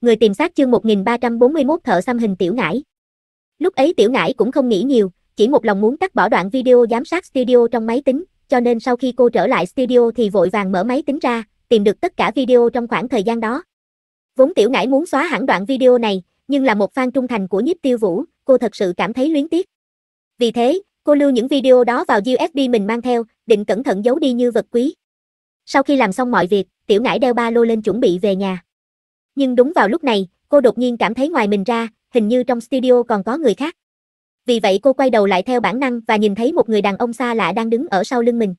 Người tìm xác chương 1341 thợ xăm hình tiểu ngải. Lúc ấy tiểu ngải cũng không nghĩ nhiều, chỉ một lòng muốn cắt bỏ đoạn video giám sát studio trong máy tính, cho nên sau khi cô trở lại studio thì vội vàng mở máy tính ra, tìm được tất cả video trong khoảng thời gian đó. Vốn tiểu ngải muốn xóa hẳn đoạn video này, nhưng là một fan trung thành của nhiếp tiêu vũ, cô thật sự cảm thấy luyến tiếc. Vì thế, cô lưu những video đó vào USB mình mang theo, định cẩn thận giấu đi như vật quý. Sau khi làm xong mọi việc, tiểu ngải đeo ba lô lên chuẩn bị về nhà nhưng đúng vào lúc này, cô đột nhiên cảm thấy ngoài mình ra, hình như trong studio còn có người khác. Vì vậy cô quay đầu lại theo bản năng và nhìn thấy một người đàn ông xa lạ đang đứng ở sau lưng mình.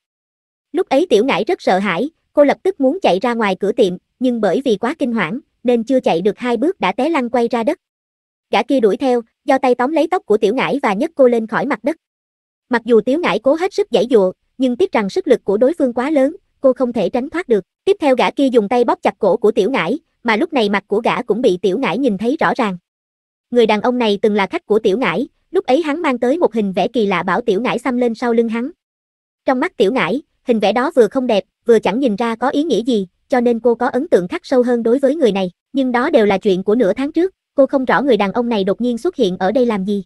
Lúc ấy tiểu ngải rất sợ hãi, cô lập tức muốn chạy ra ngoài cửa tiệm, nhưng bởi vì quá kinh hoảng, nên chưa chạy được hai bước đã té lăn quay ra đất. Gã kia đuổi theo, do tay tóm lấy tóc của tiểu ngải và nhấc cô lên khỏi mặt đất. Mặc dù tiểu ngải cố hết sức giãy dụa, nhưng tiếc rằng sức lực của đối phương quá lớn, cô không thể tránh thoát được. Tiếp theo gã kia dùng tay bóp chặt cổ của tiểu ngải, mà lúc này mặt của gã cũng bị tiểu ngải nhìn thấy rõ ràng. Người đàn ông này từng là khách của tiểu ngải, lúc ấy hắn mang tới một hình vẽ kỳ lạ bảo tiểu ngải xăm lên sau lưng hắn. Trong mắt tiểu ngải, hình vẽ đó vừa không đẹp, vừa chẳng nhìn ra có ý nghĩa gì, cho nên cô có ấn tượng khắc sâu hơn đối với người này, nhưng đó đều là chuyện của nửa tháng trước, cô không rõ người đàn ông này đột nhiên xuất hiện ở đây làm gì.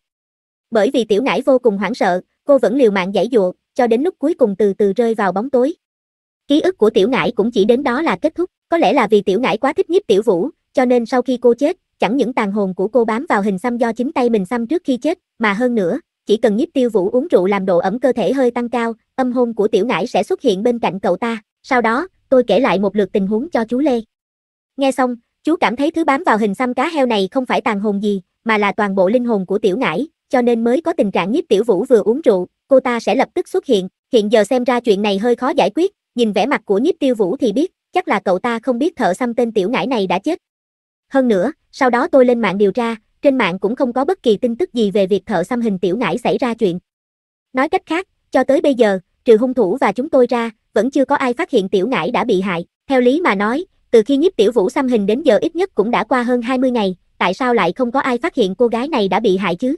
Bởi vì tiểu ngải vô cùng hoảng sợ, cô vẫn liều mạng giải dụa, cho đến lúc cuối cùng từ từ rơi vào bóng tối. Ký ức của tiểu ngải cũng chỉ đến đó là kết thúc, có lẽ là vì tiểu ngải quá thích nhiếp tiểu vũ, cho nên sau khi cô chết, chẳng những tàn hồn của cô bám vào hình xăm do chính tay mình xăm trước khi chết, mà hơn nữa, chỉ cần nhiếp tiêu vũ uống rượu làm độ ẩm cơ thể hơi tăng cao, âm hồn của tiểu ngải sẽ xuất hiện bên cạnh cậu ta. Sau đó, tôi kể lại một lượt tình huống cho chú Lê. Nghe xong, chú cảm thấy thứ bám vào hình xăm cá heo này không phải tàn hồn gì, mà là toàn bộ linh hồn của tiểu ngải, cho nên mới có tình trạng nhiếp tiểu vũ vừa uống rượu, cô ta sẽ lập tức xuất hiện. Hiện giờ xem ra chuyện này hơi khó giải quyết, Nhìn vẻ mặt của nhiếp tiêu vũ thì biết, chắc là cậu ta không biết thợ xăm tên tiểu ngải này đã chết. Hơn nữa, sau đó tôi lên mạng điều tra, trên mạng cũng không có bất kỳ tin tức gì về việc thợ xăm hình tiểu ngải xảy ra chuyện. Nói cách khác, cho tới bây giờ, trừ hung thủ và chúng tôi ra, vẫn chưa có ai phát hiện tiểu ngải đã bị hại. Theo lý mà nói, từ khi nhiếp tiểu vũ xăm hình đến giờ ít nhất cũng đã qua hơn 20 ngày, tại sao lại không có ai phát hiện cô gái này đã bị hại chứ?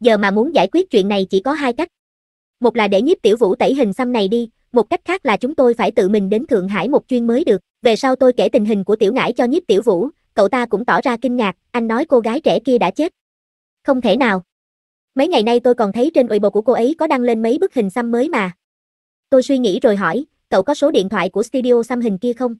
Giờ mà muốn giải quyết chuyện này chỉ có hai cách. Một là để nhiếp tiểu vũ tẩy hình xăm này đi, một cách khác là chúng tôi phải tự mình đến Thượng Hải một chuyên mới được. Về sau tôi kể tình hình của tiểu ngải cho nhiếp tiểu vũ, cậu ta cũng tỏ ra kinh ngạc, anh nói cô gái trẻ kia đã chết. Không thể nào. Mấy ngày nay tôi còn thấy trên ủy bộ của cô ấy có đăng lên mấy bức hình xăm mới mà. Tôi suy nghĩ rồi hỏi, cậu có số điện thoại của studio xăm hình kia không?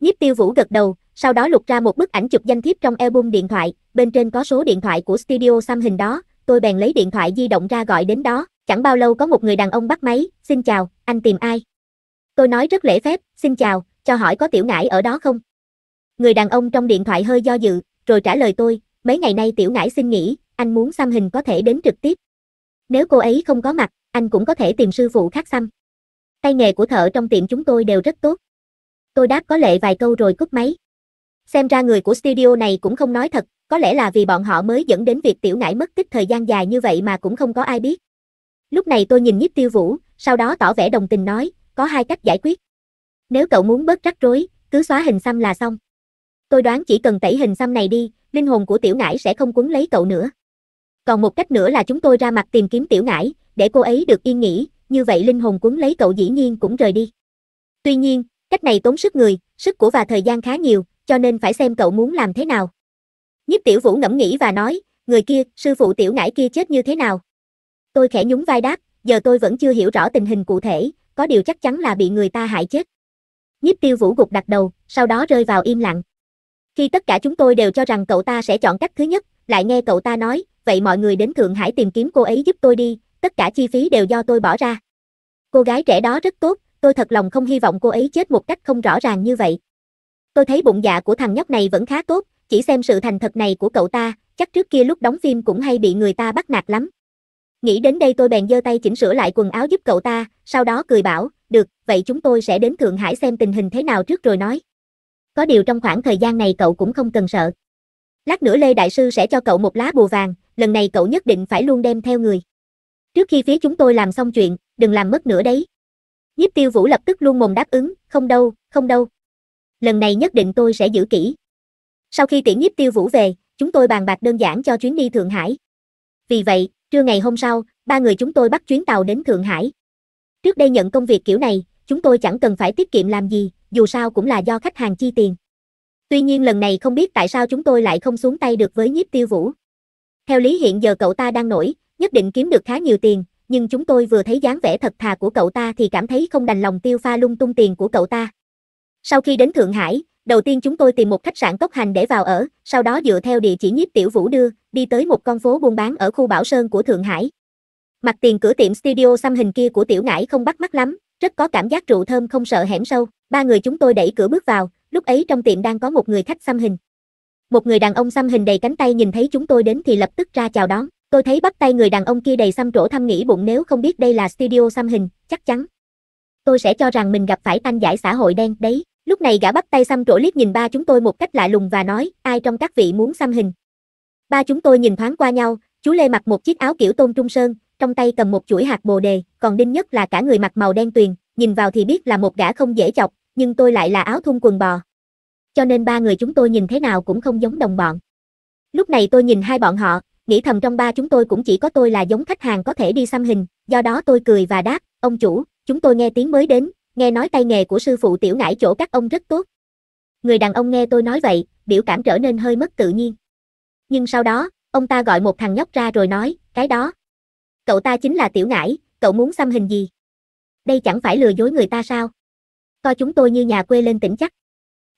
Nhiếp tiêu vũ gật đầu, sau đó lục ra một bức ảnh chụp danh thiếp trong album điện thoại, bên trên có số điện thoại của studio xăm hình đó, tôi bèn lấy điện thoại di động ra gọi đến đó. Chẳng bao lâu có một người đàn ông bắt máy, xin chào, anh tìm ai? Tôi nói rất lễ phép, xin chào, cho hỏi có tiểu ngải ở đó không? Người đàn ông trong điện thoại hơi do dự, rồi trả lời tôi, mấy ngày nay tiểu ngải xin nghỉ, anh muốn xăm hình có thể đến trực tiếp. Nếu cô ấy không có mặt, anh cũng có thể tìm sư phụ khác xăm. Tay nghề của thợ trong tiệm chúng tôi đều rất tốt. Tôi đáp có lệ vài câu rồi cúp máy. Xem ra người của studio này cũng không nói thật, có lẽ là vì bọn họ mới dẫn đến việc tiểu ngải mất tích thời gian dài như vậy mà cũng không có ai biết. Lúc này tôi nhìn nhiếp tiêu vũ, sau đó tỏ vẻ đồng tình nói, có hai cách giải quyết. Nếu cậu muốn bớt rắc rối, cứ xóa hình xăm là xong. Tôi đoán chỉ cần tẩy hình xăm này đi, linh hồn của tiểu ngải sẽ không cuốn lấy cậu nữa. Còn một cách nữa là chúng tôi ra mặt tìm kiếm tiểu ngải, để cô ấy được yên nghỉ, như vậy linh hồn cuốn lấy cậu dĩ nhiên cũng rời đi. Tuy nhiên, cách này tốn sức người, sức của và thời gian khá nhiều, cho nên phải xem cậu muốn làm thế nào. Nhiếp tiểu vũ ngẫm nghĩ và nói, người kia, sư phụ tiểu ngải kia chết như thế nào? Tôi khẽ nhún vai đáp, giờ tôi vẫn chưa hiểu rõ tình hình cụ thể, có điều chắc chắn là bị người ta hại chết. nhíp tiêu vũ gục đặt đầu, sau đó rơi vào im lặng. Khi tất cả chúng tôi đều cho rằng cậu ta sẽ chọn cách thứ nhất, lại nghe cậu ta nói, vậy mọi người đến Thượng Hải tìm kiếm cô ấy giúp tôi đi, tất cả chi phí đều do tôi bỏ ra. Cô gái trẻ đó rất tốt, tôi thật lòng không hy vọng cô ấy chết một cách không rõ ràng như vậy. Tôi thấy bụng dạ của thằng nhóc này vẫn khá tốt, chỉ xem sự thành thật này của cậu ta, chắc trước kia lúc đóng phim cũng hay bị người ta bắt nạt lắm. Nghĩ đến đây tôi bèn giơ tay chỉnh sửa lại quần áo giúp cậu ta, sau đó cười bảo, được, vậy chúng tôi sẽ đến Thượng Hải xem tình hình thế nào trước rồi nói. Có điều trong khoảng thời gian này cậu cũng không cần sợ. Lát nữa Lê Đại Sư sẽ cho cậu một lá bùa vàng, lần này cậu nhất định phải luôn đem theo người. Trước khi phía chúng tôi làm xong chuyện, đừng làm mất nữa đấy. Nhiếp tiêu vũ lập tức luôn mồm đáp ứng, không đâu, không đâu. Lần này nhất định tôi sẽ giữ kỹ. Sau khi tiễn nhiếp tiêu vũ về, chúng tôi bàn bạc đơn giản cho chuyến đi Thượng Hải. Vì vậy, trưa ngày hôm sau, ba người chúng tôi bắt chuyến tàu đến Thượng Hải. Trước đây nhận công việc kiểu này, chúng tôi chẳng cần phải tiết kiệm làm gì, dù sao cũng là do khách hàng chi tiền. Tuy nhiên lần này không biết tại sao chúng tôi lại không xuống tay được với nhiếp tiêu vũ. Theo lý hiện giờ cậu ta đang nổi, nhất định kiếm được khá nhiều tiền, nhưng chúng tôi vừa thấy dáng vẻ thật thà của cậu ta thì cảm thấy không đành lòng tiêu pha lung tung tiền của cậu ta. Sau khi đến Thượng Hải, Đầu tiên chúng tôi tìm một khách sạn tốc hành để vào ở, sau đó dựa theo địa chỉ nhiếp tiểu vũ đưa, đi tới một con phố buôn bán ở khu Bảo Sơn của Thượng Hải. Mặt tiền cửa tiệm studio xăm hình kia của tiểu ngải không bắt mắt lắm, rất có cảm giác rượu thơm không sợ hẻm sâu. Ba người chúng tôi đẩy cửa bước vào, lúc ấy trong tiệm đang có một người khách xăm hình. Một người đàn ông xăm hình đầy cánh tay nhìn thấy chúng tôi đến thì lập tức ra chào đón. Tôi thấy bắt tay người đàn ông kia đầy xăm trổ thăm nghĩ bụng nếu không biết đây là studio xăm hình, chắc chắn. Tôi sẽ cho rằng mình gặp phải tanh giải xã hội đen đấy. Lúc này gã bắt tay xăm trổ liếc nhìn ba chúng tôi một cách lạ lùng và nói, ai trong các vị muốn xăm hình. Ba chúng tôi nhìn thoáng qua nhau, chú Lê mặc một chiếc áo kiểu tôn trung sơn, trong tay cầm một chuỗi hạt bồ đề, còn Đinh Nhất là cả người mặc màu đen tuyền, nhìn vào thì biết là một gã không dễ chọc, nhưng tôi lại là áo thun quần bò. Cho nên ba người chúng tôi nhìn thế nào cũng không giống đồng bọn. Lúc này tôi nhìn hai bọn họ, nghĩ thầm trong ba chúng tôi cũng chỉ có tôi là giống khách hàng có thể đi xăm hình, do đó tôi cười và đáp, ông chủ, chúng tôi nghe tiếng mới đến, nghe nói tay nghề của sư phụ tiểu ngải chỗ các ông rất tốt. Người đàn ông nghe tôi nói vậy, biểu cảm trở nên hơi mất tự nhiên. Nhưng sau đó, ông ta gọi một thằng nhóc ra rồi nói, cái đó. Cậu ta chính là tiểu ngải, cậu muốn xăm hình gì? Đây chẳng phải lừa dối người ta sao? Coi chúng tôi như nhà quê lên tỉnh chắc.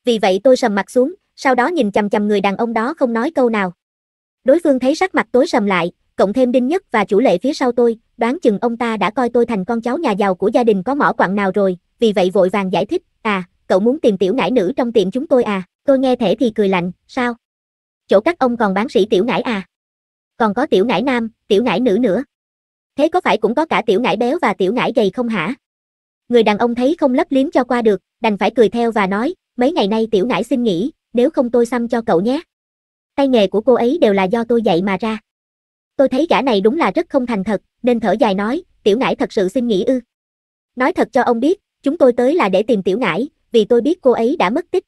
Vì vậy tôi sầm mặt xuống, sau đó nhìn chầm chầm người đàn ông đó không nói câu nào. Đối phương thấy sắc mặt tối sầm lại, cộng thêm Đinh Nhất và chủ lệ phía sau tôi, đoán chừng ông ta đã coi tôi thành con cháu nhà giàu của gia đình có mỏ quặng nào rồi, vì vậy vội vàng giải thích, à, cậu muốn tìm tiểu ngải nữ trong tiệm chúng tôi à, tôi nghe thể thì cười lạnh, sao? Chỗ các ông còn bán sĩ tiểu ngải à? Còn có tiểu ngải nam, tiểu ngải nữ nữa. Thế có phải cũng có cả tiểu ngải béo và tiểu ngải gầy không hả? Người đàn ông thấy không lấp liếm cho qua được, đành phải cười theo và nói, mấy ngày nay tiểu ngải xin nghỉ, nếu không tôi xăm cho cậu nhé. Tay nghề của cô ấy đều là do tôi dạy mà ra. Tôi thấy gã này đúng là rất không thành thật, nên thở dài nói, tiểu ngải thật sự xin nghỉ ư. Nói thật cho ông biết, chúng tôi tới là để tìm tiểu ngải, vì tôi biết cô ấy đã mất tích.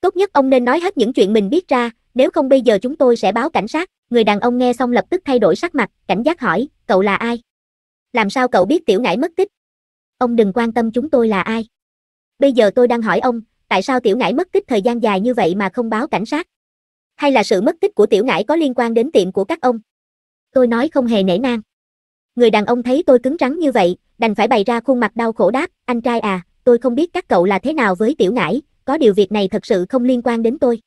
Tốt nhất ông nên nói hết những chuyện mình biết ra, nếu không bây giờ chúng tôi sẽ báo cảnh sát. Người đàn ông nghe xong lập tức thay đổi sắc mặt, cảnh giác hỏi, cậu là ai? Làm sao cậu biết tiểu ngải mất tích? Ông đừng quan tâm chúng tôi là ai. Bây giờ tôi đang hỏi ông, tại sao tiểu ngải mất tích thời gian dài như vậy mà không báo cảnh sát? Hay là sự mất tích của tiểu ngải có liên quan đến tiệm của các ông? Tôi nói không hề nể nang người đàn ông thấy tôi cứng rắn như vậy, đành phải bày ra khuôn mặt đau khổ đáp, anh trai à, tôi không biết các cậu là thế nào với tiểu nải, có điều việc này thật sự không liên quan đến tôi.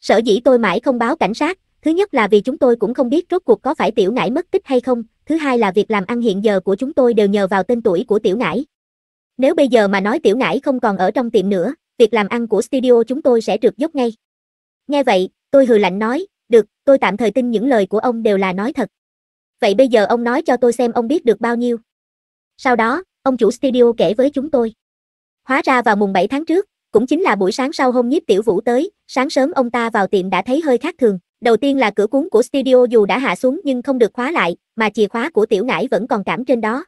Sở dĩ tôi mãi không báo cảnh sát, thứ nhất là vì chúng tôi cũng không biết rốt cuộc có phải tiểu nải mất tích hay không, thứ hai là việc làm ăn hiện giờ của chúng tôi đều nhờ vào tên tuổi của tiểu nải. Nếu bây giờ mà nói tiểu nải không còn ở trong tiệm nữa, việc làm ăn của studio chúng tôi sẽ trượt dốc ngay. Nghe vậy, tôi hừ lạnh nói, được, tôi tạm thời tin những lời của ông đều là nói thật vậy bây giờ ông nói cho tôi xem ông biết được bao nhiêu. Sau đó, ông chủ studio kể với chúng tôi. Hóa ra vào mùng 7 tháng trước, cũng chính là buổi sáng sau hôm nhiếp tiểu vũ tới, sáng sớm ông ta vào tiệm đã thấy hơi khác thường. Đầu tiên là cửa cuốn của studio dù đã hạ xuống nhưng không được khóa lại, mà chìa khóa của tiểu nải vẫn còn cảm trên đó.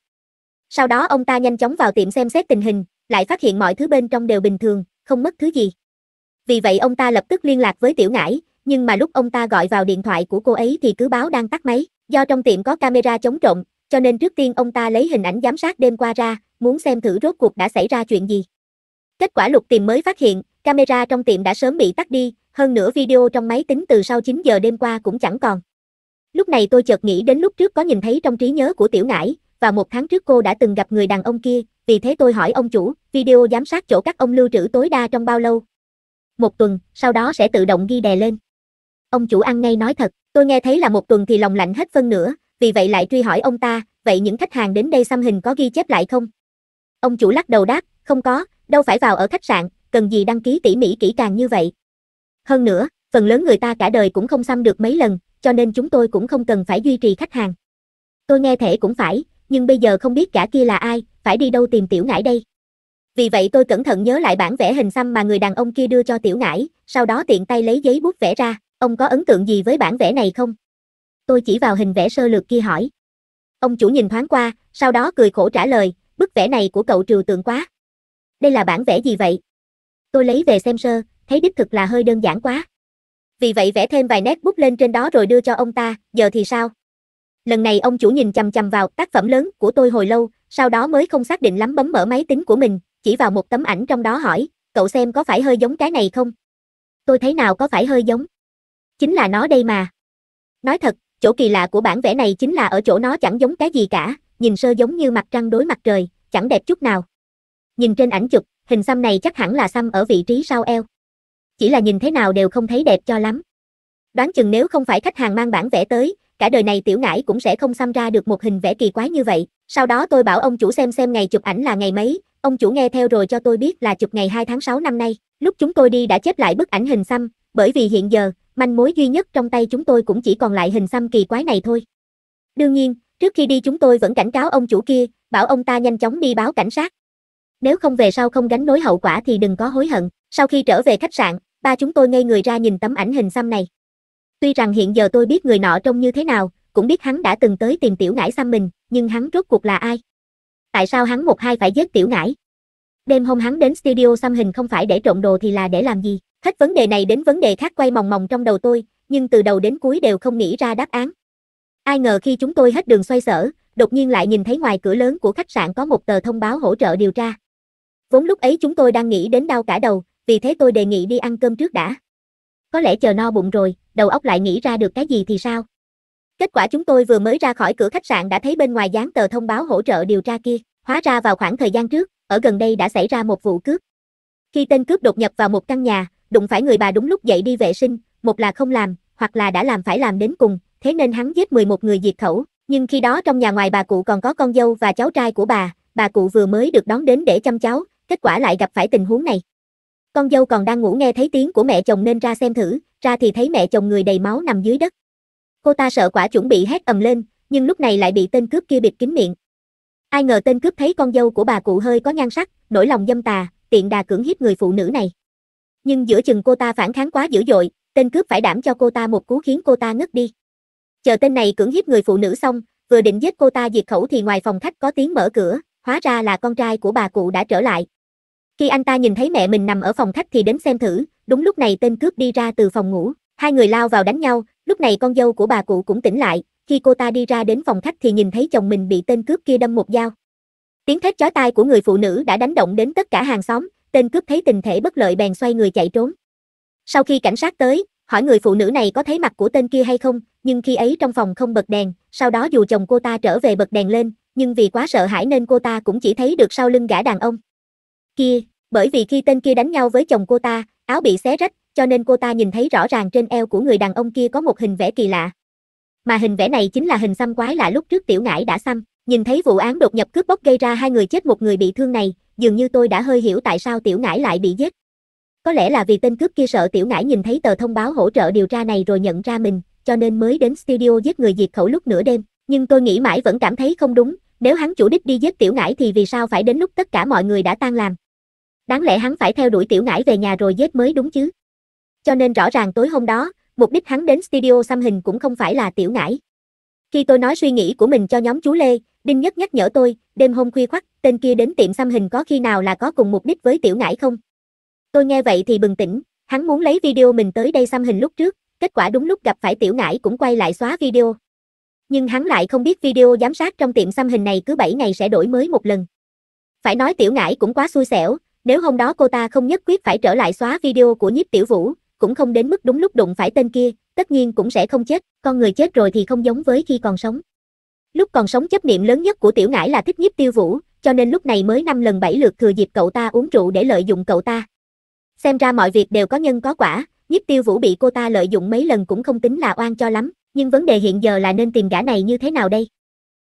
Sau đó ông ta nhanh chóng vào tiệm xem xét tình hình, lại phát hiện mọi thứ bên trong đều bình thường, không mất thứ gì. Vì vậy ông ta lập tức liên lạc với tiểu nải, nhưng mà lúc ông ta gọi vào điện thoại của cô ấy thì cứ báo đang tắt máy. Do trong tiệm có camera chống trộm, cho nên trước tiên ông ta lấy hình ảnh giám sát đêm qua ra, muốn xem thử rốt cuộc đã xảy ra chuyện gì. Kết quả lục tìm mới phát hiện, camera trong tiệm đã sớm bị tắt đi, hơn nữa video trong máy tính từ sau 9 giờ đêm qua cũng chẳng còn. Lúc này tôi chợt nghĩ đến lúc trước có nhìn thấy trong trí nhớ của tiểu nải, và một tháng trước cô đã từng gặp người đàn ông kia, vì thế tôi hỏi ông chủ, video giám sát chỗ các ông lưu trữ tối đa trong bao lâu? Một tuần, sau đó sẽ tự động ghi đè lên. Ông chủ ăn ngay nói thật, tôi nghe thấy là một tuần thì lòng lạnh hết phân nữa. vì vậy lại truy hỏi ông ta, vậy những khách hàng đến đây xăm hình có ghi chép lại không? Ông chủ lắc đầu đáp, không có, đâu phải vào ở khách sạn, cần gì đăng ký tỉ mỉ kỹ càng như vậy. Hơn nữa, phần lớn người ta cả đời cũng không xăm được mấy lần, cho nên chúng tôi cũng không cần phải duy trì khách hàng. Tôi nghe thể cũng phải, nhưng bây giờ không biết cả kia là ai, phải đi đâu tìm tiểu ngải đây. Vì vậy tôi cẩn thận nhớ lại bản vẽ hình xăm mà người đàn ông kia đưa cho tiểu ngải, sau đó tiện tay lấy giấy bút vẽ ra. Ông có ấn tượng gì với bản vẽ này không? Tôi chỉ vào hình vẽ sơ lược kia hỏi. Ông chủ nhìn thoáng qua, sau đó cười khổ trả lời, bức vẽ này của cậu trừu tượng quá. Đây là bản vẽ gì vậy? Tôi lấy về xem sơ, thấy đích thực là hơi đơn giản quá. Vì vậy vẽ thêm vài nét bút lên trên đó rồi đưa cho ông ta, giờ thì sao? Lần này ông chủ nhìn chằm chằm vào tác phẩm lớn của tôi hồi lâu, sau đó mới không xác định lắm bấm mở máy tính của mình, chỉ vào một tấm ảnh trong đó hỏi, cậu xem có phải hơi giống cái này không? Tôi thấy nào có phải hơi giống. Chính là nó đây mà. Nói thật, chỗ kỳ lạ của bản vẽ này chính là ở chỗ nó chẳng giống cái gì cả, nhìn sơ giống như mặt trăng đối mặt trời, chẳng đẹp chút nào. Nhìn trên ảnh chụp, hình xăm này chắc hẳn là xăm ở vị trí sau eo. Chỉ là nhìn thế nào đều không thấy đẹp cho lắm. Đoán chừng nếu không phải khách hàng mang bản vẽ tới, cả đời này tiểu nãi cũng sẽ không xăm ra được một hình vẽ kỳ quái như vậy. Sau đó tôi bảo ông chủ xem xem ngày chụp ảnh là ngày mấy, ông chủ nghe theo rồi cho tôi biết là chụp ngày 2 tháng 6 năm nay. Lúc chúng tôi đi đã chép lại bức ảnh hình xăm, bởi vì hiện giờ, manh mối duy nhất trong tay chúng tôi cũng chỉ còn lại hình xăm kỳ quái này thôi. Đương nhiên, trước khi đi chúng tôi vẫn cảnh cáo ông chủ kia, bảo ông ta nhanh chóng đi báo cảnh sát. Nếu không về sau không gánh nối hậu quả thì đừng có hối hận. Sau khi trở về khách sạn, ba chúng tôi ngây người ra nhìn tấm ảnh hình xăm này. Tuy rằng hiện giờ tôi biết người nọ trông như thế nào, cũng biết hắn đã từng tới tìm tiểu ngải xăm mình, nhưng hắn rốt cuộc là ai? Tại sao hắn một hai phải giết tiểu ngải? đêm hôm hắn đến studio xăm hình không phải để trộn đồ thì là để làm gì. Hết vấn đề này đến vấn đề khác quay mòng mòng trong đầu tôi, nhưng từ đầu đến cuối đều không nghĩ ra đáp án. Ai ngờ khi chúng tôi hết đường xoay sở, đột nhiên lại nhìn thấy ngoài cửa lớn của khách sạn có một tờ thông báo hỗ trợ điều tra. Vốn lúc ấy chúng tôi đang nghĩ đến đau cả đầu, vì thế tôi đề nghị đi ăn cơm trước đã. Có lẽ chờ no bụng rồi, đầu óc lại nghĩ ra được cái gì thì sao? Kết quả chúng tôi vừa mới ra khỏi cửa khách sạn đã thấy bên ngoài dán tờ thông báo hỗ trợ điều tra kia. Hóa ra vào khoảng thời gian trước, ở gần đây đã xảy ra một vụ cướp. Khi tên cướp đột nhập vào một căn nhà, đụng phải người bà đúng lúc dậy đi vệ sinh, một là không làm, hoặc là đã làm phải làm đến cùng, thế nên hắn giết 11 người diệt khẩu, nhưng khi đó trong nhà ngoài bà cụ còn có con dâu và cháu trai của bà, bà cụ vừa mới được đón đến để chăm cháu, kết quả lại gặp phải tình huống này. Con dâu còn đang ngủ nghe thấy tiếng của mẹ chồng nên ra xem thử, ra thì thấy mẹ chồng người đầy máu nằm dưới đất. Cô ta sợ quả chuẩn bị hét ầm lên, nhưng lúc này lại bị tên cướp kia bịt kín miệng, Ai ngờ tên cướp thấy con dâu của bà cụ hơi có nhan sắc, nổi lòng dâm tà, tiện đà cưỡng hiếp người phụ nữ này. Nhưng giữa chừng cô ta phản kháng quá dữ dội, tên cướp phải đảm cho cô ta một cú khiến cô ta ngất đi. Chờ tên này cưỡng hiếp người phụ nữ xong, vừa định giết cô ta diệt khẩu thì ngoài phòng khách có tiếng mở cửa, hóa ra là con trai của bà cụ đã trở lại. Khi anh ta nhìn thấy mẹ mình nằm ở phòng khách thì đến xem thử, đúng lúc này tên cướp đi ra từ phòng ngủ, hai người lao vào đánh nhau, lúc này con dâu của bà cụ cũng tỉnh lại, khi cô ta đi ra đến phòng khách thì nhìn thấy chồng mình bị tên cướp kia đâm một dao. Tiếng thét chói tai của người phụ nữ đã đánh động đến tất cả hàng xóm, tên cướp thấy tình thể bất lợi bèn xoay người chạy trốn. Sau khi cảnh sát tới, hỏi người phụ nữ này có thấy mặt của tên kia hay không, nhưng khi ấy trong phòng không bật đèn, sau đó dù chồng cô ta trở về bật đèn lên, nhưng vì quá sợ hãi nên cô ta cũng chỉ thấy được sau lưng gã đàn ông. Kia, bởi vì khi tên kia đánh nhau với chồng cô ta, áo bị xé rách, cho nên cô ta nhìn thấy rõ ràng trên eo của người đàn ông kia có một hình vẽ kỳ lạ mà hình vẽ này chính là hình xăm quái lạ lúc trước tiểu ngải đã xăm. Nhìn thấy vụ án đột nhập cướp bóc gây ra hai người chết một người bị thương này, dường như tôi đã hơi hiểu tại sao tiểu ngải lại bị giết. Có lẽ là vì tên cướp kia sợ tiểu ngải nhìn thấy tờ thông báo hỗ trợ điều tra này rồi nhận ra mình, cho nên mới đến studio giết người diệt khẩu lúc nửa đêm. Nhưng tôi nghĩ mãi vẫn cảm thấy không đúng, nếu hắn chủ đích đi giết tiểu ngải thì vì sao phải đến lúc tất cả mọi người đã tan làm. Đáng lẽ hắn phải theo đuổi tiểu ngải về nhà rồi giết mới đúng chứ. Cho nên rõ ràng tối hôm đó, Mục đích hắn đến studio xăm hình cũng không phải là tiểu ngải. Khi tôi nói suy nghĩ của mình cho nhóm chú Lê, Đinh Nhất nhắc nhở tôi, đêm hôm khuya khoắt, tên kia đến tiệm xăm hình có khi nào là có cùng mục đích với tiểu ngải không? Tôi nghe vậy thì bừng tỉnh, hắn muốn lấy video mình tới đây xăm hình lúc trước, kết quả đúng lúc gặp phải tiểu ngải cũng quay lại xóa video. Nhưng hắn lại không biết video giám sát trong tiệm xăm hình này cứ 7 ngày sẽ đổi mới một lần. Phải nói tiểu ngải cũng quá xui xẻo, nếu hôm đó cô ta không nhất quyết phải trở lại xóa video của nhiếp tiểu vũ, cũng không đến mức đúng lúc đụng phải tên kia, tất nhiên cũng sẽ không chết, con người chết rồi thì không giống với khi còn sống. Lúc còn sống chấp niệm lớn nhất của tiểu ngải là thích nhiếp tiêu vũ, cho nên lúc này mới năm lần bảy lượt thừa dịp cậu ta uống rượu để lợi dụng cậu ta. Xem ra mọi việc đều có nhân có quả, nhiếp tiêu vũ bị cô ta lợi dụng mấy lần cũng không tính là oan cho lắm, nhưng vấn đề hiện giờ là nên tìm gã này như thế nào đây?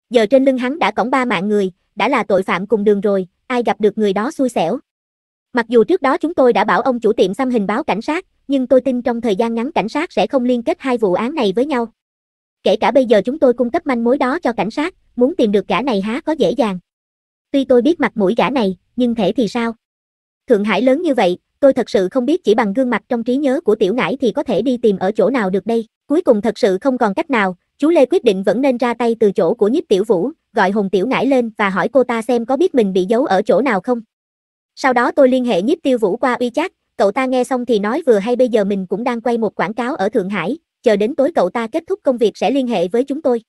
Giờ trên lưng hắn đã cõng ba mạng người, đã là tội phạm cùng đường rồi, ai gặp được người đó xui xẻo. Mặc dù trước đó chúng tôi đã bảo ông chủ tiệm xăm hình báo cảnh sát, nhưng tôi tin trong thời gian ngắn cảnh sát sẽ không liên kết hai vụ án này với nhau. Kể cả bây giờ chúng tôi cung cấp manh mối đó cho cảnh sát, muốn tìm được gã này há có dễ dàng. Tuy tôi biết mặt mũi gã này, nhưng thể thì sao? Thượng Hải lớn như vậy, tôi thật sự không biết chỉ bằng gương mặt trong trí nhớ của tiểu ngải thì có thể đi tìm ở chỗ nào được đây. Cuối cùng thật sự không còn cách nào, chú Lê quyết định vẫn nên ra tay từ chỗ của nhiếp tiểu vũ, gọi Hồng tiểu ngải lên và hỏi cô ta xem có biết mình bị giấu ở chỗ nào không. Sau đó tôi liên hệ nhiếp tiêu vũ qua uy chat, Cậu ta nghe xong thì nói vừa hay bây giờ mình cũng đang quay một quảng cáo ở Thượng Hải, chờ đến tối cậu ta kết thúc công việc sẽ liên hệ với chúng tôi.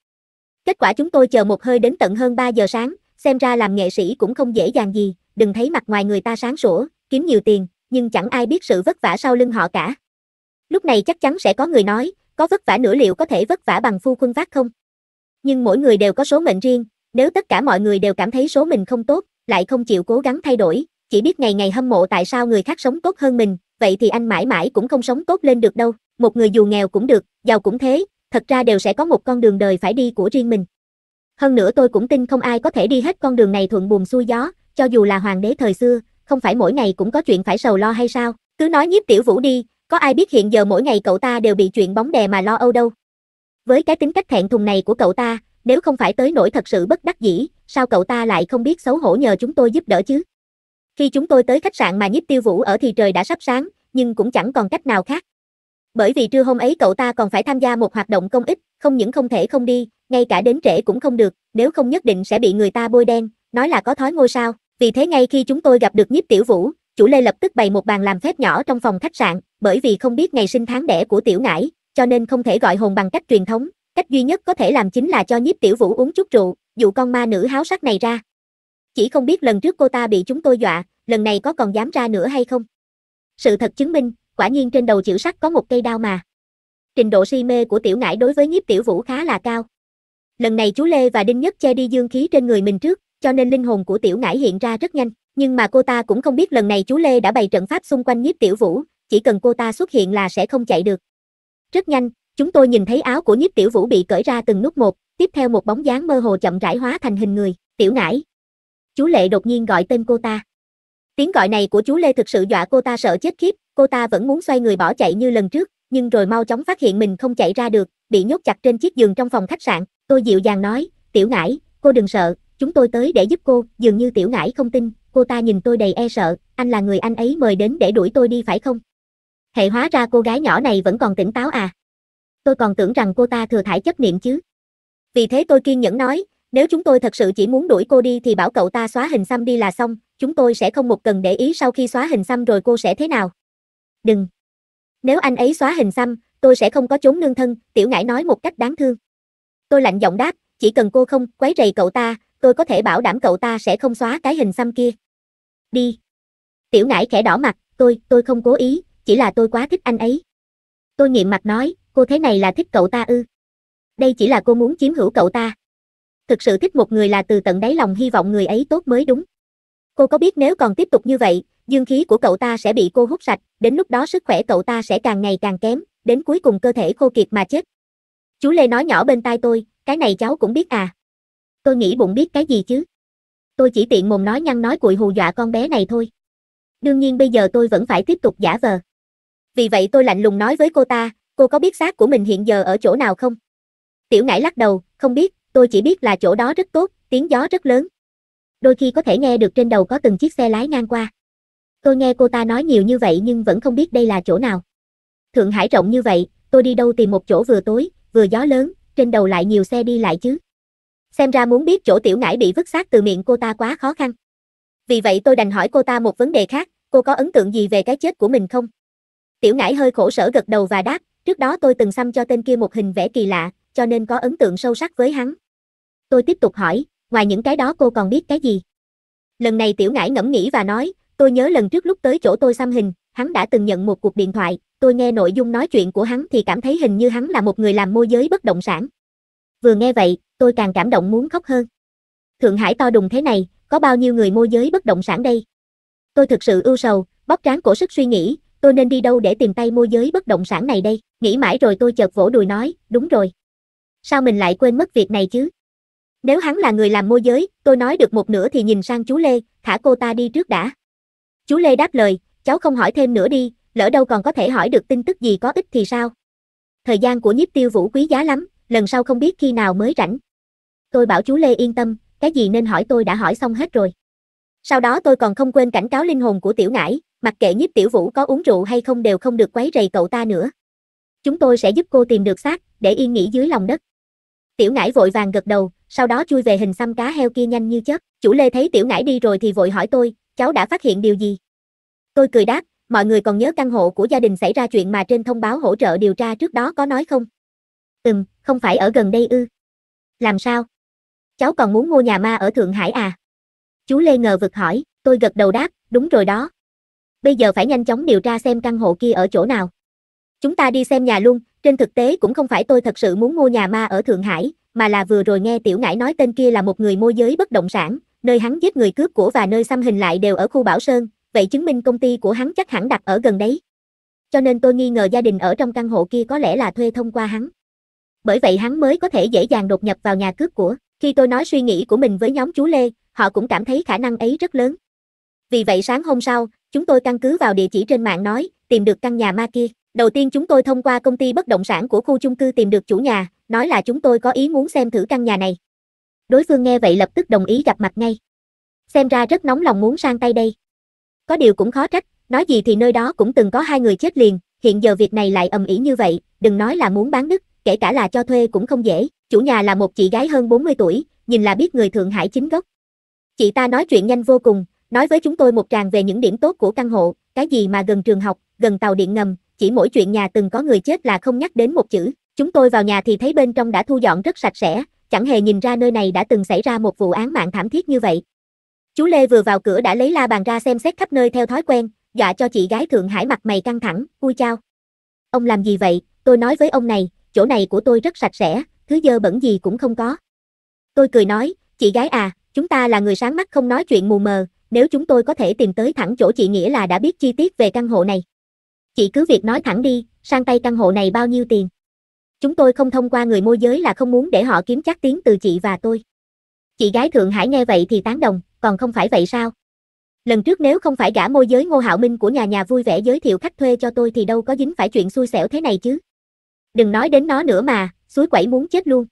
Kết quả chúng tôi chờ một hơi đến tận hơn 3 giờ sáng, xem ra làm nghệ sĩ cũng không dễ dàng gì, đừng thấy mặt ngoài người ta sáng sủa, kiếm nhiều tiền, nhưng chẳng ai biết sự vất vả sau lưng họ cả. Lúc này chắc chắn sẽ có người nói, có vất vả nửa liệu có thể vất vả bằng phu quân vác không? Nhưng mỗi người đều có số mệnh riêng, nếu tất cả mọi người đều cảm thấy số mình không tốt, lại không chịu cố gắng thay đổi, chỉ biết ngày ngày hâm mộ tại sao người khác sống tốt hơn mình, vậy thì anh mãi mãi cũng không sống tốt lên được đâu, một người dù nghèo cũng được, giàu cũng thế, thật ra đều sẽ có một con đường đời phải đi của riêng mình. Hơn nữa tôi cũng tin không ai có thể đi hết con đường này thuận buồm xuôi gió, cho dù là hoàng đế thời xưa, không phải mỗi ngày cũng có chuyện phải sầu lo hay sao, cứ nói nhiếp tiểu vũ đi, có ai biết hiện giờ mỗi ngày cậu ta đều bị chuyện bóng đè mà lo âu đâu. Với cái tính cách thẹn thùng này của cậu ta, nếu không phải tới nỗi thật sự bất đắc dĩ, sao cậu ta lại không biết xấu hổ nhờ chúng tôi giúp đỡ chứ? Khi chúng tôi tới khách sạn mà Nhíp tiêu vũ ở thì trời đã sắp sáng, nhưng cũng chẳng còn cách nào khác. Bởi vì trưa hôm ấy cậu ta còn phải tham gia một hoạt động công ích, không những không thể không đi, ngay cả đến trễ cũng không được, nếu không nhất định sẽ bị người ta bôi đen, nói là có thói ngôi sao. Vì thế ngay khi chúng tôi gặp được Nhíp tiểu vũ, chủ Lê lập tức bày một bàn làm phép nhỏ trong phòng khách sạn, bởi vì không biết ngày sinh tháng đẻ của tiểu ngải, cho nên không thể gọi hồn bằng cách truyền thống, cách duy nhất có thể làm chính là cho Nhíp tiểu vũ uống chút rượu, dụ con ma nữ háo sắc này ra. Chỉ không biết lần trước cô ta bị chúng tôi dọa, lần này có còn dám ra nữa hay không? Sự thật chứng minh, quả nhiên trên đầu chịu sắt có một cây đao mà. Trình độ si mê của tiểu ngải đối với nhiếp tiểu vũ khá là cao. Lần này chú Lê và Đinh Nhất che đi dương khí trên người mình trước, cho nên linh hồn của tiểu ngải hiện ra rất nhanh, nhưng mà cô ta cũng không biết lần này chú Lê đã bày trận pháp xung quanh nhiếp tiểu vũ, chỉ cần cô ta xuất hiện là sẽ không chạy được. Rất nhanh, chúng tôi nhìn thấy áo của nhiếp tiểu vũ bị cởi ra từng nút một, tiếp theo một bóng dáng mơ hồ chậm rãi hóa thành hình người, tiểu ngải, Chú Lệ đột nhiên gọi tên cô ta. Tiếng gọi này của chú Lê thực sự dọa cô ta sợ chết khiếp, cô ta vẫn muốn xoay người bỏ chạy như lần trước, nhưng rồi mau chóng phát hiện mình không chạy ra được, bị nhốt chặt trên chiếc giường trong phòng khách sạn. Tôi dịu dàng nói, tiểu ngải, cô đừng sợ, chúng tôi tới để giúp cô, dường như tiểu ngải không tin, cô ta nhìn tôi đầy e sợ, anh là người anh ấy mời đến để đuổi tôi đi phải không? Hệ hóa ra cô gái nhỏ này vẫn còn tỉnh táo à? Tôi còn tưởng rằng cô ta thừa thải chấp niệm chứ. Vì thế tôi kiên nhẫn nói, nếu chúng tôi thật sự chỉ muốn đuổi cô đi thì bảo cậu ta xóa hình xăm đi là xong, chúng tôi sẽ không một cần để ý sau khi xóa hình xăm rồi cô sẽ thế nào. Đừng. Nếu anh ấy xóa hình xăm, tôi sẽ không có chốn nương thân, tiểu ngải nói một cách đáng thương. Tôi lạnh giọng đáp, chỉ cần cô không quấy rầy cậu ta, tôi có thể bảo đảm cậu ta sẽ không xóa cái hình xăm kia. Đi. Tiểu ngải khẽ đỏ mặt, tôi, tôi không cố ý, chỉ là tôi quá thích anh ấy. Tôi nghiệm mặt nói, cô thế này là thích cậu ta ư. Đây chỉ là cô muốn chiếm hữu cậu ta thực sự thích một người là từ tận đáy lòng hy vọng người ấy tốt mới đúng. Cô có biết nếu còn tiếp tục như vậy, dương khí của cậu ta sẽ bị cô hút sạch, đến lúc đó sức khỏe cậu ta sẽ càng ngày càng kém, đến cuối cùng cơ thể khô kiệt mà chết. Chú Lê nói nhỏ bên tai tôi, cái này cháu cũng biết à. Tôi nghĩ bụng biết cái gì chứ. Tôi chỉ tiện mồm nói nhăn nói cuội hù dọa con bé này thôi. Đương nhiên bây giờ tôi vẫn phải tiếp tục giả vờ. Vì vậy tôi lạnh lùng nói với cô ta, cô có biết xác của mình hiện giờ ở chỗ nào không? Tiểu ngải lắc đầu, không biết, tôi chỉ biết là chỗ đó rất tốt, tiếng gió rất lớn. Đôi khi có thể nghe được trên đầu có từng chiếc xe lái ngang qua. Tôi nghe cô ta nói nhiều như vậy nhưng vẫn không biết đây là chỗ nào. Thượng Hải rộng như vậy, tôi đi đâu tìm một chỗ vừa tối, vừa gió lớn, trên đầu lại nhiều xe đi lại chứ. Xem ra muốn biết chỗ tiểu ngải bị vứt xác từ miệng cô ta quá khó khăn. Vì vậy tôi đành hỏi cô ta một vấn đề khác, cô có ấn tượng gì về cái chết của mình không? Tiểu ngải hơi khổ sở gật đầu và đáp, trước đó tôi từng xăm cho tên kia một hình vẽ kỳ lạ, cho nên có ấn tượng sâu sắc với hắn. Tôi tiếp tục hỏi, ngoài những cái đó cô còn biết cái gì? Lần này tiểu ngải ngẫm nghĩ và nói, tôi nhớ lần trước lúc tới chỗ tôi xăm hình, hắn đã từng nhận một cuộc điện thoại, tôi nghe nội dung nói chuyện của hắn thì cảm thấy hình như hắn là một người làm môi giới bất động sản. Vừa nghe vậy, tôi càng cảm động muốn khóc hơn. Thượng Hải to đùng thế này, có bao nhiêu người môi giới bất động sản đây? Tôi thực sự ưu sầu, bóp trán cổ sức suy nghĩ, tôi nên đi đâu để tìm tay môi giới bất động sản này đây? Nghĩ mãi rồi tôi chợt vỗ đùi nói, đúng rồi sao mình lại quên mất việc này chứ? Nếu hắn là người làm môi giới, tôi nói được một nửa thì nhìn sang chú Lê, thả cô ta đi trước đã. Chú Lê đáp lời, cháu không hỏi thêm nữa đi, lỡ đâu còn có thể hỏi được tin tức gì có ích thì sao? Thời gian của nhiếp tiêu vũ quý giá lắm, lần sau không biết khi nào mới rảnh. Tôi bảo chú Lê yên tâm, cái gì nên hỏi tôi đã hỏi xong hết rồi. Sau đó tôi còn không quên cảnh cáo linh hồn của tiểu nãi, mặc kệ nhiếp tiểu vũ có uống rượu hay không đều không được quấy rầy cậu ta nữa. Chúng tôi sẽ giúp cô tìm được xác, để yên nghỉ dưới lòng đất. Tiểu ngải vội vàng gật đầu, sau đó chui về hình xăm cá heo kia nhanh như chớp. Chủ Lê thấy tiểu ngải đi rồi thì vội hỏi tôi, cháu đã phát hiện điều gì? Tôi cười đáp, mọi người còn nhớ căn hộ của gia đình xảy ra chuyện mà trên thông báo hỗ trợ điều tra trước đó có nói không? Ừm, không phải ở gần đây ư. Làm sao? Cháu còn muốn mua nhà ma ở Thượng Hải à? Chú Lê ngờ vực hỏi, tôi gật đầu đáp, đúng rồi đó. Bây giờ phải nhanh chóng điều tra xem căn hộ kia ở chỗ nào. Chúng ta đi xem nhà luôn, trên thực tế cũng không phải tôi thật sự muốn mua nhà ma ở Thượng Hải, mà là vừa rồi nghe Tiểu Ngãi nói tên kia là một người môi giới bất động sản, nơi hắn giết người cướp của và nơi xăm hình lại đều ở khu Bảo Sơn, vậy chứng minh công ty của hắn chắc hẳn đặt ở gần đấy. Cho nên tôi nghi ngờ gia đình ở trong căn hộ kia có lẽ là thuê thông qua hắn. Bởi vậy hắn mới có thể dễ dàng đột nhập vào nhà cướp của. Khi tôi nói suy nghĩ của mình với nhóm chú Lê, họ cũng cảm thấy khả năng ấy rất lớn. Vì vậy sáng hôm sau, chúng tôi căn cứ vào địa chỉ trên mạng nói, tìm được căn nhà ma kia. Đầu tiên chúng tôi thông qua công ty bất động sản của khu chung cư tìm được chủ nhà, nói là chúng tôi có ý muốn xem thử căn nhà này. Đối phương nghe vậy lập tức đồng ý gặp mặt ngay. Xem ra rất nóng lòng muốn sang tay đây. Có điều cũng khó trách, nói gì thì nơi đó cũng từng có hai người chết liền, hiện giờ việc này lại ầm ĩ như vậy, đừng nói là muốn bán đứt, kể cả là cho thuê cũng không dễ. Chủ nhà là một chị gái hơn 40 tuổi, nhìn là biết người Thượng Hải chính gốc. Chị ta nói chuyện nhanh vô cùng, nói với chúng tôi một tràng về những điểm tốt của căn hộ, cái gì mà gần trường học, gần tàu điện ngầm, chỉ mỗi chuyện nhà từng có người chết là không nhắc đến một chữ. Chúng tôi vào nhà thì thấy bên trong đã thu dọn rất sạch sẽ, chẳng hề nhìn ra nơi này đã từng xảy ra một vụ án mạng thảm thiết như vậy. Chú Lê vừa vào cửa đã lấy la bàn ra xem xét khắp nơi theo thói quen, dọa cho chị gái Thượng Hải mặt mày căng thẳng, vui chao. Ông làm gì vậy, tôi nói với ông này, chỗ này của tôi rất sạch sẽ, thứ dơ bẩn gì cũng không có. Tôi cười nói, chị gái à, chúng ta là người sáng mắt không nói chuyện mù mờ, nếu chúng tôi có thể tìm tới thẳng chỗ chị nghĩa là đã biết chi tiết về căn hộ này. Chị cứ việc nói thẳng đi, sang tay căn hộ này bao nhiêu tiền? Chúng tôi không thông qua người môi giới là không muốn để họ kiếm chắc tiếng từ chị và tôi. Chị gái Thượng Hải nghe vậy thì tán đồng, còn không phải vậy sao? Lần trước nếu không phải gã môi giới Ngô Hạo Minh của nhà nhà vui vẻ giới thiệu khách thuê cho tôi thì đâu có dính phải chuyện xui xẻo thế này chứ. Đừng nói đến nó nữa mà, suối quẩy muốn chết luôn.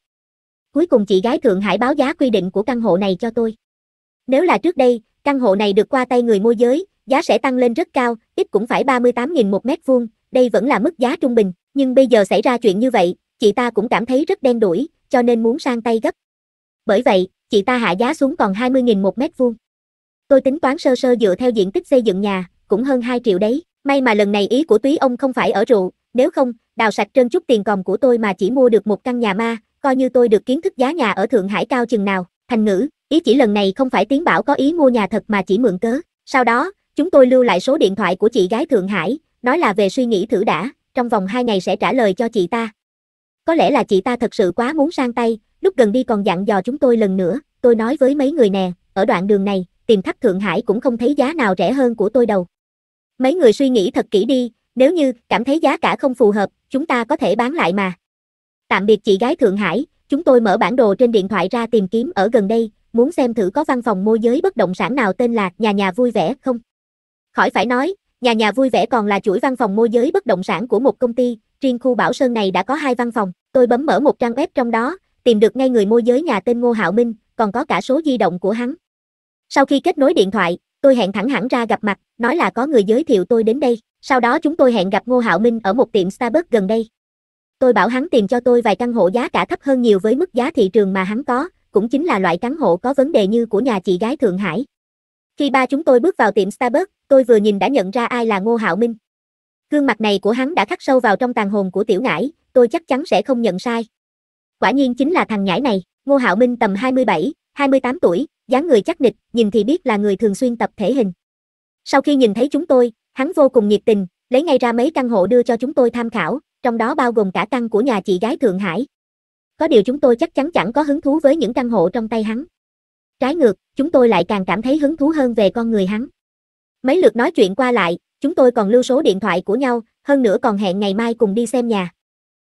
Cuối cùng chị gái Thượng Hải báo giá quy định của căn hộ này cho tôi. Nếu là trước đây, căn hộ này được qua tay người môi giới, giá sẽ tăng lên rất cao, ít cũng phải 38.000 một mét vuông, đây vẫn là mức giá trung bình, nhưng bây giờ xảy ra chuyện như vậy, chị ta cũng cảm thấy rất đen đủi, cho nên muốn sang tay gấp. Bởi vậy, chị ta hạ giá xuống còn 20.000 một mét vuông. Tôi tính toán sơ sơ dựa theo diện tích xây dựng nhà, cũng hơn 2 triệu đấy, may mà lần này ý của túy ông không phải ở rượu, nếu không, đào sạch trơn chút tiền còn của tôi mà chỉ mua được một căn nhà ma, coi như tôi được kiến thức giá nhà ở Thượng Hải cao chừng nào, thành ngữ, ý chỉ lần này không phải tiến bảo có ý mua nhà thật mà chỉ mượn cớ. Sau đó, Chúng tôi lưu lại số điện thoại của chị gái Thượng Hải, nói là về suy nghĩ thử đã, trong vòng 2 ngày sẽ trả lời cho chị ta. Có lẽ là chị ta thật sự quá muốn sang tay, lúc gần đi còn dặn dò chúng tôi lần nữa, tôi nói với mấy người nè, ở đoạn đường này, tìm khắp Thượng Hải cũng không thấy giá nào rẻ hơn của tôi đâu. Mấy người suy nghĩ thật kỹ đi, nếu như cảm thấy giá cả không phù hợp, chúng ta có thể bán lại mà. Tạm biệt chị gái Thượng Hải, chúng tôi mở bản đồ trên điện thoại ra tìm kiếm ở gần đây, muốn xem thử có văn phòng môi giới bất động sản nào tên là Nhà Nhà Vui Vẻ không? Khỏi phải nói, nhà nhà vui vẻ còn là chuỗi văn phòng môi giới bất động sản của một công ty, riêng khu Bảo Sơn này đã có hai văn phòng, tôi bấm mở một trang web trong đó, tìm được ngay người môi giới nhà tên Ngô Hạo Minh, còn có cả số di động của hắn. Sau khi kết nối điện thoại, tôi hẹn thẳng hẳn ra gặp mặt, nói là có người giới thiệu tôi đến đây, sau đó chúng tôi hẹn gặp Ngô Hạo Minh ở một tiệm Starbucks gần đây. Tôi bảo hắn tìm cho tôi vài căn hộ giá cả thấp hơn nhiều với mức giá thị trường mà hắn có, cũng chính là loại căn hộ có vấn đề như của nhà chị gái Thượng Hải, khi ba chúng tôi bước vào tiệm Starbucks, tôi vừa nhìn đã nhận ra ai là Ngô Hạo Minh. Gương mặt này của hắn đã khắc sâu vào trong tàn hồn của tiểu ngải, tôi chắc chắn sẽ không nhận sai. Quả nhiên chính là thằng nhãi này, Ngô Hạo Minh tầm 27, 28 tuổi, dáng người chắc nịch, nhìn thì biết là người thường xuyên tập thể hình. Sau khi nhìn thấy chúng tôi, hắn vô cùng nhiệt tình, lấy ngay ra mấy căn hộ đưa cho chúng tôi tham khảo, trong đó bao gồm cả căn của nhà chị gái Thượng Hải. Có điều chúng tôi chắc chắn chẳng có hứng thú với những căn hộ trong tay hắn. Trái ngược, chúng tôi lại càng cảm thấy hứng thú hơn về con người hắn. Mấy lượt nói chuyện qua lại, chúng tôi còn lưu số điện thoại của nhau, hơn nữa còn hẹn ngày mai cùng đi xem nhà.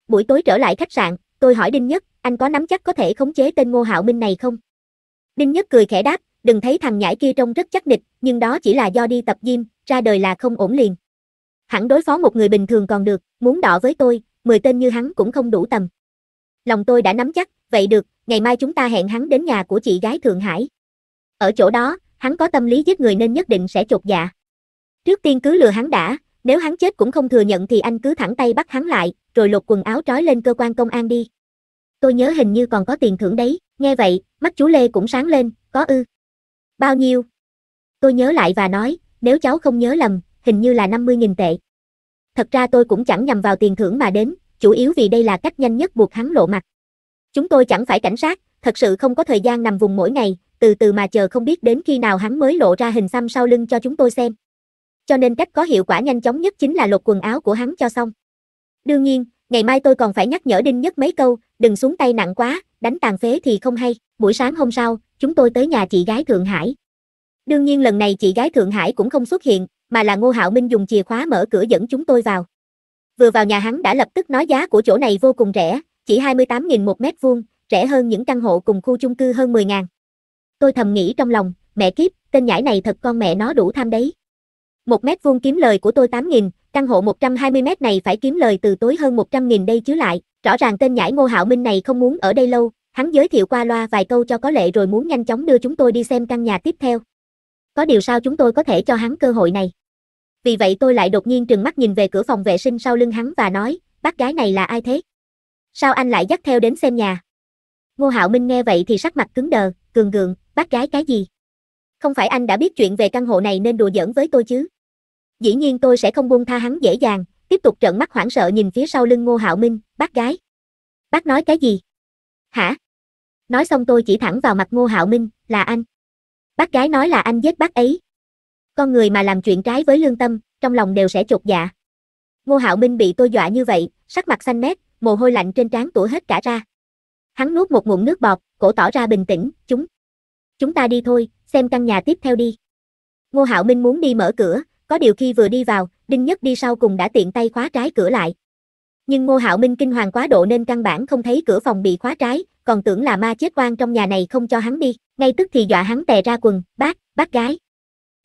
Buổi tối trở lại khách sạn, tôi hỏi Đinh Nhất, anh có nắm chắc có thể khống chế tên Ngô Hạo Minh này không? Đinh Nhất cười khẽ đáp, đừng thấy thằng nhãi kia trông rất chắc nịch, nhưng đó chỉ là do đi tập gym, ra đời là không ổn liền. Hẳn đối phó một người bình thường còn được, muốn đỏ với tôi, 10 tên như hắn cũng không đủ tầm. Lòng tôi đã nắm chắc, vậy được, ngày mai chúng ta hẹn hắn đến nhà của chị gái Thượng Hải. Ở chỗ đó, hắn có tâm lý giết người nên nhất định sẽ chột dạ. Trước tiên cứ lừa hắn đã, nếu hắn chết cũng không thừa nhận thì anh cứ thẳng tay bắt hắn lại, rồi lột quần áo trói lên cơ quan công an đi. Tôi nhớ hình như còn có tiền thưởng đấy, nghe vậy, mắt chú Lê cũng sáng lên, có ư. Bao nhiêu? Tôi nhớ lại và nói, nếu cháu không nhớ lầm, hình như là 50.000 tệ. Thật ra tôi cũng chẳng nhằm vào tiền thưởng mà đến, chủ yếu vì đây là cách nhanh nhất buộc hắn lộ mặt. Chúng tôi chẳng phải cảnh sát, thật sự không có thời gian nằm vùng mỗi ngày, từ từ mà chờ không biết đến khi nào hắn mới lộ ra hình xăm sau lưng cho chúng tôi xem. Cho nên cách có hiệu quả nhanh chóng nhất chính là lột quần áo của hắn cho xong. Đương nhiên, ngày mai tôi còn phải nhắc nhở Đinh Nhất mấy câu, đừng xuống tay nặng quá, đánh tàn phế thì không hay. Buổi sáng hôm sau, chúng tôi tới nhà chị gái Thượng Hải. Đương nhiên lần này chị gái Thượng Hải cũng không xuất hiện, mà là Ngô Hạo Minh dùng chìa khóa mở cửa dẫn chúng tôi vào. Vừa vào nhà hắn đã lập tức nói giá của chỗ này vô cùng rẻ, chỉ 28.000 một mét vuông, rẻ hơn những căn hộ cùng khu chung cư hơn 10.000. Tôi thầm nghĩ trong lòng, mẹ kiếp, tên nhãi này thật con mẹ nó đủ tham đấy. Một mét vuông kiếm lời của tôi 8.000, căn hộ 120 mét này phải kiếm lời từ tối hơn 100.000 đây chứ lại, rõ ràng tên nhãi Ngô Hạo Minh này không muốn ở đây lâu, hắn giới thiệu qua loa vài câu cho có lệ rồi muốn nhanh chóng đưa chúng tôi đi xem căn nhà tiếp theo. Có điều sao chúng tôi có thể cho hắn cơ hội này? Vì vậy tôi lại đột nhiên trừng mắt nhìn về cửa phòng vệ sinh sau lưng hắn và nói, bác gái này là ai thế? Sao anh lại dắt theo đến xem nhà? Ngô Hạo Minh nghe vậy thì sắc mặt cứng đờ, cường gượng, bác gái cái gì? Không phải anh đã biết chuyện về căn hộ này nên đùa giỡn với tôi chứ? Dĩ nhiên tôi sẽ không buông tha hắn dễ dàng, tiếp tục trợn mắt hoảng sợ nhìn phía sau lưng Ngô Hạo Minh, bác gái. Bác nói cái gì? Hả? Nói xong tôi chỉ thẳng vào mặt Ngô Hạo Minh, là anh. Bác gái nói là anh giết bác ấy. Con người mà làm chuyện trái với lương tâm, trong lòng đều sẽ chột dạ. Ngô Hạo Minh bị tôi dọa như vậy, sắc mặt xanh mét, mồ hôi lạnh trên trán tủa hết cả ra. Hắn nuốt một ngụm nước bọt, cổ tỏ ra bình tĩnh, chúng. Chúng ta đi thôi, xem căn nhà tiếp theo đi. Ngô Hạo Minh muốn đi mở cửa, có điều khi vừa đi vào, Đinh Nhất đi sau cùng đã tiện tay khóa trái cửa lại. Nhưng Ngô Hạo Minh kinh hoàng quá độ nên căn bản không thấy cửa phòng bị khóa trái, còn tưởng là ma chết oan trong nhà này không cho hắn đi, ngay tức thì dọa hắn tè ra quần, bác, bác gái.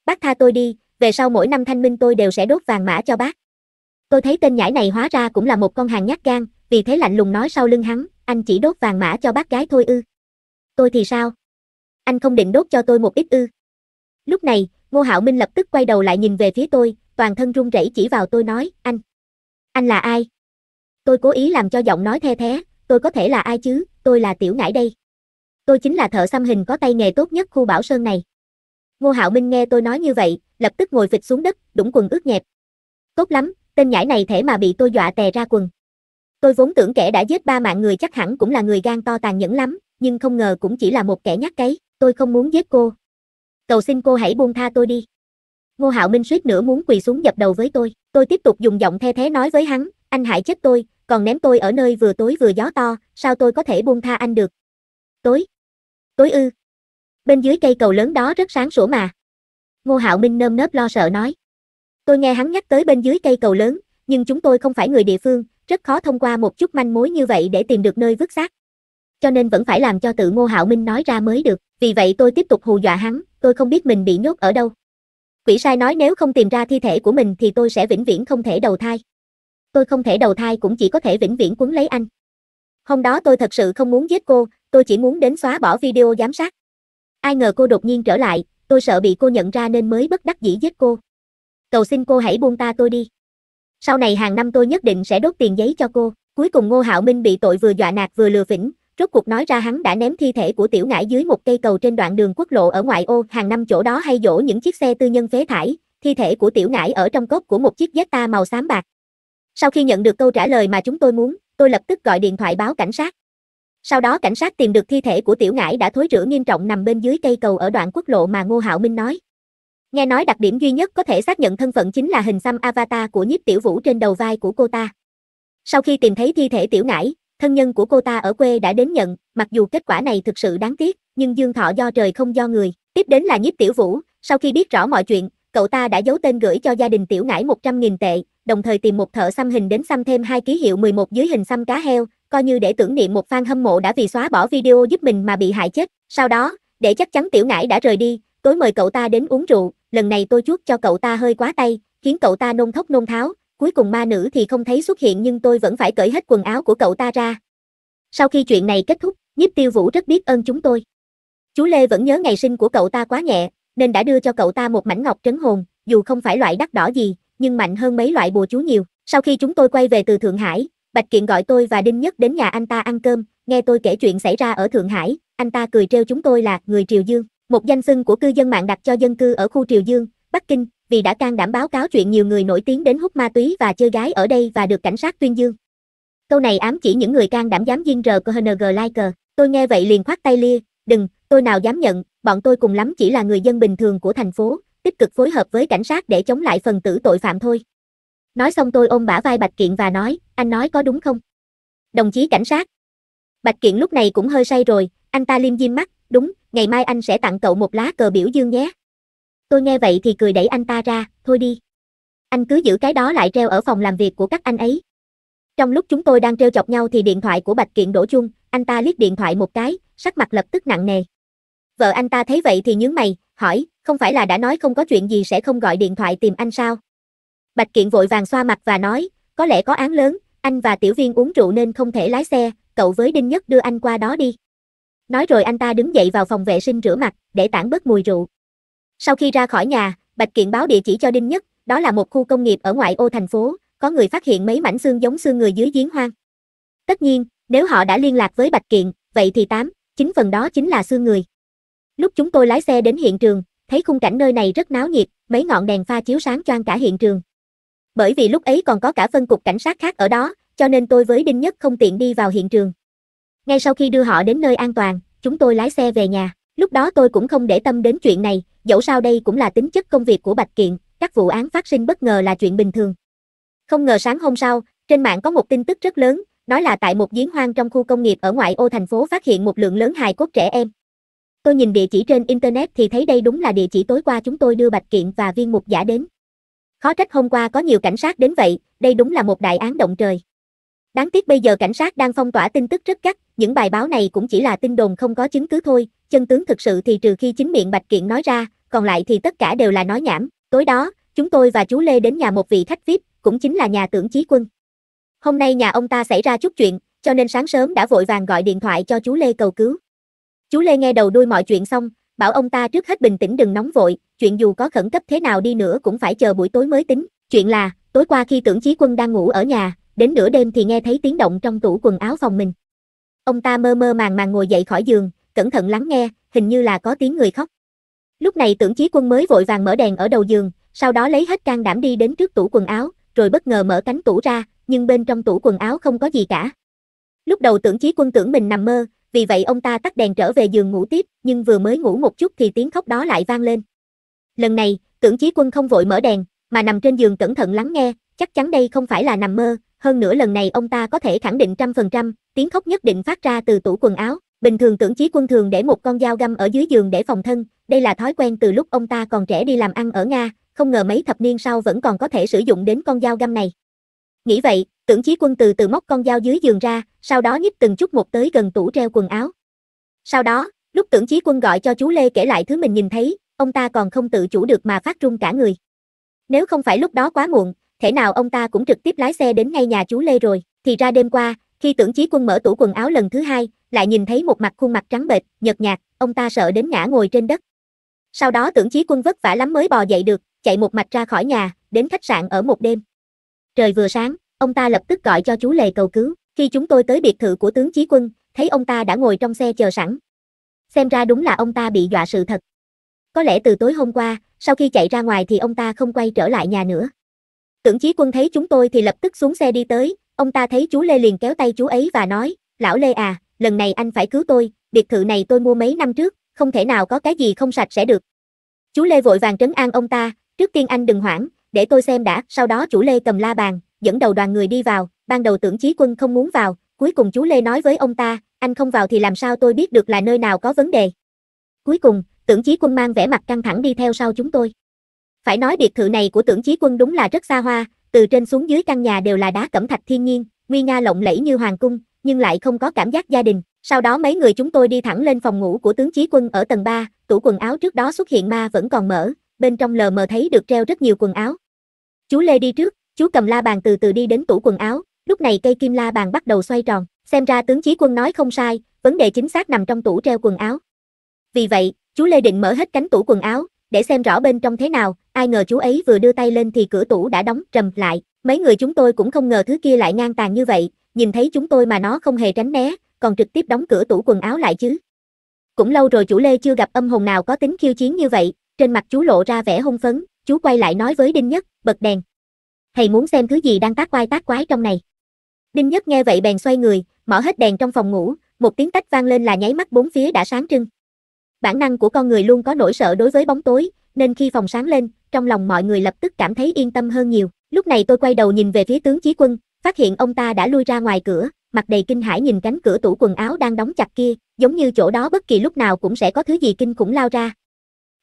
Bác tha tôi đi, về sau mỗi năm thanh minh tôi đều sẽ đốt vàng mã cho bác. Tôi thấy tên nhãi này hóa ra cũng là một con hàng nhát gan, vì thế lạnh lùng nói sau lưng hắn, anh chỉ đốt vàng mã cho bác gái thôi ư. Tôi thì sao? Anh không định đốt cho tôi một ít ư. Lúc này, Ngô Hạo Minh lập tức quay đầu lại nhìn về phía tôi, toàn thân run rẩy chỉ vào tôi nói, anh. Anh là ai? Tôi cố ý làm cho giọng nói the thế, tôi có thể là ai chứ, tôi là Tiểu Ngải đây. Tôi chính là thợ xăm hình có tay nghề tốt nhất khu bảo sơn này. Ngô Hạo Minh nghe tôi nói như vậy, lập tức ngồi phịch xuống đất, đũng quần ướt nhẹp. Tốt lắm, tên nhãi này thể mà bị tôi dọa tè ra quần. Tôi vốn tưởng kẻ đã giết ba mạng người chắc hẳn cũng là người gan to tàn nhẫn lắm, nhưng không ngờ cũng chỉ là một kẻ nhát cấy, tôi không muốn giết cô. Cầu xin cô hãy buông tha tôi đi. Ngô Hạo Minh suýt nữa muốn quỳ xuống dập đầu với tôi, tôi tiếp tục dùng giọng the thế nói với hắn, anh hại chết tôi, còn ném tôi ở nơi vừa tối vừa gió to, sao tôi có thể buông tha anh được. Tối. Tối ư. Bên dưới cây cầu lớn đó rất sáng sủa mà. Ngô Hạo Minh nơm nớp lo sợ nói. Tôi nghe hắn nhắc tới bên dưới cây cầu lớn, nhưng chúng tôi không phải người địa phương, rất khó thông qua một chút manh mối như vậy để tìm được nơi vứt xác. Cho nên vẫn phải làm cho tự Ngô Hạo Minh nói ra mới được, vì vậy tôi tiếp tục hù dọa hắn, tôi không biết mình bị nhốt ở đâu. Quỷ sai nói nếu không tìm ra thi thể của mình thì tôi sẽ vĩnh viễn không thể đầu thai. Tôi không thể đầu thai cũng chỉ có thể vĩnh viễn quấn lấy anh. Hôm đó tôi thật sự không muốn giết cô, tôi chỉ muốn đến xóa bỏ video giám sát. Ai ngờ cô đột nhiên trở lại, tôi sợ bị cô nhận ra nên mới bất đắc dĩ giết cô. Cầu xin cô hãy buông ta tôi đi. Sau này hàng năm tôi nhất định sẽ đốt tiền giấy cho cô. Cuối cùng Ngô Hạo Minh bị tội vừa dọa nạt vừa lừa phỉnh, rốt cuộc nói ra hắn đã ném thi thể của tiểu ngải dưới một cây cầu trên đoạn đường quốc lộ ở ngoại ô, hàng năm chỗ đó hay dỗ những chiếc xe tư nhân phế thải, thi thể của tiểu ngải ở trong cốc của một chiếc Jetta màu xám bạc. Sau khi nhận được câu trả lời mà chúng tôi muốn, tôi lập tức gọi điện thoại báo cảnh sát. Sau đó cảnh sát tìm được thi thể của tiểu ngải đã thối rữa nghiêm trọng nằm bên dưới cây cầu ở đoạn quốc lộ mà Ngô Hạo Minh nói. Nghe nói đặc điểm duy nhất có thể xác nhận thân phận chính là hình xăm avatar của nhiếp tiểu vũ trên đầu vai của cô ta. Sau khi tìm thấy thi thể tiểu ngải, thân nhân của cô ta ở quê đã đến nhận, mặc dù kết quả này thực sự đáng tiếc, nhưng dương thọ do trời không do người. Tiếp đến là nhiếp tiểu vũ, sau khi biết rõ mọi chuyện, cậu ta đã giấu tên gửi cho gia đình tiểu ngải 100.000 tệ, đồng thời tìm một thợ xăm hình đến xăm thêm hai ký hiệu 11 dưới hình xăm cá heo, coi như để tưởng niệm một fan hâm mộ đã vì xóa bỏ video giúp mình mà bị hại chết. Sau đó, để chắc chắn tiểu ngải đã rời đi, tối mời cậu ta đến uống rượu, lần này tôi chuốt cho cậu ta hơi quá tay, khiến cậu ta nôn thốc nôn tháo, cuối cùng ma nữ thì không thấy xuất hiện nhưng tôi vẫn phải cởi hết quần áo của cậu ta ra. Sau khi chuyện này kết thúc, nhiếp tiêu vũ rất biết ơn chúng tôi. Chú Lê vẫn nhớ ngày sinh của cậu ta quá nhẹ, nên đã đưa cho cậu ta một mảnh ngọc trấn hồn, dù không phải loại đắt đỏ gì, nhưng mạnh hơn mấy loại bùa chú nhiều. Sau khi chúng tôi quay về từ Thượng Hải, Bạch Kiện gọi tôi và Đinh Nhất đến nhà anh ta ăn cơm, nghe tôi kể chuyện xảy ra ở Thượng Hải, anh ta cười trêu chúng tôi là người Triều Dương. Một danh xưng của cư dân mạng đặt cho dân cư ở khu Triều Dương, Bắc Kinh, vì đã can đảm báo cáo chuyện nhiều người nổi tiếng đến hút ma túy và chơi gái ở đây và được cảnh sát tuyên dương. Câu này ám chỉ những người can đảm dám diên rờ KNG like tôi nghe vậy liền khoát tay lia, đừng, tôi nào dám nhận, bọn tôi cùng lắm chỉ là người dân bình thường của thành phố, tích cực phối hợp với cảnh sát để chống lại phần tử tội phạm thôi. Nói xong tôi ôm bả vai Bạch Kiện và nói, anh nói có đúng không? Đồng chí cảnh sát. Bạch Kiện lúc này cũng hơi say rồi, anh ta liêm diêm mắt, đúng, ngày mai anh sẽ tặng cậu một lá cờ biểu dương nhé. Tôi nghe vậy thì cười đẩy anh ta ra, thôi đi. Anh cứ giữ cái đó lại treo ở phòng làm việc của các anh ấy. Trong lúc chúng tôi đang treo chọc nhau thì điện thoại của Bạch Kiện đổ chuông, anh ta liếc điện thoại một cái, sắc mặt lập tức nặng nề. Vợ anh ta thấy vậy thì nhướng mày, hỏi, không phải là đã nói không có chuyện gì sẽ không gọi điện thoại tìm anh sao? Bạch Kiện vội vàng xoa mặt và nói, có lẽ có án lớn, anh và tiểu viên uống rượu nên không thể lái xe, cậu với Đinh Nhất đưa anh qua đó đi. Nói rồi anh ta đứng dậy vào phòng vệ sinh rửa mặt, để tản bớt mùi rượu. Sau khi ra khỏi nhà, Bạch Kiện báo địa chỉ cho Đinh Nhất, đó là một khu công nghiệp ở ngoại ô thành phố, có người phát hiện mấy mảnh xương giống xương người dưới giếng hoang. Tất nhiên, nếu họ đã liên lạc với Bạch Kiện, vậy thì tám, chính phần đó chính là xương người. Lúc chúng tôi lái xe đến hiện trường, thấy khung cảnh nơi này rất náo nhiệt, mấy ngọn đèn pha chiếu sáng choang cả hiện trường. Bởi vì lúc ấy còn có cả phân cục cảnh sát khác ở đó, cho nên tôi với Đinh Nhất không tiện đi vào hiện trường. Ngay sau khi đưa họ đến nơi an toàn, chúng tôi lái xe về nhà. Lúc đó tôi cũng không để tâm đến chuyện này, dẫu sao đây cũng là tính chất công việc của Bạch Kiện, các vụ án phát sinh bất ngờ là chuyện bình thường. Không ngờ sáng hôm sau, trên mạng có một tin tức rất lớn, nói là tại một giếng hoang trong khu công nghiệp ở ngoại ô thành phố phát hiện một lượng lớn hài cốt trẻ em. Tôi nhìn địa chỉ trên Internet thì thấy đây đúng là địa chỉ tối qua chúng tôi đưa Bạch Kiện và viên mục giả đến. Khó trách hôm qua có nhiều cảnh sát đến vậy, đây đúng là một đại án động trời. Đáng tiếc bây giờ cảnh sát đang phong tỏa tin tức rất gắt, những bài báo này cũng chỉ là tin đồn không có chứng cứ thôi, chân tướng thực sự thì trừ khi chính miệng Bạch Kiện nói ra, còn lại thì tất cả đều là nói nhảm. Tối đó, chúng tôi và chú Lê đến nhà một vị khách VIP, cũng chính là nhà tưởng chí quân. Hôm nay nhà ông ta xảy ra chút chuyện, cho nên sáng sớm đã vội vàng gọi điện thoại cho chú Lê cầu cứu. Chú Lê nghe đầu đuôi mọi chuyện xong, bảo ông ta trước hết bình tĩnh đừng nóng vội, chuyện dù có khẩn cấp thế nào đi nữa cũng phải chờ buổi tối mới tính. Chuyện là, tối qua khi tưởng chí quân đang ngủ ở nhà, đến nửa đêm thì nghe thấy tiếng động trong tủ quần áo phòng mình. Ông ta mơ mơ màng màng ngồi dậy khỏi giường, cẩn thận lắng nghe, hình như là có tiếng người khóc. Lúc này tưởng chí quân mới vội vàng mở đèn ở đầu giường, sau đó lấy hết can đảm đi đến trước tủ quần áo, rồi bất ngờ mở cánh tủ ra, nhưng bên trong tủ quần áo không có gì cả. Lúc đầu tưởng chí quân tưởng mình nằm mơ, vì vậy ông ta tắt đèn trở về giường ngủ tiếp, nhưng vừa mới ngủ một chút thì tiếng khóc đó lại vang lên. Lần này, tưởng chí quân không vội mở đèn, mà nằm trên giường cẩn thận lắng nghe, chắc chắn đây không phải là nằm mơ, hơn nữa lần này ông ta có thể khẳng định trăm phần trăm, tiếng khóc nhất định phát ra từ tủ quần áo, bình thường tưởng chí quân thường để một con dao găm ở dưới giường để phòng thân, đây là thói quen từ lúc ông ta còn trẻ đi làm ăn ở Nga, không ngờ mấy thập niên sau vẫn còn có thể sử dụng đến con dao găm này. Nghĩ vậy, tưởng chí quân từ từ móc con dao dưới giường ra, sau đó nhích từng chút một tới gần tủ treo quần áo. Sau đó, lúc tưởng chí quân gọi cho chú Lê kể lại thứ mình nhìn thấy, ông ta còn không tự chủ được mà phát run cả người. Nếu không phải lúc đó quá muộn, thể nào ông ta cũng trực tiếp lái xe đến ngay nhà chú Lê rồi, thì ra đêm qua, khi tưởng chí quân mở tủ quần áo lần thứ hai, lại nhìn thấy một mặt khuôn mặt trắng bệch, nhợt nhạt, ông ta sợ đến ngã ngồi trên đất. Sau đó tưởng chí quân vất vả lắm mới bò dậy được, chạy một mạch ra khỏi nhà, đến khách sạn ở một đêm. Trời vừa sáng, ông ta lập tức gọi cho chú Lê cầu cứu, khi chúng tôi tới biệt thự của tướng chí quân, thấy ông ta đã ngồi trong xe chờ sẵn. Xem ra đúng là ông ta bị dọa sự thật. Có lẽ từ tối hôm qua, sau khi chạy ra ngoài thì ông ta không quay trở lại nhà nữa. Tưởng chí quân thấy chúng tôi thì lập tức xuống xe đi tới, ông ta thấy chú Lê liền kéo tay chú ấy và nói, lão Lê à, lần này anh phải cứu tôi, biệt thự này tôi mua mấy năm trước, không thể nào có cái gì không sạch sẽ được. Chú Lê vội vàng trấn an ông ta, trước tiên anh đừng hoảng, để tôi xem đã, sau đó chủ Lê cầm la bàn, dẫn đầu đoàn người đi vào, ban đầu tưởng chí quân không muốn vào, cuối cùng chú Lê nói với ông ta, anh không vào thì làm sao tôi biết được là nơi nào có vấn đề. Cuối cùng, tưởng chí quân mang vẻ mặt căng thẳng đi theo sau chúng tôi. Phải nói biệt thự này của tưởng chí quân đúng là rất xa hoa, từ trên xuống dưới căn nhà đều là đá cẩm thạch thiên nhiên, nguy nga lộng lẫy như hoàng cung, nhưng lại không có cảm giác gia đình. Sau đó mấy người chúng tôi đi thẳng lên phòng ngủ của tướng chí quân ở tầng 3, tủ quần áo trước đó xuất hiện ma vẫn còn mở, bên trong lờ mờ thấy được treo rất nhiều quần áo. Chú Lê đi trước, chú cầm la bàn từ từ đi đến tủ quần áo, lúc này cây kim la bàn bắt đầu xoay tròn, xem ra tướng chí quân nói không sai, vấn đề chính xác nằm trong tủ treo quần áo. Vì vậy, chú Lê định mở hết cánh tủ quần áo, để xem rõ bên trong thế nào, ai ngờ chú ấy vừa đưa tay lên thì cửa tủ đã đóng trầm lại, mấy người chúng tôi cũng không ngờ thứ kia lại ngang tàn như vậy, nhìn thấy chúng tôi mà nó không hề tránh né, còn trực tiếp đóng cửa tủ quần áo lại chứ. Cũng lâu rồi chủ Lê chưa gặp âm hồn nào có tính khiêu chiến như vậy, trên mặt chú lộ ra vẻ hung phấn, chú quay lại nói với Đinh Nhất, bật đèn. Thầy muốn xem thứ gì đang tác quai tác quái trong này. Đinh Nhất nghe vậy bèn xoay người, mở hết đèn trong phòng ngủ, một tiếng tách vang lên là nháy mắt bốn phía đã sáng trưng. Bản năng của con người luôn có nỗi sợ đối với bóng tối, nên khi phòng sáng lên, trong lòng mọi người lập tức cảm thấy yên tâm hơn nhiều. Lúc này tôi quay đầu nhìn về phía tướng Chí Quân, phát hiện ông ta đã lui ra ngoài cửa, mặt đầy kinh hãi nhìn cánh cửa tủ quần áo đang đóng chặt kia, giống như chỗ đó bất kỳ lúc nào cũng sẽ có thứ gì kinh khủng lao ra.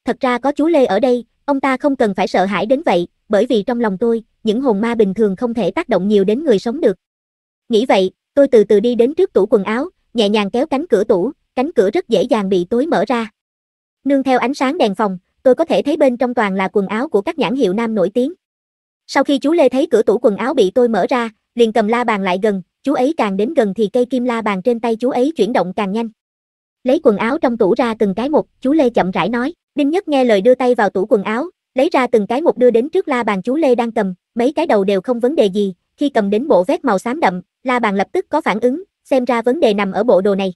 Thật ra có chú Lê ở đây, ông ta không cần phải sợ hãi đến vậy, bởi vì trong lòng tôi, những hồn ma bình thường không thể tác động nhiều đến người sống được. Nghĩ vậy, tôi từ từ đi đến trước tủ quần áo, nhẹ nhàng kéo cánh cửa tủ, cánh cửa rất dễ dàng bị tối mở ra. Nương theo ánh sáng đèn phòng, tôi có thể thấy bên trong toàn là quần áo của các nhãn hiệu nam nổi tiếng. Sau khi chú Lê thấy cửa tủ quần áo bị tôi mở ra, liền cầm la bàn lại gần, chú ấy càng đến gần thì cây kim la bàn trên tay chú ấy chuyển động càng nhanh. Lấy quần áo trong tủ ra từng cái một, chú Lê chậm rãi nói, Đinh Nhất nghe lời đưa tay vào tủ quần áo, lấy ra từng cái một đưa đến trước la bàn chú Lê đang cầm, mấy cái đầu đều không vấn đề gì, khi cầm đến bộ vest màu xám đậm, la bàn lập tức có phản ứng, xem ra vấn đề nằm ở bộ đồ này.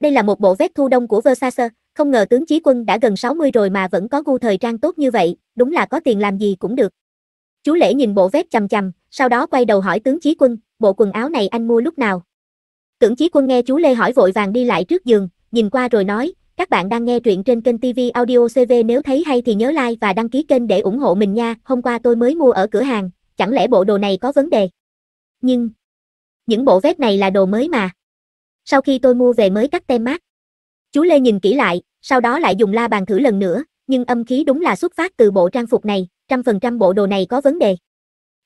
Đây là một bộ vest thu đông của Versace, không ngờ tướng Chí Quân đã gần 60 rồi mà vẫn có gu thời trang tốt như vậy, đúng là có tiền làm gì cũng được. Chú Lễ nhìn bộ vest chầm chầm, sau đó quay đầu hỏi tướng Chí Quân, bộ quần áo này anh mua lúc nào? tướng Chí Quân nghe chú Lê hỏi vội vàng đi lại trước giường, nhìn qua rồi nói, các bạn đang nghe truyện trên kênh TV Audio CV nếu thấy hay thì nhớ like và đăng ký kênh để ủng hộ mình nha, hôm qua tôi mới mua ở cửa hàng, chẳng lẽ bộ đồ này có vấn đề? Nhưng, những bộ vest này là đồ mới mà. Sau khi tôi mua về mới cắt tem mát. Chú Lê nhìn kỹ lại, sau đó lại dùng la bàn thử lần nữa, nhưng âm khí đúng là xuất phát từ bộ trang phục này, trăm phần trăm bộ đồ này có vấn đề.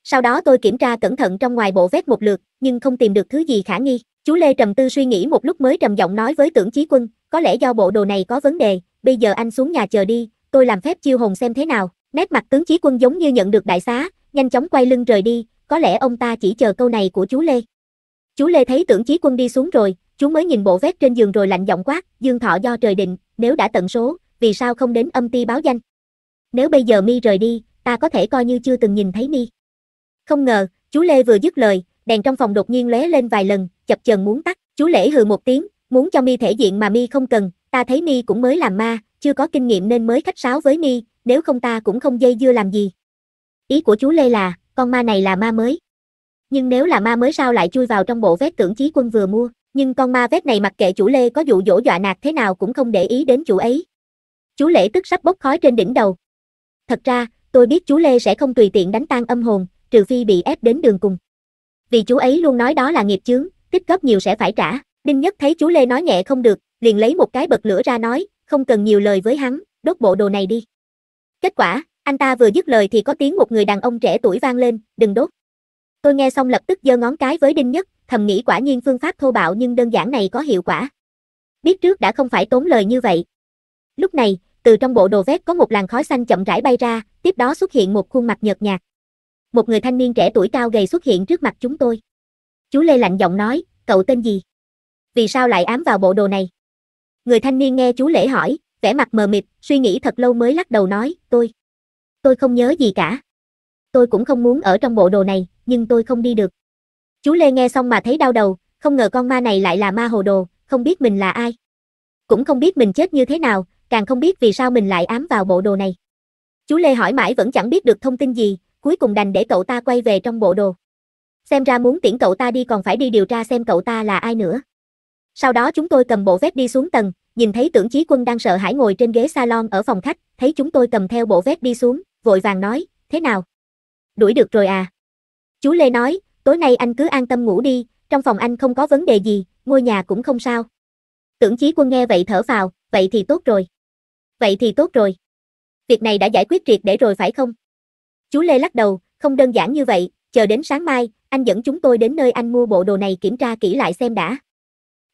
Sau đó tôi kiểm tra cẩn thận trong ngoài bộ vét một lượt, nhưng không tìm được thứ gì khả nghi. Chú Lê trầm tư suy nghĩ một lúc mới trầm giọng nói với tưởng chí quân, có lẽ do bộ đồ này có vấn đề, bây giờ anh xuống nhà chờ đi, tôi làm phép chiêu hồn xem thế nào. Nét mặt tướng chí quân giống như nhận được đại xá, nhanh chóng quay lưng rời đi, có lẽ ông ta chỉ chờ câu này của chú Lê. Chú Lê thấy tưởng chí quân đi xuống rồi, chú mới nhìn bộ vét trên giường rồi lạnh giọng quát, dương thọ do trời định, nếu đã tận số, vì sao không đến âm ti báo danh? Nếu bây giờ mi rời đi, ta có thể coi như chưa từng nhìn thấy mi. Không ngờ, chú Lê vừa dứt lời, đèn trong phòng đột nhiên lóe lên vài lần, chập chờn muốn tắt, chú Lễ hừ một tiếng, muốn cho mi thể diện mà mi không cần, ta thấy mi cũng mới làm ma, chưa có kinh nghiệm nên mới khách sáo với mi, nếu không ta cũng không dây dưa làm gì. Ý của chú Lê là, con ma này là ma mới. Nhưng nếu là ma mới sao lại chui vào trong bộ vét tưởng chí quân vừa mua? nhưng con ma vét này mặc kệ chủ Lê có dụ dỗ dọa nạt thế nào cũng không để ý đến chủ ấy. Chú Lễ tức sắp bốc khói trên đỉnh đầu. Thật ra, tôi biết chú Lê sẽ không tùy tiện đánh tan âm hồn, trừ phi bị ép đến đường cùng. Vì chú ấy luôn nói đó là nghiệp chướng, tích góp nhiều sẽ phải trả. Đinh Nhất thấy chú Lê nói nhẹ không được, liền lấy một cái bật lửa ra nói, không cần nhiều lời với hắn, đốt bộ đồ này đi. Kết quả, anh ta vừa dứt lời thì có tiếng một người đàn ông trẻ tuổi vang lên, đừng đốt. Tôi nghe xong lập tức giơ ngón cái với Đinh Nhất, thầm nghĩ quả nhiên phương pháp thô bạo nhưng đơn giản này có hiệu quả. Biết trước đã không phải tốn lời như vậy. Lúc này, từ trong bộ đồ vét có một làn khói xanh chậm rãi bay ra, tiếp đó xuất hiện một khuôn mặt nhợt nhạt. Một người thanh niên trẻ tuổi cao gầy xuất hiện trước mặt chúng tôi. Chú Lê lạnh giọng nói, cậu tên gì? Vì sao lại ám vào bộ đồ này? Người thanh niên nghe chú Lễ hỏi, vẻ mặt mờ mịt, suy nghĩ thật lâu mới lắc đầu nói, tôi. Tôi không nhớ gì cả. Tôi cũng không muốn ở trong bộ đồ này, nhưng tôi không đi được. Chú Lê nghe xong mà thấy đau đầu, không ngờ con ma này lại là ma hồ đồ, không biết mình là ai. Cũng không biết mình chết như thế nào, càng không biết vì sao mình lại ám vào bộ đồ này. Chú Lê hỏi mãi vẫn chẳng biết được thông tin gì, cuối cùng đành để cậu ta quay về trong bộ đồ. Xem ra muốn tiễn cậu ta đi còn phải đi điều tra xem cậu ta là ai nữa. Sau đó chúng tôi cầm bộ vest đi xuống tầng, nhìn thấy tưởng chí quân đang sợ hãi ngồi trên ghế salon ở phòng khách, thấy chúng tôi cầm theo bộ vest đi xuống, vội vàng nói, thế nào? Đuổi được rồi à? Chú Lê nói, tối nay anh cứ an tâm ngủ đi, trong phòng anh không có vấn đề gì, ngôi nhà cũng không sao. Tưởng chí quân nghe vậy thở phào, vậy thì tốt rồi. Vậy thì tốt rồi. Việc này đã giải quyết triệt để rồi phải không? Chú Lê lắc đầu, không đơn giản như vậy, chờ đến sáng mai, anh dẫn chúng tôi đến nơi anh mua bộ đồ này kiểm tra kỹ lại xem đã.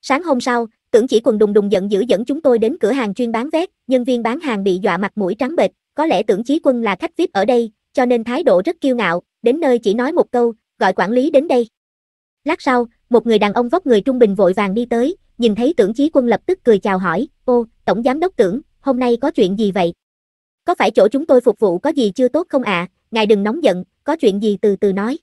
Sáng hôm sau, tưởng chỉ quần đùng đùng giận dữ dẫn chúng tôi đến cửa hàng chuyên bán vét, nhân viên bán hàng bị dọa mặt mũi trắng bệch, có lẽ tưởng chí quân là khách VIP ở đây, cho nên thái độ rất kiêu ngạo, đến nơi chỉ nói một câu, gọi quản lý đến đây. Lát sau, một người đàn ông vóc người trung bình vội vàng đi tới, nhìn thấy tưởng chí quân lập tức cười chào hỏi, ô, tổng giám đốc tưởng, hôm nay có chuyện gì vậy? Có phải chỗ chúng tôi phục vụ có gì chưa tốt không ạ, à? ngài đừng nóng giận, có chuyện gì từ từ nói.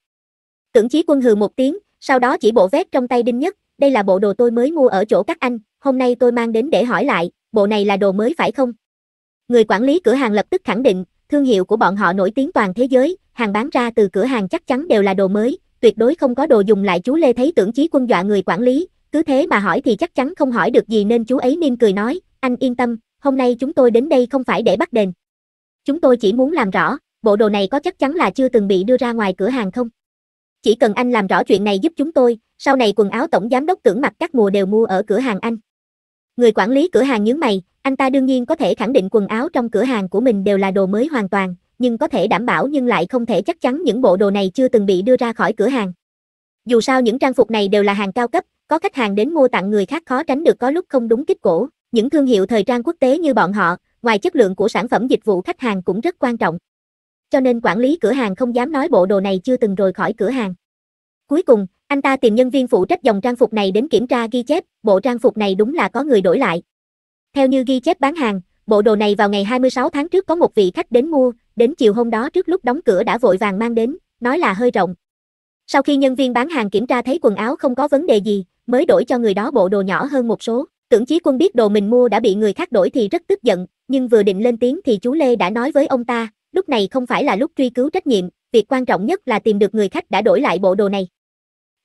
Tưởng chí quân hừ một tiếng, sau đó chỉ bộ vét trong tay đinh nhất, đây là bộ đồ tôi mới mua ở chỗ các anh, hôm nay tôi mang đến để hỏi lại, bộ này là đồ mới phải không? Người quản lý cửa hàng lập tức khẳng định, Thương hiệu của bọn họ nổi tiếng toàn thế giới, hàng bán ra từ cửa hàng chắc chắn đều là đồ mới, tuyệt đối không có đồ dùng lại chú Lê thấy tưởng chí quân dọa người quản lý, cứ thế mà hỏi thì chắc chắn không hỏi được gì nên chú ấy niêm cười nói, anh yên tâm, hôm nay chúng tôi đến đây không phải để bắt đền. Chúng tôi chỉ muốn làm rõ, bộ đồ này có chắc chắn là chưa từng bị đưa ra ngoài cửa hàng không? Chỉ cần anh làm rõ chuyện này giúp chúng tôi, sau này quần áo tổng giám đốc tưởng mặt các mùa đều mua ở cửa hàng anh. Người quản lý cửa hàng nhướng mày, anh ta đương nhiên có thể khẳng định quần áo trong cửa hàng của mình đều là đồ mới hoàn toàn, nhưng có thể đảm bảo nhưng lại không thể chắc chắn những bộ đồ này chưa từng bị đưa ra khỏi cửa hàng. Dù sao những trang phục này đều là hàng cao cấp, có khách hàng đến mua tặng người khác khó tránh được có lúc không đúng kích cổ. Những thương hiệu thời trang quốc tế như bọn họ, ngoài chất lượng của sản phẩm dịch vụ khách hàng cũng rất quan trọng. Cho nên quản lý cửa hàng không dám nói bộ đồ này chưa từng rời khỏi cửa hàng. Cuối cùng, anh ta tìm nhân viên phụ trách dòng trang phục này đến kiểm tra ghi chép, bộ trang phục này đúng là có người đổi lại. Theo như ghi chép bán hàng, bộ đồ này vào ngày 26 tháng trước có một vị khách đến mua, đến chiều hôm đó trước lúc đóng cửa đã vội vàng mang đến, nói là hơi rộng. Sau khi nhân viên bán hàng kiểm tra thấy quần áo không có vấn đề gì, mới đổi cho người đó bộ đồ nhỏ hơn một số. Tưởng chí quân biết đồ mình mua đã bị người khác đổi thì rất tức giận, nhưng vừa định lên tiếng thì chú Lê đã nói với ông ta, lúc này không phải là lúc truy cứu trách nhiệm, việc quan trọng nhất là tìm được người khách đã đổi lại bộ đồ này.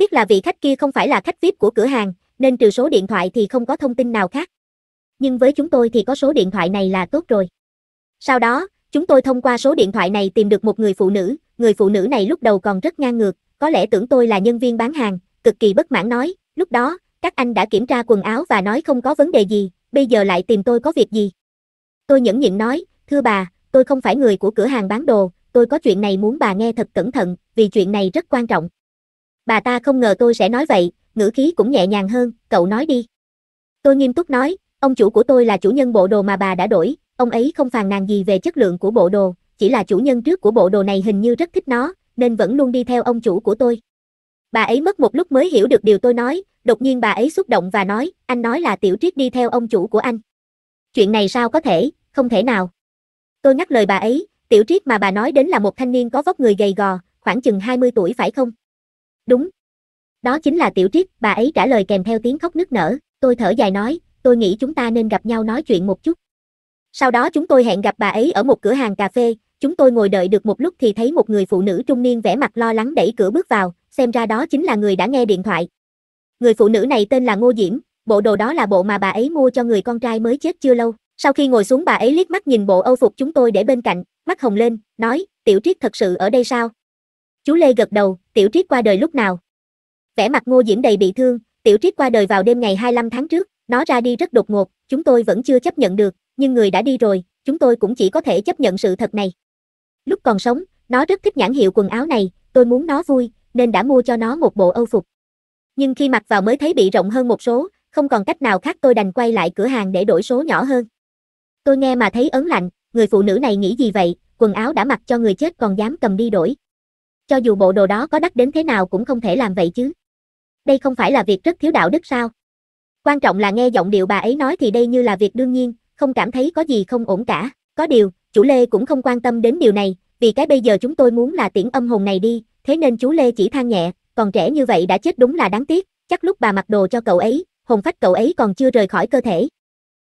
Tiếc là vị khách kia không phải là khách VIP của cửa hàng, nên trừ số điện thoại thì không có thông tin nào khác. Nhưng với chúng tôi thì có số điện thoại này là tốt rồi. Sau đó, chúng tôi thông qua số điện thoại này tìm được một người phụ nữ, người phụ nữ này lúc đầu còn rất ngang ngược, có lẽ tưởng tôi là nhân viên bán hàng, cực kỳ bất mãn nói, lúc đó, các anh đã kiểm tra quần áo và nói không có vấn đề gì, bây giờ lại tìm tôi có việc gì. Tôi nhẫn nhịn nói, thưa bà, tôi không phải người của cửa hàng bán đồ, tôi có chuyện này muốn bà nghe thật cẩn thận, vì chuyện này rất quan trọng bà ta không ngờ tôi sẽ nói vậy, ngữ khí cũng nhẹ nhàng hơn, cậu nói đi. Tôi nghiêm túc nói, ông chủ của tôi là chủ nhân bộ đồ mà bà đã đổi, ông ấy không phàn nàn gì về chất lượng của bộ đồ, chỉ là chủ nhân trước của bộ đồ này hình như rất thích nó, nên vẫn luôn đi theo ông chủ của tôi. Bà ấy mất một lúc mới hiểu được điều tôi nói, đột nhiên bà ấy xúc động và nói, anh nói là tiểu triết đi theo ông chủ của anh. Chuyện này sao có thể, không thể nào. Tôi ngắt lời bà ấy, tiểu triết mà bà nói đến là một thanh niên có vóc người gầy gò, khoảng chừng 20 tuổi phải không? Đúng. Đó chính là tiểu triết, bà ấy trả lời kèm theo tiếng khóc nức nở, tôi thở dài nói, tôi nghĩ chúng ta nên gặp nhau nói chuyện một chút. Sau đó chúng tôi hẹn gặp bà ấy ở một cửa hàng cà phê, chúng tôi ngồi đợi được một lúc thì thấy một người phụ nữ trung niên vẻ mặt lo lắng đẩy cửa bước vào, xem ra đó chính là người đã nghe điện thoại. Người phụ nữ này tên là Ngô Diễm, bộ đồ đó là bộ mà bà ấy mua cho người con trai mới chết chưa lâu. Sau khi ngồi xuống bà ấy liếc mắt nhìn bộ âu phục chúng tôi để bên cạnh, mắt hồng lên, nói, tiểu triết thật sự ở đây sao, Chú Lê gật đầu, tiểu triết qua đời lúc nào? Vẻ mặt Ngô Diễm đầy bị thương, tiểu triết qua đời vào đêm ngày 25 tháng trước, nó ra đi rất đột ngột, chúng tôi vẫn chưa chấp nhận được, nhưng người đã đi rồi, chúng tôi cũng chỉ có thể chấp nhận sự thật này. Lúc còn sống, nó rất thích nhãn hiệu quần áo này, tôi muốn nó vui, nên đã mua cho nó một bộ âu phục. Nhưng khi mặc vào mới thấy bị rộng hơn một số, không còn cách nào khác tôi đành quay lại cửa hàng để đổi số nhỏ hơn. Tôi nghe mà thấy ấn lạnh, người phụ nữ này nghĩ gì vậy, quần áo đã mặc cho người chết còn dám cầm đi đổi cho dù bộ đồ đó có đắt đến thế nào cũng không thể làm vậy chứ. Đây không phải là việc rất thiếu đạo đức sao? Quan trọng là nghe giọng điệu bà ấy nói thì đây như là việc đương nhiên, không cảm thấy có gì không ổn cả. Có điều, chủ Lê cũng không quan tâm đến điều này, vì cái bây giờ chúng tôi muốn là tiễn âm hồn này đi, thế nên chú Lê chỉ than nhẹ, còn trẻ như vậy đã chết đúng là đáng tiếc, chắc lúc bà mặc đồ cho cậu ấy, hồn phách cậu ấy còn chưa rời khỏi cơ thể.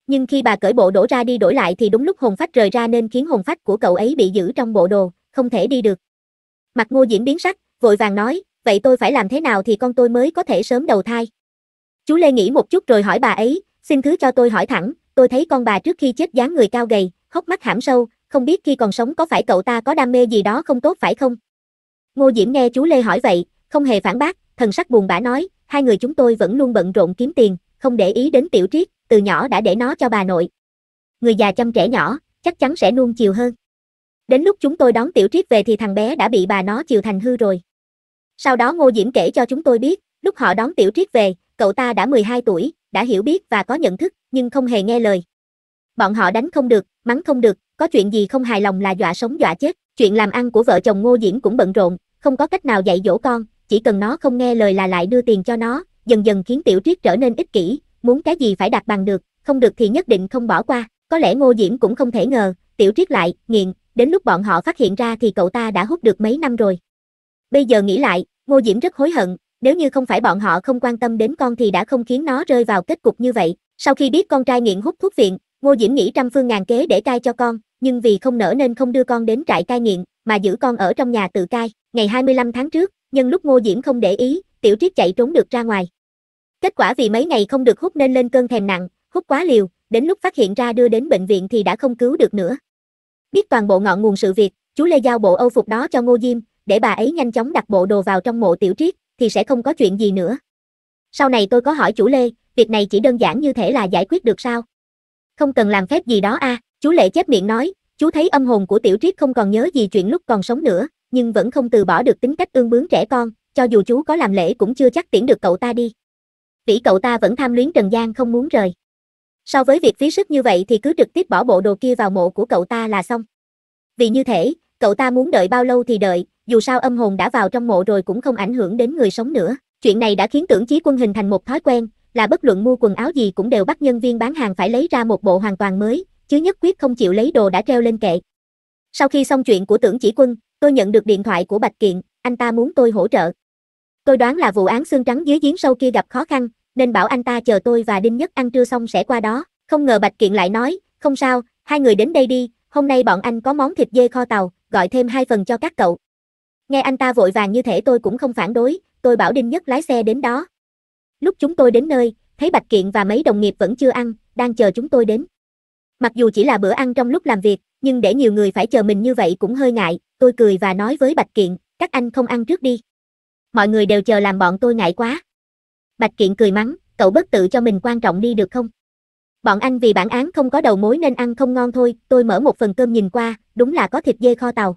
Nhưng khi bà cởi bộ đổ ra đi đổi lại thì đúng lúc hồn phách rời ra nên khiến hồn phách của cậu ấy bị giữ trong bộ đồ, không thể đi được. Mặt ngô diễn biến sắc, vội vàng nói, vậy tôi phải làm thế nào thì con tôi mới có thể sớm đầu thai. Chú Lê nghĩ một chút rồi hỏi bà ấy, xin thứ cho tôi hỏi thẳng, tôi thấy con bà trước khi chết dáng người cao gầy, hốc mắt hãm sâu, không biết khi còn sống có phải cậu ta có đam mê gì đó không tốt phải không? Ngô Diễm nghe chú Lê hỏi vậy, không hề phản bác, thần sắc buồn bã nói, hai người chúng tôi vẫn luôn bận rộn kiếm tiền, không để ý đến tiểu triết, từ nhỏ đã để nó cho bà nội. Người già chăm trẻ nhỏ, chắc chắn sẽ nuông chiều hơn. Đến lúc chúng tôi đón Tiểu Triết về thì thằng bé đã bị bà nó chiều thành hư rồi. Sau đó Ngô Diễm kể cho chúng tôi biết, lúc họ đón Tiểu Triết về, cậu ta đã 12 tuổi, đã hiểu biết và có nhận thức, nhưng không hề nghe lời. Bọn họ đánh không được, mắng không được, có chuyện gì không hài lòng là dọa sống dọa chết, chuyện làm ăn của vợ chồng Ngô Diễm cũng bận rộn, không có cách nào dạy dỗ con, chỉ cần nó không nghe lời là lại đưa tiền cho nó, dần dần khiến Tiểu Triết trở nên ích kỷ, muốn cái gì phải đặt bằng được, không được thì nhất định không bỏ qua, có lẽ Ngô Diễm cũng không thể ngờ, Tiểu Triết lại nghiện, đến lúc bọn họ phát hiện ra thì cậu ta đã hút được mấy năm rồi. Bây giờ nghĩ lại, Ngô Diễm rất hối hận, nếu như không phải bọn họ không quan tâm đến con thì đã không khiến nó rơi vào kết cục như vậy. Sau khi biết con trai nghiện hút thuốc viện, Ngô Diễm nghĩ trăm phương ngàn kế để cai cho con, nhưng vì không nỡ nên không đưa con đến trại cai nghiện, mà giữ con ở trong nhà tự cai. Ngày 25 tháng trước, nhân lúc Ngô Diễm không để ý, Tiểu Triết chạy trốn được ra ngoài. Kết quả vì mấy ngày không được hút nên lên cơn thèm nặng, hút quá liều, đến lúc phát hiện ra đưa đến bệnh viện thì đã không cứu được nữa biết toàn bộ ngọn nguồn sự việc, chú Lê giao bộ Âu phục đó cho Ngô Diêm, để bà ấy nhanh chóng đặt bộ đồ vào trong mộ tiểu triết, thì sẽ không có chuyện gì nữa. Sau này tôi có hỏi chủ Lê, việc này chỉ đơn giản như thể là giải quyết được sao? Không cần làm phép gì đó a, à, chú Lệ chép miệng nói, chú thấy âm hồn của tiểu triết không còn nhớ gì chuyện lúc còn sống nữa, nhưng vẫn không từ bỏ được tính cách ương bướng trẻ con, cho dù chú có làm lễ cũng chưa chắc tiễn được cậu ta đi. Vĩ cậu ta vẫn tham luyến Trần gian không muốn rời. So với việc phí sức như vậy thì cứ trực tiếp bỏ bộ đồ kia vào mộ của cậu ta là xong. Vì như thế, cậu ta muốn đợi bao lâu thì đợi, dù sao âm hồn đã vào trong mộ rồi cũng không ảnh hưởng đến người sống nữa. Chuyện này đã khiến tưởng chí quân hình thành một thói quen, là bất luận mua quần áo gì cũng đều bắt nhân viên bán hàng phải lấy ra một bộ hoàn toàn mới, chứ nhất quyết không chịu lấy đồ đã treo lên kệ. Sau khi xong chuyện của tưởng chỉ quân, tôi nhận được điện thoại của Bạch Kiện, anh ta muốn tôi hỗ trợ. Tôi đoán là vụ án xương trắng dưới giếng sâu kia gặp khó khăn, nên bảo anh ta chờ tôi và Đinh Nhất ăn trưa xong sẽ qua đó. Không ngờ Bạch Kiện lại nói, không sao, hai người đến đây đi, hôm nay bọn anh có món thịt dê kho tàu, gọi thêm hai phần cho các cậu. Nghe anh ta vội vàng như thể tôi cũng không phản đối, tôi bảo Đinh Nhất lái xe đến đó. Lúc chúng tôi đến nơi, thấy Bạch Kiện và mấy đồng nghiệp vẫn chưa ăn, đang chờ chúng tôi đến. Mặc dù chỉ là bữa ăn trong lúc làm việc, nhưng để nhiều người phải chờ mình như vậy cũng hơi ngại, tôi cười và nói với Bạch Kiện, các anh không ăn trước đi. Mọi người đều chờ làm bọn tôi ngại quá. Bạch Kiện cười mắng, cậu bất tự cho mình quan trọng đi được không? Bọn anh vì bản án không có đầu mối nên ăn không ngon thôi, tôi mở một phần cơm nhìn qua, đúng là có thịt dê kho tàu.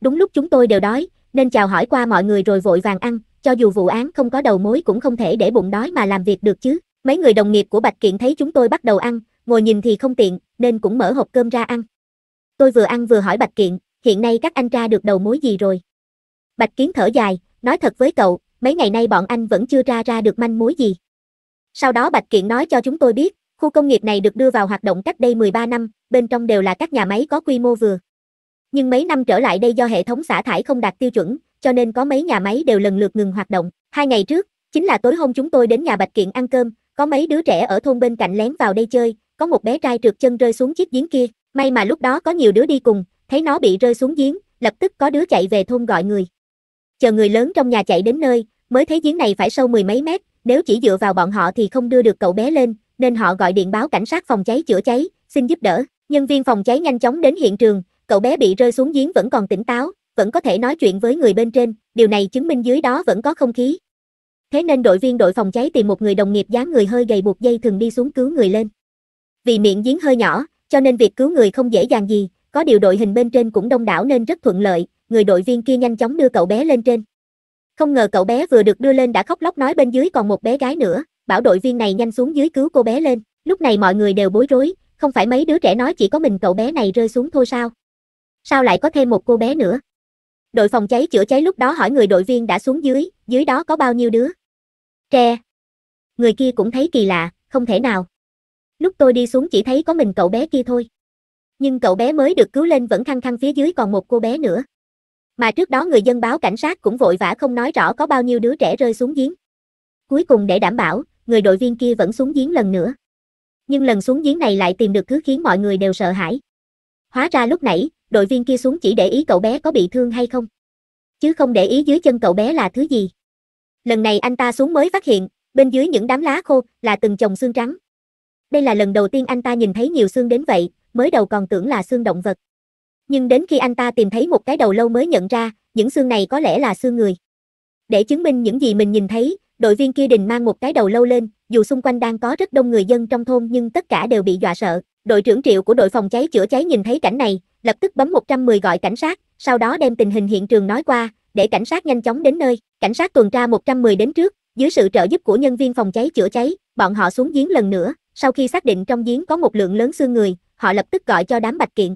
Đúng lúc chúng tôi đều đói, nên chào hỏi qua mọi người rồi vội vàng ăn, cho dù vụ án không có đầu mối cũng không thể để bụng đói mà làm việc được chứ. Mấy người đồng nghiệp của Bạch Kiện thấy chúng tôi bắt đầu ăn, ngồi nhìn thì không tiện, nên cũng mở hộp cơm ra ăn. Tôi vừa ăn vừa hỏi Bạch Kiện, hiện nay các anh tra được đầu mối gì rồi? Bạch Kiến thở dài, nói thật với cậu, mấy ngày nay bọn anh vẫn chưa ra ra được manh mối gì. Sau đó Bạch Kiện nói cho chúng tôi biết, khu công nghiệp này được đưa vào hoạt động cách đây 13 năm, bên trong đều là các nhà máy có quy mô vừa. Nhưng mấy năm trở lại đây do hệ thống xả thải không đạt tiêu chuẩn, cho nên có mấy nhà máy đều lần lượt ngừng hoạt động. Hai ngày trước, chính là tối hôm chúng tôi đến nhà Bạch Kiện ăn cơm, có mấy đứa trẻ ở thôn bên cạnh lén vào đây chơi, có một bé trai trượt chân rơi xuống chiếc giếng kia, may mà lúc đó có nhiều đứa đi cùng, thấy nó bị rơi xuống giếng, lập tức có đứa chạy về thôn gọi người. Chờ người lớn trong nhà chạy đến nơi, mới thấy giếng này phải sâu mười mấy mét, nếu chỉ dựa vào bọn họ thì không đưa được cậu bé lên, nên họ gọi điện báo cảnh sát phòng cháy chữa cháy, xin giúp đỡ. Nhân viên phòng cháy nhanh chóng đến hiện trường, cậu bé bị rơi xuống giếng vẫn còn tỉnh táo, vẫn có thể nói chuyện với người bên trên, điều này chứng minh dưới đó vẫn có không khí. Thế nên đội viên đội phòng cháy tìm một người đồng nghiệp dáng người hơi gầy buộc dây thường đi xuống cứu người lên. Vì miệng giếng hơi nhỏ, cho nên việc cứu người không dễ dàng gì, có điều đội hình bên trên cũng đông đảo nên rất thuận lợi, người đội viên kia nhanh chóng đưa cậu bé lên trên. Không ngờ cậu bé vừa được đưa lên đã khóc lóc nói bên dưới còn một bé gái nữa, bảo đội viên này nhanh xuống dưới cứu cô bé lên. Lúc này mọi người đều bối rối, không phải mấy đứa trẻ nói chỉ có mình cậu bé này rơi xuống thôi sao? Sao lại có thêm một cô bé nữa? Đội phòng cháy chữa cháy lúc đó hỏi người đội viên đã xuống dưới, dưới đó có bao nhiêu đứa? Tre. Người kia cũng thấy kỳ lạ, không thể nào. Lúc tôi đi xuống chỉ thấy có mình cậu bé kia thôi. Nhưng cậu bé mới được cứu lên vẫn khăng khăng phía dưới còn một cô bé nữa. Mà trước đó người dân báo cảnh sát cũng vội vã không nói rõ có bao nhiêu đứa trẻ rơi xuống giếng. Cuối cùng để đảm bảo, người đội viên kia vẫn xuống giếng lần nữa. Nhưng lần xuống giếng này lại tìm được thứ khiến mọi người đều sợ hãi. Hóa ra lúc nãy, đội viên kia xuống chỉ để ý cậu bé có bị thương hay không. Chứ không để ý dưới chân cậu bé là thứ gì. Lần này anh ta xuống mới phát hiện, bên dưới những đám lá khô là từng chồng xương trắng. Đây là lần đầu tiên anh ta nhìn thấy nhiều xương đến vậy, mới đầu còn tưởng là xương động vật nhưng đến khi anh ta tìm thấy một cái đầu lâu mới nhận ra, những xương này có lẽ là xương người. Để chứng minh những gì mình nhìn thấy, đội viên kia đình mang một cái đầu lâu lên, dù xung quanh đang có rất đông người dân trong thôn nhưng tất cả đều bị dọa sợ. Đội trưởng Triệu của đội phòng cháy chữa cháy nhìn thấy cảnh này, lập tức bấm 110 gọi cảnh sát, sau đó đem tình hình hiện trường nói qua, để cảnh sát nhanh chóng đến nơi. Cảnh sát tuần tra 110 đến trước, dưới sự trợ giúp của nhân viên phòng cháy chữa cháy, bọn họ xuống giếng lần nữa, sau khi xác định trong giếng có một lượng lớn xương người, họ lập tức gọi cho đám Bạch Kiện.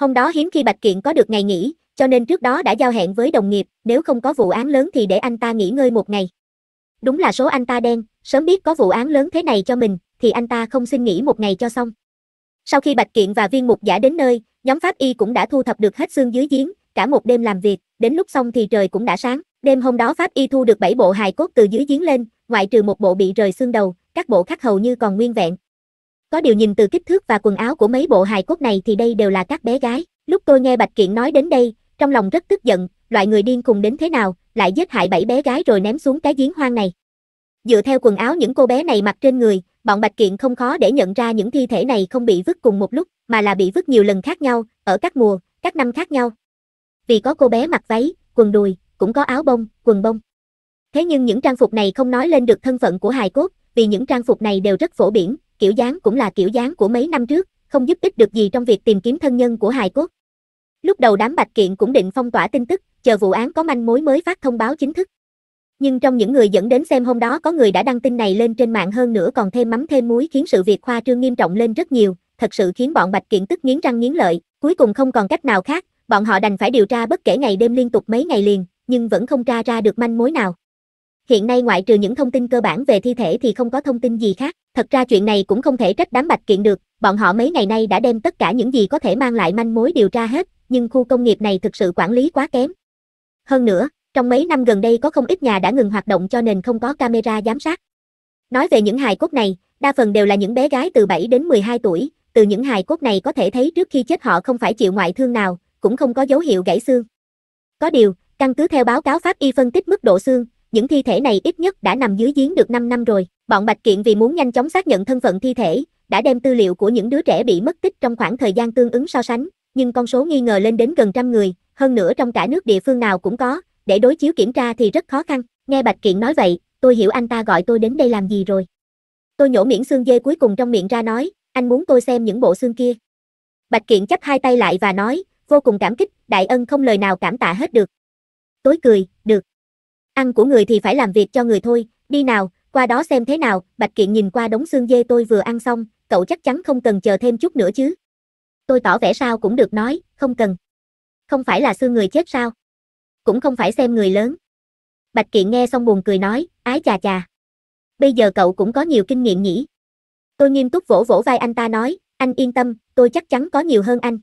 Hôm đó hiếm khi Bạch Kiện có được ngày nghỉ, cho nên trước đó đã giao hẹn với đồng nghiệp, nếu không có vụ án lớn thì để anh ta nghỉ ngơi một ngày. Đúng là số anh ta đen, sớm biết có vụ án lớn thế này cho mình, thì anh ta không xin nghỉ một ngày cho xong. Sau khi Bạch Kiện và viên mục giả đến nơi, nhóm pháp y cũng đã thu thập được hết xương dưới giếng, cả một đêm làm việc, đến lúc xong thì trời cũng đã sáng. Đêm hôm đó pháp y thu được 7 bộ hài cốt từ dưới giếng lên, ngoại trừ một bộ bị rời xương đầu, các bộ khác hầu như còn nguyên vẹn, có điều nhìn từ kích thước và quần áo của mấy bộ hài cốt này thì đây đều là các bé gái. Lúc tôi nghe Bạch Kiện nói đến đây, trong lòng rất tức giận, loại người điên cùng đến thế nào, lại giết hại bảy bé gái rồi ném xuống cái giếng hoang này. Dựa theo quần áo những cô bé này mặc trên người, bọn Bạch Kiện không khó để nhận ra những thi thể này không bị vứt cùng một lúc, mà là bị vứt nhiều lần khác nhau, ở các mùa, các năm khác nhau. Vì có cô bé mặc váy, quần đùi, cũng có áo bông, quần bông. Thế nhưng những trang phục này không nói lên được thân phận của hài cốt, vì những trang phục này đều rất phổ biến, kiểu dáng cũng là kiểu dáng của mấy năm trước, không giúp ích được gì trong việc tìm kiếm thân nhân của hài cốt. Lúc đầu đám bạch kiện cũng định phong tỏa tin tức, chờ vụ án có manh mối mới phát thông báo chính thức. Nhưng trong những người dẫn đến xem hôm đó có người đã đăng tin này lên trên mạng hơn nữa còn thêm mắm thêm muối khiến sự việc khoa trương nghiêm trọng lên rất nhiều, thật sự khiến bọn bạch kiện tức nghiến răng nghiến lợi, cuối cùng không còn cách nào khác, bọn họ đành phải điều tra bất kể ngày đêm liên tục mấy ngày liền, nhưng vẫn không tra ra được manh mối nào hiện nay ngoại trừ những thông tin cơ bản về thi thể thì không có thông tin gì khác. Thật ra chuyện này cũng không thể trách đám bạch kiện được, bọn họ mấy ngày nay đã đem tất cả những gì có thể mang lại manh mối điều tra hết, nhưng khu công nghiệp này thực sự quản lý quá kém. Hơn nữa, trong mấy năm gần đây có không ít nhà đã ngừng hoạt động cho nên không có camera giám sát. Nói về những hài cốt này, đa phần đều là những bé gái từ 7 đến 12 tuổi, từ những hài cốt này có thể thấy trước khi chết họ không phải chịu ngoại thương nào, cũng không có dấu hiệu gãy xương. Có điều, căn cứ theo báo cáo pháp y phân tích mức độ xương, những thi thể này ít nhất đã nằm dưới giếng được 5 năm rồi. Bọn Bạch Kiện vì muốn nhanh chóng xác nhận thân phận thi thể, đã đem tư liệu của những đứa trẻ bị mất tích trong khoảng thời gian tương ứng so sánh, nhưng con số nghi ngờ lên đến gần trăm người, hơn nữa trong cả nước địa phương nào cũng có, để đối chiếu kiểm tra thì rất khó khăn. Nghe Bạch Kiện nói vậy, tôi hiểu anh ta gọi tôi đến đây làm gì rồi. Tôi nhổ miễn xương dê cuối cùng trong miệng ra nói, anh muốn tôi xem những bộ xương kia. Bạch Kiện chắp hai tay lại và nói, vô cùng cảm kích, đại ân không lời nào cảm tạ hết được. Tối cười, được. Ăn của người thì phải làm việc cho người thôi, đi nào, qua đó xem thế nào, Bạch Kiện nhìn qua đống xương dê tôi vừa ăn xong, cậu chắc chắn không cần chờ thêm chút nữa chứ. Tôi tỏ vẻ sao cũng được nói, không cần. Không phải là xương người chết sao? Cũng không phải xem người lớn. Bạch Kiện nghe xong buồn cười nói, ái chà chà. Bây giờ cậu cũng có nhiều kinh nghiệm nhỉ. Tôi nghiêm túc vỗ vỗ vai anh ta nói, anh yên tâm, tôi chắc chắn có nhiều hơn anh.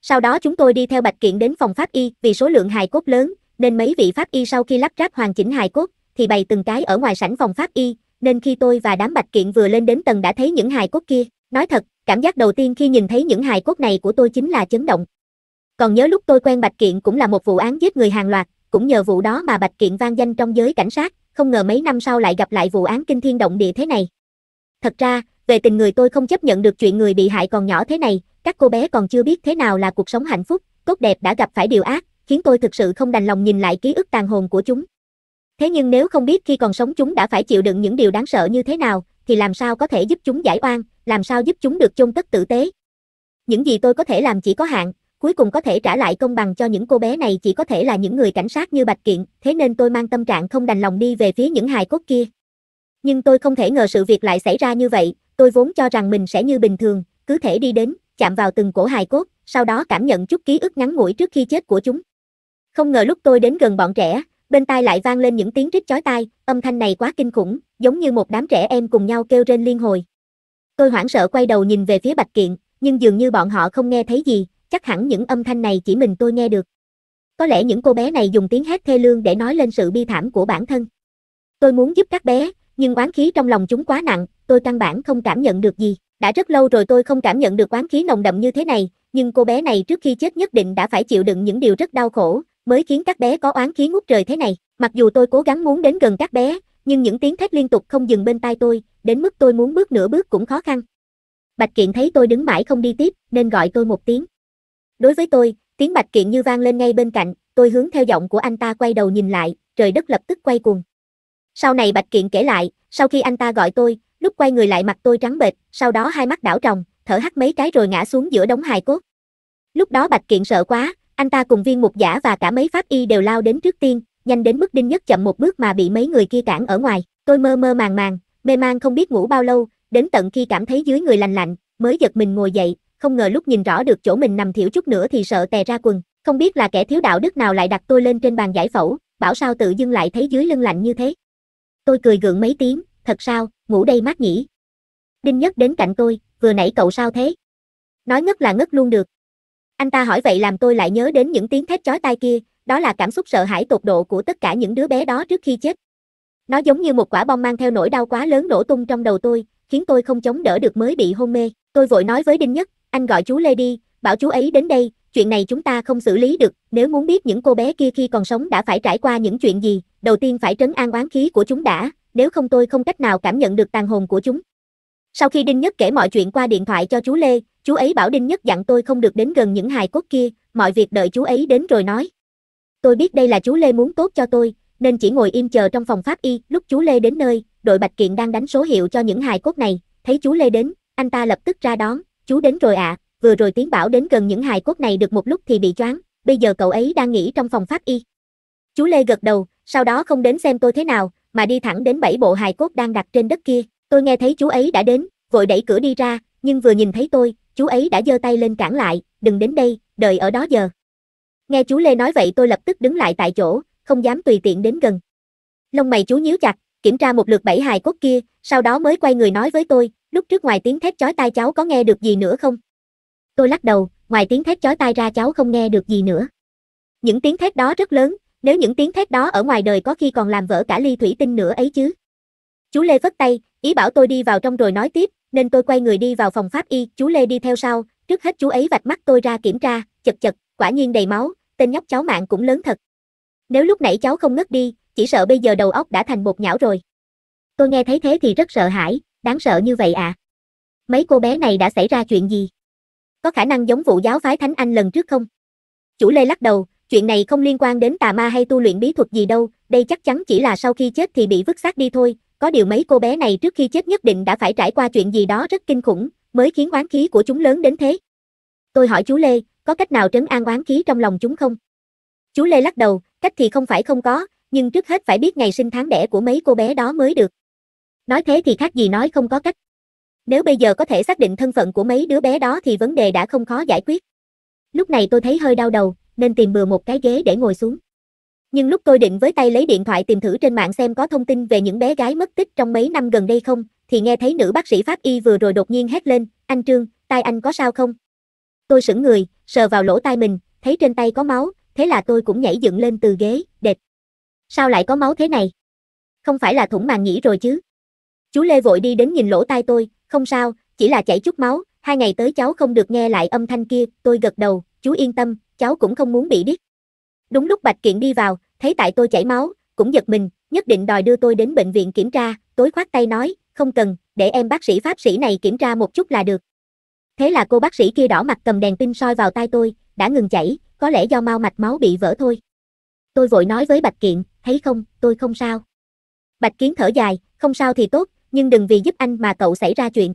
Sau đó chúng tôi đi theo Bạch Kiện đến phòng pháp y, vì số lượng hài cốt lớn, nên mấy vị pháp y sau khi lắp ráp hoàn chỉnh hài cốt, thì bày từng cái ở ngoài sảnh phòng pháp y, nên khi tôi và đám bạch kiện vừa lên đến tầng đã thấy những hài cốt kia, nói thật, cảm giác đầu tiên khi nhìn thấy những hài cốt này của tôi chính là chấn động. Còn nhớ lúc tôi quen bạch kiện cũng là một vụ án giết người hàng loạt, cũng nhờ vụ đó mà bạch kiện vang danh trong giới cảnh sát, không ngờ mấy năm sau lại gặp lại vụ án kinh thiên động địa thế này. Thật ra, về tình người tôi không chấp nhận được chuyện người bị hại còn nhỏ thế này, các cô bé còn chưa biết thế nào là cuộc sống hạnh phúc, tốt đẹp đã gặp phải điều ác, khiến tôi thực sự không đành lòng nhìn lại ký ức tàn hồn của chúng. Thế nhưng nếu không biết khi còn sống chúng đã phải chịu đựng những điều đáng sợ như thế nào, thì làm sao có thể giúp chúng giải oan, làm sao giúp chúng được chôn cất tử tế. Những gì tôi có thể làm chỉ có hạn, cuối cùng có thể trả lại công bằng cho những cô bé này chỉ có thể là những người cảnh sát như Bạch Kiện, thế nên tôi mang tâm trạng không đành lòng đi về phía những hài cốt kia. Nhưng tôi không thể ngờ sự việc lại xảy ra như vậy, tôi vốn cho rằng mình sẽ như bình thường, cứ thể đi đến, chạm vào từng cổ hài cốt, sau đó cảm nhận chút ký ức ngắn ngủi trước khi chết của chúng. Không ngờ lúc tôi đến gần bọn trẻ, bên tai lại vang lên những tiếng rít chói tai, âm thanh này quá kinh khủng, giống như một đám trẻ em cùng nhau kêu rên liên hồi. Tôi hoảng sợ quay đầu nhìn về phía Bạch Kiện, nhưng dường như bọn họ không nghe thấy gì, chắc hẳn những âm thanh này chỉ mình tôi nghe được. Có lẽ những cô bé này dùng tiếng hét thê lương để nói lên sự bi thảm của bản thân. Tôi muốn giúp các bé, nhưng oán khí trong lòng chúng quá nặng, tôi căn bản không cảm nhận được gì. Đã rất lâu rồi tôi không cảm nhận được oán khí nồng đậm như thế này, nhưng cô bé này trước khi chết nhất định đã phải chịu đựng những điều rất đau khổ, mới khiến các bé có oán khí ngút trời thế này. Mặc dù tôi cố gắng muốn đến gần các bé, nhưng những tiếng thét liên tục không dừng bên tai tôi, đến mức tôi muốn bước nửa bước cũng khó khăn. Bạch Kiện thấy tôi đứng mãi không đi tiếp, nên gọi tôi một tiếng. Đối với tôi, tiếng Bạch Kiện như vang lên ngay bên cạnh, tôi hướng theo giọng của anh ta quay đầu nhìn lại, trời đất lập tức quay cuồng. Sau này Bạch Kiện kể lại, sau khi anh ta gọi tôi, lúc quay người lại mặt tôi trắng bệch, sau đó hai mắt đảo tròng, thở hắt mấy cái rồi ngã xuống giữa đống hài cốt. Lúc đó Bạch Kiện sợ quá, anh ta cùng viên mục giả và cả mấy pháp y đều lao đến trước tiên, nhanh đến mức đinh nhất chậm một bước mà bị mấy người kia cản ở ngoài, tôi mơ mơ màng màng, mê man không biết ngủ bao lâu, đến tận khi cảm thấy dưới người lành lạnh, mới giật mình ngồi dậy, không ngờ lúc nhìn rõ được chỗ mình nằm thiểu chút nữa thì sợ tè ra quần, không biết là kẻ thiếu đạo đức nào lại đặt tôi lên trên bàn giải phẫu, bảo sao tự dưng lại thấy dưới lưng lạnh như thế. Tôi cười gượng mấy tiếng, thật sao, ngủ đây mát nhỉ. Đinh Nhất đến cạnh tôi, vừa nãy cậu sao thế? Nói ngất là ngất luôn được. Anh ta hỏi vậy làm tôi lại nhớ đến những tiếng thét chói tai kia, đó là cảm xúc sợ hãi tột độ của tất cả những đứa bé đó trước khi chết. Nó giống như một quả bom mang theo nỗi đau quá lớn nổ tung trong đầu tôi, khiến tôi không chống đỡ được mới bị hôn mê. Tôi vội nói với Đinh Nhất, anh gọi chú Lê đi, bảo chú ấy đến đây, chuyện này chúng ta không xử lý được, nếu muốn biết những cô bé kia khi còn sống đã phải trải qua những chuyện gì, đầu tiên phải trấn an oán khí của chúng đã, nếu không tôi không cách nào cảm nhận được tàn hồn của chúng. Sau khi Đinh Nhất kể mọi chuyện qua điện thoại cho chú Lê, chú ấy bảo Đinh Nhất dặn tôi không được đến gần những hài cốt kia, mọi việc đợi chú ấy đến rồi nói. Tôi biết đây là chú Lê muốn tốt cho tôi, nên chỉ ngồi im chờ trong phòng pháp y, lúc chú Lê đến nơi, đội Bạch Kiện đang đánh số hiệu cho những hài cốt này, thấy chú Lê đến, anh ta lập tức ra đón, chú đến rồi ạ, à. vừa rồi Tiến Bảo đến gần những hài cốt này được một lúc thì bị choáng, bây giờ cậu ấy đang nghỉ trong phòng pháp y. Chú Lê gật đầu, sau đó không đến xem tôi thế nào, mà đi thẳng đến bảy bộ hài cốt đang đặt trên đất kia, tôi nghe thấy chú ấy đã đến, vội đẩy cửa đi ra, nhưng vừa nhìn thấy tôi, chú ấy đã giơ tay lên cản lại, đừng đến đây, đợi ở đó giờ. Nghe chú Lê nói vậy tôi lập tức đứng lại tại chỗ, không dám tùy tiện đến gần. Lông mày chú nhíu chặt, kiểm tra một lượt bảy hài cốt kia, sau đó mới quay người nói với tôi, lúc trước ngoài tiếng thét chói tai cháu có nghe được gì nữa không? Tôi lắc đầu, ngoài tiếng thét chói tai ra cháu không nghe được gì nữa. Những tiếng thét đó rất lớn, nếu những tiếng thét đó ở ngoài đời có khi còn làm vỡ cả ly thủy tinh nữa ấy chứ. Chú Lê vất tay, ý bảo tôi đi vào trong rồi nói tiếp, nên tôi quay người đi vào phòng pháp y, chú Lê đi theo sau, trước hết chú ấy vạch mắt tôi ra kiểm tra, chật chật, quả nhiên đầy máu, tên nhóc cháu mạng cũng lớn thật. Nếu lúc nãy cháu không ngất đi, chỉ sợ bây giờ đầu óc đã thành bột nhão rồi. Tôi nghe thấy thế thì rất sợ hãi, đáng sợ như vậy à. Mấy cô bé này đã xảy ra chuyện gì? Có khả năng giống vụ giáo phái Thánh Anh lần trước không? Chủ Lê lắc đầu, chuyện này không liên quan đến tà ma hay tu luyện bí thuật gì đâu, đây chắc chắn chỉ là sau khi chết thì bị vứt xác đi thôi, có điều mấy cô bé này trước khi chết nhất định đã phải trải qua chuyện gì đó rất kinh khủng, mới khiến oán khí của chúng lớn đến thế. Tôi hỏi chú Lê, có cách nào trấn an oán khí trong lòng chúng không? Chú Lê lắc đầu, cách thì không phải không có, nhưng trước hết phải biết ngày sinh tháng đẻ của mấy cô bé đó mới được. Nói thế thì khác gì nói không có cách. Nếu bây giờ có thể xác định thân phận của mấy đứa bé đó thì vấn đề đã không khó giải quyết. Lúc này tôi thấy hơi đau đầu, nên tìm bừa một cái ghế để ngồi xuống. Nhưng lúc tôi định với tay lấy điện thoại tìm thử trên mạng xem có thông tin về những bé gái mất tích trong mấy năm gần đây không, thì nghe thấy nữ bác sĩ pháp y vừa rồi đột nhiên hét lên, anh Trương, tay anh có sao không? Tôi sững người, sờ vào lỗ tai mình, thấy trên tay có máu, thế là tôi cũng nhảy dựng lên từ ghế, đệt. Sao lại có máu thế này? Không phải là thủng màng nhĩ rồi chứ? Chú Lê vội đi đến nhìn lỗ tai tôi, không sao, chỉ là chảy chút máu, hai ngày tới cháu không được nghe lại âm thanh kia, tôi gật đầu, chú yên tâm, cháu cũng không muốn bị điếc. Đúng lúc Bạch Kiện đi vào, thấy tại tôi chảy máu, cũng giật mình, nhất định đòi đưa tôi đến bệnh viện kiểm tra, tối khoát tay nói, không cần, để em bác sĩ pháp sĩ này kiểm tra một chút là được. Thế là cô bác sĩ kia đỏ mặt cầm đèn pin soi vào tai tôi, đã ngừng chảy, có lẽ do mau mạch máu bị vỡ thôi. Tôi vội nói với Bạch Kiện, thấy không, tôi không sao. Bạch Kiến thở dài, không sao thì tốt, nhưng đừng vì giúp anh mà cậu xảy ra chuyện.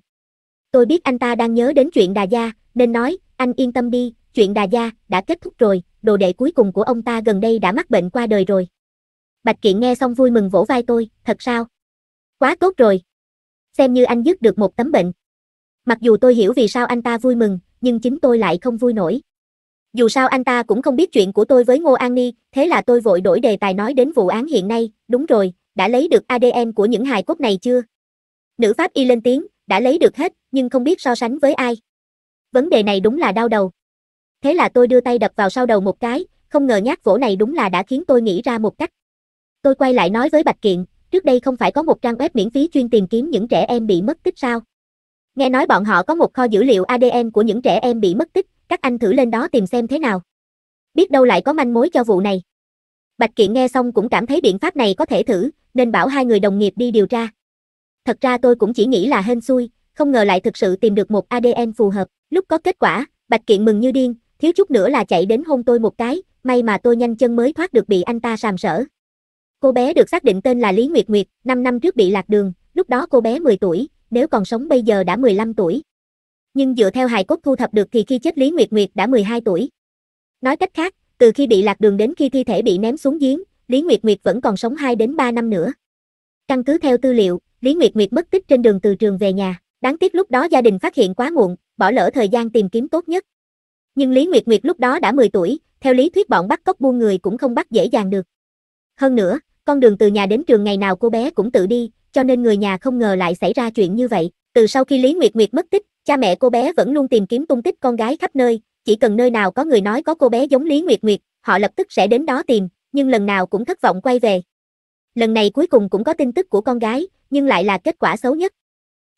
Tôi biết anh ta đang nhớ đến chuyện Đà Gia, nên nói, anh yên tâm đi, chuyện Đà Gia đã kết thúc rồi, đồ đệ cuối cùng của ông ta gần đây đã mắc bệnh qua đời rồi. Bạch Kiện nghe xong vui mừng vỗ vai tôi, thật sao? Quá tốt rồi. Xem như anh dứt được một tấm bệnh. Mặc dù tôi hiểu vì sao anh ta vui mừng, nhưng chính tôi lại không vui nổi. Dù sao anh ta cũng không biết chuyện của tôi với Ngô An Ni, thế là tôi vội đổi đề tài nói đến vụ án hiện nay, đúng rồi, đã lấy được ADN của những hài cốt này chưa? Nữ Pháp y lên tiếng, đã lấy được hết, nhưng không biết so sánh với ai. Vấn đề này đúng là đau đầu thế là tôi đưa tay đập vào sau đầu một cái, không ngờ nhát vỗ này đúng là đã khiến tôi nghĩ ra một cách. Tôi quay lại nói với Bạch Kiện, trước đây không phải có một trang web miễn phí chuyên tìm kiếm những trẻ em bị mất tích sao? Nghe nói bọn họ có một kho dữ liệu ADN của những trẻ em bị mất tích, các anh thử lên đó tìm xem thế nào. Biết đâu lại có manh mối cho vụ này. Bạch Kiện nghe xong cũng cảm thấy biện pháp này có thể thử, nên bảo hai người đồng nghiệp đi điều tra. Thật ra tôi cũng chỉ nghĩ là hên xui, không ngờ lại thực sự tìm được một ADN phù hợp. Lúc có kết quả, Bạch Kiện mừng như điên, thiếu chút nữa là chạy đến hôn tôi một cái, may mà tôi nhanh chân mới thoát được bị anh ta sàm sở. Cô bé được xác định tên là Lý Nguyệt Nguyệt, 5 năm trước bị lạc đường, lúc đó cô bé 10 tuổi, nếu còn sống bây giờ đã 15 tuổi. Nhưng dựa theo hài cốt thu thập được thì khi chết Lý Nguyệt Nguyệt đã 12 tuổi. Nói cách khác, từ khi bị lạc đường đến khi thi thể bị ném xuống giếng, Lý Nguyệt Nguyệt vẫn còn sống 2 đến 3 năm nữa. Căn cứ theo tư liệu, Lý Nguyệt Nguyệt mất tích trên đường từ trường về nhà, đáng tiếc lúc đó gia đình phát hiện quá muộn, bỏ lỡ thời gian tìm kiếm tốt nhất nhưng Lý Nguyệt Nguyệt lúc đó đã 10 tuổi, theo lý thuyết bọn bắt cóc buông người cũng không bắt dễ dàng được. Hơn nữa, con đường từ nhà đến trường ngày nào cô bé cũng tự đi, cho nên người nhà không ngờ lại xảy ra chuyện như vậy. Từ sau khi Lý Nguyệt Nguyệt mất tích, cha mẹ cô bé vẫn luôn tìm kiếm tung tích con gái khắp nơi, chỉ cần nơi nào có người nói có cô bé giống Lý Nguyệt Nguyệt, họ lập tức sẽ đến đó tìm, nhưng lần nào cũng thất vọng quay về. Lần này cuối cùng cũng có tin tức của con gái, nhưng lại là kết quả xấu nhất.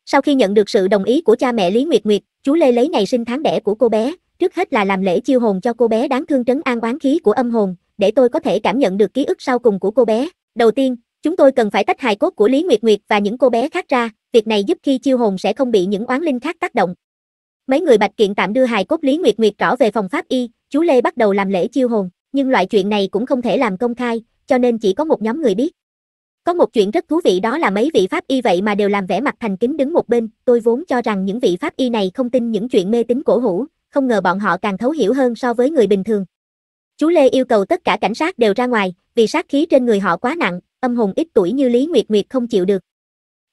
Sau khi nhận được sự đồng ý của cha mẹ Lý Nguyệt Nguyệt, chú Lê lấy ngày sinh tháng đẻ của cô bé, Trước hết là làm lễ chiêu hồn cho cô bé đáng thương trấn an oán khí của âm hồn, để tôi có thể cảm nhận được ký ức sau cùng của cô bé. Đầu tiên, chúng tôi cần phải tách hài cốt của Lý Nguyệt Nguyệt và những cô bé khác ra, việc này giúp khi chiêu hồn sẽ không bị những oán linh khác tác động. Mấy người Bạch Kiện tạm đưa hài cốt Lý Nguyệt Nguyệt trở về phòng pháp y, chú Lê bắt đầu làm lễ chiêu hồn, nhưng loại chuyện này cũng không thể làm công khai, cho nên chỉ có một nhóm người biết. Có một chuyện rất thú vị đó là mấy vị pháp y vậy mà đều làm vẻ mặt thành kính đứng một bên, tôi vốn cho rằng những vị pháp y này không tin những chuyện mê tín cổ hủ, không ngờ bọn họ càng thấu hiểu hơn so với người bình thường. Chú Lê yêu cầu tất cả cảnh sát đều ra ngoài, vì sát khí trên người họ quá nặng, âm hồn ít tuổi như Lý Nguyệt Nguyệt không chịu được.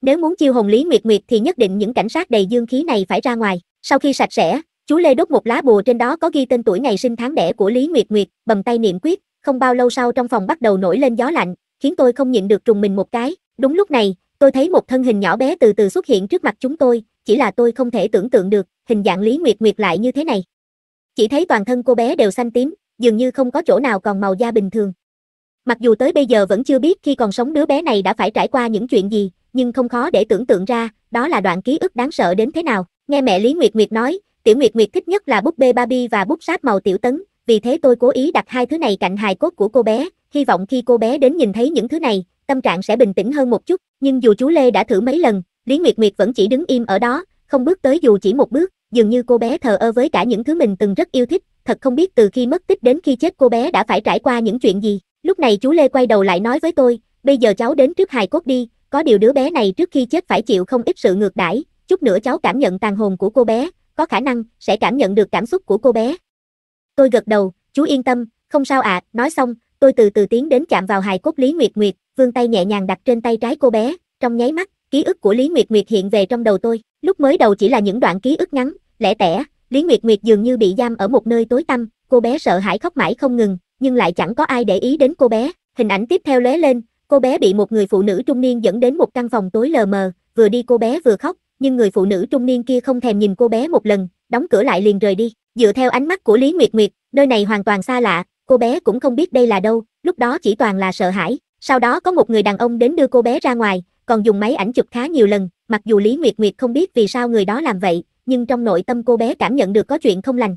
Nếu muốn chiêu hồn Lý Nguyệt Nguyệt thì nhất định những cảnh sát đầy dương khí này phải ra ngoài. Sau khi sạch sẽ, chú Lê đốt một lá bùa trên đó có ghi tên tuổi ngày sinh tháng đẻ của Lý Nguyệt Nguyệt, bầm tay niệm quyết, không bao lâu sau trong phòng bắt đầu nổi lên gió lạnh, khiến tôi không nhịn được trùng mình một cái. Đúng lúc này, tôi thấy một thân hình nhỏ bé từ từ xuất hiện trước mặt chúng tôi, chỉ là tôi không thể tưởng tượng được, hình dạng Lý Nguyệt Nguyệt lại như thế này. Chỉ thấy toàn thân cô bé đều xanh tím, dường như không có chỗ nào còn màu da bình thường. Mặc dù tới bây giờ vẫn chưa biết khi còn sống đứa bé này đã phải trải qua những chuyện gì, nhưng không khó để tưởng tượng ra, đó là đoạn ký ức đáng sợ đến thế nào. Nghe mẹ Lý Nguyệt Nguyệt nói, Tiểu Nguyệt Nguyệt thích nhất là búp bê Barbie và bút sáp màu tiểu tấn, vì thế tôi cố ý đặt hai thứ này cạnh hài cốt của cô bé, hy vọng khi cô bé đến nhìn thấy những thứ này, tâm trạng sẽ bình tĩnh hơn một chút, nhưng dù chú Lê đã thử mấy lần, Lý Nguyệt Nguyệt vẫn chỉ đứng im ở đó, không bước tới dù chỉ một bước, dường như cô bé thờ ơ với cả những thứ mình từng rất yêu thích, thật không biết từ khi mất tích đến khi chết cô bé đã phải trải qua những chuyện gì. Lúc này chú Lê quay đầu lại nói với tôi, bây giờ cháu đến trước hài cốt đi, có điều đứa bé này trước khi chết phải chịu không ít sự ngược đãi, chút nữa cháu cảm nhận tàn hồn của cô bé, có khả năng sẽ cảm nhận được cảm xúc của cô bé. Tôi gật đầu, chú yên tâm, không sao ạ, à, nói xong, tôi từ từ tiến đến chạm vào hài cốt Lý Nguyệt Nguyệt, vươn tay nhẹ nhàng đặt trên tay trái cô bé, trong nháy mắt, ký ức của Lý Nguyệt Nguyệt hiện về trong đầu tôi, lúc mới đầu chỉ là những đoạn ký ức ngắn, lẻ tẻ, Lý Nguyệt Nguyệt dường như bị giam ở một nơi tối tăm, cô bé sợ hãi khóc mãi không ngừng, nhưng lại chẳng có ai để ý đến cô bé, hình ảnh tiếp theo lóe lên, cô bé bị một người phụ nữ trung niên dẫn đến một căn phòng tối lờ mờ, vừa đi cô bé vừa khóc, nhưng người phụ nữ trung niên kia không thèm nhìn cô bé một lần, đóng cửa lại liền rời đi, dựa theo ánh mắt của Lý Nguyệt Nguyệt, nơi này hoàn toàn xa lạ, cô bé cũng không biết đây là đâu, lúc đó chỉ toàn là sợ hãi, sau đó có một người đàn ông đến đưa cô bé ra ngoài, còn dùng máy ảnh chụp khá nhiều lần, mặc dù Lý Nguyệt Nguyệt không biết vì sao người đó làm vậy, nhưng trong nội tâm cô bé cảm nhận được có chuyện không lành.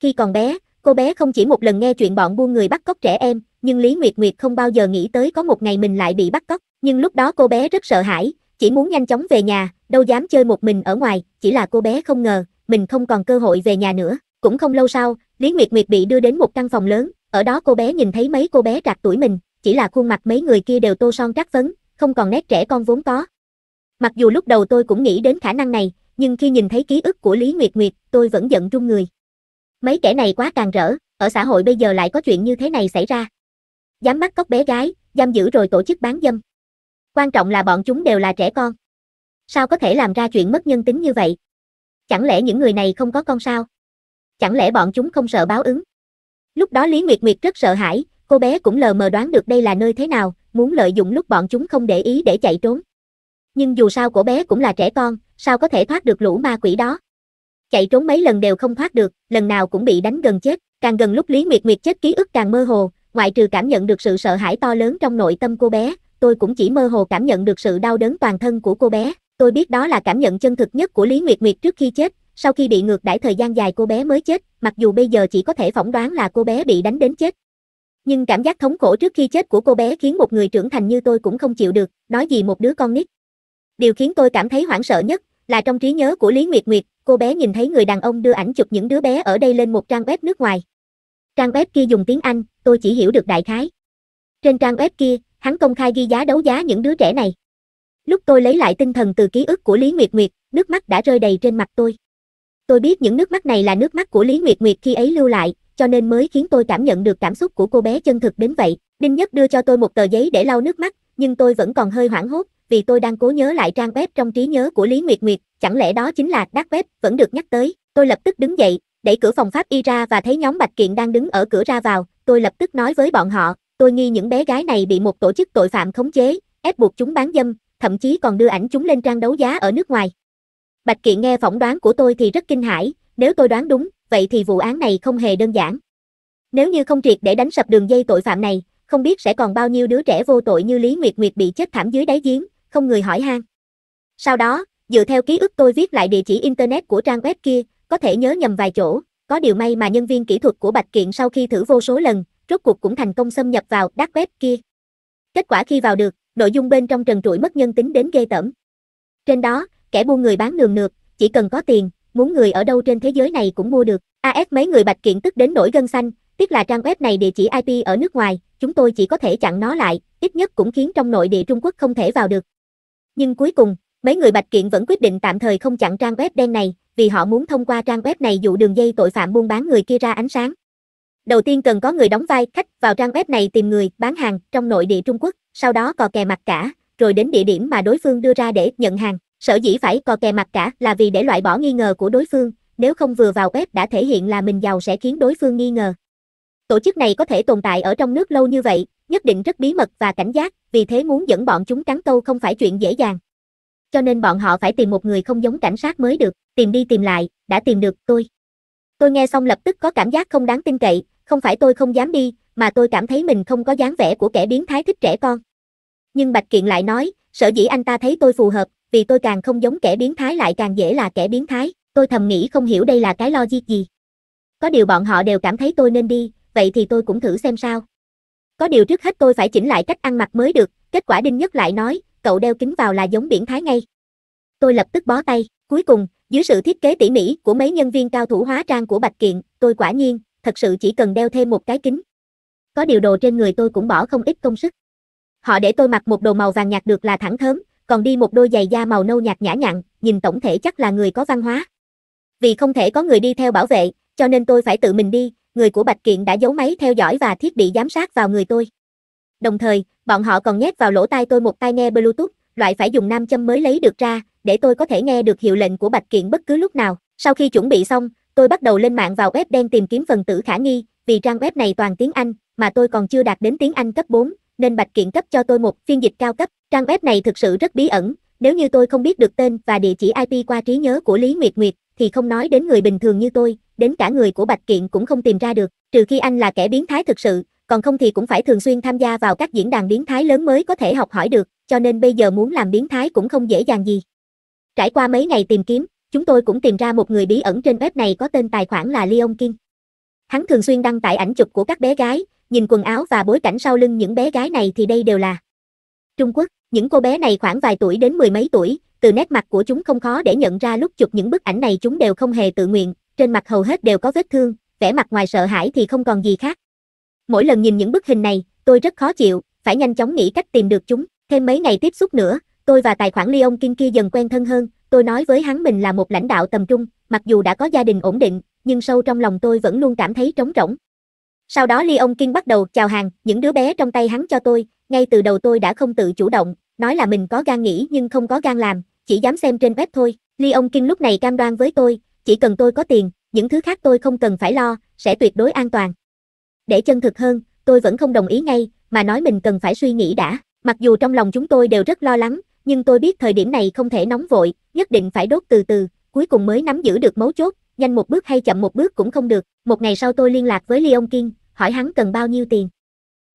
Khi còn bé, cô bé không chỉ một lần nghe chuyện bọn buôn người bắt cóc trẻ em, nhưng Lý Nguyệt Nguyệt không bao giờ nghĩ tới có một ngày mình lại bị bắt cóc, nhưng lúc đó cô bé rất sợ hãi, chỉ muốn nhanh chóng về nhà, đâu dám chơi một mình ở ngoài, chỉ là cô bé không ngờ, mình không còn cơ hội về nhà nữa. Cũng không lâu sau, Lý Nguyệt Nguyệt bị đưa đến một căn phòng lớn, ở đó cô bé nhìn thấy mấy cô bé trạc tuổi mình, chỉ là khuôn mặt mấy người kia đều tô son trắc phấn, không còn nét trẻ con vốn có. Mặc dù lúc đầu tôi cũng nghĩ đến khả năng này, nhưng khi nhìn thấy ký ức của Lý Nguyệt Nguyệt, tôi vẫn giận run người. Mấy kẻ này quá càng rỡ, ở xã hội bây giờ lại có chuyện như thế này xảy ra. Dám bắt cóc bé gái, giam giữ rồi tổ chức bán dâm. Quan trọng là bọn chúng đều là trẻ con. Sao có thể làm ra chuyện mất nhân tính như vậy? Chẳng lẽ những người này không có con sao? Chẳng lẽ bọn chúng không sợ báo ứng? Lúc đó Lý Nguyệt Nguyệt rất sợ hãi, cô bé cũng lờ mờ đoán được đây là nơi thế nào, muốn lợi dụng lúc bọn chúng không để ý để chạy trốn. Nhưng dù sao của bé cũng là trẻ con, sao có thể thoát được lũ ma quỷ đó. Chạy trốn mấy lần đều không thoát được, lần nào cũng bị đánh gần chết, càng gần lúc Lý Nguyệt Nguyệt chết ký ức càng mơ hồ, ngoại trừ cảm nhận được sự sợ hãi to lớn trong nội tâm cô bé, tôi cũng chỉ mơ hồ cảm nhận được sự đau đớn toàn thân của cô bé, tôi biết đó là cảm nhận chân thực nhất của Lý Nguyệt Nguyệt trước khi chết, sau khi bị ngược đãi thời gian dài cô bé mới chết, mặc dù bây giờ chỉ có thể phỏng đoán là cô bé bị đánh đến chết, nhưng cảm giác thống khổ trước khi chết của cô bé khiến một người trưởng thành như tôi cũng không chịu được, nói gì một đứa con nít. Điều khiến tôi cảm thấy hoảng sợ nhất là trong trí nhớ của Lý Nguyệt Nguyệt, cô bé nhìn thấy người đàn ông đưa ảnh chụp những đứa bé ở đây lên một trang web nước ngoài. Trang web kia dùng tiếng Anh, tôi chỉ hiểu được đại khái. Trên trang web kia, hắn công khai ghi giá đấu giá những đứa trẻ này. Lúc tôi lấy lại tinh thần từ ký ức của Lý Nguyệt Nguyệt, nước mắt đã rơi đầy trên mặt tôi. Tôi biết những nước mắt này là nước mắt của Lý Nguyệt Nguyệt khi ấy lưu lại, cho nên mới khiến tôi cảm nhận được cảm xúc của cô bé chân thực đến vậy. Đinh Nhất đưa cho tôi một tờ giấy để lau nước mắt, nhưng tôi vẫn còn hơi hoảng hốt, vì tôi đang cố nhớ lại trang web trong trí nhớ của Lý Nguyệt Nguyệt, chẳng lẽ đó chính là dark web, vẫn được nhắc tới. Tôi lập tức đứng dậy, đẩy cửa phòng pháp y ra và thấy nhóm Bạch Kiện đang đứng ở cửa ra vào, tôi lập tức nói với bọn họ, tôi nghi những bé gái này bị một tổ chức tội phạm khống chế, ép buộc chúng bán dâm, thậm chí còn đưa ảnh chúng lên trang đấu giá ở nước ngoài. Bạch Kiện nghe phỏng đoán của tôi thì rất kinh hãi, nếu tôi đoán đúng, vậy thì vụ án này không hề đơn giản. Nếu như không triệt để đánh sập đường dây tội phạm này, không biết sẽ còn bao nhiêu đứa trẻ vô tội như Lý Nguyệt Nguyệt bị chết thảm dưới đáy giếng, không người hỏi han. Sau đó, dựa theo ký ức tôi viết lại địa chỉ internet của trang web kia, có thể nhớ nhầm vài chỗ, có điều may mà nhân viên kỹ thuật của Bạch Kiện sau khi thử vô số lần, rốt cuộc cũng thành công xâm nhập vào dark web kia. Kết quả khi vào được, nội dung bên trong trần trụi mất nhân tính đến ghê tởm. Trên đó, kẻ buôn người bán nườm nượp, chỉ cần có tiền, muốn người ở đâu trên thế giới này cũng mua được. AS mấy người bạch kiện tức đến nổi gân xanh, tiếc là trang web này địa chỉ IP ở nước ngoài, chúng tôi chỉ có thể chặn nó lại, ít nhất cũng khiến trong nội địa Trung Quốc không thể vào được. Nhưng cuối cùng, mấy người bạch kiện vẫn quyết định tạm thời không chặn trang web đen này, vì họ muốn thông qua trang web này dụ đường dây tội phạm buôn bán người kia ra ánh sáng. Đầu tiên cần có người đóng vai khách vào trang web này tìm người bán hàng trong nội địa Trung Quốc, sau đó cò kè mặt cả, rồi đến địa điểm mà đối phương đưa ra để nhận hàng. Sở dĩ phải co kè mặt cả là vì để loại bỏ nghi ngờ của đối phương, nếu không vừa vào web đã thể hiện là mình giàu sẽ khiến đối phương nghi ngờ. Tổ chức này có thể tồn tại ở trong nước lâu như vậy, nhất định rất bí mật và cảnh giác, vì thế muốn dẫn bọn chúng cắn câu không phải chuyện dễ dàng. Cho nên bọn họ phải tìm một người không giống cảnh sát mới được, tìm đi tìm lại, đã tìm được tôi. Tôi nghe xong lập tức có cảm giác không đáng tin cậy, không phải tôi không dám đi, mà tôi cảm thấy mình không có dáng vẻ của kẻ biến thái thích trẻ con. Nhưng Bạch Kiện lại nói, sở dĩ anh ta thấy tôi phù hợp, vì tôi càng không giống kẻ biến thái lại càng dễ là kẻ biến thái, tôi thầm nghĩ không hiểu đây là cái logic gì. Có điều bọn họ đều cảm thấy tôi nên đi, vậy thì tôi cũng thử xem sao. Có điều trước hết tôi phải chỉnh lại cách ăn mặc mới được, kết quả Đinh Nhất lại nói, cậu đeo kính vào là giống biển thái ngay. Tôi lập tức bó tay, cuối cùng, dưới sự thiết kế tỉ mỉ của mấy nhân viên cao thủ hóa trang của Bạch Kiện, tôi quả nhiên, thật sự chỉ cần đeo thêm một cái kính. Có điều đồ trên người tôi cũng bỏ không ít công sức. Họ để tôi mặc một đồ màu vàng nhạt được là thẳng thớm, còn đi một đôi giày da màu nâu nhạt nhã nhặn, nhìn tổng thể chắc là người có văn hóa. Vì không thể có người đi theo bảo vệ, cho nên tôi phải tự mình đi, người của Bạch Kiện đã giấu máy theo dõi và thiết bị giám sát vào người tôi. Đồng thời, bọn họ còn nhét vào lỗ tai tôi một tai nghe Bluetooth, loại phải dùng nam châm mới lấy được ra, để tôi có thể nghe được hiệu lệnh của Bạch Kiện bất cứ lúc nào. Sau khi chuẩn bị xong, tôi bắt đầu lên mạng vào web đen tìm kiếm phần tử khả nghi, vì trang web này toàn tiếng Anh, mà tôi còn chưa đạt đến tiếng Anh cấp 4, nên Bạch Kiện cấp cho tôi một phiên dịch cao cấp. Trang web này thực sự rất bí ẩn, nếu như tôi không biết được tên và địa chỉ IP qua trí nhớ của Lý Nguyệt Nguyệt, thì không nói đến người bình thường như tôi, đến cả người của Bạch Kiện cũng không tìm ra được, trừ khi anh là kẻ biến thái thực sự, còn không thì cũng phải thường xuyên tham gia vào các diễn đàn biến thái lớn mới có thể học hỏi được, cho nên bây giờ muốn làm biến thái cũng không dễ dàng gì. Trải qua mấy ngày tìm kiếm, chúng tôi cũng tìm ra một người bí ẩn trên web này có tên tài khoản là Leon King. Hắn thường xuyên đăng tải ảnh chụp của các bé gái, nhìn quần áo và bối cảnh sau lưng những bé gái này thì đây đều là Trung Quốc, những cô bé này khoảng vài tuổi đến mười mấy tuổi, từ nét mặt của chúng không khó để nhận ra lúc chụp những bức ảnh này chúng đều không hề tự nguyện, trên mặt hầu hết đều có vết thương, vẻ mặt ngoài sợ hãi thì không còn gì khác. Mỗi lần nhìn những bức hình này, tôi rất khó chịu, phải nhanh chóng nghĩ cách tìm được chúng, thêm mấy ngày tiếp xúc nữa, tôi và tài khoản Leon Kim kia dần quen thân hơn, tôi nói với hắn mình là một lãnh đạo tầm trung, mặc dù đã có gia đình ổn định, nhưng sâu trong lòng tôi vẫn luôn cảm thấy trống rỗng. Sau đó Leon King bắt đầu chào hàng, những đứa bé trong tay hắn cho tôi, ngay từ đầu tôi đã không tự chủ động, nói là mình có gan nghĩ nhưng không có gan làm, chỉ dám xem trên web thôi. Leon King lúc này cam đoan với tôi, chỉ cần tôi có tiền, những thứ khác tôi không cần phải lo, sẽ tuyệt đối an toàn. Để chân thực hơn, tôi vẫn không đồng ý ngay, mà nói mình cần phải suy nghĩ đã. Mặc dù trong lòng chúng tôi đều rất lo lắng, nhưng tôi biết thời điểm này không thể nóng vội, nhất định phải đốt từ từ, cuối cùng mới nắm giữ được mấu chốt, nhanh một bước hay chậm một bước cũng không được. Một ngày sau tôi liên lạc với Leon King, hỏi hắn cần bao nhiêu tiền.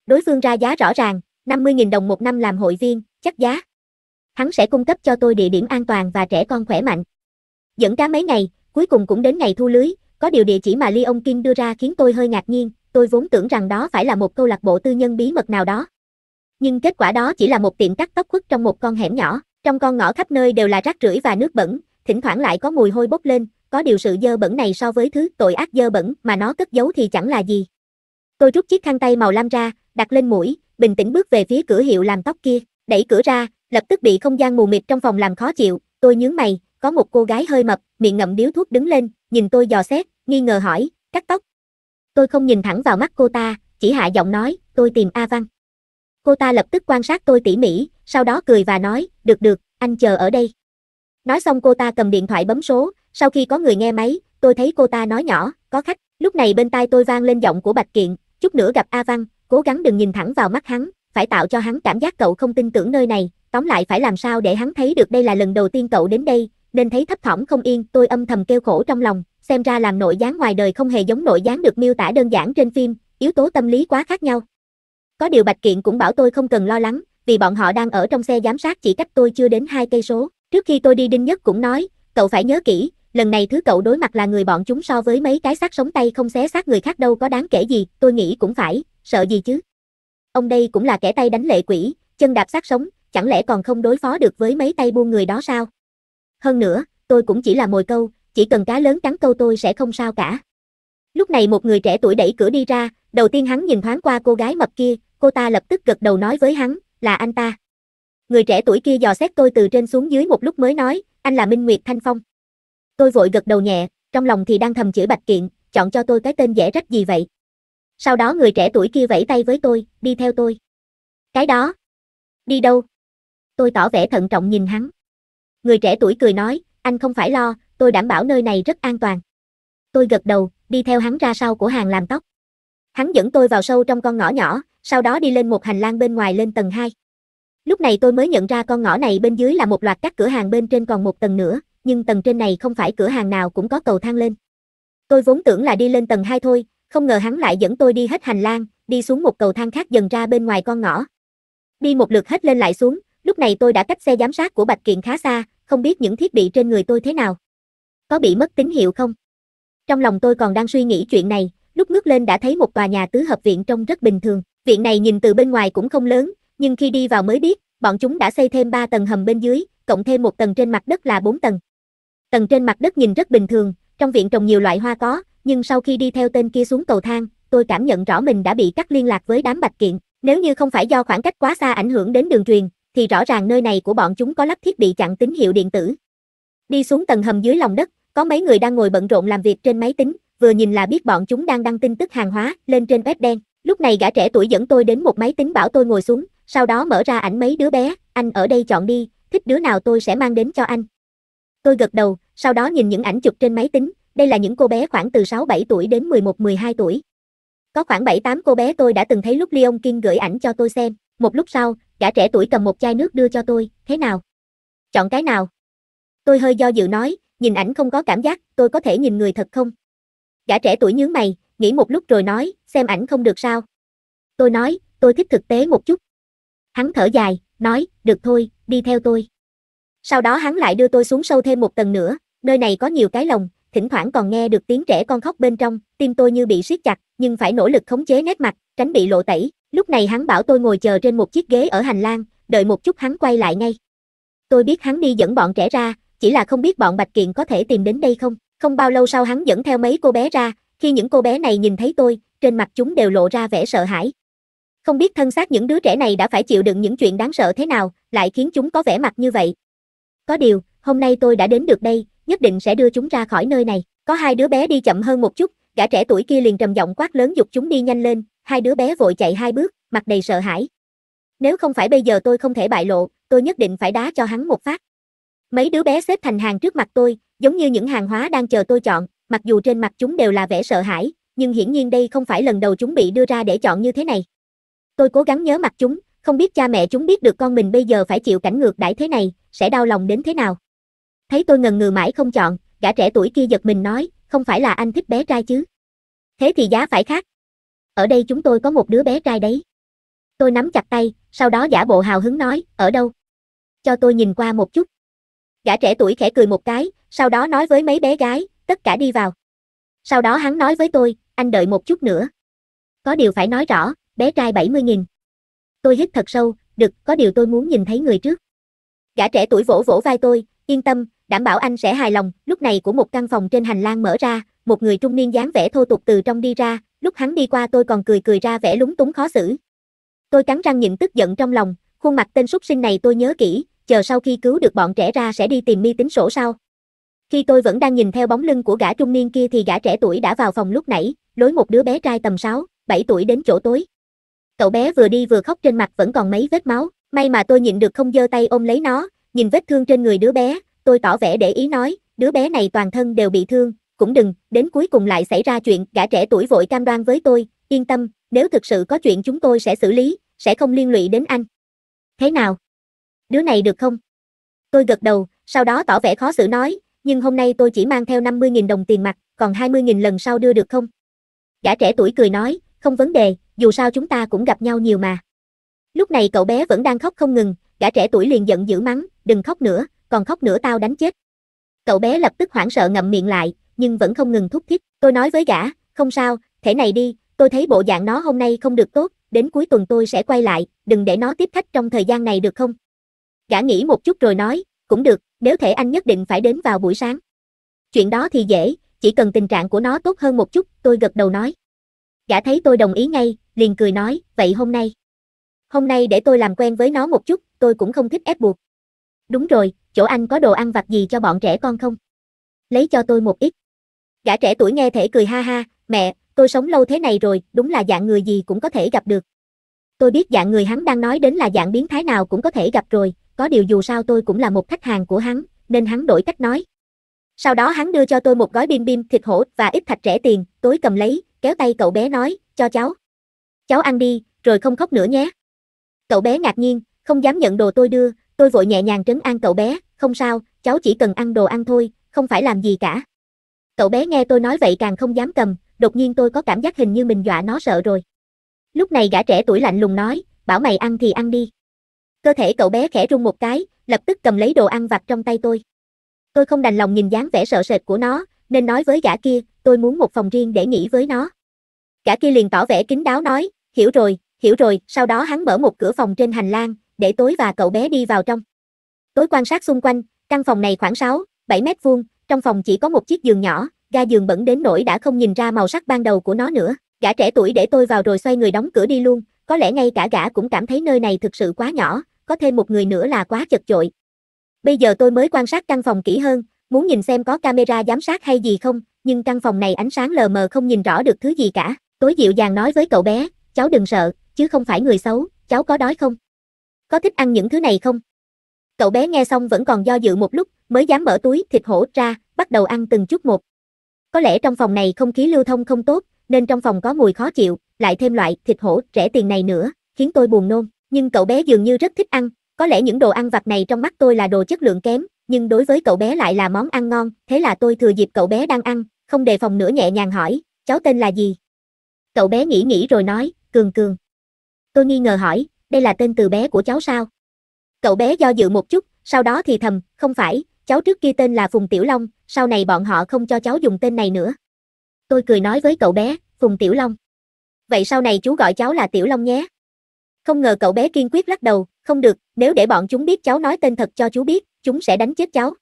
Đối phương ra giá rõ ràng, 50.000 đồng một năm làm hội viên, chắc giá. Hắn sẽ cung cấp cho tôi địa điểm an toàn và trẻ con khỏe mạnh. Dẫn cá mấy ngày, cuối cùng cũng đến ngày thu lưới, có điều địa chỉ mà Ly ông Kim đưa ra khiến tôi hơi ngạc nhiên, tôi vốn tưởng rằng đó phải là một câu lạc bộ tư nhân bí mật nào đó. Nhưng kết quả đó chỉ là một tiệm cắt tóc khuất trong một con hẻm nhỏ, trong con ngõ khắp nơi đều là rác rưởi và nước bẩn, thỉnh thoảng lại có mùi hôi bốc lên, có điều sự dơ bẩn này so với thứ tội ác dơ bẩn mà nó cất giấu thì chẳng là gì. Tôi rút chiếc khăn tay màu lam ra, đặt lên mũi, bình tĩnh bước về phía cửa hiệu làm tóc kia, đẩy cửa ra, lập tức bị không gian mù mịt trong phòng làm khó chịu, tôi nhướng mày, có một cô gái hơi mập, miệng ngậm điếu thuốc đứng lên, nhìn tôi dò xét, nghi ngờ hỏi, cắt tóc. Tôi không nhìn thẳng vào mắt cô ta, chỉ hạ giọng nói, tôi tìm A Văn. Cô ta lập tức quan sát tôi tỉ mỉ, sau đó cười và nói, được được, anh chờ ở đây. Nói xong cô ta cầm điện thoại bấm số, sau khi có người nghe máy, tôi thấy cô ta nói nhỏ, có khách, lúc này bên tai tôi vang lên giọng của Bạch Kiện, chút nữa gặp A Văn, cố gắng đừng nhìn thẳng vào mắt hắn, phải tạo cho hắn cảm giác cậu không tin tưởng nơi này, tóm lại phải làm sao để hắn thấy được đây là lần đầu tiên cậu đến đây, nên thấy thấp thỏm không yên, tôi âm thầm kêu khổ trong lòng, xem ra làm nội gián ngoài đời không hề giống nội gián được miêu tả đơn giản trên phim, yếu tố tâm lý quá khác nhau. Có điều Bạch Kiện cũng bảo tôi không cần lo lắng, vì bọn họ đang ở trong xe giám sát chỉ cách tôi chưa đến hai cây số. Trước khi tôi đi Đinh Nhất cũng nói, cậu phải nhớ kỹ, lần này thứ cậu đối mặt là người bọn chúng so với mấy cái xác sống tay không xé xác người khác đâu có đáng kể gì, tôi nghĩ cũng phải, sợ gì chứ. Ông đây cũng là kẻ tay đánh lệ quỷ, chân đạp xác sống, chẳng lẽ còn không đối phó được với mấy tay buôn người đó sao? Hơn nữa, tôi cũng chỉ là mồi câu, chỉ cần cá lớn cắn câu tôi sẽ không sao cả. Lúc này một người trẻ tuổi đẩy cửa đi ra, đầu tiên hắn nhìn thoáng qua cô gái mập kia, cô ta lập tức gật đầu nói với hắn, là anh ta. Người trẻ tuổi kia dò xét tôi từ trên xuống dưới một lúc mới nói, anh là Minh Nguyệt Thanh Phong. Tôi vội gật đầu nhẹ, trong lòng thì đang thầm chửi Bạch Kiện, chọn cho tôi cái tên dễ rách gì vậy. Sau đó người trẻ tuổi kia vẫy tay với tôi, đi theo tôi. Cái đó. Đi đâu? Tôi tỏ vẻ thận trọng nhìn hắn. Người trẻ tuổi cười nói, anh không phải lo, tôi đảm bảo nơi này rất an toàn. Tôi gật đầu, đi theo hắn ra sau của hàng làm tóc. Hắn dẫn tôi vào sâu trong con ngõ nhỏ, sau đó đi lên một hành lang bên ngoài lên tầng 2. Lúc này tôi mới nhận ra con ngõ này bên dưới là một loạt các cửa hàng bên trên còn một tầng nữa, nhưng tầng trên này không phải cửa hàng nào cũng có cầu thang lên. Tôi vốn tưởng là đi lên tầng 2 thôi, không ngờ hắn lại dẫn tôi đi hết hành lang, đi xuống một cầu thang khác dần ra bên ngoài con ngõ. Đi một lượt hết lên lại xuống, lúc này tôi đã cách xe giám sát của Bạch Kiện khá xa, không biết những thiết bị trên người tôi thế nào. Có bị mất tín hiệu không? Trong lòng tôi còn đang suy nghĩ chuyện này, lúc ngước lên đã thấy một tòa nhà tứ hợp viện trông rất bình thường. Viện này nhìn từ bên ngoài cũng không lớn, nhưng khi đi vào mới biết, bọn chúng đã xây thêm 3 tầng hầm bên dưới, cộng thêm một tầng trên mặt đất là 4 tầng tầng trên mặt đất nhìn rất bình thường, trong viện trồng nhiều loại hoa có, nhưng sau khi đi theo tên kia xuống cầu thang, tôi cảm nhận rõ mình đã bị cắt liên lạc với đám bạch kiện, nếu như không phải do khoảng cách quá xa ảnh hưởng đến đường truyền, thì rõ ràng nơi này của bọn chúng có lắp thiết bị chặn tín hiệu điện tử. Đi xuống tầng hầm dưới lòng đất, có mấy người đang ngồi bận rộn làm việc trên máy tính, vừa nhìn là biết bọn chúng đang đăng tin tức hàng hóa lên trên web đen. Lúc này gã trẻ tuổi dẫn tôi đến một máy tính bảo tôi ngồi xuống, sau đó mở ra ảnh mấy đứa bé, anh ở đây chọn đi, thích đứa nào tôi sẽ mang đến cho anh. Tôi gật đầu, sau đó nhìn những ảnh chụp trên máy tính, đây là những cô bé khoảng từ 6-7 tuổi đến 11-12 tuổi. Có khoảng 7-8 cô bé tôi đã từng thấy lúc Leon King gửi ảnh cho tôi xem, một lúc sau, gã trẻ tuổi cầm một chai nước đưa cho tôi, thế nào? Chọn cái nào? Tôi hơi do dự nói, nhìn ảnh không có cảm giác, tôi có thể nhìn người thật không? Gã trẻ tuổi nhướng mày, nghĩ một lúc rồi nói, xem ảnh không được sao? Tôi nói, tôi thích thực tế một chút. Hắn thở dài, nói, được thôi, đi theo tôi. Sau đó hắn lại đưa tôi xuống sâu thêm một tầng nữa, Nơi này có nhiều cái lồng, thỉnh thoảng còn nghe được tiếng trẻ con khóc bên trong, tim tôi như bị siết chặt, nhưng phải nỗ lực khống chế nét mặt, tránh bị lộ tẩy. Lúc này hắn bảo tôi ngồi chờ trên một chiếc ghế ở hành lang, đợi một chút hắn quay lại ngay. Tôi biết hắn đi dẫn bọn trẻ ra, chỉ là không biết bọn Bạch Kiện có thể tìm đến đây không. Không bao lâu sau hắn dẫn theo mấy cô bé ra, khi những cô bé này nhìn thấy tôi, trên mặt chúng đều lộ ra vẻ sợ hãi. Không biết thân xác những đứa trẻ này đã phải chịu đựng những chuyện đáng sợ thế nào, lại khiến chúng có vẻ mặt như vậy. Có điều, hôm nay tôi đã đến được đây, nhất định sẽ đưa chúng ra khỏi nơi này. Có hai đứa bé đi chậm hơn một chút, gã trẻ tuổi kia liền trầm giọng quát lớn dục chúng đi nhanh lên, hai đứa bé vội chạy hai bước, mặt đầy sợ hãi. Nếu không phải bây giờ tôi không thể bại lộ, tôi nhất định phải đá cho hắn một phát. Mấy đứa bé xếp thành hàng trước mặt tôi, giống như những hàng hóa đang chờ tôi chọn, mặc dù trên mặt chúng đều là vẻ sợ hãi, nhưng hiển nhiên đây không phải lần đầu chúng bị đưa ra để chọn như thế này. Tôi cố gắng nhớ mặt chúng, không biết cha mẹ chúng biết được con mình bây giờ phải chịu cảnh ngược đãi thế này, sẽ đau lòng đến thế nào. Thấy tôi ngần ngừ mãi không chọn, gã trẻ tuổi kia giật mình nói, không phải là anh thích bé trai chứ. Thế thì giá phải khác. Ở đây chúng tôi có một đứa bé trai đấy. Tôi nắm chặt tay, sau đó giả bộ hào hứng nói, ở đâu? Cho tôi nhìn qua một chút. Gã trẻ tuổi khẽ cười một cái, sau đó nói với mấy bé gái, tất cả đi vào. Sau đó hắn nói với tôi, anh đợi một chút nữa. Có điều phải nói rõ, bé trai 70.000. Tôi hít thật sâu, được, có điều tôi muốn nhìn thấy người trước. Gã trẻ tuổi vỗ vỗ vai tôi, yên tâm, đảm bảo anh sẽ hài lòng, lúc này của một căn phòng trên hành lang mở ra, một người trung niên dáng vẻ thô tục từ trong đi ra, lúc hắn đi qua tôi còn cười cười ra vẻ lúng túng khó xử. Tôi cắn răng nhịn tức giận trong lòng, khuôn mặt tên súc sinh này tôi nhớ kỹ, chờ sau khi cứu được bọn trẻ ra sẽ đi tìm mi tính sổ sau. Khi tôi vẫn đang nhìn theo bóng lưng của gã trung niên kia thì gã trẻ tuổi đã vào phòng lúc nãy, lối một đứa bé trai tầm 6, 7 tuổi đến chỗ tối. Cậu bé vừa đi vừa khóc trên mặt vẫn còn mấy vết máu, may mà tôi nhịn được không giơ tay ôm lấy nó, nhìn vết thương trên người đứa bé, tôi tỏ vẻ để ý nói, đứa bé này toàn thân đều bị thương, cũng đừng, đến cuối cùng lại xảy ra chuyện, gã trẻ tuổi vội cam đoan với tôi, yên tâm, nếu thực sự có chuyện chúng tôi sẽ xử lý, sẽ không liên lụy đến anh. Thế nào? Đứa này được không? Tôi gật đầu, sau đó tỏ vẻ khó xử nói, nhưng hôm nay tôi chỉ mang theo 50.000 đồng tiền mặt, còn 20.000 lần sau đưa được không? Gã trẻ tuổi cười nói, không vấn đề, dù sao chúng ta cũng gặp nhau nhiều mà. Lúc này cậu bé vẫn đang khóc không ngừng, gã trẻ tuổi liền giận dữ mắng, đừng khóc nữa, còn khóc nữa tao đánh chết. Cậu bé lập tức hoảng sợ ngậm miệng lại, nhưng vẫn không ngừng thúc thích, tôi nói với gã, không sao, thể này đi, tôi thấy bộ dạng nó hôm nay không được tốt, đến cuối tuần tôi sẽ quay lại, đừng để nó tiếp khách trong thời gian này được không? Gã nghĩ một chút rồi nói, cũng được, nếu thể anh nhất định phải đến vào buổi sáng. Chuyện đó thì dễ, chỉ cần tình trạng của nó tốt hơn một chút, tôi gật đầu nói. Gã thấy tôi đồng ý ngay, liền cười nói, vậy hôm nay. Hôm nay để tôi làm quen với nó một chút, tôi cũng không thích ép buộc. Đúng rồi, chỗ anh có đồ ăn vặt gì cho bọn trẻ con không? Lấy cho tôi một ít. Gã trẻ tuổi nghe thể cười ha ha, mẹ, tôi sống lâu thế này rồi, đúng là dạng người gì cũng có thể gặp được. Tôi biết dạng người hắn đang nói đến là dạng biến thái nào cũng có thể gặp rồi, có điều dù sao tôi cũng là một khách hàng của hắn, nên hắn đổi cách nói. Sau đó hắn đưa cho tôi một gói bim bim thịt hổ và ít thạch rẻ tiền, tối cầm lấy, kéo tay cậu bé nói, cho cháu. Cháu ăn đi, rồi không khóc nữa nhé. Cậu bé ngạc nhiên, không dám nhận đồ tôi đưa, tôi vội nhẹ nhàng trấn an cậu bé, không sao, cháu chỉ cần ăn đồ ăn thôi, không phải làm gì cả. Cậu bé nghe tôi nói vậy càng không dám cầm, đột nhiên tôi có cảm giác hình như mình dọa nó sợ rồi. Lúc này gã trẻ tuổi lạnh lùng nói, bảo mày ăn thì ăn đi. Cơ thể cậu bé khẽ rung một cái, lập tức cầm lấy đồ ăn vặt trong tay tôi. Tôi không đành lòng nhìn dáng vẻ sợ sệt của nó, nên nói với gã kia, tôi muốn một phòng riêng để nghỉ với nó. Gã kia liền tỏ vẻ kính đáo nói, hiểu rồi, hiểu rồi, sau đó hắn mở một cửa phòng trên hành lang, để tối và cậu bé đi vào trong. Tối quan sát xung quanh, căn phòng này khoảng 6, 7 mét vuông, trong phòng chỉ có một chiếc giường nhỏ, ga giường bẩn đến nỗi đã không nhìn ra màu sắc ban đầu của nó nữa. Gã trẻ tuổi để tôi vào rồi xoay người đóng cửa đi luôn, có lẽ ngay cả gã cũng cảm thấy nơi này thực sự quá nhỏ, có thêm một người nữa là quá chật chội. Bây giờ tôi mới quan sát căn phòng kỹ hơn, muốn nhìn xem có camera giám sát hay gì không, nhưng căn phòng này ánh sáng lờ mờ không nhìn rõ được thứ gì cả. Tối dịu dàng nói với cậu bé, cháu đừng sợ, chứ không phải người xấu, cháu có đói không? có thích ăn những thứ này không? Cậu bé nghe xong vẫn còn do dự một lúc, mới dám mở túi thịt hổ ra, bắt đầu ăn từng chút một. Có lẽ trong phòng này không khí lưu thông không tốt, nên trong phòng có mùi khó chịu, lại thêm loại thịt hổ rẻ tiền này nữa, khiến tôi buồn nôn. Nhưng cậu bé dường như rất thích ăn, có lẽ những đồ ăn vặt này trong mắt tôi là đồ chất lượng kém, nhưng đối với cậu bé lại là món ăn ngon, thế là tôi thừa dịp cậu bé đang ăn, không đề phòng nữa nhẹ nhàng hỏi, cháu tên là gì? Cậu bé nghĩ nghĩ rồi nói, Cường Cường. Tôi nghi ngờ hỏi, đây là tên từ bé của cháu sao? Cậu bé do dự một chút, sau đó thì thầm, không phải, cháu trước kia tên là Phùng Tiểu Long, sau này bọn họ không cho cháu dùng tên này nữa. Tôi cười nói với cậu bé, Phùng Tiểu Long. Vậy sau này chú gọi cháu là Tiểu Long nhé. Không ngờ cậu bé kiên quyết lắc đầu, không được, nếu để bọn chúng biết cháu nói tên thật cho chú biết, chúng sẽ đánh chết cháu.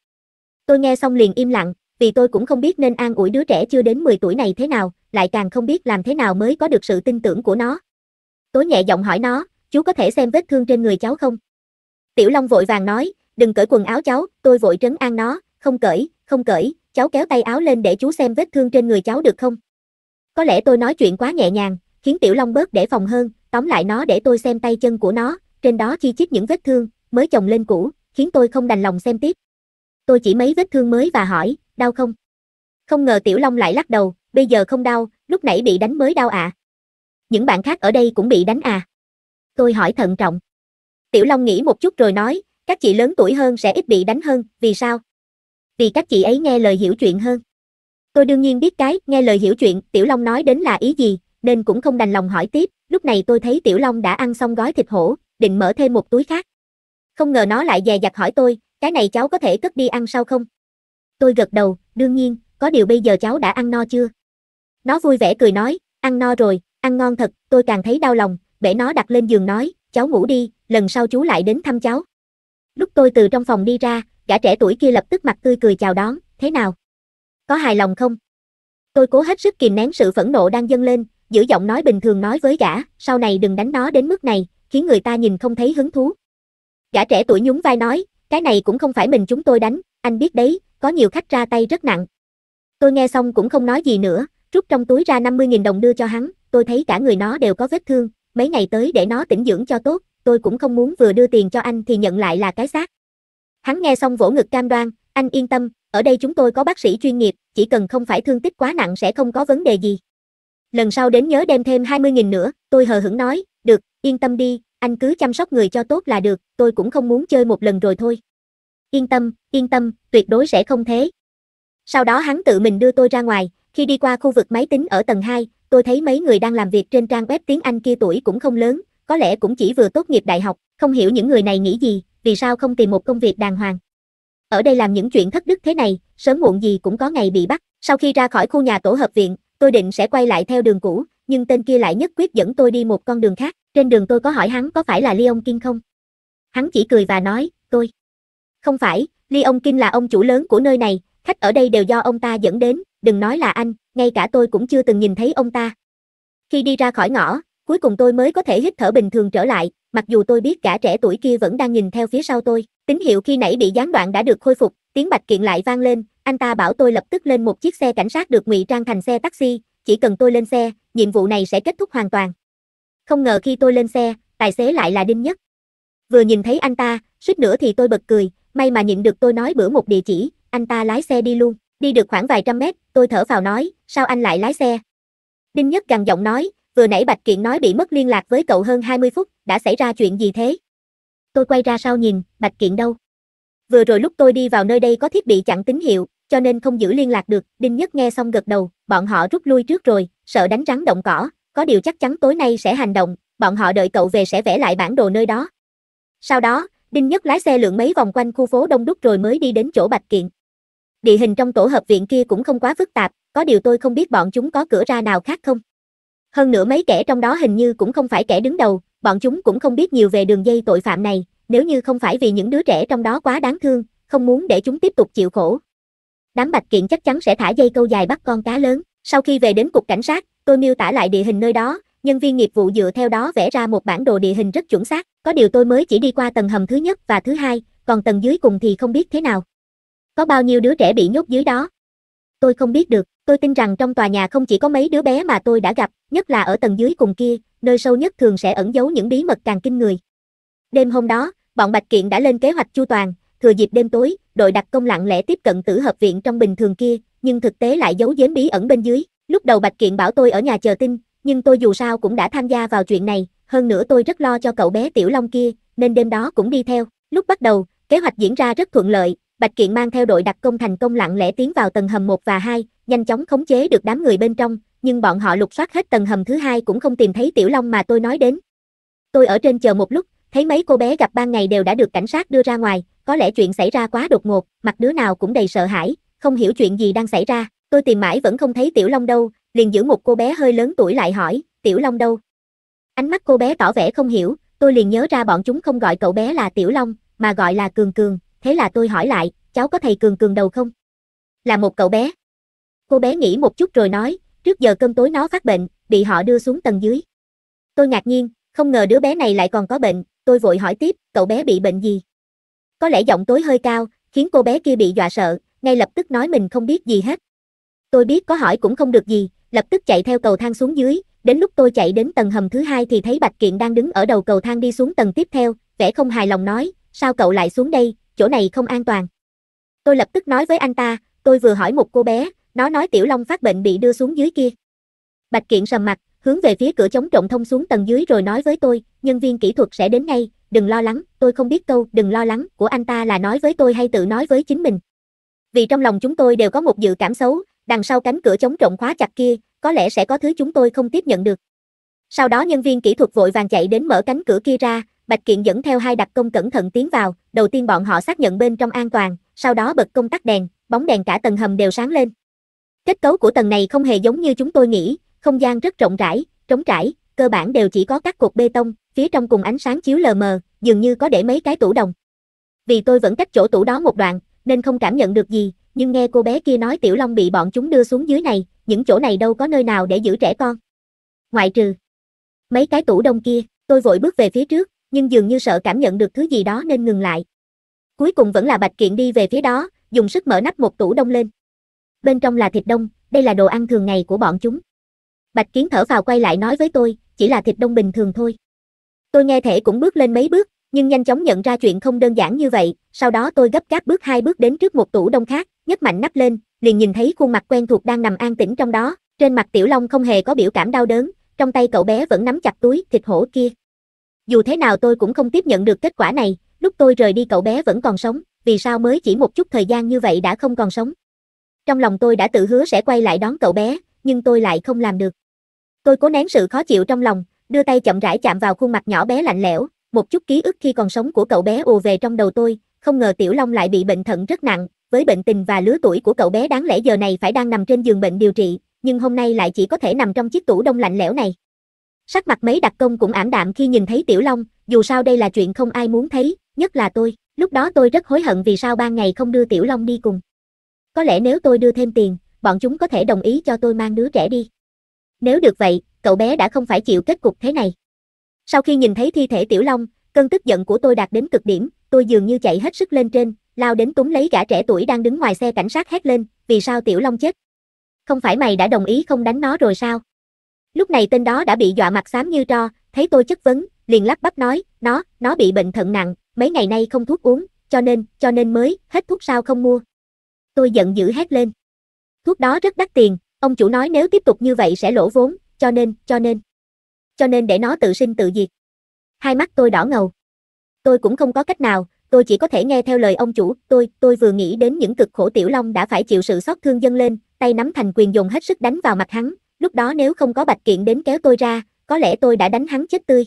Tôi nghe xong liền im lặng, vì tôi cũng không biết nên an ủi đứa trẻ chưa đến 10 tuổi này thế nào, lại càng không biết làm thế nào mới có được sự tin tưởng của nó. Tôi nhẹ giọng hỏi nó, chú có thể xem vết thương trên người cháu không? Tiểu Long vội vàng nói, đừng cởi quần áo cháu, tôi vội trấn an nó, không cởi, không cởi, cháu kéo tay áo lên để chú xem vết thương trên người cháu được không? Có lẽ tôi nói chuyện quá nhẹ nhàng, khiến Tiểu Long bớt để phòng hơn, tóm lại nó để tôi xem tay chân của nó, trên đó chi chít những vết thương, mới chồng lên cũ, khiến tôi không đành lòng xem tiếp. Tôi chỉ mấy vết thương mới và hỏi, đau không? Không ngờ Tiểu Long lại lắc đầu, bây giờ không đau, lúc nãy bị đánh mới đau ạ. À. Những bạn khác ở đây cũng bị đánh à? tôi hỏi thận trọng. Tiểu Long nghĩ một chút rồi nói, các chị lớn tuổi hơn sẽ ít bị đánh hơn, vì sao? Vì các chị ấy nghe lời hiểu chuyện hơn. Tôi đương nhiên biết cái, nghe lời hiểu chuyện, Tiểu Long nói đến là ý gì, nên cũng không đành lòng hỏi tiếp, lúc này tôi thấy Tiểu Long đã ăn xong gói thịt hổ, định mở thêm một túi khác. Không ngờ nó lại dè dặt hỏi tôi, cái này cháu có thể cất đi ăn sao không? Tôi gật đầu, đương nhiên, có điều bây giờ cháu đã ăn no chưa? Nó vui vẻ cười nói, ăn no rồi, ăn ngon thật, tôi càng thấy đau lòng, bẻ nó đặt lên giường nói, cháu ngủ đi, lần sau chú lại đến thăm cháu. Lúc tôi từ trong phòng đi ra, gã trẻ tuổi kia lập tức mặt tươi cười chào đón, thế nào? Có hài lòng không? Tôi cố hết sức kìm nén sự phẫn nộ đang dâng lên, giữ giọng nói bình thường nói với gã, sau này đừng đánh nó đến mức này, khiến người ta nhìn không thấy hứng thú. Gã trẻ tuổi nhún vai nói, cái này cũng không phải mình chúng tôi đánh, anh biết đấy, có nhiều khách ra tay rất nặng. Tôi nghe xong cũng không nói gì nữa, rút trong túi ra 50.000 đồng đưa cho hắn, tôi thấy cả người nó đều có vết thương, mấy ngày tới để nó tỉnh dưỡng cho tốt, tôi cũng không muốn vừa đưa tiền cho anh thì nhận lại là cái xác. Hắn nghe xong vỗ ngực cam đoan, anh yên tâm, ở đây chúng tôi có bác sĩ chuyên nghiệp, chỉ cần không phải thương tích quá nặng sẽ không có vấn đề gì. Lần sau đến nhớ đem thêm 20.000 nữa, tôi hờ hững nói, được, yên tâm đi, anh cứ chăm sóc người cho tốt là được, tôi cũng không muốn chơi một lần rồi thôi. Yên tâm, yên tâm, tuyệt đối sẽ không thế. Sau đó hắn tự mình đưa tôi ra ngoài, khi đi qua khu vực máy tính ở tầng 2, tôi thấy mấy người đang làm việc trên trang web tiếng Anh kia tuổi cũng không lớn, có lẽ cũng chỉ vừa tốt nghiệp đại học, không hiểu những người này nghĩ gì, vì sao không tìm một công việc đàng hoàng. Ở đây làm những chuyện thất đức thế này, sớm muộn gì cũng có ngày bị bắt. Sau khi ra khỏi khu nhà tổ hợp viện, tôi định sẽ quay lại theo đường cũ, nhưng tên kia lại nhất quyết dẫn tôi đi một con đường khác. Trên đường tôi có hỏi hắn có phải là Leon Kim không? Hắn chỉ cười và nói, tôi. Không phải, Leon Kim là ông chủ lớn của nơi này, khách ở đây đều do ông ta dẫn đến, đừng nói là anh, ngay cả tôi cũng chưa từng nhìn thấy ông ta. Khi đi ra khỏi ngõ, cuối cùng tôi mới có thể hít thở bình thường trở lại, mặc dù tôi biết cả trẻ tuổi kia vẫn đang nhìn theo phía sau tôi. Tín hiệu khi nãy bị gián đoạn đã được khôi phục, tiếng bạch kiện lại vang lên, anh ta bảo tôi lập tức lên một chiếc xe cảnh sát được ngụy trang thành xe taxi, chỉ cần tôi lên xe, nhiệm vụ này sẽ kết thúc hoàn toàn. Không ngờ khi tôi lên xe, tài xế lại là Đinh Nhất. Vừa nhìn thấy anh ta, suýt nữa thì tôi bật cười, may mà nhịn được tôi nói bữa một địa chỉ, anh ta lái xe đi luôn. Đi được khoảng vài trăm mét, tôi thở vào nói, sao anh lại lái xe? Đinh Nhất gằn giọng nói, vừa nãy Bạch Kiện nói bị mất liên lạc với cậu hơn 20 phút, đã xảy ra chuyện gì thế? Tôi quay ra sau nhìn, Bạch Kiện đâu? Vừa rồi lúc tôi đi vào nơi đây có thiết bị chặn tín hiệu, cho nên không giữ liên lạc được, Đinh Nhất nghe xong gật đầu, bọn họ rút lui trước rồi, sợ đánh rắn động cỏ, có điều chắc chắn tối nay sẽ hành động, bọn họ đợi cậu về sẽ vẽ lại bản đồ nơi đó. Sau đó, Đinh Nhất lái xe lượn mấy vòng quanh khu phố đông đúc rồi mới đi đến chỗ Bạch Kiện. Địa hình trong tổ hợp viện kia cũng không quá phức tạp, có điều tôi không biết bọn chúng có cửa ra nào khác không. Hơn nữa mấy kẻ trong đó hình như cũng không phải kẻ đứng đầu, bọn chúng cũng không biết nhiều về đường dây tội phạm này, nếu như không phải vì những đứa trẻ trong đó quá đáng thương, không muốn để chúng tiếp tục chịu khổ. Đám bạch kiện chắc chắn sẽ thả dây câu dài bắt con cá lớn. Sau khi về đến cục cảnh sát, tôi miêu tả lại địa hình nơi đó, nhân viên nghiệp vụ dựa theo đó vẽ ra một bản đồ địa hình rất chuẩn xác, có điều tôi mới chỉ đi qua tầng hầm thứ nhất và thứ hai, còn tầng dưới cùng thì không biết thế nào có bao nhiêu đứa trẻ bị nhốt dưới đó. Tôi không biết được, tôi tin rằng trong tòa nhà không chỉ có mấy đứa bé mà tôi đã gặp, nhất là ở tầng dưới cùng kia, nơi sâu nhất thường sẽ ẩn giấu những bí mật càng kinh người. Đêm hôm đó, bọn Bạch Kiện đã lên kế hoạch chu toàn, thừa dịp đêm tối, đội đặc công lặng lẽ tiếp cận tử hợp viện trong bình thường kia, nhưng thực tế lại giấu giếm bí ẩn bên dưới. Lúc đầu Bạch Kiện bảo tôi ở nhà chờ tin, nhưng tôi dù sao cũng đã tham gia vào chuyện này, hơn nữa tôi rất lo cho cậu bé Tiểu Long kia, nên đêm đó cũng đi theo. Lúc bắt đầu, kế hoạch diễn ra rất thuận lợi, Bạch Kiện mang theo đội đặc công thành công lặng lẽ tiến vào tầng hầm 1 và 2, nhanh chóng khống chế được đám người bên trong, nhưng bọn họ lục soát hết tầng hầm thứ hai cũng không tìm thấy Tiểu Long mà tôi nói đến. Tôi ở trên chờ một lúc, thấy mấy cô bé gặp ban ngày đều đã được cảnh sát đưa ra ngoài, có lẽ chuyện xảy ra quá đột ngột, mặt đứa nào cũng đầy sợ hãi, không hiểu chuyện gì đang xảy ra, tôi tìm mãi vẫn không thấy Tiểu Long đâu, liền giữ một cô bé hơi lớn tuổi lại hỏi, Tiểu Long đâu? Ánh mắt cô bé tỏ vẻ không hiểu, tôi liền nhớ ra bọn chúng không gọi cậu bé là Tiểu Long, mà gọi là Cường Cường, thế là tôi hỏi lại, cháu có thầy Cường Cường đầu không? Là một cậu bé. Cô bé nghĩ một chút rồi nói, trước giờ cơm tối nó phát bệnh, bị họ đưa xuống tầng dưới. Tôi ngạc nhiên, không ngờ đứa bé này lại còn có bệnh, tôi vội hỏi tiếp, cậu bé bị bệnh gì? Có lẽ giọng tối hơi cao, khiến cô bé kia bị dọa sợ, ngay lập tức nói mình không biết gì hết. Tôi biết có hỏi cũng không được gì, lập tức chạy theo cầu thang xuống dưới, đến lúc tôi chạy đến tầng hầm thứ hai thì thấy Bạch Kiện đang đứng ở đầu cầu thang đi xuống tầng tiếp theo, vẻ không hài lòng nói, sao cậu lại xuống đây, chỗ này không an toàn. Tôi lập tức nói với anh ta, tôi vừa hỏi một cô bé, nó nói Tiểu Long phát bệnh bị đưa xuống dưới kia. Bạch Kiện sầm mặt, hướng về phía cửa chống trộn thông xuống tầng dưới rồi nói với tôi, nhân viên kỹ thuật sẽ đến ngay, đừng lo lắng, tôi không biết câu đừng lo lắng của anh ta là nói với tôi hay tự nói với chính mình. Vì trong lòng chúng tôi đều có một dự cảm xấu, đằng sau cánh cửa chống trộn khóa chặt kia, có lẽ sẽ có thứ chúng tôi không tiếp nhận được. Sau đó nhân viên kỹ thuật vội vàng chạy đến mở cánh cửa kia ra, Bạch Kiện dẫn theo hai đặc công cẩn thận tiến vào, đầu tiên bọn họ xác nhận bên trong an toàn, sau đó bật công tắc đèn, bóng đèn cả tầng hầm đều sáng lên. Kết cấu của tầng này không hề giống như chúng tôi nghĩ, không gian rất rộng rãi, trống trải, cơ bản đều chỉ có các cột bê tông, phía trong cùng ánh sáng chiếu lờ mờ, dường như có để mấy cái tủ đồng. Vì tôi vẫn cách chỗ tủ đó một đoạn, nên không cảm nhận được gì, nhưng nghe cô bé kia nói Tiểu Long bị bọn chúng đưa xuống dưới này, những chỗ này đâu có nơi nào để giữ trẻ con. Ngoại trừ mấy cái tủ đông kia, tôi vội bước về phía trước, nhưng dường như sợ cảm nhận được thứ gì đó nên ngừng lại. Cuối cùng vẫn là Bạch Kiện đi về phía đó, dùng sức mở nắp một tủ đông lên. Bên trong là thịt đông, đây là đồ ăn thường ngày của bọn chúng. Bạch Kiến thở vào quay lại nói với tôi, chỉ là thịt đông bình thường thôi. Tôi nghe thể cũng bước lên mấy bước, nhưng nhanh chóng nhận ra chuyện không đơn giản như vậy, sau đó tôi gấp gáp bước hai bước đến trước một tủ đông khác, nhấc mạnh nắp lên, liền nhìn thấy khuôn mặt quen thuộc đang nằm an tĩnh trong đó, trên mặt Tiểu Long không hề có biểu cảm đau đớn, trong tay cậu bé vẫn nắm chặt túi thịt hổ kia. Dù thế nào tôi cũng không tiếp nhận được kết quả này, lúc tôi rời đi cậu bé vẫn còn sống, vì sao mới chỉ một chút thời gian như vậy đã không còn sống. Trong lòng tôi đã tự hứa sẽ quay lại đón cậu bé, nhưng tôi lại không làm được. Tôi cố nén sự khó chịu trong lòng, đưa tay chậm rãi chạm vào khuôn mặt nhỏ bé lạnh lẽo, một chút ký ức khi còn sống của cậu bé ùa về trong đầu tôi, không ngờ Tiểu Long lại bị bệnh thận rất nặng, với bệnh tình và lứa tuổi của cậu bé đáng lẽ giờ này phải đang nằm trên giường bệnh điều trị, nhưng hôm nay lại chỉ có thể nằm trong chiếc tủ đông lạnh lẽo này. Sắc mặt mấy đặc công cũng ảm đạm khi nhìn thấy Tiểu Long, dù sao đây là chuyện không ai muốn thấy, nhất là tôi, lúc đó tôi rất hối hận vì sao ban ngày không đưa Tiểu Long đi cùng. Có lẽ nếu tôi đưa thêm tiền, bọn chúng có thể đồng ý cho tôi mang đứa trẻ đi. Nếu được vậy, cậu bé đã không phải chịu kết cục thế này. Sau khi nhìn thấy thi thể Tiểu Long, cơn tức giận của tôi đạt đến cực điểm, tôi dường như chạy hết sức lên trên, lao đến túm lấy gã trẻ tuổi đang đứng ngoài xe cảnh sát hét lên, vì sao Tiểu Long chết? Không phải mày đã đồng ý không đánh nó rồi sao? Lúc này tên đó đã bị dọa mặt xám như tro, thấy tôi chất vấn, liền lắp bắp nói, nó, nó bị bệnh thận nặng, mấy ngày nay không thuốc uống, cho nên, cho nên mới, hết thuốc sao không mua. Tôi giận dữ hét lên. Thuốc đó rất đắt tiền, ông chủ nói nếu tiếp tục như vậy sẽ lỗ vốn, cho nên, cho nên. Cho nên để nó tự sinh tự diệt. Hai mắt tôi đỏ ngầu. Tôi cũng không có cách nào, tôi chỉ có thể nghe theo lời ông chủ, tôi, tôi vừa nghĩ đến những cực khổ Tiểu Long đã phải chịu sự xót thương dâng lên, tay nắm thành quyền dùng hết sức đánh vào mặt hắn, lúc đó nếu không có Bạch Kiện đến kéo tôi ra, có lẽ tôi đã đánh hắn chết tươi.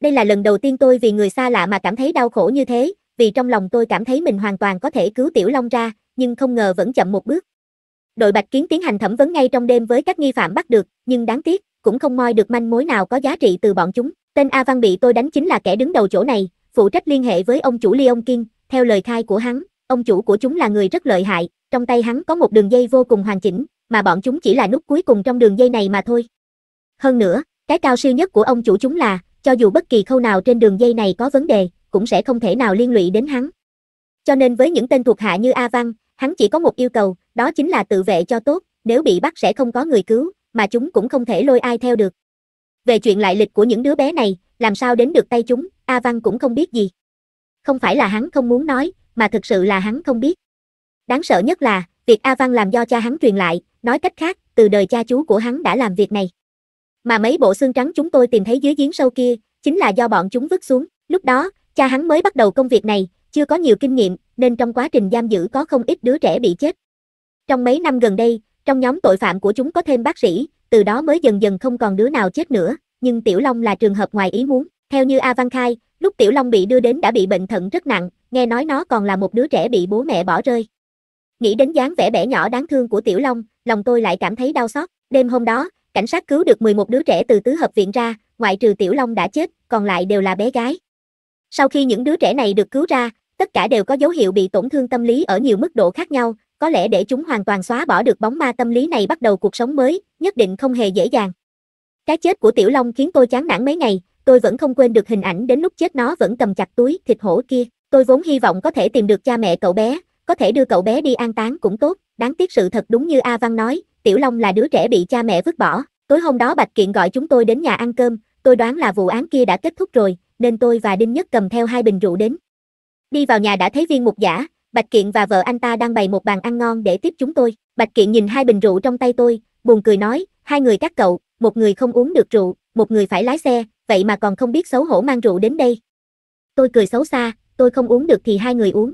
Đây là lần đầu tiên tôi vì người xa lạ mà cảm thấy đau khổ như thế, vì trong lòng tôi cảm thấy mình hoàn toàn có thể cứu Tiểu Long ra, nhưng không ngờ vẫn chậm một bước. Đội Bạch Kiến tiến hành thẩm vấn ngay trong đêm với các nghi phạm bắt được, nhưng đáng tiếc, cũng không moi được manh mối nào có giá trị từ bọn chúng. Tên A Văn bị tôi đánh chính là kẻ đứng đầu chỗ này, phụ trách liên hệ với ông chủ Leon Kiên, theo lời khai của hắn, ông chủ của chúng là người rất lợi hại, trong tay hắn có một đường dây vô cùng hoàn chỉnh, mà bọn chúng chỉ là nút cuối cùng trong đường dây này mà thôi. Hơn nữa, cái cao siêu nhất của ông chủ chúng là, cho dù bất kỳ khâu nào trên đường dây này có vấn đề, cũng sẽ không thể nào liên lụy đến hắn. Cho nên với những tên thuộc hạ như A Văn, hắn chỉ có một yêu cầu, đó chính là tự vệ cho tốt, nếu bị bắt sẽ không có người cứu, mà chúng cũng không thể lôi ai theo được. Về chuyện lại lịch của những đứa bé này, làm sao đến được tay chúng, A Văn cũng không biết gì. Không phải là hắn không muốn nói, mà thực sự là hắn không biết. Đáng sợ nhất là, việc A Văn làm do cha hắn truyền lại, nói cách khác, từ đời cha chú của hắn đã làm việc này. Mà mấy bộ xương trắng chúng tôi tìm thấy dưới giếng sâu kia, chính là do bọn chúng vứt xuống, lúc đó, cha hắn mới bắt đầu công việc này, chưa có nhiều kinh nghiệm, nên trong quá trình giam giữ có không ít đứa trẻ bị chết. Trong mấy năm gần đây, trong nhóm tội phạm của chúng có thêm bác sĩ, từ đó mới dần dần không còn đứa nào chết nữa, nhưng Tiểu Long là trường hợp ngoài ý muốn. Theo như A Văn Khai, lúc Tiểu Long bị đưa đến đã bị bệnh thận rất nặng, nghe nói nó còn là một đứa trẻ bị bố mẹ bỏ rơi, Nghĩ đến dáng vẻ bẽ nhỏ đáng thương của Tiểu Long, lòng tôi lại cảm thấy đau xót. Đêm hôm đó, cảnh sát cứu được 11 đứa trẻ từ tứ hợp viện ra, ngoại trừ Tiểu Long đã chết, còn lại đều là bé gái. Sau khi những đứa trẻ này được cứu ra, tất cả đều có dấu hiệu bị tổn thương tâm lý ở nhiều mức độ khác nhau, có lẽ để chúng hoàn toàn xóa bỏ được bóng ma tâm lý này bắt đầu cuộc sống mới, nhất định không hề dễ dàng. Cái chết của Tiểu Long khiến tôi chán nản mấy ngày, tôi vẫn không quên được hình ảnh đến lúc chết nó vẫn cầm chặt túi thịt hổ kia. Tôi vốn hy vọng có thể tìm được cha mẹ cậu bé, có thể đưa cậu bé đi an táng cũng tốt, đáng tiếc sự thật đúng như A Văn nói, Tiểu Long là đứa trẻ bị cha mẹ vứt bỏ, tối hôm đó Bạch Kiện gọi chúng tôi đến nhà ăn cơm, tôi đoán là vụ án kia đã kết thúc rồi, nên tôi và Đinh Nhất cầm theo hai bình rượu đến. Đi vào nhà đã thấy viên mục giả, Bạch Kiện và vợ anh ta đang bày một bàn ăn ngon để tiếp chúng tôi. Bạch Kiện nhìn hai bình rượu trong tay tôi, buồn cười nói, hai người các cậu, một người không uống được rượu, một người phải lái xe, vậy mà còn không biết xấu hổ mang rượu đến đây. Tôi cười xấu xa, tôi không uống được thì hai người uống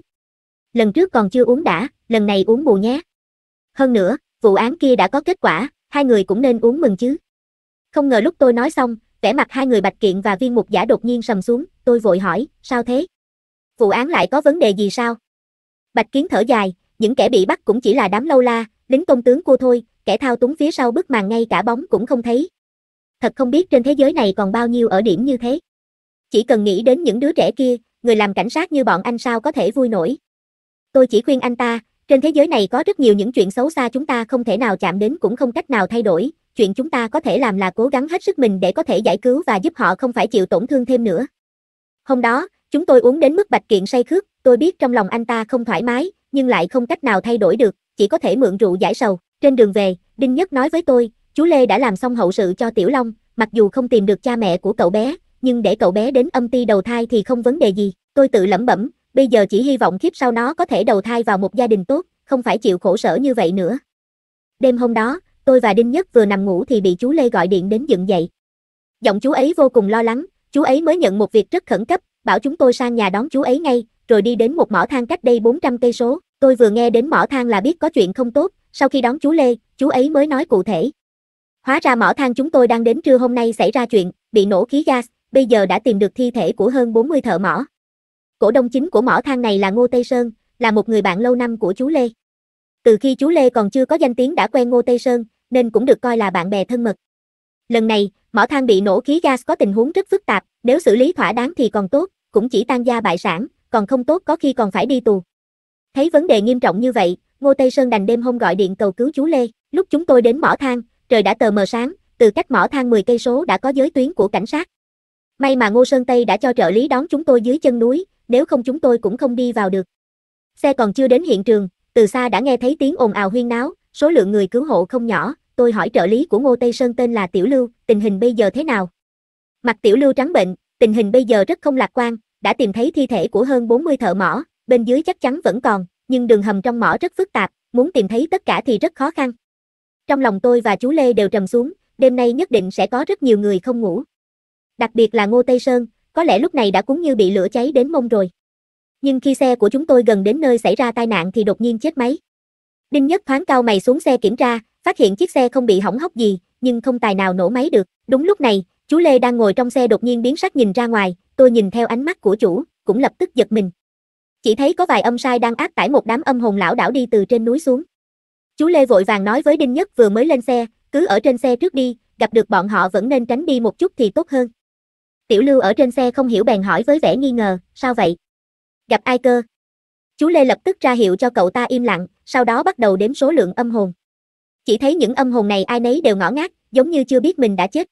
lần trước còn chưa uống đã, lần này uống bù nhé. Hơn nữa, vụ án kia đã có kết quả, hai người cũng nên uống mừng chứ. Không ngờ lúc tôi nói xong, vẻ mặt hai người Bạch Kiện và Viên Mục Giả đột nhiên sầm xuống, tôi vội hỏi, sao thế? Vụ án lại có vấn đề gì sao? Bạch Kiến thở dài, những kẻ bị bắt cũng chỉ là đám lâu la, lính công tướng cô thôi, kẻ thao túng phía sau bức màn ngay cả bóng cũng không thấy. Thật không biết trên thế giới này còn bao nhiêu ở điểm như thế. Chỉ cần nghĩ đến những đứa trẻ kia, người làm cảnh sát như bọn anh sao có thể vui nổi. Tôi chỉ khuyên anh ta, trên thế giới này có rất nhiều những chuyện xấu xa chúng ta không thể nào chạm đến cũng không cách nào thay đổi, chuyện chúng ta có thể làm là cố gắng hết sức mình để có thể giải cứu và giúp họ không phải chịu tổn thương thêm nữa. Hôm đó, chúng tôi uống đến mức bạch kiện say khướt, tôi biết trong lòng anh ta không thoải mái, nhưng lại không cách nào thay đổi được, chỉ có thể mượn rượu giải sầu. Trên đường về, Đinh Nhất nói với tôi, chú Lê đã làm xong hậu sự cho Tiểu Long, mặc dù không tìm được cha mẹ của cậu bé, nhưng để cậu bé đến âm ti đầu thai thì không vấn đề gì. Tôi tự lẩm bẩm, bây giờ chỉ hy vọng kiếp sau nó có thể đầu thai vào một gia đình tốt, không phải chịu khổ sở như vậy nữa. Đêm hôm đó, tôi và Đinh Nhất vừa nằm ngủ thì bị chú Lê gọi điện đến dựng dậy. Giọng chú ấy vô cùng lo lắng, chú ấy mới nhận một việc rất khẩn cấp, bảo chúng tôi sang nhà đón chú ấy ngay, rồi đi đến một mỏ than cách đây 400 cây số. Tôi vừa nghe đến mỏ than là biết có chuyện không tốt, sau khi đón chú Lê, chú ấy mới nói cụ thể. Hóa ra mỏ than chúng tôi đang đến trưa hôm nay xảy ra chuyện, bị nổ khí gas, bây giờ đã tìm được thi thể của hơn 40 thợ mỏ. Cổ đông chính của mỏ than này là Ngô Tây Sơn, là một người bạn lâu năm của chú Lê. Từ khi chú Lê còn chưa có danh tiếng đã quen Ngô Tây Sơn, nên cũng được coi là bạn bè thân mật. Lần này, mỏ than bị nổ khí gas có tình huống rất phức tạp, nếu xử lý thỏa đáng thì còn tốt, cũng chỉ tan gia bại sản, còn không tốt có khi còn phải đi tù. Thấy vấn đề nghiêm trọng như vậy, Ngô Tây Sơn đành đêm hôm gọi điện cầu cứu chú Lê. Lúc chúng tôi đến mỏ than, trời đã tờ mờ sáng, từ cách mỏ than 10 cây số đã có giới tuyến của cảnh sát. May mà Ngô Sơn Tây đã cho trợ lý đón chúng tôi dưới chân núi, nếu không chúng tôi cũng không đi vào được. Xe còn chưa đến hiện trường, từ xa đã nghe thấy tiếng ồn ào huyên náo, số lượng người cứu hộ không nhỏ, tôi hỏi trợ lý của Ngô Tây Sơn tên là Tiểu Lưu, tình hình bây giờ thế nào? Mặt Tiểu Lưu trắng bệnh, tình hình bây giờ rất không lạc quan, đã tìm thấy thi thể của hơn 40 thợ mỏ, bên dưới chắc chắn vẫn còn, nhưng đường hầm trong mỏ rất phức tạp, muốn tìm thấy tất cả thì rất khó khăn. Trong lòng tôi và chú Lê đều trầm xuống, đêm nay nhất định sẽ có rất nhiều người không ngủ. Đặc biệt là Ngô Tây Sơn, có lẽ lúc này đã cũng như bị lửa cháy đến mông rồi. Nhưng khi xe của chúng tôi gần đến nơi xảy ra tai nạn thì đột nhiên chết máy. Đinh Nhất thoáng cao mày xuống xe kiểm tra, phát hiện chiếc xe không bị hỏng hóc gì, nhưng không tài nào nổ máy được. Đúng lúc này, chú Lê đang ngồi trong xe đột nhiên biến sắc nhìn ra ngoài, tôi nhìn theo ánh mắt của chủ, cũng lập tức giật mình. Chỉ thấy có vài âm sai đang ác tải một đám âm hồn lão đảo đi từ trên núi xuống. Chú Lê vội vàng nói với Đinh Nhất vừa mới lên xe, cứ ở trên xe trước đi, gặp được bọn họ vẫn nên tránh đi một chút thì tốt hơn. Tiểu Lưu ở trên xe không hiểu bèn hỏi với vẻ nghi ngờ, sao vậy? Gặp ai cơ? Chú Lê lập tức ra hiệu cho cậu ta im lặng, sau đó bắt đầu đếm số lượng âm hồn. Chỉ thấy những âm hồn này ai nấy đều ngõ ngác, giống như chưa biết mình đã chết.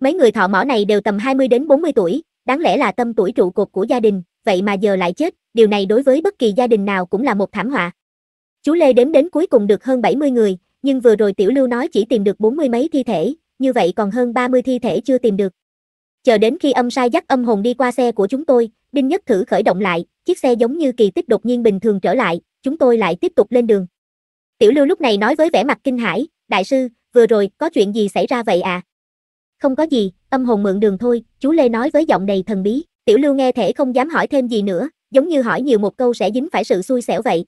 Mấy người thọ mỏ này đều tầm 20 đến 40 tuổi, đáng lẽ là tâm tuổi trụ cột của gia đình, vậy mà giờ lại chết, điều này đối với bất kỳ gia đình nào cũng là một thảm họa. Chú Lê đếm đến cuối cùng được hơn 70 người, nhưng vừa rồi Tiểu Lưu nói chỉ tìm được 40 mấy thi thể, như vậy còn hơn 30 thi thể chưa tìm được, Chờ đến khi âm sai dắt âm hồn đi qua xe của chúng tôi, Đinh Nhất thử khởi động lại, chiếc xe giống như kỳ tích đột nhiên bình thường trở lại, chúng tôi lại tiếp tục lên đường. Tiểu Lưu lúc này nói với vẻ mặt kinh hãi, "Đại sư, vừa rồi có chuyện gì xảy ra vậy à?" "Không có gì, âm hồn mượn đường thôi," chú Lê nói với giọng đầy thần bí. Tiểu Lưu nghe thể không dám hỏi thêm gì nữa, giống như hỏi nhiều một câu sẽ dính phải sự xui xẻo vậy.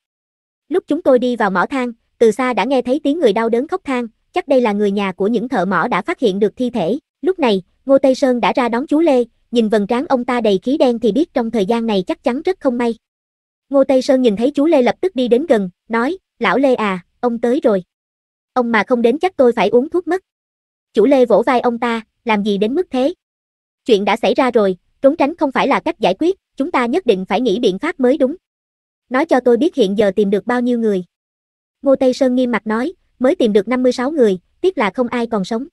Lúc chúng tôi đi vào mỏ than, từ xa đã nghe thấy tiếng người đau đớn khóc than, chắc đây là người nhà của những thợ mỏ đã phát hiện được thi thể. Lúc này, Ngô Tây Sơn đã ra đón chú Lê, nhìn vầng trán ông ta đầy khí đen thì biết trong thời gian này chắc chắn rất không may. Ngô Tây Sơn nhìn thấy chú Lê lập tức đi đến gần, nói, lão Lê à, ông tới rồi. Ông mà không đến chắc tôi phải uống thuốc mất. Chủ Lê vỗ vai ông ta, làm gì đến mức thế? Chuyện đã xảy ra rồi, trốn tránh không phải là cách giải quyết, chúng ta nhất định phải nghĩ biện pháp mới đúng. Nói cho tôi biết hiện giờ tìm được bao nhiêu người. Ngô Tây Sơn nghiêm mặt nói, mới tìm được 56 người, tiếc là không ai còn sống.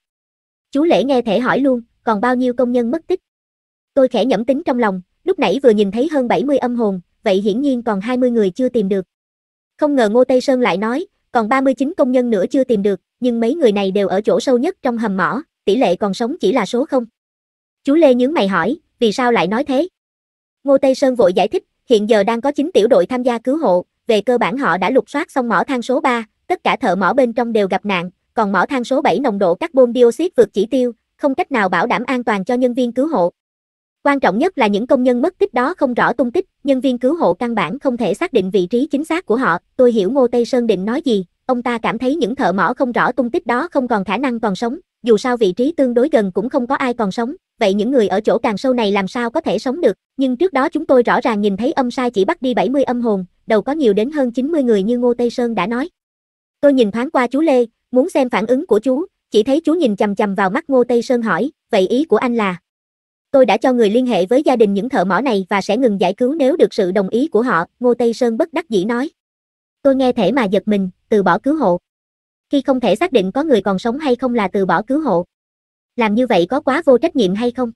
Chú Lễ nghe thể hỏi luôn, còn bao nhiêu công nhân mất tích. Tôi khẽ nhẩm tính trong lòng, lúc nãy vừa nhìn thấy hơn 70 âm hồn, vậy hiển nhiên còn 20 người chưa tìm được. Không ngờ Ngô Tây Sơn lại nói, còn 39 công nhân nữa chưa tìm được, nhưng mấy người này đều ở chỗ sâu nhất trong hầm mỏ, tỷ lệ còn sống chỉ là số không. Chú Lê nhướng mày hỏi, vì sao lại nói thế? Ngô Tây Sơn vội giải thích, hiện giờ đang có 9 tiểu đội tham gia cứu hộ, về cơ bản họ đã lục soát xong mỏ than số 3, tất cả thợ mỏ bên trong đều gặp nạn, còn mỏ than số 7 nồng độ carbon dioxide vượt chỉ tiêu, không cách nào bảo đảm an toàn cho nhân viên cứu hộ. Quan trọng nhất là những công nhân mất tích đó không rõ tung tích, nhân viên cứu hộ căn bản không thể xác định vị trí chính xác của họ. Tôi hiểu Ngô Tây Sơn định nói gì, ông ta cảm thấy những thợ mỏ không rõ tung tích đó không còn khả năng còn sống, dù sao vị trí tương đối gần cũng không có ai còn sống, vậy những người ở chỗ càng sâu này làm sao có thể sống được, nhưng trước đó chúng tôi rõ ràng nhìn thấy âm sai chỉ bắt đi 70 âm hồn, đầu có nhiều đến hơn 90 người như Ngô Tây Sơn đã nói. Tôi nhìn thoáng qua chú Lê, muốn xem phản ứng của chú, chỉ thấy chú nhìn chằm chằm vào mắt Ngô Tây Sơn hỏi, vậy ý của anh là? Tôi đã cho người liên hệ với gia đình những thợ mỏ này và sẽ ngừng giải cứu nếu được sự đồng ý của họ, Ngô Tây Sơn bất đắc dĩ nói. Tôi nghe thể mà giật mình, từ bỏ cứu hộ. Khi không thể xác định có người còn sống hay không là từ bỏ cứu hộ. Làm như vậy có quá vô trách nhiệm hay không?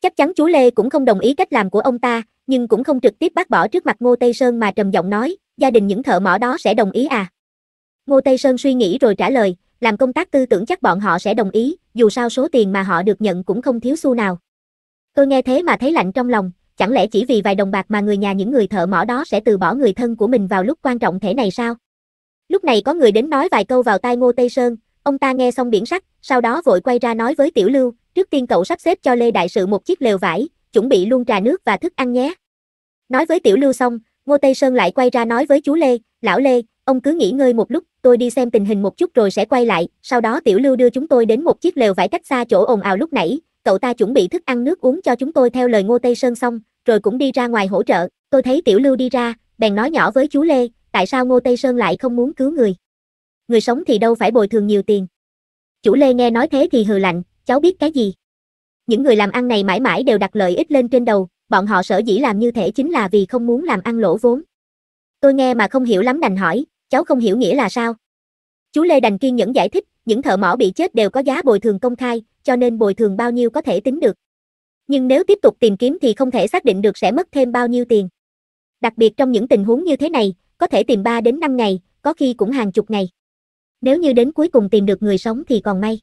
Chắc chắn chú Lê cũng không đồng ý cách làm của ông ta, nhưng cũng không trực tiếp bác bỏ trước mặt Ngô Tây Sơn mà trầm giọng nói, gia đình những thợ mỏ đó sẽ đồng ý à? Ngô Tây Sơn suy nghĩ rồi trả lời, làm công tác tư tưởng chắc bọn họ sẽ đồng ý, dù sao số tiền mà họ được nhận cũng không thiếu xu nào. Tôi nghe thế mà thấy lạnh trong lòng, chẳng lẽ chỉ vì vài đồng bạc mà người nhà những người thợ mỏ đó sẽ từ bỏ người thân của mình vào lúc quan trọng thế này sao? Lúc này có người đến nói vài câu vào tai Ngô Tây Sơn, ông ta nghe xong biển sắc, sau đó vội quay ra nói với Tiểu Lưu, trước tiên cậu sắp xếp cho Lê Đại Sự một chiếc lều vải, chuẩn bị luôn trà nước và thức ăn nhé. Nói với Tiểu Lưu xong, Ngô Tây Sơn lại quay ra nói với chú Lê, lão Lê, ông cứ nghỉ ngơi một lúc, tôi đi xem tình hình một chút rồi sẽ quay lại, sau đó Tiểu Lưu đưa chúng tôi đến một chiếc lều vải cách xa chỗ ồn ào lúc nãy, cậu ta chuẩn bị thức ăn nước uống cho chúng tôi theo lời Ngô Tây Sơn xong, rồi cũng đi ra ngoài hỗ trợ, tôi thấy Tiểu Lưu đi ra, bèn nói nhỏ với chú Lê, tại sao Ngô Tây Sơn lại không muốn cứu người? Người sống thì đâu phải bồi thường nhiều tiền. Chủ Lê nghe nói thế thì hừ lạnh, cháu biết cái gì? Những người làm ăn này mãi mãi đều đặt lợi ích lên trên đầu, bọn họ sở dĩ làm như thế chính là vì không muốn làm ăn lỗ vốn. Tôi nghe mà không hiểu lắm đành hỏi, cháu không hiểu nghĩa là sao. Chú Lê đành kiên nhẫn giải thích, những thợ mỏ bị chết đều có giá bồi thường công khai, cho nên bồi thường bao nhiêu có thể tính được. Nhưng nếu tiếp tục tìm kiếm thì không thể xác định được sẽ mất thêm bao nhiêu tiền. Đặc biệt trong những tình huống như thế này, có thể tìm 3 đến 5 ngày, có khi cũng hàng chục ngày. Nếu như đến cuối cùng tìm được người sống thì còn may.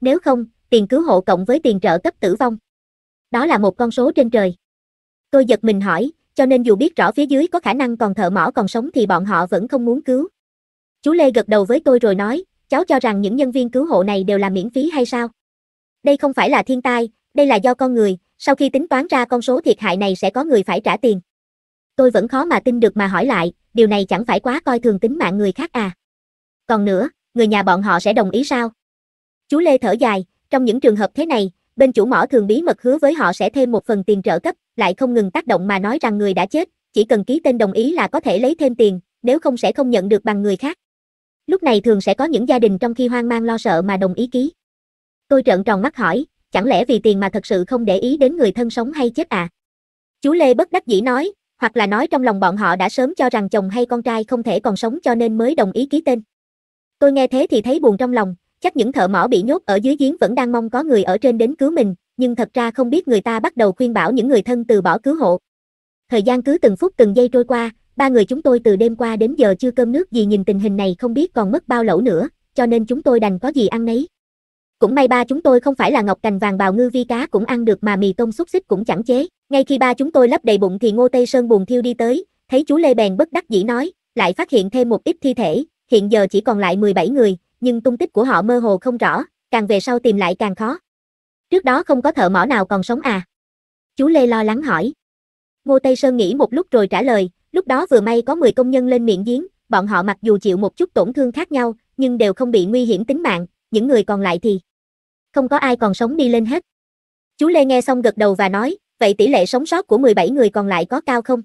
Nếu không, tiền cứu hộ cộng với tiền trợ cấp tử vong. Đó là một con số trên trời. Tôi giật mình hỏi, cho nên dù biết rõ phía dưới có khả năng còn thợ mỏ còn sống thì bọn họ vẫn không muốn cứu. Chú Lê gật đầu với tôi rồi nói, cháu cho rằng những nhân viên cứu hộ này đều là miễn phí hay sao? Đây không phải là thiên tai, đây là do con người, sau khi tính toán ra con số thiệt hại này sẽ có người phải trả tiền. Tôi vẫn khó mà tin được mà hỏi lại, điều này chẳng phải quá coi thường tính mạng người khác à? Còn nữa, người nhà bọn họ sẽ đồng ý sao? Chú Lê thở dài, trong những trường hợp thế này, bên chủ mỏ thường bí mật hứa với họ sẽ thêm một phần tiền trợ cấp, lại không ngừng tác động mà nói rằng người đã chết, chỉ cần ký tên đồng ý là có thể lấy thêm tiền, nếu không sẽ không nhận được bằng người khác. Lúc này thường sẽ có những gia đình trong khi hoang mang lo sợ mà đồng ý ký. Tôi trợn tròn mắt hỏi, chẳng lẽ vì tiền mà thật sự không để ý đến người thân sống hay chết à? Chú Lê bất đắc dĩ nói, hoặc là nói trong lòng bọn họ đã sớm cho rằng chồng hay con trai không thể còn sống cho nên mới đồng ý ký tên. Tôi nghe thế thì thấy buồn trong lòng, chắc những thợ mỏ bị nhốt ở dưới giếng vẫn đang mong có người ở trên đến cứu mình, nhưng thật ra không biết người ta bắt đầu khuyên bảo những người thân từ bỏ cứu hộ. Thời gian cứ từng phút từng giây trôi qua, ba người chúng tôi từ đêm qua đến giờ chưa cơm nước gì nhìn tình hình này không biết còn mất bao lẩu nữa, cho nên chúng tôi đành có gì ăn nấy. Cũng may ba chúng tôi không phải là ngọc cành vàng bào ngư vi cá cũng ăn được mà mì tôm xúc xích cũng chẳng chế. Ngay khi ba chúng tôi lấp đầy bụng thì Ngô Tây Sơn buồn thiêu đi tới, thấy chú Lê Bèn bất đắc dĩ nói, lại phát hiện thêm một ít thi thể, hiện giờ chỉ còn lại 17 người, nhưng tung tích của họ mơ hồ không rõ, càng về sau tìm lại càng khó. Trước đó không có thợ mỏ nào còn sống à? Chú Lê lo lắng hỏi. Ngô Tây Sơn nghĩ một lúc rồi trả lời, lúc đó vừa may có 10 công nhân lên miệng giếng, bọn họ mặc dù chịu một chút tổn thương khác nhau, nhưng đều không bị nguy hiểm tính mạng, những người còn lại thì không có ai còn sống đi lên hết. Chú Lê nghe xong gật đầu và nói, vậy tỷ lệ sống sót của 17 người còn lại có cao không?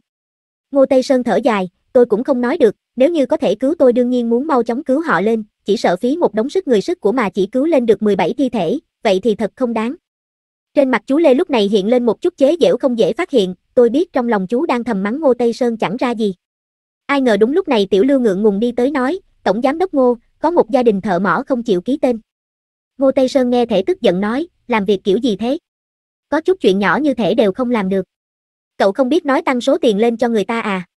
Ngô Tây Sơn thở dài, tôi cũng không nói được, nếu như có thể cứu tôi đương nhiên muốn mau chóng cứu họ lên, chỉ sợ phí một đống sức người sức của mà chỉ cứu lên được 17 thi thể, vậy thì thật không đáng. Trên mặt chú Lê lúc này hiện lên một chút chế giễu không dễ phát hiện, tôi biết trong lòng chú đang thầm mắng Ngô Tây Sơn chẳng ra gì. Ai ngờ đúng lúc này tiểu lưu ngượng ngùng đi tới nói, Tổng Giám Đốc Ngô, có một gia đình thợ mỏ không chịu ký tên. Ngô Tây Sơn nghe thể tức giận nói, làm việc kiểu gì thế? Có chút chuyện nhỏ như thể đều không làm được. Cậu không biết nói tăng số tiền lên cho người ta à?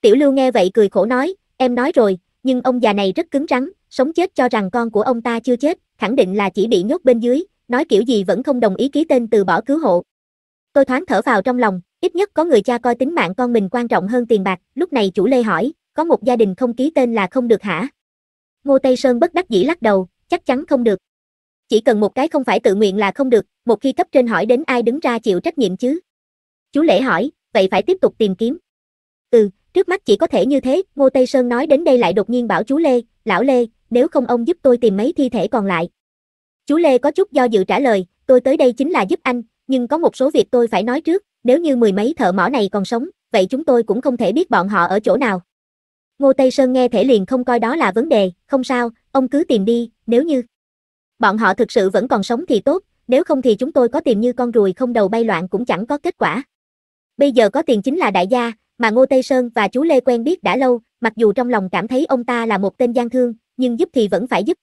Tiểu lưu nghe vậy cười khổ nói, em nói rồi, nhưng ông già này rất cứng rắn, sống chết cho rằng con của ông ta chưa chết, khẳng định là chỉ bị nhốt bên dưới, nói kiểu gì vẫn không đồng ý ký tên từ bỏ cứu hộ. Tôi thoáng thở vào trong lòng, ít nhất có người cha coi tính mạng con mình quan trọng hơn tiền bạc, lúc này chủ Lê hỏi, có một gia đình không ký tên là không được hả? Ngô Tây Sơn bất đắc dĩ lắc đầu, chắc chắn không được. Chỉ cần một cái không phải tự nguyện là không được, một khi cấp trên hỏi đến ai đứng ra chịu trách nhiệm chứ. Chú Lễ hỏi, vậy phải tiếp tục tìm kiếm. Ừ, trước mắt chỉ có thể như thế, Ngô Tây Sơn nói đến đây lại đột nhiên bảo chú Lê, lão Lê, nếu không ông giúp tôi tìm mấy thi thể còn lại. Chú Lê có chút do dự trả lời, tôi tới đây chính là giúp anh, nhưng có một số việc tôi phải nói trước, nếu như mười mấy thợ mỏ này còn sống, vậy chúng tôi cũng không thể biết bọn họ ở chỗ nào. Ngô Tây Sơn nghe thể liền không coi đó là vấn đề, không sao, ông cứ tìm đi, nếu như bọn họ thực sự vẫn còn sống thì tốt, nếu không thì chúng tôi có tìm như con ruồi không đầu bay loạn cũng chẳng có kết quả. Bây giờ có tiền chính là đại gia, mà Ngô Tây Sơn và chú Lê quen biết đã lâu, mặc dù trong lòng cảm thấy ông ta là một tên gian thương, nhưng giúp thì vẫn phải giúp.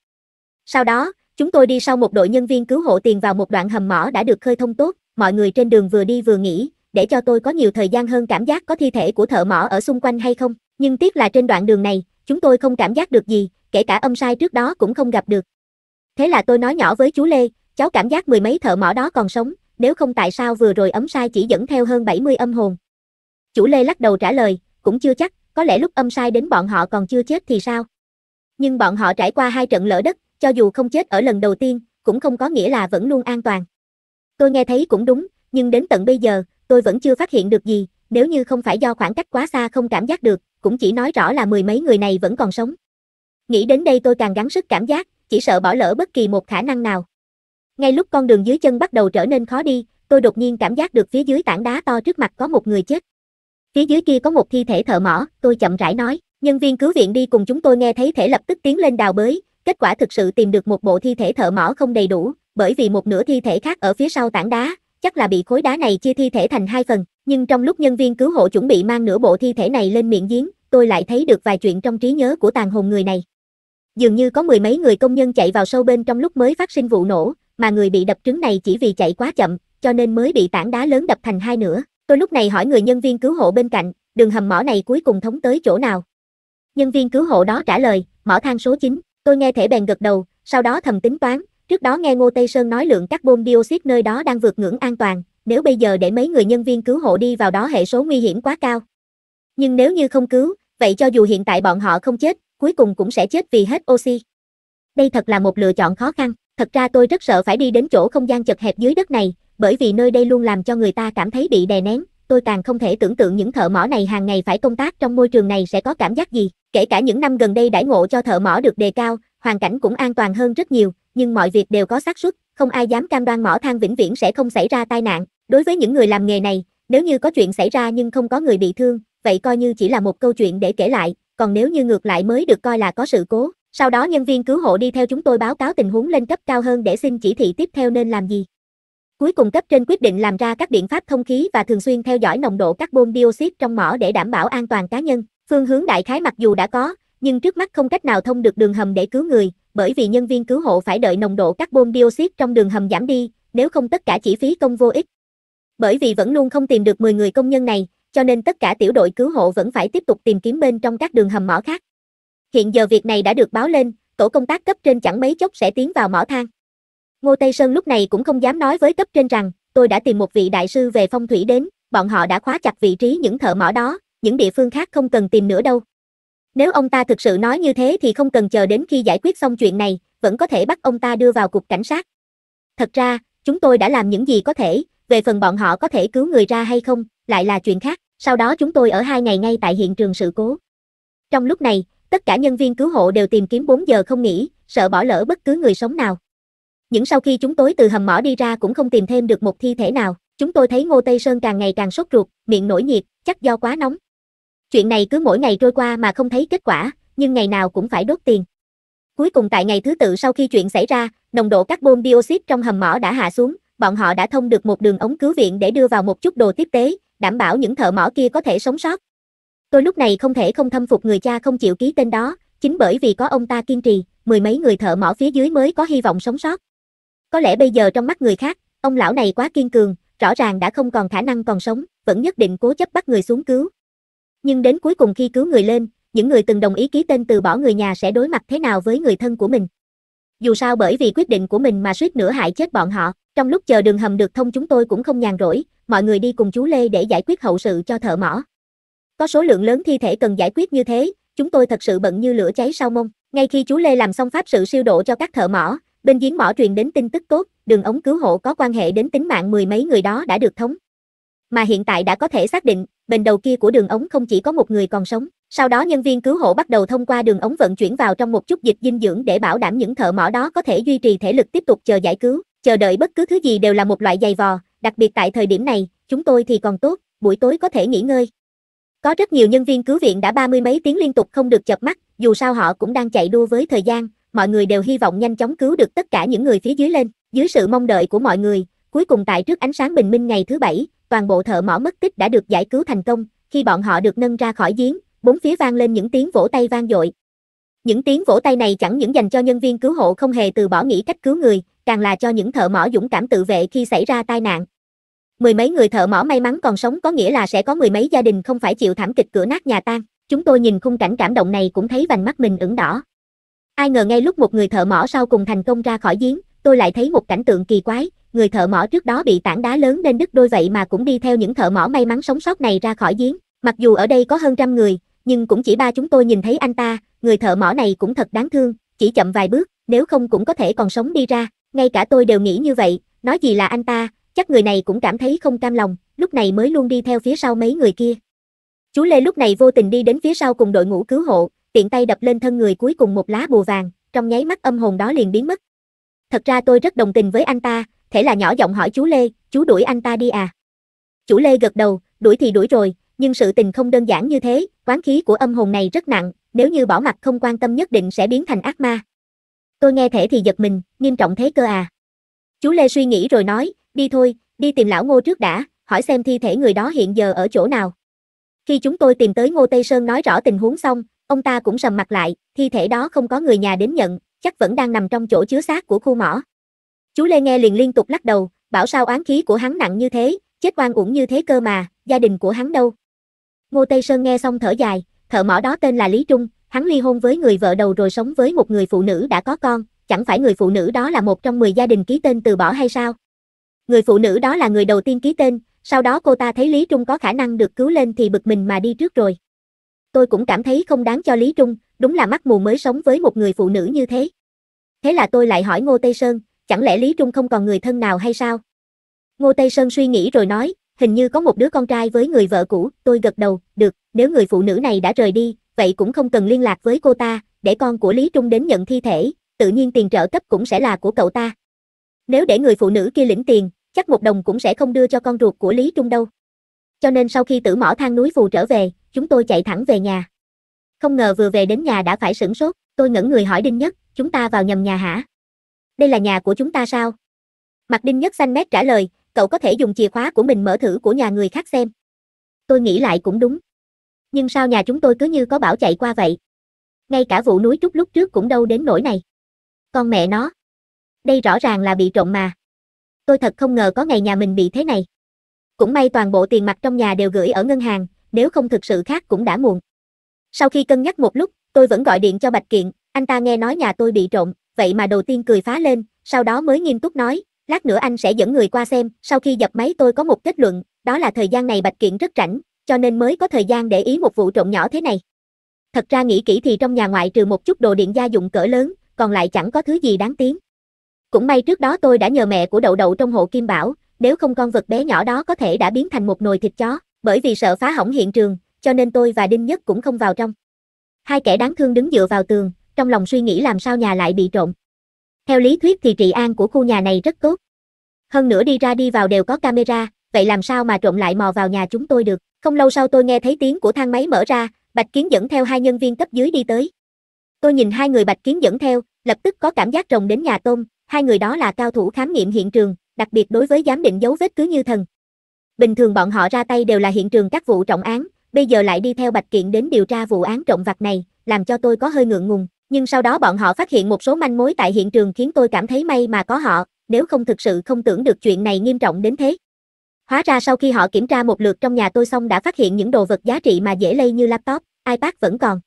Sau đó, chúng tôi đi sau một đội nhân viên cứu hộ tiền vào một đoạn hầm mỏ đã được khơi thông tốt, mọi người trên đường vừa đi vừa nghỉ để cho tôi có nhiều thời gian hơn cảm giác có thi thể của thợ mỏ ở xung quanh hay không, nhưng tiếc là trên đoạn đường này, chúng tôi không cảm giác được gì, kể cả âm sai trước đó cũng không gặp được. Thế là tôi nói nhỏ với chú Lê, cháu cảm giác mười mấy thợ mỏ đó còn sống, nếu không tại sao vừa rồi ấm sai chỉ dẫn theo hơn 70 âm hồn. Chủ Lê lắc đầu trả lời, cũng chưa chắc, có lẽ lúc âm sai đến bọn họ còn chưa chết thì sao? Nhưng bọn họ trải qua hai trận lỡ đất, cho dù không chết ở lần đầu tiên, cũng không có nghĩa là vẫn luôn an toàn. Tôi nghe thấy cũng đúng, nhưng đến tận bây giờ, tôi vẫn chưa phát hiện được gì, nếu như không phải do khoảng cách quá xa không cảm giác được, cũng chỉ nói rõ là mười mấy người này vẫn còn sống. Nghĩ đến đây tôi càng gắng sức cảm giác, chỉ sợ bỏ lỡ bất kỳ một khả năng nào. Ngay lúc con đường dưới chân bắt đầu trở nên khó đi, tôi đột nhiên cảm giác được phía dưới tảng đá to trước mặt có một người chết. Phía dưới kia có một thi thể thợ mỏ, tôi chậm rãi nói. Nhân viên cứu viện đi cùng chúng tôi nghe thấy thể lập tức tiến lên đào bới, kết quả thực sự tìm được một bộ thi thể thợ mỏ không đầy đủ, bởi vì một nửa thi thể khác ở phía sau tảng đá, chắc là bị khối đá này chia thi thể thành hai phần, nhưng trong lúc nhân viên cứu hộ chuẩn bị mang nửa bộ thi thể này lên miệng giếng, tôi lại thấy được vài chuyện trong trí nhớ của tàn hồn người này. Dường như có mười mấy người công nhân chạy vào sâu bên trong lúc mới phát sinh vụ nổ, mà người bị đập trứng này chỉ vì chạy quá chậm, cho nên mới bị tảng đá lớn đập thành hai nửa. Tôi lúc này hỏi người nhân viên cứu hộ bên cạnh, đường hầm mỏ này cuối cùng thống tới chỗ nào, Nhân viên cứu hộ đó trả lời, mở thang số 9, tôi nghe thể bèn gật đầu, sau đó thầm tính toán, trước đó nghe Ngô Tây Sơn nói lượng carbon dioxide nơi đó đang vượt ngưỡng an toàn, nếu bây giờ để mấy người nhân viên cứu hộ đi vào đó hệ số nguy hiểm quá cao. Nhưng nếu như không cứu, vậy cho dù hiện tại bọn họ không chết, cuối cùng cũng sẽ chết vì hết oxy. Đây thật là một lựa chọn khó khăn, thật ra tôi rất sợ phải đi đến chỗ không gian chật hẹp dưới đất này, bởi vì nơi đây luôn làm cho người ta cảm thấy bị đè nén, tôi càng không thể tưởng tượng những thợ mỏ này hàng ngày phải công tác trong môi trường này sẽ có cảm giác gì. Kể cả những năm gần đây đãi ngộ cho thợ mỏ được đề cao, hoàn cảnh cũng an toàn hơn rất nhiều, nhưng mọi việc đều có xác suất, không ai dám cam đoan mỏ than vĩnh viễn sẽ không xảy ra tai nạn. Đối với những người làm nghề này, nếu như có chuyện xảy ra nhưng không có người bị thương, vậy coi như chỉ là một câu chuyện để kể lại, còn nếu như ngược lại mới được coi là có sự cố. Sau đó nhân viên cứu hộ đi theo chúng tôi báo cáo tình huống lên cấp cao hơn để xin chỉ thị tiếp theo nên làm gì. Cuối cùng cấp trên quyết định làm ra các biện pháp thông khí và thường xuyên theo dõi nồng độ carbon dioxide trong mỏ để đảm bảo an toàn cá nhân. Phương hướng đại khái mặc dù đã có, nhưng trước mắt không cách nào thông được đường hầm để cứu người, bởi vì nhân viên cứu hộ phải đợi nồng độ carbon dioxide trong đường hầm giảm đi, nếu không tất cả chỉ phí công vô ích. Bởi vì vẫn luôn không tìm được 10 người công nhân này, cho nên tất cả tiểu đội cứu hộ vẫn phải tiếp tục tìm kiếm bên trong các đường hầm mỏ khác. Hiện giờ việc này đã được báo lên, tổ công tác cấp trên chẳng mấy chốc sẽ tiến vào mỏ than. Ngô Tây Sơn lúc này cũng không dám nói với cấp trên rằng, tôi đã tìm một vị đại sư về phong thủy đến, bọn họ đã khóa chặt vị trí những thợ mỏ đó, những địa phương khác không cần tìm nữa đâu. Nếu ông ta thực sự nói như thế thì không cần chờ đến khi giải quyết xong chuyện này, vẫn có thể bắt ông ta đưa vào cục cảnh sát. Thật ra, chúng tôi đã làm những gì có thể, về phần bọn họ có thể cứu người ra hay không, lại là chuyện khác, sau đó chúng tôi ở hai ngày ngay tại hiện trường sự cố. Trong lúc này, tất cả nhân viên cứu hộ đều tìm kiếm 4 giờ không nghỉ, sợ bỏ lỡ bất cứ người sống nào. Những sau khi chúng tôi từ hầm mỏ đi ra cũng không tìm thêm được một thi thể nào, chúng tôi thấy Ngô Tây Sơn càng ngày càng sốt ruột, miệng nổi nhiệt, chắc do quá nóng, Chuyện này cứ mỗi ngày trôi qua mà không thấy kết quả, nhưng ngày nào cũng phải đốt tiền. Cuối cùng tại ngày thứ tự sau khi chuyện xảy ra, nồng độ carbon dioxide trong hầm mỏ đã hạ xuống, bọn họ đã thông được một đường ống cứu viện để đưa vào một chút đồ tiếp tế, đảm bảo những thợ mỏ kia có thể sống sót. Tôi lúc này không thể không thâm phục người cha không chịu ký tên đó, chính bởi vì có ông ta kiên trì, mười mấy người thợ mỏ phía dưới mới có hy vọng sống sót. Có lẽ bây giờ trong mắt người khác, ông lão này quá kiên cường, rõ ràng đã không còn khả năng còn sống, vẫn nhất định cố chấp bắt người xuống cứu. Nhưng đến cuối cùng khi cứu người lên, những người từng đồng ý ký tên từ bỏ người nhà sẽ đối mặt thế nào với người thân của mình. Dù sao bởi vì quyết định của mình mà suýt nữa hại chết bọn họ, trong lúc chờ đường hầm được thông chúng tôi cũng không nhàn rỗi, mọi người đi cùng chú Lê để giải quyết hậu sự cho thợ mỏ. Có số lượng lớn thi thể cần giải quyết như thế, chúng tôi thật sự bận như lửa cháy sau mông. Ngay khi chú Lê làm xong pháp sự siêu độ cho các thợ mỏ, bên giếng mỏ truyền đến tin tức tốt, đường ống cứu hộ có quan hệ đến tính mạng mười mấy người đó đã được thống mà hiện tại đã có thể xác định, bên đầu kia của đường ống không chỉ có một người còn sống. Sau đó nhân viên cứu hộ bắt đầu thông qua đường ống vận chuyển vào trong một chút dịch dinh dưỡng để bảo đảm những thợ mỏ đó có thể duy trì thể lực tiếp tục chờ giải cứu, chờ đợi bất cứ thứ gì đều là một loại dày vò, đặc biệt tại thời điểm này, chúng tôi thì còn tốt, buổi tối có thể nghỉ ngơi. Có rất nhiều nhân viên cứu viện đã ba mươi mấy tiếng liên tục không được chập mắt, dù sao họ cũng đang chạy đua với thời gian, mọi người đều hy vọng nhanh chóng cứu được tất cả những người phía dưới lên. Dưới sự mong đợi của mọi người, cuối cùng tại trước ánh sáng bình minh ngày thứ bảy, toàn bộ thợ mỏ mất tích đã được giải cứu thành công, khi bọn họ được nâng ra khỏi giếng, bốn phía vang lên những tiếng vỗ tay vang dội. Những tiếng vỗ tay này chẳng những dành cho nhân viên cứu hộ không hề từ bỏ nghĩ cách cứu người, càng là cho những thợ mỏ dũng cảm tự vệ khi xảy ra tai nạn. Mười mấy người thợ mỏ may mắn còn sống có nghĩa là sẽ có mười mấy gia đình không phải chịu thảm kịch cửa nát nhà tan. Chúng tôi nhìn khung cảnh cảm động này cũng thấy vành mắt mình ửng đỏ. Ai ngờ ngay lúc một người thợ mỏ sau cùng thành công ra khỏi giếng, tôi lại thấy một cảnh tượng kỳ quái, người thợ mỏ trước đó bị tảng đá lớn nên đứt đôi vậy mà cũng đi theo những thợ mỏ may mắn sống sót này ra khỏi giếng. Mặc dù ở đây có hơn trăm người, nhưng cũng chỉ ba chúng tôi nhìn thấy anh ta, người thợ mỏ này cũng thật đáng thương, chỉ chậm vài bước, nếu không cũng có thể còn sống đi ra, ngay cả tôi đều nghĩ như vậy, nói gì là anh ta, chắc người này cũng cảm thấy không cam lòng, lúc này mới luôn đi theo phía sau mấy người kia. Chú Lê lúc này vô tình đi đến phía sau cùng đội ngũ cứu hộ, tiện tay đập lên thân người cuối cùng một lá bùa vàng, trong nháy mắt âm hồn đó liền biến mất. Thật ra tôi rất đồng tình với anh ta, thể là nhỏ giọng hỏi chú Lê, chú đuổi anh ta đi à? Chú Lê gật đầu, đuổi thì đuổi rồi, nhưng sự tình không đơn giản như thế, quán khí của âm hồn này rất nặng, nếu như bỏ mặt không quan tâm nhất định sẽ biến thành ác ma. Tôi nghe thể thì giật mình, nghiêm trọng thế cơ à? Chú Lê suy nghĩ rồi nói, đi thôi, đi tìm lão ngô trước đã, hỏi xem thi thể người đó hiện giờ ở chỗ nào. Khi chúng tôi tìm tới Ngô Tây Sơn nói rõ tình huống xong, ông ta cũng sầm mặt lại, thi thể đó không có người nhà đến nhận, chắc vẫn đang nằm trong chỗ chứa xác của khu mỏ. Chú Lê nghe liền liên tục lắc đầu, bảo sao oán khí của hắn nặng như thế, chết oan uổng như thế cơ mà, gia đình của hắn đâu. Ngô Tây Sơn nghe xong thở dài, thợ mỏ đó tên là Lý Trung, hắn ly hôn với người vợ đầu rồi sống với một người phụ nữ đã có con, chẳng phải người phụ nữ đó là một trong 10 gia đình ký tên từ bỏ hay sao? Người phụ nữ đó là người đầu tiên ký tên, sau đó cô ta thấy Lý Trung có khả năng được cứu lên thì bực mình mà đi trước rồi. Tôi cũng cảm thấy không đáng cho Lý Trung, đúng là mắt mù mới sống với một người phụ nữ như thế. Thế là tôi lại hỏi Ngô Tây Sơn, chẳng lẽ Lý Trung không còn người thân nào hay sao? Ngô Tây Sơn suy nghĩ rồi nói, hình như có một đứa con trai với người vợ cũ, tôi gật đầu, được, nếu người phụ nữ này đã rời đi, vậy cũng không cần liên lạc với cô ta, để con của Lý Trung đến nhận thi thể, tự nhiên tiền trợ cấp cũng sẽ là của cậu ta. Nếu để người phụ nữ kia lĩnh tiền, chắc một đồng cũng sẽ không đưa cho con ruột của Lý Trung đâu. Cho nên sau khi tử mỏ thang núi phù trở về, chúng tôi chạy thẳng về nhà. Không ngờ vừa về đến nhà đã phải sửng sốt, tôi ngẩn người hỏi Đinh Nhất, chúng ta vào nhầm nhà hả? đây là nhà của chúng ta sao? Mặt đinh nhất xanh mét trả lời, cậu có thể dùng chìa khóa của mình mở thử của nhà người khác xem. Tôi nghĩ lại cũng đúng. Nhưng sao nhà chúng tôi cứ như có bảo chạy qua vậy? Ngay cả vụ núi trúc lúc trước cũng đâu đến nỗi này. Con mẹ nó. Đây rõ ràng là bị trộm mà. Tôi thật không ngờ có ngày nhà mình bị thế này. Cũng may toàn bộ tiền mặt trong nhà đều gửi ở ngân hàng, nếu không thực sự khác cũng đã muộn. Sau khi cân nhắc một lúc, tôi vẫn gọi điện cho Bạch Kiện, anh ta nghe nói nhà tôi bị trộm, vậy mà đầu tiên cười phá lên, sau đó mới nghiêm túc nói, lát nữa anh sẽ dẫn người qua xem, sau khi dập máy tôi có một kết luận, đó là thời gian này Bạch Kiện rất rảnh, cho nên mới có thời gian để ý một vụ trộm nhỏ thế này. Thật ra nghĩ kỹ thì trong nhà ngoại trừ một chút đồ điện gia dụng cỡ lớn, còn lại chẳng có thứ gì đáng tiếng. Cũng may trước đó tôi đã nhờ mẹ của đậu đậu trong hộ Kim Bảo, nếu không con vật bé nhỏ đó có thể đã biến thành một nồi thịt chó, bởi vì sợ phá hỏng hiện trường, cho nên tôi và Đinh Nhất cũng không vào trong. Hai kẻ đáng thương đứng dựa vào tường, trong lòng suy nghĩ làm sao nhà lại bị trộm. Theo lý thuyết thì trị an của khu nhà này rất tốt. Hơn nữa đi ra đi vào đều có camera, vậy làm sao mà trộm lại mò vào nhà chúng tôi được. Không lâu sau tôi nghe thấy tiếng của thang máy mở ra, Bạch Kiến dẫn theo hai nhân viên cấp dưới đi tới. Tôi nhìn hai người Bạch Kiến dẫn theo, lập tức có cảm giác rồng đến nhà tôm, hai người đó là cao thủ khám nghiệm hiện trường, đặc biệt đối với giám định dấu vết cứ như thần. Bình thường bọn họ ra tay đều là hiện trường các vụ trọng án, bây giờ lại đi theo Bạch Kiện đến điều tra vụ án trộm vặt này, làm cho tôi có hơi ngượng ngùng, nhưng sau đó bọn họ phát hiện một số manh mối tại hiện trường khiến tôi cảm thấy may mà có họ, nếu không thực sự không tưởng được chuyện này nghiêm trọng đến thế. Hóa ra sau khi họ kiểm tra một lượt trong nhà tôi xong đã phát hiện những đồ vật giá trị mà dễ lây như laptop, iPad vẫn còn.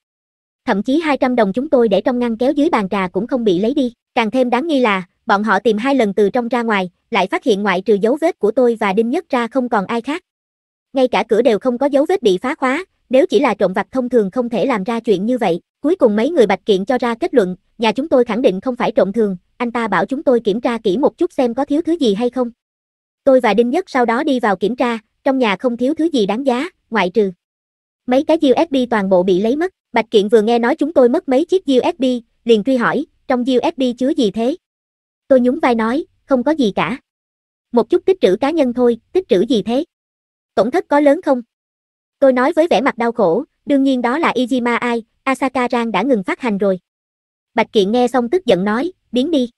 Thậm chí 200 đồng chúng tôi để trong ngăn kéo dưới bàn trà cũng không bị lấy đi. Càng thêm đáng nghi là, bọn họ tìm hai lần từ trong ra ngoài, lại phát hiện ngoại trừ dấu vết của tôi và Đinh Nhất ra không còn ai khác. Ngay cả cửa đều không có dấu vết bị phá khóa, nếu chỉ là trộm vặt thông thường không thể làm ra chuyện như vậy. Cuối cùng mấy người bạch kiện cho ra kết luận, nhà chúng tôi khẳng định không phải trộm thường, anh ta bảo chúng tôi kiểm tra kỹ một chút xem có thiếu thứ gì hay không. Tôi và Đinh Nhất sau đó đi vào kiểm tra, trong nhà không thiếu thứ gì đáng giá, ngoại trừ. Mấy cái USB toàn bộ bị lấy mất, Bạch Kiện vừa nghe nói chúng tôi mất mấy chiếc USB, liền truy hỏi, trong USB chứa gì thế? Tôi nhún vai nói, không có gì cả. Một chút tích trữ cá nhân thôi, tích trữ gì thế? Tổng thất có lớn không? Tôi nói với vẻ mặt đau khổ, đương nhiên đó là Ijima Ai, Asaka Rang đã ngừng phát hành rồi. Bạch Kiện nghe xong tức giận nói, biến đi.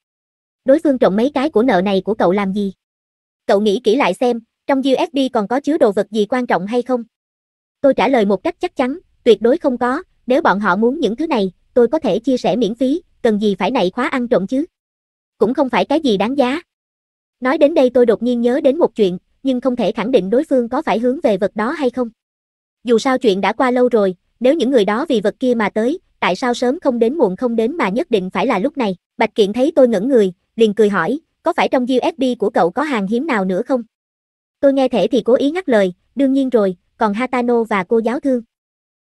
Đối phương trộm mấy cái của nợ này của cậu làm gì? Cậu nghĩ kỹ lại xem, trong USB còn có chứa đồ vật gì quan trọng hay không? Tôi trả lời một cách chắc chắn, tuyệt đối không có, nếu bọn họ muốn những thứ này, tôi có thể chia sẻ miễn phí, cần gì phải nảy khóa ăn trộm chứ? Cũng không phải cái gì đáng giá. Nói đến đây tôi đột nhiên nhớ đến một chuyện, nhưng không thể khẳng định đối phương có phải hướng về vật đó hay không dù sao chuyện đã qua lâu rồi, nếu những người đó vì vật kia mà tới, tại sao sớm không đến muộn không đến mà nhất định phải là lúc này. Bạch Kiện thấy tôi ngẩn người, liền cười hỏi, có phải trong USB của cậu có hàng hiếm nào nữa không? Tôi nghe thể thì cố ý ngắt lời, đương nhiên rồi, còn Hatano và cô giáo thương.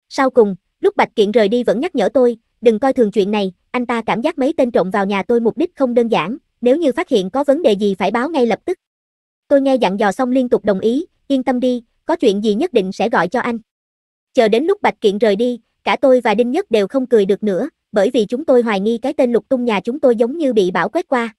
Sau cùng, lúc Bạch Kiện rời đi vẫn nhắc nhở tôi, đừng coi thường chuyện này, anh ta cảm giác mấy tên trộm vào nhà tôi mục đích không đơn giản, nếu như phát hiện có vấn đề gì phải báo ngay lập tức. Tôi nghe dặn dò xong liên tục đồng ý, yên tâm đi, có chuyện gì nhất định sẽ gọi cho anh. Chờ đến lúc Bạch Kiện rời đi, cả tôi và Đinh Nhất đều không cười được nữa, bởi vì chúng tôi hoài nghi cái tên lục tung nhà chúng tôi giống như bị bão quét qua.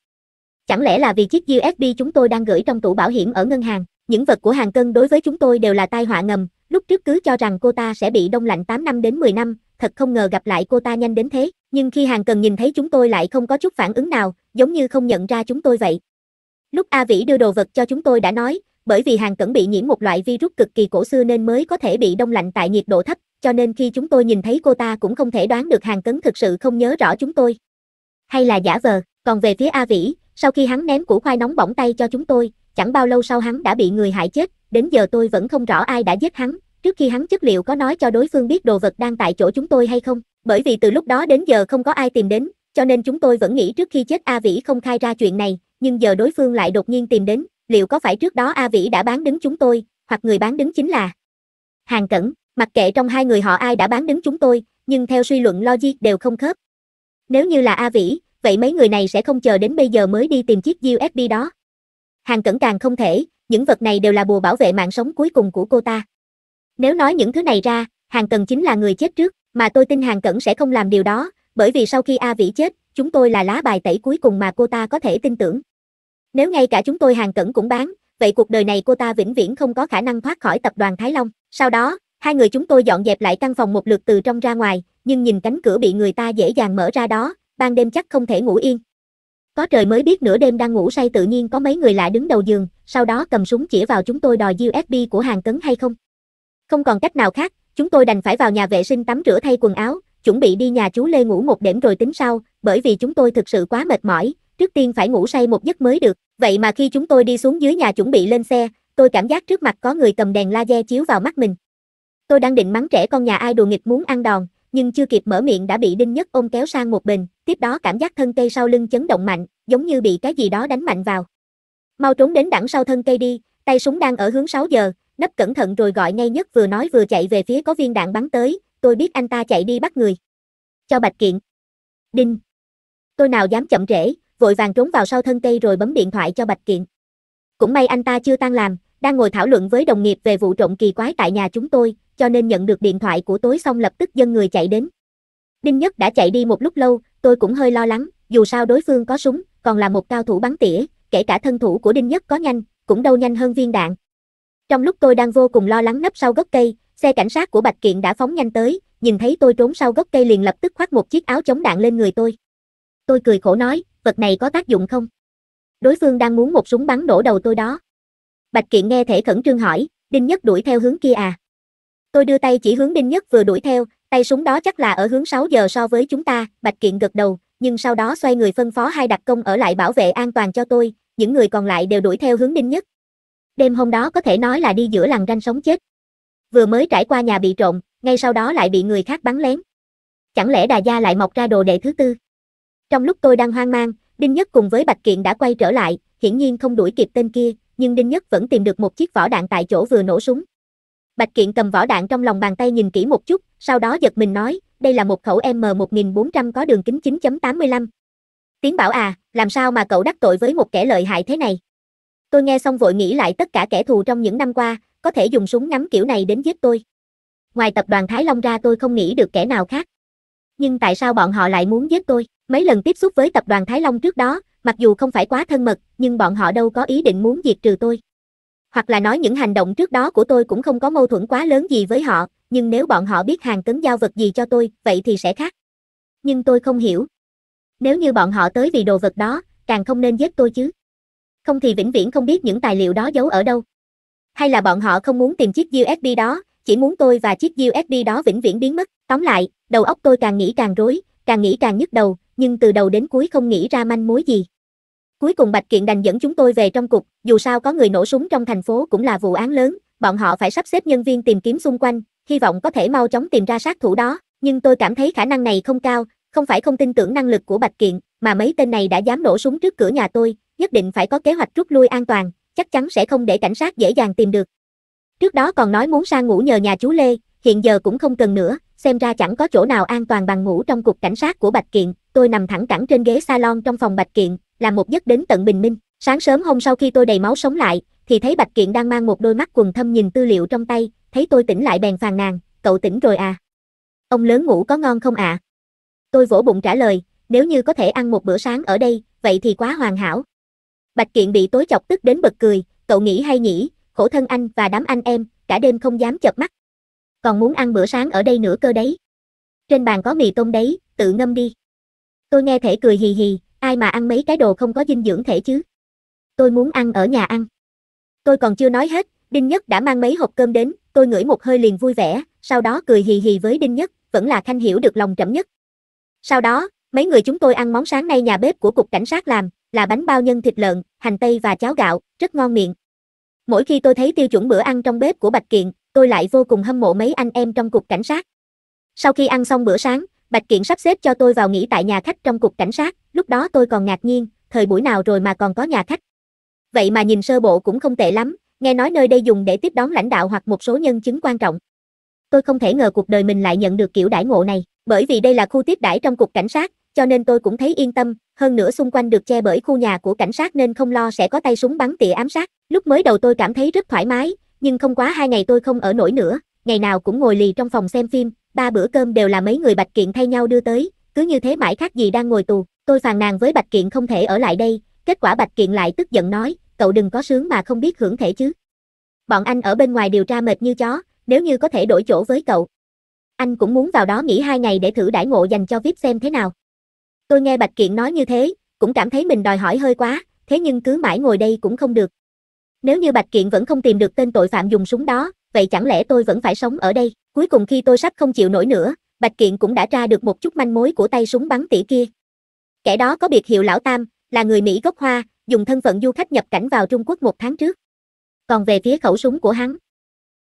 Chẳng lẽ là vì chiếc USB chúng tôi đang gửi trong tủ bảo hiểm ở ngân hàng, những vật của hàng cân đối với chúng tôi đều là tai họa ngầm, lúc trước cứ cho rằng cô ta sẽ bị đông lạnh 8 năm đến 10 năm, thật không ngờ gặp lại cô ta nhanh đến thế, nhưng khi hàng cần nhìn thấy chúng tôi lại không có chút phản ứng nào, giống như không nhận ra chúng tôi vậy. Lúc A Vĩ đưa đồ vật cho chúng tôi đã nói, bởi vì hàng cẩn bị nhiễm một loại virus cực kỳ cổ xưa nên mới có thể bị đông lạnh tại nhiệt độ thấp, cho nên khi chúng tôi nhìn thấy cô ta cũng không thể đoán được hàng cẩn thực sự không nhớ rõ chúng tôi. Hay là giả vờ, còn về phía A Vĩ, sau khi hắn ném củ khoai nóng bỏng tay cho chúng tôi, chẳng bao lâu sau hắn đã bị người hại chết, đến giờ tôi vẫn không rõ ai đã giết hắn, trước khi hắn chất liệu có nói cho đối phương biết đồ vật đang tại chỗ chúng tôi hay không, bởi vì từ lúc đó đến giờ không có ai tìm đến, cho nên chúng tôi vẫn nghĩ trước khi chết A Vĩ không khai ra chuyện này, nhưng giờ đối phương lại đột nhiên tìm đến, liệu có phải trước đó A Vĩ đã bán đứng chúng tôi, hoặc người bán đứng chính là Hàng Cẩn, mặc kệ trong hai người họ ai đã bán đứng chúng tôi, nhưng theo suy luận logic đều không khớp. Nếu như là A Vĩ, vậy mấy người này sẽ không chờ đến bây giờ mới đi tìm chiếc USB đó. Hàng Cẩn càng không thể, những vật này đều là bùa bảo vệ mạng sống cuối cùng của cô ta. Nếu nói những thứ này ra, Hàng Cẩn chính là người chết trước, mà tôi tin Hàng Cẩn sẽ không làm điều đó, bởi vì sau khi A Vĩ chết, chúng tôi là lá bài tẩy cuối cùng mà cô ta có thể tin tưởng. Nếu ngay cả chúng tôi hàng cẩn cũng bán, vậy cuộc đời này cô ta vĩnh viễn không có khả năng thoát khỏi tập đoàn Thái Long. Sau đó, hai người chúng tôi dọn dẹp lại căn phòng một lượt từ trong ra ngoài, nhưng nhìn cánh cửa bị người ta dễ dàng mở ra đó, ban đêm chắc không thể ngủ yên. Có trời mới biết nửa đêm đang ngủ say tự nhiên có mấy người lạ đứng đầu giường, sau đó cầm súng chỉ vào chúng tôi đòi USB của hàng cẩn hay không. Không còn cách nào khác, chúng tôi đành phải vào nhà vệ sinh tắm rửa thay quần áo, chuẩn bị đi nhà chú Lê ngủ một đêm rồi tính sau, bởi vì chúng tôi thực sự quá mệt mỏi, trước tiên phải ngủ say một giấc mới được. Vậy mà khi chúng tôi đi xuống dưới nhà chuẩn bị lên xe, tôi cảm giác trước mặt có người cầm đèn laser chiếu vào mắt mình. Tôi đang định mắng trẻ con nhà ai đùa nghịch muốn ăn đòn, nhưng chưa kịp mở miệng đã bị Đinh Nhất ôm kéo sang một bình tiếp đó cảm giác thân cây sau lưng chấn động mạnh, giống như bị cái gì đó đánh mạnh vào. Mau trốn đến đằng sau thân cây đi, tay súng đang ở hướng 6 giờ, nấp cẩn thận rồi gọi ngay nhất vừa nói vừa chạy về phía có viên đạn bắn tới, tôi biết anh ta chạy đi bắt người. Cho Bạch Kiện. Đinh. Tôi nào dám chậm trễ, vội vàng trốn vào sau thân cây rồi bấm điện thoại cho Bạch Kiện. Cũng may anh ta chưa tan làm, đang ngồi thảo luận với đồng nghiệp về vụ trộm kỳ quái tại nhà chúng tôi, cho nên nhận được điện thoại của tối xong lập tức dân người chạy đến. Đinh Nhất đã chạy đi một lúc lâu, tôi cũng hơi lo lắng, dù sao đối phương có súng, còn là một cao thủ bắn tỉa, kể cả thân thủ của Đinh Nhất có nhanh, cũng đâu nhanh hơn viên đạn. Trong lúc tôi đang vô cùng lo lắng nấp sau gốc cây, xe cảnh sát của Bạch Kiện đã phóng nhanh tới, nhìn thấy tôi trốn sau gốc cây liền lập tức khoác một chiếc áo chống đạn lên người tôi. Tôi cười khổ nói, vật này có tác dụng không? Đối phương đang muốn một súng bắn nổ đầu tôi đó. Bạch Kiện nghe thể khẩn trương hỏi, Đinh Nhất đuổi theo hướng kia à? Tôi đưa tay chỉ hướng Đinh Nhất vừa đuổi theo, tay súng đó chắc là ở hướng 6 giờ so với chúng ta, Bạch Kiện gật đầu, nhưng sau đó xoay người phân phó hai đặc công ở lại bảo vệ an toàn cho tôi, những người còn lại đều đuổi theo hướng Đinh Nhất. Đêm hôm đó có thể nói là đi giữa làng ranh sống chết. Vừa mới trải qua nhà bị trộm, ngay sau đó lại bị người khác bắn lén. Chẳng lẽ Đà Gia lại mọc ra đồ đệ thứ tư? Trong lúc tôi đang hoang mang, Đinh Nhất cùng với Bạch Kiện đã quay trở lại, hiển nhiên không đuổi kịp tên kia, nhưng Đinh Nhất vẫn tìm được một chiếc vỏ đạn tại chỗ vừa nổ súng. Bạch Kiện cầm vỏ đạn trong lòng bàn tay nhìn kỹ một chút, sau đó giật mình nói, đây là một khẩu M1400 có đường kính 9.85. Tiến bảo à, làm sao mà cậu đắc tội với một kẻ lợi hại thế này? Tôi nghe xong vội nghĩ lại tất cả kẻ thù trong những năm qua, có thể dùng súng ngắm kiểu này đến giết tôi. Ngoài tập đoàn Thái Long ra tôi không nghĩ được kẻ nào khác. Nhưng tại sao bọn họ lại muốn giết tôi? Mấy lần tiếp xúc với tập đoàn Thái Long trước đó, mặc dù không phải quá thân mật, nhưng bọn họ đâu có ý định muốn diệt trừ tôi. Hoặc là nói những hành động trước đó của tôi cũng không có mâu thuẫn quá lớn gì với họ, nhưng nếu bọn họ biết hàng cấn giao vật gì cho tôi, vậy thì sẽ khác. Nhưng tôi không hiểu. Nếu như bọn họ tới vì đồ vật đó, càng không nên giết tôi chứ. Không thì vĩnh viễn không biết những tài liệu đó giấu ở đâu. Hay là bọn họ không muốn tìm chiếc USB đó, chỉ muốn tôi và chiếc USB đó vĩnh viễn biến mất. Tóm lại, đầu óc tôi càng nghĩ càng rối, càng nghĩ càng nhức đầu, nhưng từ đầu đến cuối không nghĩ ra manh mối gì. Cuối cùng Bạch Kiện đành dẫn chúng tôi về trong cục, dù sao có người nổ súng trong thành phố cũng là vụ án lớn, bọn họ phải sắp xếp nhân viên tìm kiếm xung quanh, hy vọng có thể mau chóng tìm ra sát thủ đó, nhưng tôi cảm thấy khả năng này không cao, không phải không tin tưởng năng lực của Bạch Kiện, mà mấy tên này đã dám nổ súng trước cửa nhà tôi, nhất định phải có kế hoạch rút lui an toàn, chắc chắn sẽ không để cảnh sát dễ dàng tìm được. Trước đó còn nói muốn sang ngủ nhờ nhà chú Lê, hiện giờ cũng không cần nữa, xem ra chẳng có chỗ nào an toàn bằng ngủ trong cục cảnh sát của Bạch Kiện, tôi nằm thẳng cẳng trên ghế salon trong phòng Bạch Kiện, làm một giấc đến tận bình minh. Sáng sớm hôm sau khi tôi đầy máu sống lại, thì thấy Bạch Kiện đang mang một đôi mắt quần thâm nhìn tư liệu trong tay, thấy tôi tỉnh lại bèn phàn nàn, cậu tỉnh rồi à? Ông lớn ngủ có ngon không ạ? À? Tôi vỗ bụng trả lời, nếu như có thể ăn một bữa sáng ở đây, vậy thì quá hoàn hảo. Bạch Kiện bị tối chọc tức đến bật cười, cậu nghĩ hay nhỉ, khổ thân anh và đám anh em, cả đêm không dám chợp mắt. Còn muốn ăn bữa sáng ở đây nữa cơ đấy. Trên bàn có mì tôm đấy, tự ngâm đi. Tôi nghe thể cười hì hì, ai mà ăn mấy cái đồ không có dinh dưỡng thể chứ. Tôi muốn ăn ở nhà ăn. Tôi còn chưa nói hết, Đinh Nhất đã mang mấy hộp cơm đến, tôi ngửi một hơi liền vui vẻ, sau đó cười hì hì với Đinh Nhất, vẫn là Khanh hiểu được lòng trẫm nhất. Sau đó, mấy người chúng tôi ăn món sáng nay nhà bếp của cục cảnh sát làm, là bánh bao nhân thịt lợn, hành tây và cháo gạo, rất ngon miệng. Mỗi khi tôi thấy tiêu chuẩn bữa ăn trong bếp của Bạch Kiện, tôi lại vô cùng hâm mộ mấy anh em trong cục cảnh sát. Sau khi ăn xong bữa sáng, Bạch Kiện sắp xếp cho tôi vào nghỉ tại nhà khách trong cục cảnh sát, lúc đó tôi còn ngạc nhiên, thời buổi nào rồi mà còn có nhà khách. Vậy mà nhìn sơ bộ cũng không tệ lắm, nghe nói nơi đây dùng để tiếp đón lãnh đạo hoặc một số nhân chứng quan trọng. Tôi không thể ngờ cuộc đời mình lại nhận được kiểu đãi ngộ này, bởi vì đây là khu tiếp đãi trong cục cảnh sát, cho nên tôi cũng thấy yên tâm, hơn nữa xung quanh được che bởi khu nhà của cảnh sát nên không lo sẽ có tay súng bắn tỉa ám sát. Lúc mới đầu tôi cảm thấy rất thoải mái, nhưng không quá hai ngày tôi không ở nổi nữa, ngày nào cũng ngồi lì trong phòng xem phim, ba bữa cơm đều là mấy người Bạch Kiện thay nhau đưa tới, cứ như thế mãi khác gì đang ngồi tù, tôi phàn nàn với Bạch Kiện không thể ở lại đây, kết quả Bạch Kiện lại tức giận nói, cậu đừng có sướng mà không biết hưởng thể chứ. Bọn anh ở bên ngoài điều tra mệt như chó, nếu như có thể đổi chỗ với cậu. Anh cũng muốn vào đó nghỉ hai ngày để thử đãi ngộ dành cho VIP xem thế nào. Tôi nghe Bạch Kiện nói như thế, cũng cảm thấy mình đòi hỏi hơi quá, thế nhưng cứ mãi ngồi đây cũng không được. Nếu như Bạch Kiện vẫn không tìm được tên tội phạm dùng súng đó, vậy chẳng lẽ tôi vẫn phải sống ở đây? Cuối cùng khi tôi sắp không chịu nổi nữa, Bạch Kiện cũng đã tra được một chút manh mối của tay súng bắn tỉa kia. Kẻ đó có biệt hiệu Lão Tam, là người Mỹ gốc Hoa, dùng thân phận du khách nhập cảnh vào Trung Quốc một tháng trước. Còn về phía khẩu súng của hắn,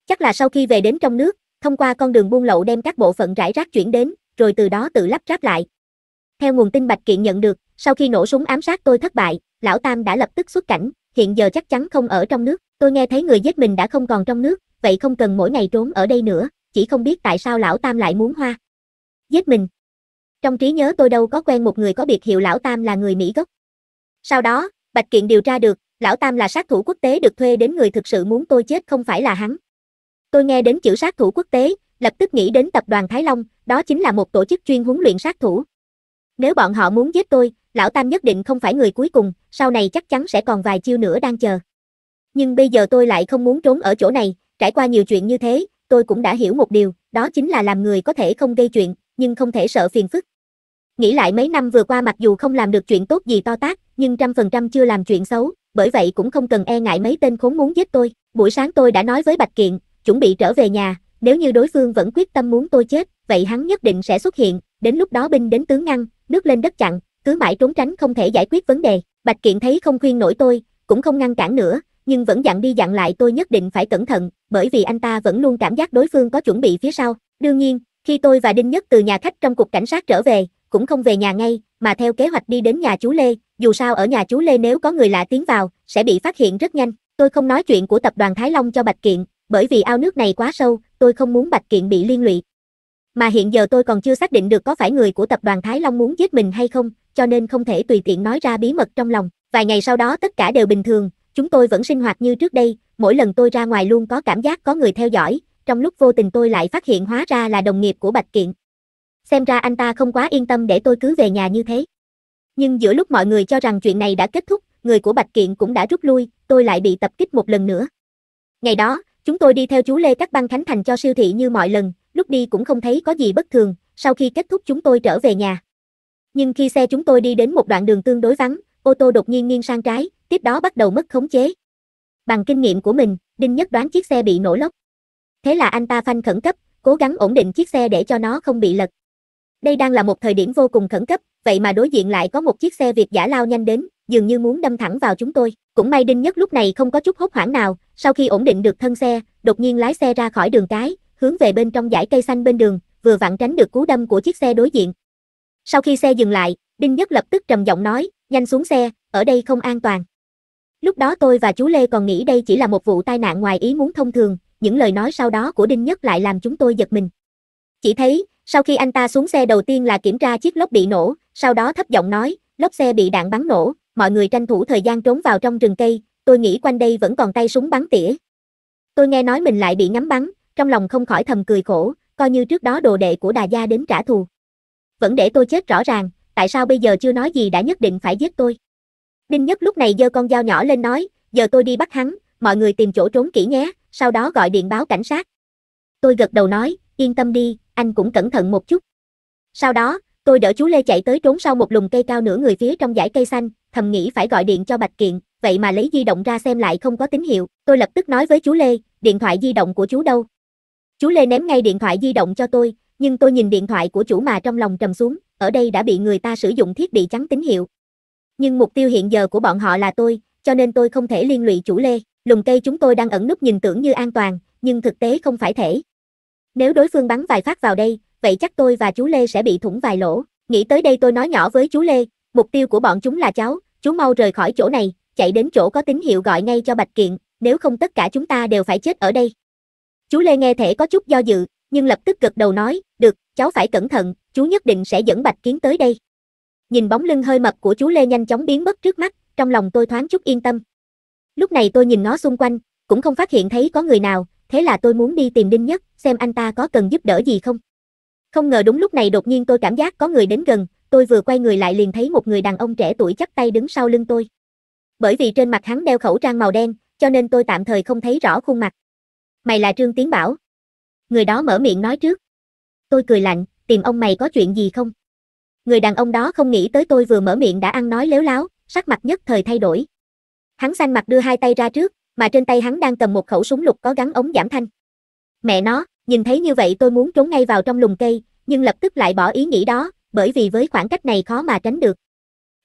chắc là sau khi về đến trong nước, thông qua con đường buôn lậu đem các bộ phận rải rác chuyển đến, rồi từ đó tự lắp ráp lại. Theo nguồn tin Bạch Kiện nhận được, sau khi nổ súng ám sát tôi thất bại, Lão Tam đã lập tức xuất cảnh, hiện giờ chắc chắn không ở trong nước. Tôi nghe thấy người giết mình đã không còn trong nước, vậy không cần mỗi ngày trốn ở đây nữa, chỉ không biết tại sao lão tam lại muốn hoa. Giết mình. Trong trí nhớ tôi đâu có quen một người có biệt hiệu lão tam là người Mỹ gốc. Sau đó, Bạch Kiện điều tra được, lão tam là sát thủ quốc tế được thuê đến người thực sự muốn tôi chết không phải là hắn. Tôi nghe đến chữ sát thủ quốc tế, lập tức nghĩ đến tập đoàn Thái Long, đó chính là một tổ chức chuyên huấn luyện sát thủ. Nếu bọn họ muốn giết tôi, lão tam nhất định không phải người cuối cùng, sau này chắc chắn sẽ còn vài chiêu nữa đang chờ. Nhưng bây giờ tôi lại không muốn trốn ở chỗ này, trải qua nhiều chuyện như thế, tôi cũng đã hiểu một điều, đó chính là làm người có thể không gây chuyện, nhưng không thể sợ phiền phức. Nghĩ lại mấy năm vừa qua mặc dù không làm được chuyện tốt gì to tát, nhưng trăm phần trăm chưa làm chuyện xấu, bởi vậy cũng không cần e ngại mấy tên khốn muốn giết tôi. Buổi sáng tôi đã nói với Bạch Kiện, chuẩn bị trở về nhà, nếu như đối phương vẫn quyết tâm muốn tôi chết, vậy hắn nhất định sẽ xuất hiện, đến lúc đó binh đến tướng ngăn, nước lên đất chặn, cứ mãi trốn tránh không thể giải quyết vấn đề. Bạch Kiện thấy không khuyên nổi tôi, cũng không ngăn cản nữa, nhưng vẫn dặn đi dặn lại tôi nhất định phải cẩn thận, bởi vì anh ta vẫn luôn cảm giác đối phương có chuẩn bị phía sau. Đương nhiên, khi tôi và Đinh Nhất từ nhà khách trong cục cảnh sát trở về, cũng không về nhà ngay, mà theo kế hoạch đi đến nhà chú Lê, dù sao ở nhà chú Lê nếu có người lạ tiến vào, sẽ bị phát hiện rất nhanh. Tôi không nói chuyện của tập đoàn Thái Long cho Bạch Kiện, bởi vì ao nước này quá sâu, tôi không muốn Bạch Kiện bị liên lụy. Mà hiện giờ tôi còn chưa xác định được có phải người của tập đoàn Thái Long muốn giết mình hay không, cho nên không thể tùy tiện nói ra bí mật trong lòng. Vài ngày sau đó tất cả đều bình thường, Chúng tôi vẫn sinh hoạt như trước đây, mỗi lần tôi ra ngoài luôn có cảm giác có người theo dõi, trong lúc vô tình tôi lại phát hiện hóa ra là đồng nghiệp của Bạch Kiện. Xem ra anh ta không quá yên tâm để tôi cứ về nhà như thế. Nhưng giữa lúc mọi người cho rằng chuyện này đã kết thúc, người của Bạch Kiện cũng đã rút lui, tôi lại bị tập kích một lần nữa. Ngày đó, chúng tôi đi theo chú Lê cắt Băng Khánh Thành cho siêu thị như mọi lần, lúc đi cũng không thấy có gì bất thường, sau khi kết thúc chúng tôi trở về nhà. Nhưng khi xe chúng tôi đi đến một đoạn đường tương đối vắng, ô tô đột nhiên nghiêng sang trái, tiếp đó bắt đầu mất khống chế. Bằng kinh nghiệm của mình, Đinh Nhất đoán chiếc xe bị nổ lốc. Thế là anh ta phanh khẩn cấp, cố gắng ổn định chiếc xe để cho nó không bị lật. Đây đang là một thời điểm vô cùng khẩn cấp, vậy mà đối diện lại có một chiếc xe Việt giả lao nhanh đến, dường như muốn đâm thẳng vào chúng tôi. Cũng may Đinh Nhất lúc này không có chút hốt hoảng nào, sau khi ổn định được thân xe, đột nhiên lái xe ra khỏi đường cái, hướng về bên trong dải cây xanh bên đường, vừa vặn tránh được cú đâm của chiếc xe đối diện. Sau khi xe dừng lại, Đinh Nhất lập tức trầm giọng nói, nhanh xuống xe, ở đây không an toàn. Lúc đó tôi và chú Lê còn nghĩ đây chỉ là một vụ tai nạn ngoài ý muốn thông thường, những lời nói sau đó của Đinh Nhất lại làm chúng tôi giật mình. Chỉ thấy, sau khi anh ta xuống xe đầu tiên là kiểm tra chiếc lốp bị nổ, sau đó thấp giọng nói, lốp xe bị đạn bắn nổ, mọi người tranh thủ thời gian trốn vào trong rừng cây, tôi nghĩ quanh đây vẫn còn tay súng bắn tỉa. Tôi nghe nói mình lại bị ngắm bắn, trong lòng không khỏi thầm cười khổ, coi như trước đó đồ đệ của đà gia đến trả thù. Vẫn để tôi chết rõ ràng, tại sao bây giờ chưa nói gì đã nhất định phải giết tôi? Đinh Nhất lúc này giơ con dao nhỏ lên nói, giờ tôi đi bắt hắn, mọi người tìm chỗ trốn kỹ nhé, sau đó gọi điện báo cảnh sát. Tôi gật đầu nói, yên tâm đi, anh cũng cẩn thận một chút. Sau đó, tôi đỡ chú Lê chạy tới trốn sau một lùm cây cao nửa người phía trong dải cây xanh, thầm nghĩ phải gọi điện cho Bạch Kiện, vậy mà lấy di động ra xem lại không có tín hiệu, tôi lập tức nói với chú Lê, điện thoại di động của chú đâu? Chú Lê ném ngay điện thoại di động cho tôi, nhưng tôi nhìn điện thoại của chủ mà trong lòng trầm xuống, ở đây đã bị người ta sử dụng thiết bị trắng tín hiệu, nhưng mục tiêu hiện giờ của bọn họ là tôi, cho nên tôi không thể liên lụy chủ lê. Lùm cây chúng tôi đang ẩn nút nhìn tưởng như an toàn, nhưng thực tế không phải thể. Nếu đối phương bắn vài phát vào đây, vậy chắc tôi và chú Lê sẽ bị thủng vài lỗ. Nghĩ tới đây tôi nói nhỏ với chú Lê, mục tiêu của bọn chúng là cháu, chú mau rời khỏi chỗ này, chạy đến chỗ có tín hiệu gọi ngay cho Bạch Kiện, nếu không tất cả chúng ta đều phải chết ở đây. Chú Lê nghe thể có chút do dự, nhưng lập tức gật đầu nói, được, cháu phải cẩn thận, chú nhất định sẽ dẫn Bạch Kiến tới đây nhìn bóng lưng hơi mập của chú Lê nhanh chóng biến mất trước mắt, trong lòng tôi thoáng chút yên tâm. Lúc này tôi nhìn nó xung quanh, cũng không phát hiện thấy có người nào, thế là tôi muốn đi tìm Đinh Nhất, xem anh ta có cần giúp đỡ gì không. Không ngờ đúng lúc này đột nhiên tôi cảm giác có người đến gần, tôi vừa quay người lại liền thấy một người đàn ông trẻ tuổi chắc tay đứng sau lưng tôi. Bởi vì trên mặt hắn đeo khẩu trang màu đen, cho nên tôi tạm thời không thấy rõ khuôn mặt. Mày là Trương Tiến Bảo. Người đó mở miệng nói trước. Tôi cười lạnh, tìm ông mày có chuyện gì không? Người đàn ông đó không nghĩ tới tôi vừa mở miệng đã ăn nói lếu láo, sắc mặt nhất thời thay đổi. Hắn xanh mặt đưa hai tay ra trước, mà trên tay hắn đang cầm một khẩu súng lục có gắn ống giảm thanh. Mẹ nó, nhìn thấy như vậy tôi muốn trốn ngay vào trong lùm cây, nhưng lập tức lại bỏ ý nghĩ đó, bởi vì với khoảng cách này khó mà tránh được.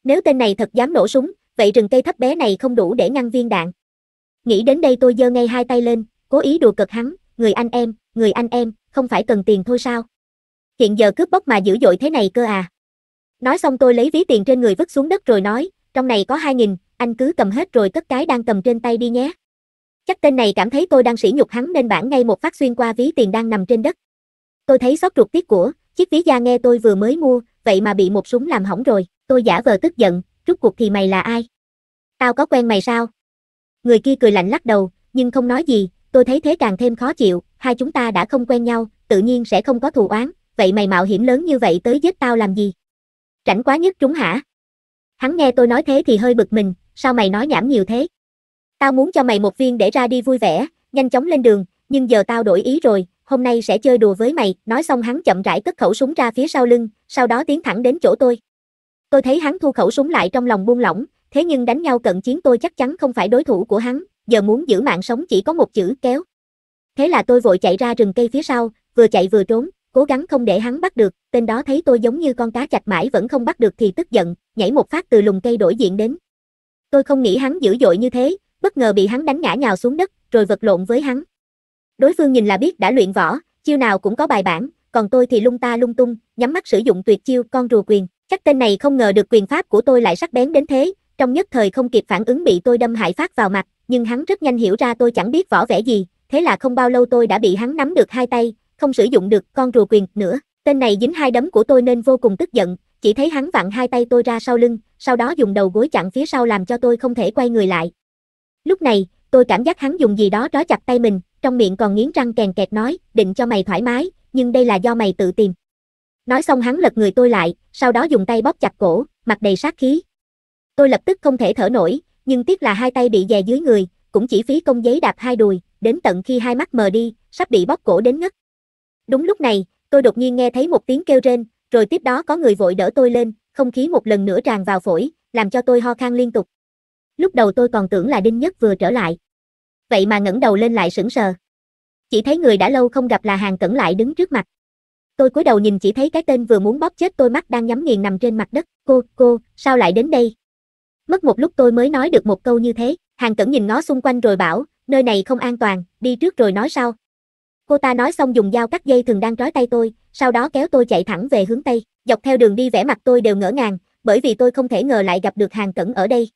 Nếu tên này thật dám nổ súng, vậy rừng cây thấp bé này không đủ để ngăn viên đạn. Nghĩ đến đây tôi giơ ngay hai tay lên, cố ý đùa cực hắn, người anh em, người anh em, không phải cần tiền thôi sao? Hiện giờ cướp bóc mà dữ dội thế này cơ à? Nói xong tôi lấy ví tiền trên người vứt xuống đất rồi nói, trong này có 2.000, anh cứ cầm hết rồi cất cái đang cầm trên tay đi nhé. Chắc tên này cảm thấy tôi đang sỉ nhục hắn nên bản ngay một phát xuyên qua ví tiền đang nằm trên đất. Tôi thấy xót ruột tiếc của, chiếc ví da nghe tôi vừa mới mua, vậy mà bị một súng làm hỏng rồi, tôi giả vờ tức giận, rút cuộc thì mày là ai? Tao có quen mày sao? Người kia cười lạnh lắc đầu, nhưng không nói gì, tôi thấy thế càng thêm khó chịu, hai chúng ta đã không quen nhau, tự nhiên sẽ không có thù oán, vậy mày mạo hiểm lớn như vậy tới giết tao làm gì? rảnh quá nhất chúng hả? Hắn nghe tôi nói thế thì hơi bực mình, sao mày nói nhảm nhiều thế? Tao muốn cho mày một viên để ra đi vui vẻ, nhanh chóng lên đường, nhưng giờ tao đổi ý rồi, hôm nay sẽ chơi đùa với mày, nói xong hắn chậm rãi cất khẩu súng ra phía sau lưng, sau đó tiến thẳng đến chỗ tôi. Tôi thấy hắn thu khẩu súng lại trong lòng buông lỏng, thế nhưng đánh nhau cận chiến tôi chắc chắn không phải đối thủ của hắn, giờ muốn giữ mạng sống chỉ có một chữ kéo. Thế là tôi vội chạy ra rừng cây phía sau, vừa chạy vừa trốn, cố gắng không để hắn bắt được, tên đó thấy tôi giống như con cá chạch mãi vẫn không bắt được thì tức giận, nhảy một phát từ lùng cây đổi diện đến. Tôi không nghĩ hắn dữ dội như thế, bất ngờ bị hắn đánh ngã nhào xuống đất, rồi vật lộn với hắn. Đối phương nhìn là biết đã luyện võ, chiêu nào cũng có bài bản, còn tôi thì lung ta lung tung, nhắm mắt sử dụng tuyệt chiêu con rùa quyền. Chắc tên này không ngờ được quyền pháp của tôi lại sắc bén đến thế, trong nhất thời không kịp phản ứng bị tôi đâm hại phát vào mặt, nhưng hắn rất nhanh hiểu ra tôi chẳng biết võ vẻ gì, thế là không bao lâu tôi đã bị hắn nắm được hai tay, không sử dụng được con rùa quyền nữa. Tên này dính hai đấm của tôi nên vô cùng tức giận, chỉ thấy hắn vặn hai tay tôi ra sau lưng, sau đó dùng đầu gối chặn phía sau làm cho tôi không thể quay người lại. Lúc này, tôi cảm giác hắn dùng gì đó trói chặt tay mình, trong miệng còn nghiến răng kèn kẹt nói, định cho mày thoải mái, nhưng đây là do mày tự tìm. Nói xong hắn lật người tôi lại, sau đó dùng tay bóp chặt cổ, mặt đầy sát khí. Tôi lập tức không thể thở nổi, nhưng tiếc là hai tay bị dè dưới người, cũng chỉ phí công giấy đạp hai đùi, đến tận khi hai mắt mờ đi, sắp bị bóp cổ đến ngất. Đúng lúc này, tôi đột nhiên nghe thấy một tiếng kêu rên, rồi tiếp đó có người vội đỡ tôi lên, không khí một lần nữa tràn vào phổi, làm cho tôi ho khan liên tục. Lúc đầu tôi còn tưởng là Đinh Nhất vừa trở lại. Vậy mà ngẩng đầu lên lại sững sờ. Chỉ thấy người đã lâu không gặp là Hàng Cẩn lại đứng trước mặt. Tôi cúi đầu nhìn chỉ thấy cái tên vừa muốn bóp chết tôi mắt đang nhắm nghiền nằm trên mặt đất. Cô, cô, sao lại đến đây? Mất một lúc tôi mới nói được một câu như thế. Hàng Cẩn nhìn ngó xung quanh rồi bảo, nơi này không an toàn, đi trước rồi nói sau. Cô ta nói xong dùng dao cắt dây thường đang trói tay tôi, sau đó kéo tôi chạy thẳng về hướng Tây, dọc theo đường đi vẻ mặt tôi đều ngỡ ngàng, bởi vì tôi không thể ngờ lại gặp được hàng cẩn ở đây.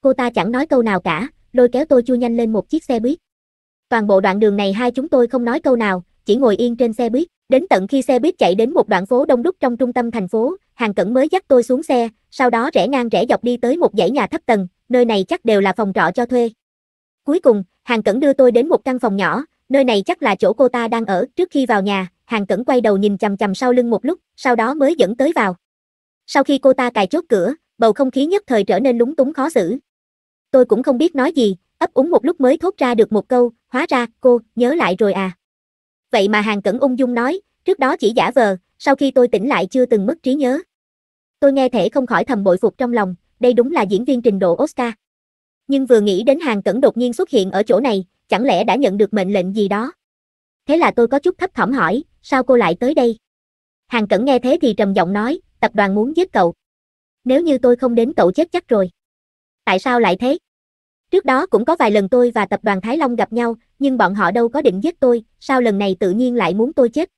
Cô ta chẳng nói câu nào cả, lôi kéo tôi chui nhanh lên một chiếc xe buýt. Toàn bộ đoạn đường này hai chúng tôi không nói câu nào, chỉ ngồi yên trên xe buýt, đến tận khi xe buýt chạy đến một đoạn phố đông đúc trong trung tâm thành phố, hàng cẩn mới dắt tôi xuống xe, sau đó rẽ ngang rẽ dọc đi tới một dãy nhà thấp tầng, nơi này chắc đều là phòng trọ cho thuê. Cuối cùng, hàng cẩn đưa tôi đến một căn phòng nhỏ, nơi này chắc là chỗ cô ta đang ở, trước khi vào nhà, hàng cẩn quay đầu nhìn chầm chầm sau lưng một lúc, sau đó mới dẫn tới vào. Sau khi cô ta cài chốt cửa, bầu không khí nhất thời trở nên lúng túng khó xử. Tôi cũng không biết nói gì, ấp úng một lúc mới thốt ra được một câu, hóa ra, cô, nhớ lại rồi à. Vậy mà hàng cẩn ung dung nói, trước đó chỉ giả vờ, sau khi tôi tỉnh lại chưa từng mất trí nhớ. Tôi nghe thể không khỏi thầm bội phục trong lòng, đây đúng là diễn viên trình độ Oscar. Nhưng vừa nghĩ đến hàng cẩn đột nhiên xuất hiện ở chỗ này, chẳng lẽ đã nhận được mệnh lệnh gì đó? Thế là tôi có chút thấp thỏm hỏi, sao cô lại tới đây? Hàng Cẩn nghe thế thì trầm giọng nói, tập đoàn muốn giết cậu. Nếu như tôi không đến cậu chết chắc rồi. Tại sao lại thế? Trước đó cũng có vài lần tôi và tập đoàn Thái Long gặp nhau, nhưng bọn họ đâu có định giết tôi, sao lần này tự nhiên lại muốn tôi chết?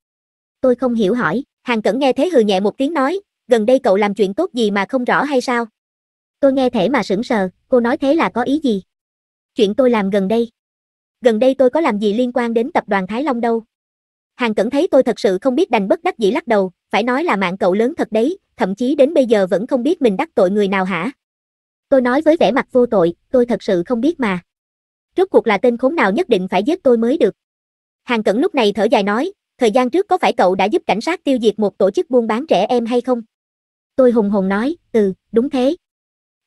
Tôi không hiểu hỏi, Hàng Cẩn nghe thế hừ nhẹ một tiếng nói, gần đây cậu làm chuyện tốt gì mà không rõ hay sao? Tôi nghe thể mà sững sờ, cô nói thế là có ý gì? Chuyện tôi làm gần đây gần đây tôi có làm gì liên quan đến tập đoàn Thái Long đâu. Hàng Cẩn thấy tôi thật sự không biết đành bất đắc dĩ lắc đầu, phải nói là mạng cậu lớn thật đấy, thậm chí đến bây giờ vẫn không biết mình đắc tội người nào hả. Tôi nói với vẻ mặt vô tội, tôi thật sự không biết mà. Rốt cuộc là tên khốn nào nhất định phải giết tôi mới được. Hàng Cẩn lúc này thở dài nói, thời gian trước có phải cậu đã giúp cảnh sát tiêu diệt một tổ chức buôn bán trẻ em hay không? Tôi hùng hồn nói, ừ, đúng thế.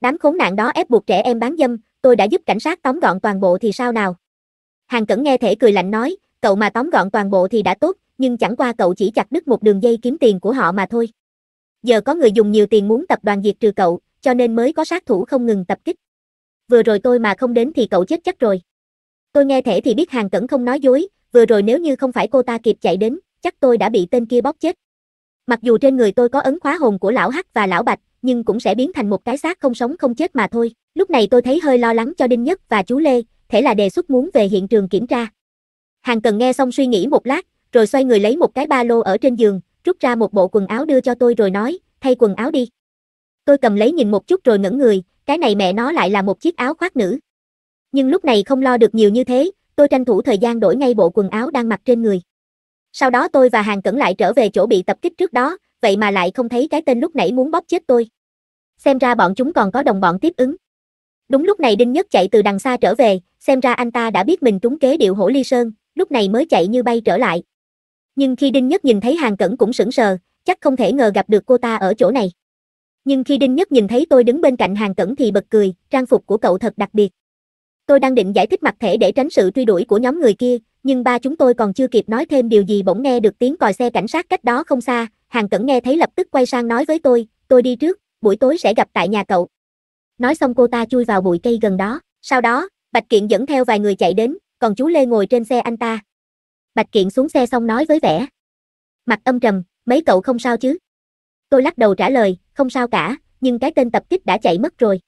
Đám khốn nạn đó ép buộc trẻ em bán dâm, tôi đã giúp cảnh sát tóm gọn toàn bộ thì sao nào? Hàng Cẩn nghe thể cười lạnh nói, cậu mà tóm gọn toàn bộ thì đã tốt, nhưng chẳng qua cậu chỉ chặt đứt một đường dây kiếm tiền của họ mà thôi. Giờ có người dùng nhiều tiền muốn tập đoàn diệt trừ cậu, cho nên mới có sát thủ không ngừng tập kích. Vừa rồi tôi mà không đến thì cậu chết chắc rồi. Tôi nghe thể thì biết Hàng Cẩn không nói dối, vừa rồi nếu như không phải cô ta kịp chạy đến, chắc tôi đã bị tên kia bóp chết. Mặc dù trên người tôi có ấn khóa hồn của lão Hắc và lão Bạch, nhưng cũng sẽ biến thành một cái xác không sống không chết mà thôi. Lúc này tôi thấy hơi lo lắng cho Đinh Nhất và chú Lê, thế là đề xuất muốn về hiện trường kiểm tra. Hàng cần nghe xong suy nghĩ một lát, rồi xoay người lấy một cái ba lô ở trên giường, rút ra một bộ quần áo đưa cho tôi rồi nói, thay quần áo đi. Tôi cầm lấy nhìn một chút rồi ngẩn người, cái này mẹ nó lại là một chiếc áo khoác nữ. Nhưng lúc này không lo được nhiều như thế, tôi tranh thủ thời gian đổi ngay bộ quần áo đang mặc trên người. Sau đó tôi và Hàng Cẩn lại trở về chỗ bị tập kích trước đó, vậy mà lại không thấy cái tên lúc nãy muốn bóp chết tôi. Xem ra bọn chúng còn có đồng bọn tiếp ứng. Đúng lúc này Đinh Nhất chạy từ đằng xa trở về, xem ra anh ta đã biết mình trúng kế điệu hổ ly sơn, lúc này mới chạy như bay trở lại. Nhưng khi Đinh Nhất nhìn thấy Hàng Cẩn cũng sững sờ, chắc không thể ngờ gặp được cô ta ở chỗ này. Nhưng khi Đinh Nhất nhìn thấy tôi đứng bên cạnh Hàng Cẩn thì bật cười, trang phục của cậu thật đặc biệt. Tôi đang định giải thích mặt thể để tránh sự truy đuổi của nhóm người kia, nhưng ba chúng tôi còn chưa kịp nói thêm điều gì bỗng nghe được tiếng còi xe cảnh sát cách đó không xa, Hàng Cẩn nghe thấy lập tức quay sang nói với tôi, tôi đi trước, buổi tối sẽ gặp tại nhà cậu nói xong cô ta chui vào bụi cây gần đó, sau đó, Bạch Kiện dẫn theo vài người chạy đến, còn chú Lê ngồi trên xe anh ta. Bạch Kiện xuống xe xong nói với vẻ. Mặt âm trầm, mấy cậu không sao chứ? Tôi lắc đầu trả lời, không sao cả, nhưng cái tên tập kích đã chạy mất rồi.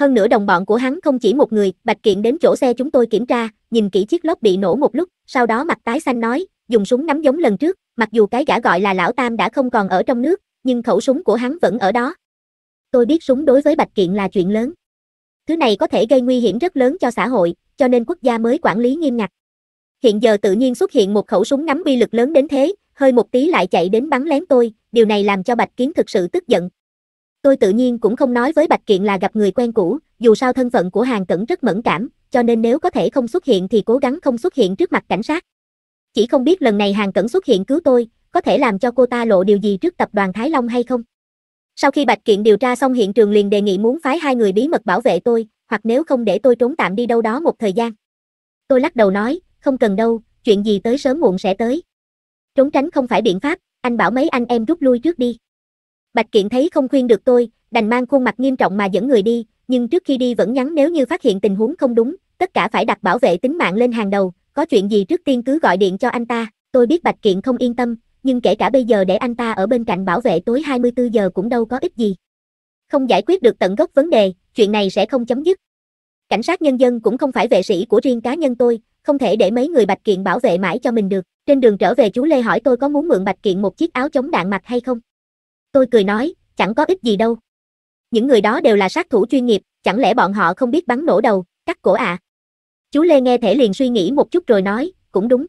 Hơn nữa đồng bọn của hắn không chỉ một người, Bạch Kiện đến chỗ xe chúng tôi kiểm tra, nhìn kỹ chiếc lốp bị nổ một lúc, sau đó mặt tái xanh nói, dùng súng nắm giống lần trước, mặc dù cái gã gọi là lão tam đã không còn ở trong nước, nhưng khẩu súng của hắn vẫn ở đó, tôi biết súng đối với Bạch Kiện là chuyện lớn. Thứ này có thể gây nguy hiểm rất lớn cho xã hội, cho nên quốc gia mới quản lý nghiêm ngặt. Hiện giờ tự nhiên xuất hiện một khẩu súng nắm bi lực lớn đến thế, hơi một tí lại chạy đến bắn lén tôi, điều này làm cho Bạch Kiến thực sự tức giận. Tôi tự nhiên cũng không nói với Bạch Kiện là gặp người quen cũ, dù sao thân phận của Hàng Cẩn rất mẫn cảm, cho nên nếu có thể không xuất hiện thì cố gắng không xuất hiện trước mặt cảnh sát. Chỉ không biết lần này Hàng Cẩn xuất hiện cứu tôi, có thể làm cho cô ta lộ điều gì trước tập đoàn Thái Long hay không. Sau khi Bạch Kiện điều tra xong hiện trường liền đề nghị muốn phái hai người bí mật bảo vệ tôi, hoặc nếu không để tôi trốn tạm đi đâu đó một thời gian. Tôi lắc đầu nói, không cần đâu, chuyện gì tới sớm muộn sẽ tới. Trốn tránh không phải biện pháp, anh bảo mấy anh em rút lui trước đi. Bạch Kiện thấy không khuyên được tôi, đành mang khuôn mặt nghiêm trọng mà dẫn người đi, nhưng trước khi đi vẫn nhắn nếu như phát hiện tình huống không đúng, tất cả phải đặt bảo vệ tính mạng lên hàng đầu, có chuyện gì trước tiên cứ gọi điện cho anh ta. Tôi biết Bạch Kiện không yên tâm, nhưng kể cả bây giờ để anh ta ở bên cạnh bảo vệ tối 24 giờ cũng đâu có ích gì. Không giải quyết được tận gốc vấn đề, chuyện này sẽ không chấm dứt. Cảnh sát nhân dân cũng không phải vệ sĩ của riêng cá nhân tôi, không thể để mấy người Bạch Kiện bảo vệ mãi cho mình được. Trên đường trở về chú Lê hỏi tôi có muốn mượn Bạch Kiện một chiếc áo chống đạn mặt hay không. Tôi cười nói, chẳng có ích gì đâu. Những người đó đều là sát thủ chuyên nghiệp, chẳng lẽ bọn họ không biết bắn nổ đầu, cắt cổ à. Chú Lê nghe thể liền suy nghĩ một chút rồi nói, cũng đúng.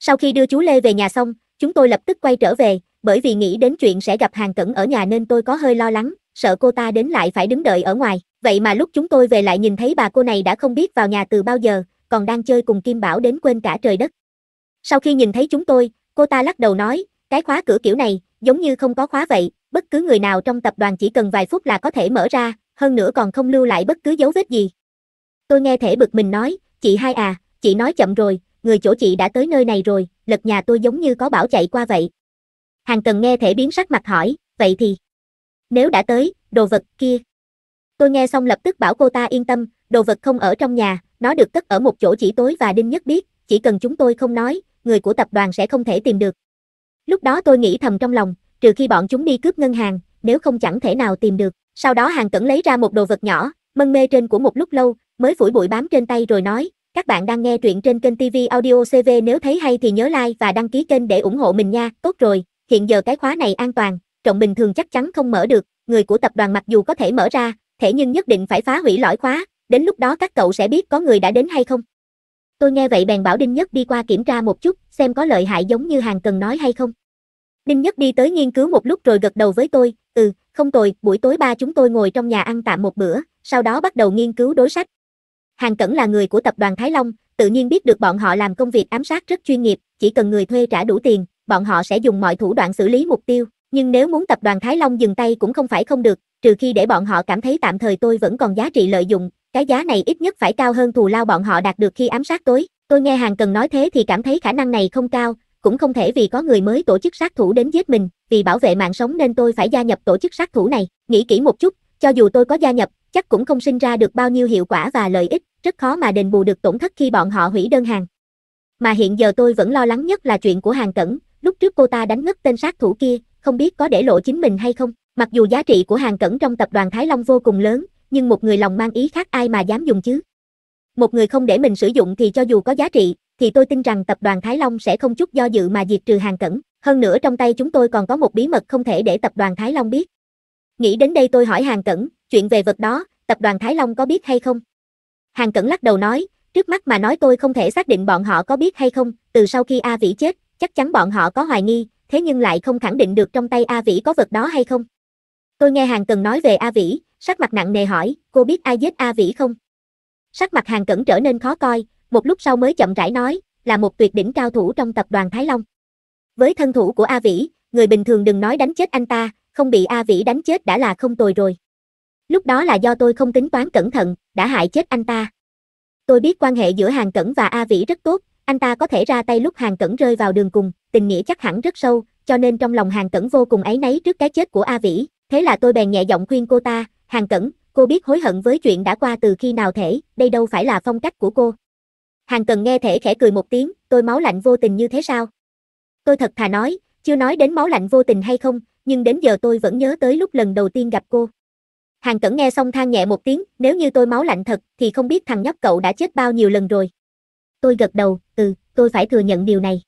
Sau khi đưa chú Lê về nhà xong, Chúng tôi lập tức quay trở về, bởi vì nghĩ đến chuyện sẽ gặp hàng cẩn ở nhà nên tôi có hơi lo lắng, sợ cô ta đến lại phải đứng đợi ở ngoài. Vậy mà lúc chúng tôi về lại nhìn thấy bà cô này đã không biết vào nhà từ bao giờ, còn đang chơi cùng Kim Bảo đến quên cả trời đất. Sau khi nhìn thấy chúng tôi, cô ta lắc đầu nói, cái khóa cửa kiểu này, giống như không có khóa vậy, bất cứ người nào trong tập đoàn chỉ cần vài phút là có thể mở ra, hơn nữa còn không lưu lại bất cứ dấu vết gì. Tôi nghe thể bực mình nói, chị hai à, chị nói chậm rồi, người chỗ chị đã tới nơi này rồi, lật nhà tôi giống như có bảo chạy qua vậy. Hàng cần nghe thể biến sắc mặt hỏi, vậy thì, nếu đã tới, đồ vật kia. Tôi nghe xong lập tức bảo cô ta yên tâm, đồ vật không ở trong nhà, nó được cất ở một chỗ chỉ tối và Đinh Nhất biết, chỉ cần chúng tôi không nói, người của tập đoàn sẽ không thể tìm được. Lúc đó tôi nghĩ thầm trong lòng, trừ khi bọn chúng đi cướp ngân hàng, nếu không chẳng thể nào tìm được. Sau đó hàng cẩn lấy ra một đồ vật nhỏ, mân mê trên của một lúc lâu, mới phủi bụi bám trên tay rồi nói, các bạn đang nghe truyện trên kênh TV Audio CV nếu thấy hay thì nhớ like và đăng ký kênh để ủng hộ mình nha. Tốt rồi, hiện giờ cái khóa này an toàn, trọng bình thường chắc chắn không mở được, người của tập đoàn mặc dù có thể mở ra, thế nhưng nhất định phải phá hủy lõi khóa, đến lúc đó các cậu sẽ biết có người đã đến hay không. Tôi nghe vậy bèn bảo Đinh Nhất đi qua kiểm tra một chút, xem có lợi hại giống như hàng cần nói hay không. Đinh Nhất đi tới nghiên cứu một lúc rồi gật đầu với tôi, ừ, không tồi, buổi tối ba chúng tôi ngồi trong nhà ăn tạm một bữa, sau đó bắt đầu nghiên cứu đối sách, Hàng Cẩn là người của tập đoàn Thái Long, tự nhiên biết được bọn họ làm công việc ám sát rất chuyên nghiệp, chỉ cần người thuê trả đủ tiền, bọn họ sẽ dùng mọi thủ đoạn xử lý mục tiêu. Nhưng nếu muốn tập đoàn Thái Long dừng tay cũng không phải không được, trừ khi để bọn họ cảm thấy tạm thời tôi vẫn còn giá trị lợi dụng, cái giá này ít nhất phải cao hơn thù lao bọn họ đạt được khi ám sát tối. Tôi nghe Hàng Cẩn nói thế thì cảm thấy khả năng này không cao, cũng không thể vì có người mới tổ chức sát thủ đến giết mình, vì bảo vệ mạng sống nên tôi phải gia nhập tổ chức sát thủ này. Nghĩ kỹ một chút, cho dù tôi có gia nhập, chắc cũng không sinh ra được bao nhiêu hiệu quả và lợi ích, rất khó mà đền bù được tổn thất khi bọn họ hủy đơn hàng. Mà hiện giờ tôi vẫn lo lắng nhất là chuyện của hàng cẩn, lúc trước cô ta đánh ngất tên sát thủ kia, không biết có để lộ chính mình hay không. Mặc dù giá trị của hàng cẩn trong tập đoàn Thái Long vô cùng lớn, nhưng một người lòng mang ý khác ai mà dám dùng chứ. Một người không để mình sử dụng thì cho dù có giá trị, thì tôi tin rằng tập đoàn Thái Long sẽ không chút do dự mà diệt trừ hàng cẩn. Hơn nữa trong tay chúng tôi còn có một bí mật không thể để tập đoàn Thái Long biết. Nghĩ đến đây tôi hỏi hàng cẩn, chuyện về vật đó, tập đoàn Thái Long có biết hay không? Hàng Cẩn lắc đầu nói, trước mắt mà nói tôi không thể xác định bọn họ có biết hay không, từ sau khi A Vĩ chết, chắc chắn bọn họ có hoài nghi, thế nhưng lại không khẳng định được trong tay A Vĩ có vật đó hay không. Tôi nghe Hàng Cần nói về A Vĩ, sắc mặt nặng nề hỏi, cô biết ai giết A Vĩ không? Sắc mặt Hàng Cẩn trở nên khó coi, một lúc sau mới chậm rãi nói, là một tuyệt đỉnh cao thủ trong tập đoàn Thái Long. Với thân thủ của A Vĩ, người bình thường đừng nói đánh chết anh ta, không bị A Vĩ đánh chết đã là không tồi rồi. Lúc đó là do tôi không tính toán cẩn thận, đã hại chết anh ta. Tôi biết quan hệ giữa Hàng Cẩn và A Vĩ rất tốt, anh ta có thể ra tay lúc Hàng Cẩn rơi vào đường cùng, tình nghĩa chắc hẳn rất sâu, cho nên trong lòng Hàng Cẩn vô cùng ấy nấy trước cái chết của A Vĩ, thế là tôi bèn nhẹ giọng khuyên cô ta, Hàng Cẩn, cô biết hối hận với chuyện đã qua từ khi nào thể, đây đâu phải là phong cách của cô. Hàng cẩn nghe thể khẽ cười một tiếng, tôi máu lạnh vô tình như thế sao? Tôi thật thà nói, chưa nói đến máu lạnh vô tình hay không, nhưng đến giờ tôi vẫn nhớ tới lúc lần đầu tiên gặp cô. Hàng Cẩn nghe xong than nhẹ một tiếng, nếu như tôi máu lạnh thật, thì không biết thằng nhóc cậu đã chết bao nhiêu lần rồi. Tôi gật đầu, ừ, tôi phải thừa nhận điều này.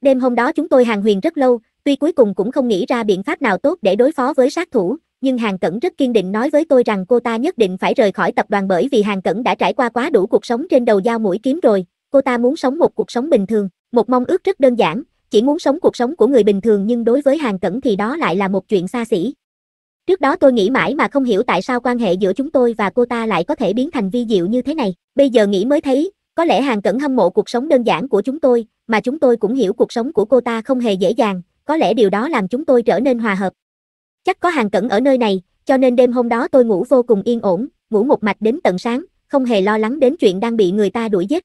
Đêm hôm đó chúng tôi hàng huyền rất lâu, tuy cuối cùng cũng không nghĩ ra biện pháp nào tốt để đối phó với sát thủ, nhưng Hàng Cẩn rất kiên định nói với tôi rằng cô ta nhất định phải rời khỏi tập đoàn bởi vì Hàng Cẩn đã trải qua quá đủ cuộc sống trên đầu dao mũi kiếm rồi, cô ta muốn sống một cuộc sống bình thường, một mong ước rất đơn giản, chỉ muốn sống cuộc sống của người bình thường nhưng đối với Hàng Cẩn thì đó lại là một chuyện xa xỉ. Trước đó tôi nghĩ mãi mà không hiểu tại sao quan hệ giữa chúng tôi và cô ta lại có thể biến thành vi diệu như thế này. Bây giờ nghĩ mới thấy, có lẽ hàng cẩn hâm mộ cuộc sống đơn giản của chúng tôi, mà chúng tôi cũng hiểu cuộc sống của cô ta không hề dễ dàng, có lẽ điều đó làm chúng tôi trở nên hòa hợp. Chắc có hàng cẩn ở nơi này, cho nên đêm hôm đó tôi ngủ vô cùng yên ổn, ngủ một mạch đến tận sáng, không hề lo lắng đến chuyện đang bị người ta đuổi giết.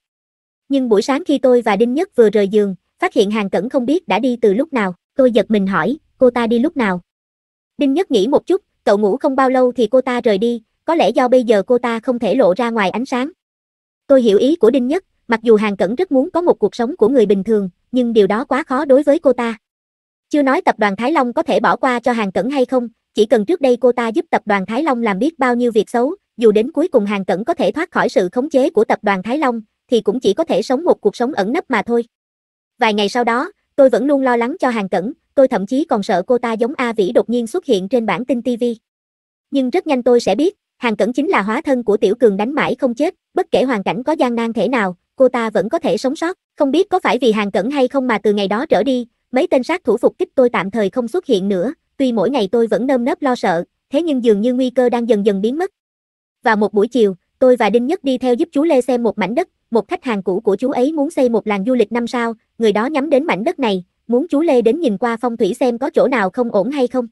Nhưng buổi sáng khi tôi và Đinh Nhất vừa rời giường, phát hiện hàng cẩn không biết đã đi từ lúc nào, tôi giật mình hỏi, cô ta đi lúc nào, Đinh Nhất nghĩ một chút, cậu ngủ không bao lâu thì cô ta rời đi, có lẽ do bây giờ cô ta không thể lộ ra ngoài ánh sáng. Tôi hiểu ý của Đinh Nhất, mặc dù Hàng Cẩn rất muốn có một cuộc sống của người bình thường, nhưng điều đó quá khó đối với cô ta. Chưa nói tập đoàn Thái Long có thể bỏ qua cho Hàng Cẩn hay không, chỉ cần trước đây cô ta giúp tập đoàn Thái Long làm biết bao nhiêu việc xấu, dù đến cuối cùng Hàng Cẩn có thể thoát khỏi sự khống chế của tập đoàn Thái Long, thì cũng chỉ có thể sống một cuộc sống ẩn nấp mà thôi. Vài ngày sau đó, tôi vẫn luôn lo lắng cho Hàng Cẩn, tôi thậm chí còn sợ cô ta giống A Vĩ đột nhiên xuất hiện trên bản tin TV. Nhưng rất nhanh tôi sẽ biết, Hàng Cẩn chính là hóa thân của Tiểu Cường đánh mãi không chết, bất kể hoàn cảnh có gian nan thể nào, cô ta vẫn có thể sống sót, không biết có phải vì Hàng Cẩn hay không mà từ ngày đó trở đi, mấy tên sát thủ phục kích tôi tạm thời không xuất hiện nữa, tuy mỗi ngày tôi vẫn nơm nớp lo sợ, thế nhưng dường như nguy cơ đang dần dần biến mất. Vào một buổi chiều, tôi và Đinh Nhất đi theo giúp chú Lê xem một mảnh đất, một khách hàng cũ của chú ấy muốn xây một làng du lịch năm sao, người đó nhắm đến mảnh đất này, muốn chú Lê đến nhìn qua phong thủy xem có chỗ nào không ổn hay không.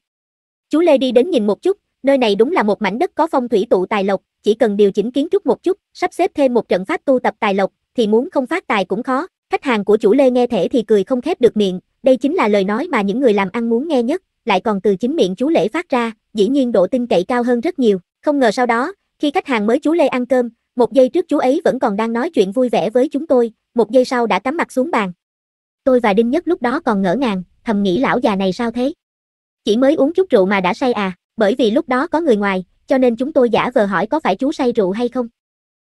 Chú Lê đi đến nhìn một chút, nơi này đúng là một mảnh đất có phong thủy tụ tài lộc, chỉ cần điều chỉnh kiến trúc một chút, sắp xếp thêm một trận pháp tu tập tài lộc, thì muốn không phát tài cũng khó. Khách hàng của chủ Lê nghe thể thì cười không khép được miệng, đây chính là lời nói mà những người làm ăn muốn nghe nhất, lại còn từ chính miệng chú Lễ phát ra, dĩ nhiên độ tin cậy cao hơn rất nhiều. Không ngờ sau đó, khi khách hàng mới chú Lê ăn cơm, một giây trước chú ấy vẫn còn đang nói chuyện vui vẻ với chúng tôi, một giây sau đã cắm mặt xuống bàn tôi và Đinh Nhất lúc đó còn ngỡ ngàng, thầm nghĩ lão già này sao thế? Chỉ mới uống chút rượu mà đã say à, bởi vì lúc đó có người ngoài, cho nên chúng tôi giả vờ hỏi có phải chú say rượu hay không.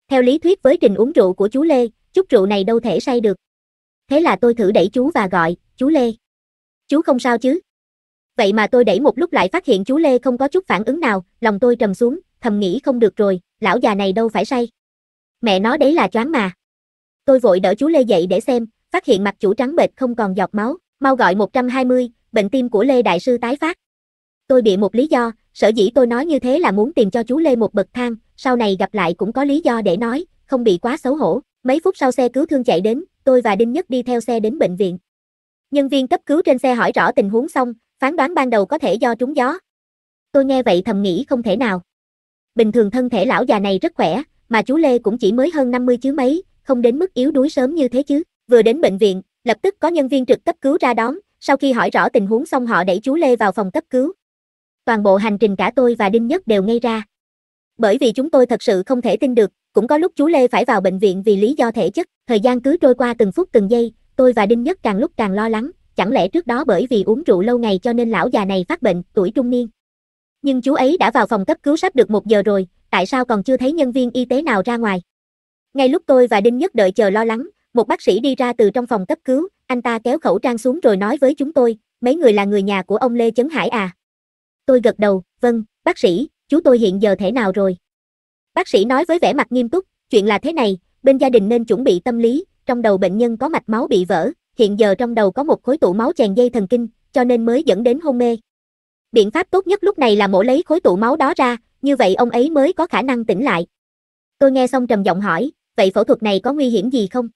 Theo lý thuyết với trình uống rượu của chú Lê, chút rượu này đâu thể say được. Thế là tôi thử đẩy chú và gọi, chú Lê. Chú không sao chứ? Vậy mà tôi đẩy một lúc lại phát hiện chú Lê không có chút phản ứng nào, lòng tôi trầm xuống, thầm nghĩ không được rồi, lão già này đâu phải say. Mẹ nó đấy là choáng mà. Tôi vội đỡ chú Lê dậy để xem, phát hiện mặt chủ trắng bệch không còn giọt máu, mau gọi 120, bệnh tim của Lê Đại Sư tái phát. Tôi bị một lý do, sở dĩ tôi nói như thế là muốn tìm cho chú Lê một bậc thang, sau này gặp lại cũng có lý do để nói, không bị quá xấu hổ. Mấy phút sau xe cứu thương chạy đến, tôi và Đinh Nhất đi theo xe đến bệnh viện. Nhân viên cấp cứu trên xe hỏi rõ tình huống xong, phán đoán ban đầu có thể do trúng gió. Tôi nghe vậy thầm nghĩ không thể nào. Bình thường thân thể lão già này rất khỏe, mà chú Lê cũng chỉ mới hơn 50 chứ mấy, không đến mức yếu đuối sớm như thế chứ. Vừa đến bệnh viện, lập tức có nhân viên trực cấp cứu ra đón, sau khi hỏi rõ tình huống xong họ đẩy chú Lê vào phòng cấp cứu. Toàn bộ hành trình cả tôi và Đinh Nhất đều ngây ra. Bởi vì chúng tôi thật sự không thể tin được, cũng có lúc chú Lê phải vào bệnh viện vì lý do thể chất, thời gian cứ trôi qua từng phút từng giây, tôi và Đinh Nhất càng lúc càng lo lắng, chẳng lẽ trước đó bởi vì uống rượu lâu ngày cho nên lão già này phát bệnh, tuổi trung niên. Nhưng chú ấy đã vào phòng cấp cứu sắp được một giờ rồi, tại sao còn chưa thấy nhân viên y tế nào ra ngoài? Ngay lúc tôi và Đinh Nhất đợi chờ lo lắng, một bác sĩ đi ra từ trong phòng cấp cứu, anh ta kéo khẩu trang xuống rồi nói với chúng tôi, mấy người là người nhà của ông Lê Chấn Hải à? Tôi gật đầu, vâng, bác sĩ, chú tôi hiện giờ thể nào rồi? Bác sĩ nói với vẻ mặt nghiêm túc, chuyện là thế này, bên gia đình nên chuẩn bị tâm lý, trong đầu bệnh nhân có mạch máu bị vỡ, hiện giờ trong đầu có một khối tụ máu chèn dây thần kinh, cho nên mới dẫn đến hôn mê. Biện pháp tốt nhất lúc này là mổ lấy khối tụ máu đó ra, như vậy ông ấy mới có khả năng tỉnh lại. Tôi nghe xong trầm giọng hỏi, vậy phẫu thuật này có nguy hiểm gì không?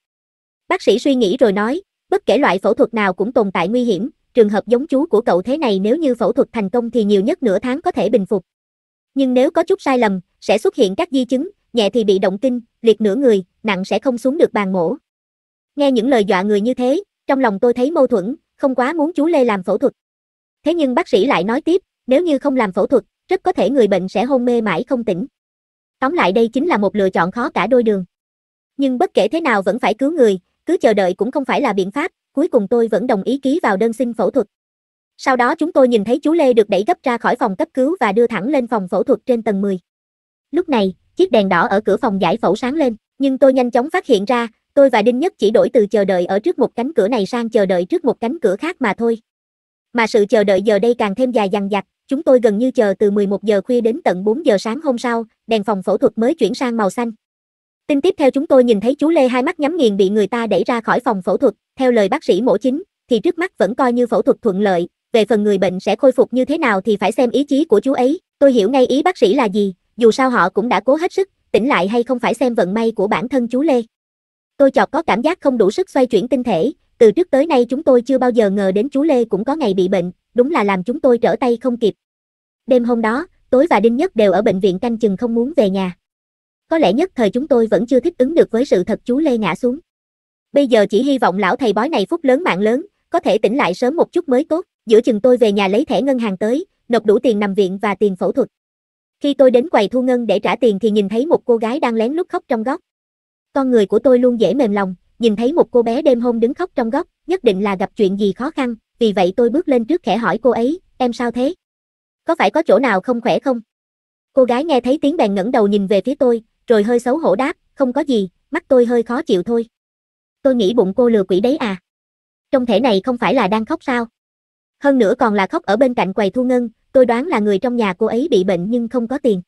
Bác sĩ suy nghĩ rồi nói, bất kể loại phẫu thuật nào cũng tồn tại nguy hiểm, trường hợp giống chú của cậu thế này nếu như phẫu thuật thành công thì nhiều nhất nửa tháng có thể bình phục. Nhưng nếu có chút sai lầm, sẽ xuất hiện các di chứng, nhẹ thì bị động kinh, liệt nửa người, nặng sẽ không xuống được bàn mổ. Nghe những lời dọa người như thế, trong lòng tôi thấy mâu thuẫn, không quá muốn chú Lê làm phẫu thuật. Thế nhưng bác sĩ lại nói tiếp, nếu như không làm phẫu thuật, rất có thể người bệnh sẽ hôn mê mãi không tỉnh. Tóm lại đây chính là một lựa chọn khó cả đôi đường. Nhưng bất kể thế nào vẫn phải cứu người, cứ chờ đợi cũng không phải là biện pháp, cuối cùng tôi vẫn đồng ý ký vào đơn xin phẫu thuật. Sau đó chúng tôi nhìn thấy chú Lê được đẩy gấp ra khỏi phòng cấp cứu và đưa thẳng lên phòng phẫu thuật trên tầng 10. Lúc này, chiếc đèn đỏ ở cửa phòng giải phẫu sáng lên, nhưng tôi nhanh chóng phát hiện ra, tôi và Đinh Nhất chỉ đổi từ chờ đợi ở trước một cánh cửa này sang chờ đợi trước một cánh cửa khác mà thôi. Mà sự chờ đợi giờ đây càng thêm dài dằng dặc, chúng tôi gần như chờ từ 11 giờ khuya đến tận 4 giờ sáng hôm sau, đèn phòng phẫu thuật mới chuyển sang màu xanh. Tin tiếp theo chúng tôi nhìn thấy chú Lê hai mắt nhắm nghiền bị người ta đẩy ra khỏi phòng phẫu thuật, theo lời bác sĩ mổ chính, thì trước mắt vẫn coi như phẫu thuật thuận lợi, về phần người bệnh sẽ khôi phục như thế nào thì phải xem ý chí của chú ấy, tôi hiểu ngay ý bác sĩ là gì, dù sao họ cũng đã cố hết sức, tỉnh lại hay không phải xem vận may của bản thân chú Lê. Tôi chọt có cảm giác không đủ sức xoay chuyển tinh thể, từ trước tới nay chúng tôi chưa bao giờ ngờ đến chú Lê cũng có ngày bị bệnh, đúng là làm chúng tôi trở tay không kịp. Đêm hôm đó, tối và Đinh Nhất đều ở bệnh viện canh chừng không muốn về nhà có lẽ nhất thời chúng tôi vẫn chưa thích ứng được với sự thật chú Lê ngã xuống. Bây giờ chỉ hy vọng lão thầy bói này phúc lớn mạng lớn, có thể tỉnh lại sớm một chút mới tốt, giữa chừng tôi về nhà lấy thẻ ngân hàng tới, nộp đủ tiền nằm viện và tiền phẫu thuật. Khi tôi đến quầy thu ngân để trả tiền thì nhìn thấy một cô gái đang lén lút khóc trong góc. Con người của tôi luôn dễ mềm lòng, nhìn thấy một cô bé đêm hôm đứng khóc trong góc, nhất định là gặp chuyện gì khó khăn, vì vậy tôi bước lên trước khẽ hỏi cô ấy, em sao thế? Có phải có chỗ nào không khỏe không? Cô gái nghe thấy tiếng bèn ngẩng đầu nhìn về phía tôi, rồi hơi xấu hổ đáp, không có gì, mắt tôi hơi khó chịu thôi. Tôi nghĩ bụng cô lừa quỷ đấy à. Trong thể này không phải là đang khóc sao? Hơn nữa còn là khóc ở bên cạnh quầy thu ngân, tôi đoán là người trong nhà cô ấy bị bệnh nhưng không có tiền.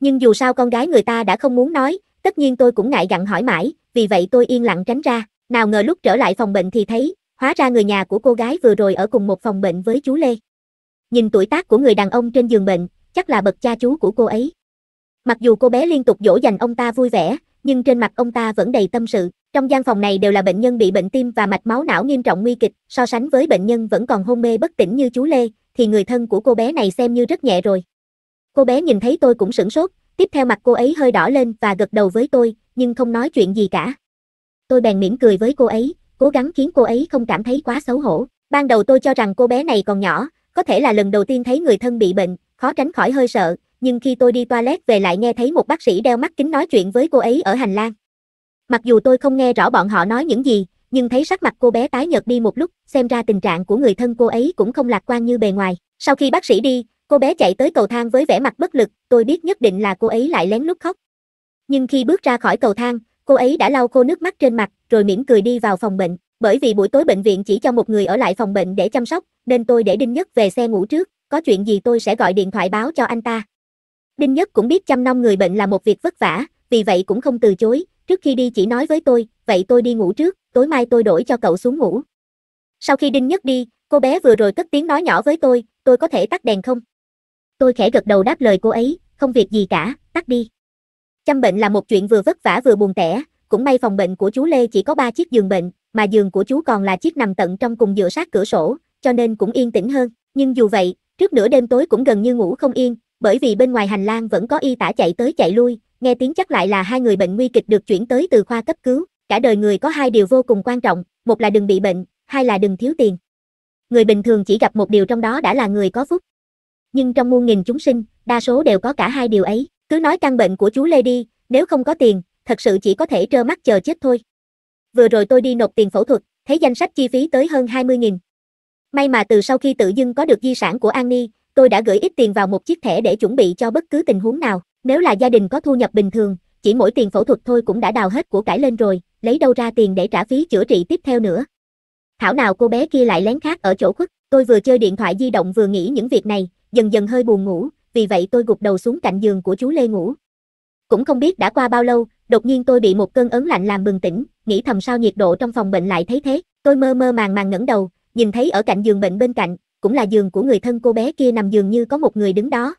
Nhưng dù sao con gái người ta đã không muốn nói, tất nhiên tôi cũng ngại gặn hỏi mãi, vì vậy tôi yên lặng tránh ra, nào ngờ lúc trở lại phòng bệnh thì thấy, hóa ra người nhà của cô gái vừa rồi ở cùng một phòng bệnh với chú Lê. Nhìn tuổi tác của người đàn ông trên giường bệnh, chắc là bậc cha chú của cô ấy. Mặc dù cô bé liên tục dỗ dành ông ta vui vẻ, nhưng trên mặt ông ta vẫn đầy tâm sự. Trong gian phòng này đều là bệnh nhân bị bệnh tim và mạch máu não nghiêm trọng nguy kịch, so sánh với bệnh nhân vẫn còn hôn mê bất tỉnh như chú Lê, thì người thân của cô bé này xem như rất nhẹ rồi. Cô bé nhìn thấy tôi cũng sửng sốt, tiếp theo mặt cô ấy hơi đỏ lên và gật đầu với tôi, nhưng không nói chuyện gì cả. Tôi bèn mỉm cười với cô ấy, cố gắng khiến cô ấy không cảm thấy quá xấu hổ. Ban đầu tôi cho rằng cô bé này còn nhỏ, có thể là lần đầu tiên thấy người thân bị bệnh, khó tránh khỏi hơi sợ, nhưng khi tôi đi toilet về lại nghe thấy một bác sĩ đeo mắt kính nói chuyện với cô ấy ở hành lang. Mặc dù tôi không nghe rõ bọn họ nói những gì, nhưng thấy sắc mặt cô bé tái nhợt đi một lúc, xem ra tình trạng của người thân cô ấy cũng không lạc quan như bề ngoài. Sau khi bác sĩ đi, cô bé chạy tới cầu thang với vẻ mặt bất lực, tôi biết nhất định là cô ấy lại lén lút khóc. Nhưng khi bước ra khỏi cầu thang, cô ấy đã lau khô nước mắt trên mặt, rồi mỉm cười đi vào phòng bệnh, bởi vì buổi tối bệnh viện chỉ cho một người ở lại phòng bệnh để chăm sóc, nên tôi để Đinh Nhất về xe ngủ trước, có chuyện gì tôi sẽ gọi điện thoại báo cho anh ta. Đinh Nhất cũng biết chăm nom người bệnh là một việc vất vả, vì vậy cũng không từ chối, trước khi đi chỉ nói với tôi, vậy tôi đi ngủ trước, tối mai tôi đổi cho cậu xuống ngủ. Sau khi Đinh Nhất đi, cô bé vừa rồi cất tiếng nói nhỏ với tôi, tôi có thể tắt đèn không? Tôi khẽ gật đầu đáp lời cô ấy, không việc gì cả, tắt đi. Chăm bệnh là một chuyện vừa vất vả vừa buồn tẻ, cũng may phòng bệnh của chú Lê chỉ có 3 chiếc giường bệnh, mà giường của chú còn là chiếc nằm tận trong cùng dựa sát cửa sổ, cho nên cũng yên tĩnh hơn, nhưng dù vậy, trước nửa đêm tối cũng gần như ngủ không yên, bởi vì bên ngoài hành lang vẫn có y tả chạy tới chạy lui, nghe tiếng chắc lại là hai người bệnh nguy kịch được chuyển tới từ khoa cấp cứu, cả đời người có hai điều vô cùng quan trọng, một là đừng bị bệnh, hai là đừng thiếu tiền. Người bình thường chỉ gặp một điều trong đó đã là người có phúc. Nhưng trong muôn nghìn chúng sinh, đa số đều có cả hai điều ấy, cứ nói căn bệnh của chú Lê đi, nếu không có tiền, thật sự chỉ có thể trơ mắt chờ chết thôi. Vừa rồi tôi đi nộp tiền phẫu thuật, thấy danh sách chi phí tới hơn 20.000. May mà từ sau khi tự dưng có được di sản của An Ni, tôi đã gửi ít tiền vào một chiếc thẻ để chuẩn bị cho bất cứ tình huống nào. Nếu là gia đình có thu nhập bình thường, chỉ mỗi tiền phẫu thuật thôi cũng đã đào hết của cải lên rồi, lấy đâu ra tiền để trả phí chữa trị tiếp theo nữa. Thảo nào cô bé kia lại lén khác ở chỗ khuất, tôi vừa chơi điện thoại di động vừa nghĩ những việc này, dần dần hơi buồn ngủ, vì vậy tôi gục đầu xuống cạnh giường của chú Lê ngủ. Cũng không biết đã qua bao lâu, đột nhiên tôi bị một cơn ớn lạnh làm bừng tỉnh, nghĩ thầm sao nhiệt độ trong phòng bệnh lại thấy thế, tôi mơ mơ màng màng ngẩng đầu, nhìn thấy ở cạnh giường bệnh bên cạnh, cũng là giường của người thân cô bé kia nằm giường như có một người đứng đó.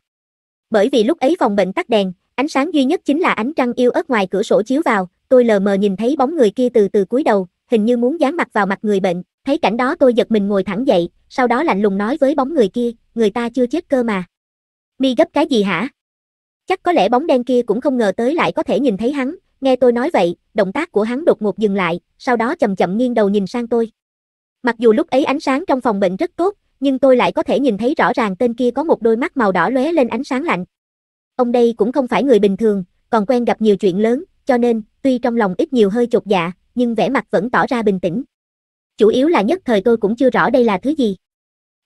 Bởi vì lúc ấy phòng bệnh tắt đèn, ánh sáng duy nhất chính là ánh trăng yêu ớt ngoài cửa sổ chiếu vào, tôi lờ mờ nhìn thấy bóng người kia từ từ cúi đầu, hình như muốn dán mặt vào mặt người bệnh, thấy cảnh đó tôi giật mình ngồi thẳng dậy, sau đó lạnh lùng nói với bóng người kia, người ta chưa chết cơ mà. Mi gấp cái gì hả? Chắc có lẽ bóng đen kia cũng không ngờ tới lại có thể nhìn thấy hắn, nghe tôi nói vậy, động tác của hắn đột ngột dừng lại, sau đó chậm chậm nghiêng đầu nhìn sang tôi. Mặc dù lúc ấy ánh sáng trong phòng bệnh rất tốt, nhưng tôi lại có thể nhìn thấy rõ ràng tên kia có một đôi mắt màu đỏ lóe lên ánh sáng lạnh. Ông đây cũng không phải người bình thường, còn quen gặp nhiều chuyện lớn, cho nên, tuy trong lòng ít nhiều hơi chột dạ, nhưng vẻ mặt vẫn tỏ ra bình tĩnh. Chủ yếu là nhất thời tôi cũng chưa rõ đây là thứ gì.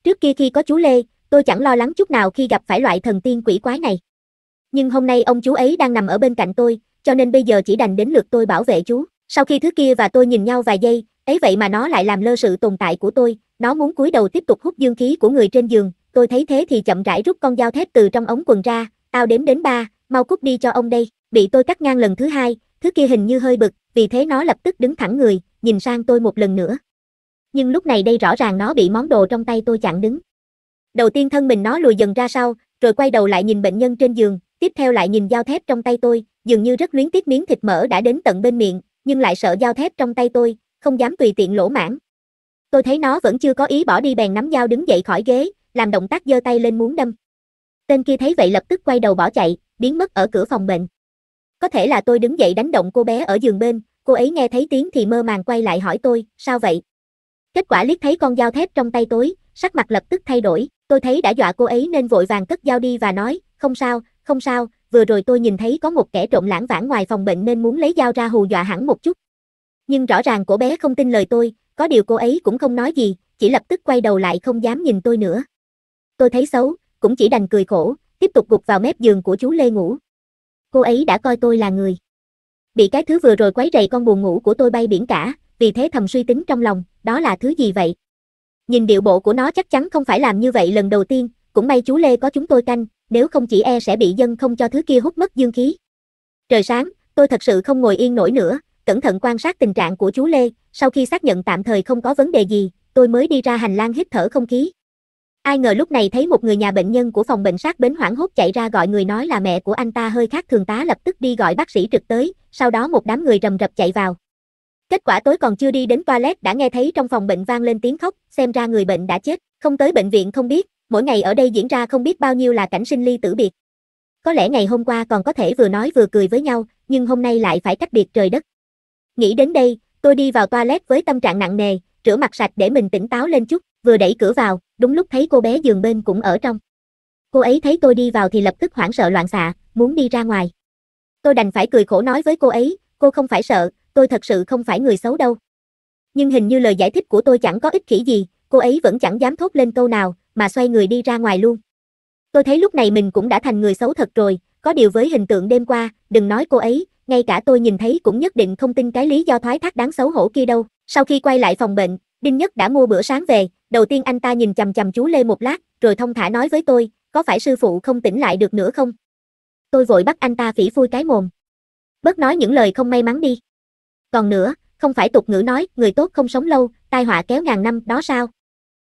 Trước kia khi có chú Lê, tôi chẳng lo lắng chút nào khi gặp phải loại thần tiên quỷ quái này. Nhưng hôm nay ông chú ấy đang nằm ở bên cạnh tôi, cho nên bây giờ chỉ đành đến lượt tôi bảo vệ chú. Sau khi thứ kia và tôi nhìn nhau vài giây, ấy vậy mà nó lại làm lơ sự tồn tại của tôi, nó muốn cúi đầu tiếp tục hút dương khí của người trên giường, tôi thấy thế thì chậm rãi rút con dao thép từ trong ống quần ra, tao đếm đến ba, mau cút đi cho ông đây, bị tôi cắt ngang lần thứ hai, thứ kia hình như hơi bực, vì thế nó lập tức đứng thẳng người, nhìn sang tôi một lần nữa. Nhưng lúc này đây rõ ràng nó bị món đồ trong tay tôi chặn đứng. Đầu tiên thân mình nó lùi dần ra sau, rồi quay đầu lại nhìn bệnh nhân trên giường, tiếp theo lại nhìn dao thép trong tay tôi, dường như rất luyến tiếc miếng thịt mỡ đã đến tận bên miệng, nhưng lại sợ dao thép trong tay tôi, không dám tùy tiện lỗ mãn, Tôi thấy nó vẫn chưa có ý bỏ đi bèn nắm dao đứng dậy khỏi ghế, làm động tác giơ tay lên muốn đâm. Tên kia thấy vậy lập tức quay đầu bỏ chạy, biến mất ở cửa phòng bệnh. Có thể là tôi đứng dậy đánh động cô bé ở giường bên, cô ấy nghe thấy tiếng thì mơ màng quay lại hỏi tôi, sao vậy? Kết quả liếc thấy con dao thép trong tay tối, sắc mặt lập tức thay đổi, tôi thấy đã dọa cô ấy nên vội vàng cất dao đi và nói, không sao, không sao, vừa rồi tôi nhìn thấy có một kẻ trộm lãng vãng ngoài phòng bệnh nên muốn lấy dao ra hù dọa hẳn một chút. Nhưng rõ ràng cô bé không tin lời tôi, có điều cô ấy cũng không nói gì, chỉ lập tức quay đầu lại không dám nhìn tôi nữa. Tôi thấy xấu, cũng chỉ đành cười khổ, tiếp tục gục vào mép giường của chú Lê ngủ. Cô ấy đã coi tôi là người. Bị cái thứ vừa rồi quấy rầy con buồn ngủ của tôi bay biển cả, vì thế thầm suy tính trong lòng, đó là thứ gì vậy? Nhìn điệu bộ của nó chắc chắn không phải làm như vậy lần đầu tiên, cũng may chú Lê có chúng tôi canh, nếu không chỉ e sẽ bị dân không cho thứ kia hút mất dương khí. Trời sáng, tôi thật sự không ngồi yên nổi nữa, cẩn thận quan sát tình trạng của chú Lê, sau khi xác nhận tạm thời không có vấn đề gì, tôi mới đi ra hành lang hít thở không khí. Ai ngờ lúc này thấy một người nhà bệnh nhân của phòng bệnh sát bến hoảng hốt chạy ra gọi người nói là mẹ của anh ta hơi khác thường tá lập tức đi gọi bác sĩ trực tới, sau đó một đám người rầm rập chạy vào. Kết quả tối còn chưa đi đến toilet đã nghe thấy trong phòng bệnh vang lên tiếng khóc, xem ra người bệnh đã chết, không tới bệnh viện không biết, mỗi ngày ở đây diễn ra không biết bao nhiêu là cảnh sinh ly tử biệt. Có lẽ ngày hôm qua còn có thể vừa nói vừa cười với nhau, nhưng hôm nay lại phải cách biệt trời đất. Nghĩ đến đây, Tôi đi vào toilet với tâm trạng nặng nề, rửa mặt sạch để mình tỉnh táo lên chút, vừa đẩy cửa vào, đúng lúc thấy cô bé giường bên cũng ở trong. Cô ấy thấy tôi đi vào thì lập tức hoảng sợ loạn xạ, muốn đi ra ngoài. Tôi đành phải cười khổ nói với cô ấy, cô không phải sợ, tôi thật sự không phải người xấu đâu. Nhưng hình như lời giải thích của tôi chẳng có ích kỷ gì, cô ấy vẫn chẳng dám thốt lên câu nào, mà xoay người đi ra ngoài luôn. Tôi thấy lúc này mình cũng đã thành người xấu thật rồi, có điều với hình tượng đêm qua, đừng nói cô ấy, ngay cả tôi nhìn thấy cũng nhất định không tin cái lý do thoái thác đáng xấu hổ kia đâu. Sau khi quay lại phòng bệnh, Đinh Nhất đã mua bữa sáng về, đầu tiên anh ta nhìn chầm chầm chú Lê một lát, rồi thông thả nói với tôi, có phải sư phụ không tỉnh lại được nữa không? Tôi vội bắt anh ta phỉ phui cái mồm. Bớt nói những lời không may mắn đi. Còn nữa, không phải tục ngữ nói, người tốt không sống lâu, tai họa kéo ngàn năm, đó sao?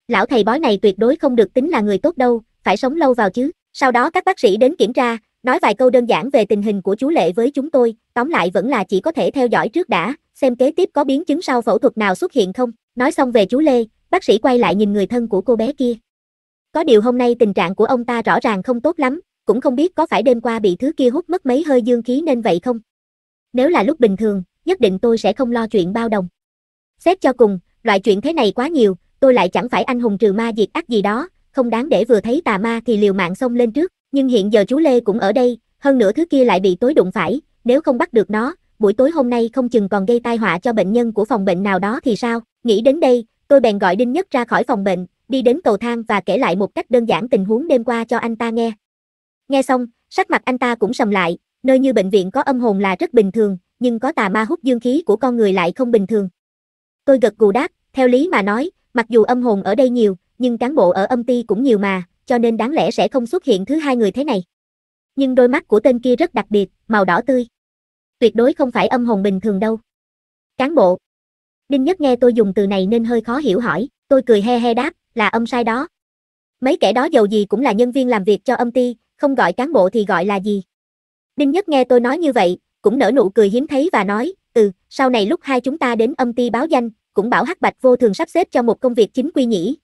Lão thầy bói này tuyệt đối không được tính là người tốt đâu, phải sống lâu vào chứ. Sau đó các bác sĩ đến kiểm tra, Nói vài câu đơn giản về tình hình của chú Lệ với chúng tôi, tóm lại vẫn là chỉ có thể theo dõi trước đã, xem kế tiếp có biến chứng sau phẫu thuật nào xuất hiện không. Nói xong về chú Lê, bác sĩ quay lại nhìn người thân của cô bé kia. Có điều hôm nay tình trạng của ông ta rõ ràng không tốt lắm, cũng không biết có phải đêm qua bị thứ kia hút mất mấy hơi dương khí nên vậy không. Nếu là lúc bình thường, nhất định tôi sẽ không lo chuyện bao đồng. Xét cho cùng, loại chuyện thế này quá nhiều, tôi lại chẳng phải anh hùng trừ ma diệt ác gì đó, không đáng để vừa thấy tà ma thì liều mạng xông lên trước. Nhưng hiện giờ chú Lê cũng ở đây, hơn nữa thứ kia lại bị tối đụng phải, nếu không bắt được nó, buổi tối hôm nay không chừng còn gây tai họa cho bệnh nhân của phòng bệnh nào đó thì sao? Nghĩ đến đây, tôi bèn gọi Đinh Nhất ra khỏi phòng bệnh, đi đến cầu thang và kể lại một cách đơn giản tình huống đêm qua cho anh ta nghe. Nghe xong, sắc mặt anh ta cũng sầm lại, nơi như bệnh viện có âm hồn là rất bình thường, nhưng có tà ma hút dương khí của con người lại không bình thường. Tôi gật gù đáp, theo lý mà nói, mặc dù âm hồn ở đây nhiều, nhưng cán bộ ở âm ty cũng nhiều mà, cho nên đáng lẽ sẽ không xuất hiện thứ hai người thế này. Nhưng đôi mắt của tên kia rất đặc biệt, màu đỏ tươi. Tuyệt đối không phải âm hồn bình thường đâu. Cán bộ. Đinh Nhất nghe tôi dùng từ này nên hơi khó hiểu hỏi, tôi cười he he đáp, là âm sai đó. Mấy kẻ đó giàu gì cũng là nhân viên làm việc cho âm ti, không gọi cán bộ thì gọi là gì. Đinh Nhất nghe tôi nói như vậy, cũng nở nụ cười hiếm thấy và nói, ừ, sau này lúc hai chúng ta đến âm ti báo danh, cũng bảo Hắc Bạch vô thường sắp xếp cho một công việc chính quy nhỉ,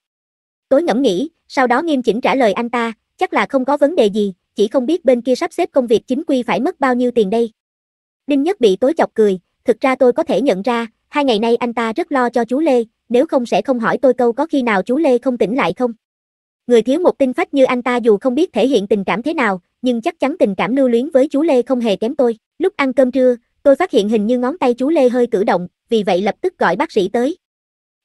tối ngẫm nghĩ, sau đó nghiêm chỉnh trả lời anh ta, chắc là không có vấn đề gì, chỉ không biết bên kia sắp xếp công việc chính quy phải mất bao nhiêu tiền đây. Đinh Nhất bị tối chọc cười, thực ra tôi có thể nhận ra, hai ngày nay anh ta rất lo cho chú Lê, nếu không sẽ không hỏi tôi câu có khi nào chú Lê không tỉnh lại không. Người thiếu một tinh phách như anh ta dù không biết thể hiện tình cảm thế nào, nhưng chắc chắn tình cảm lưu luyến với chú Lê không hề kém tôi. Lúc ăn cơm trưa, tôi phát hiện hình như ngón tay chú Lê hơi cử động, vì vậy lập tức gọi bác sĩ tới.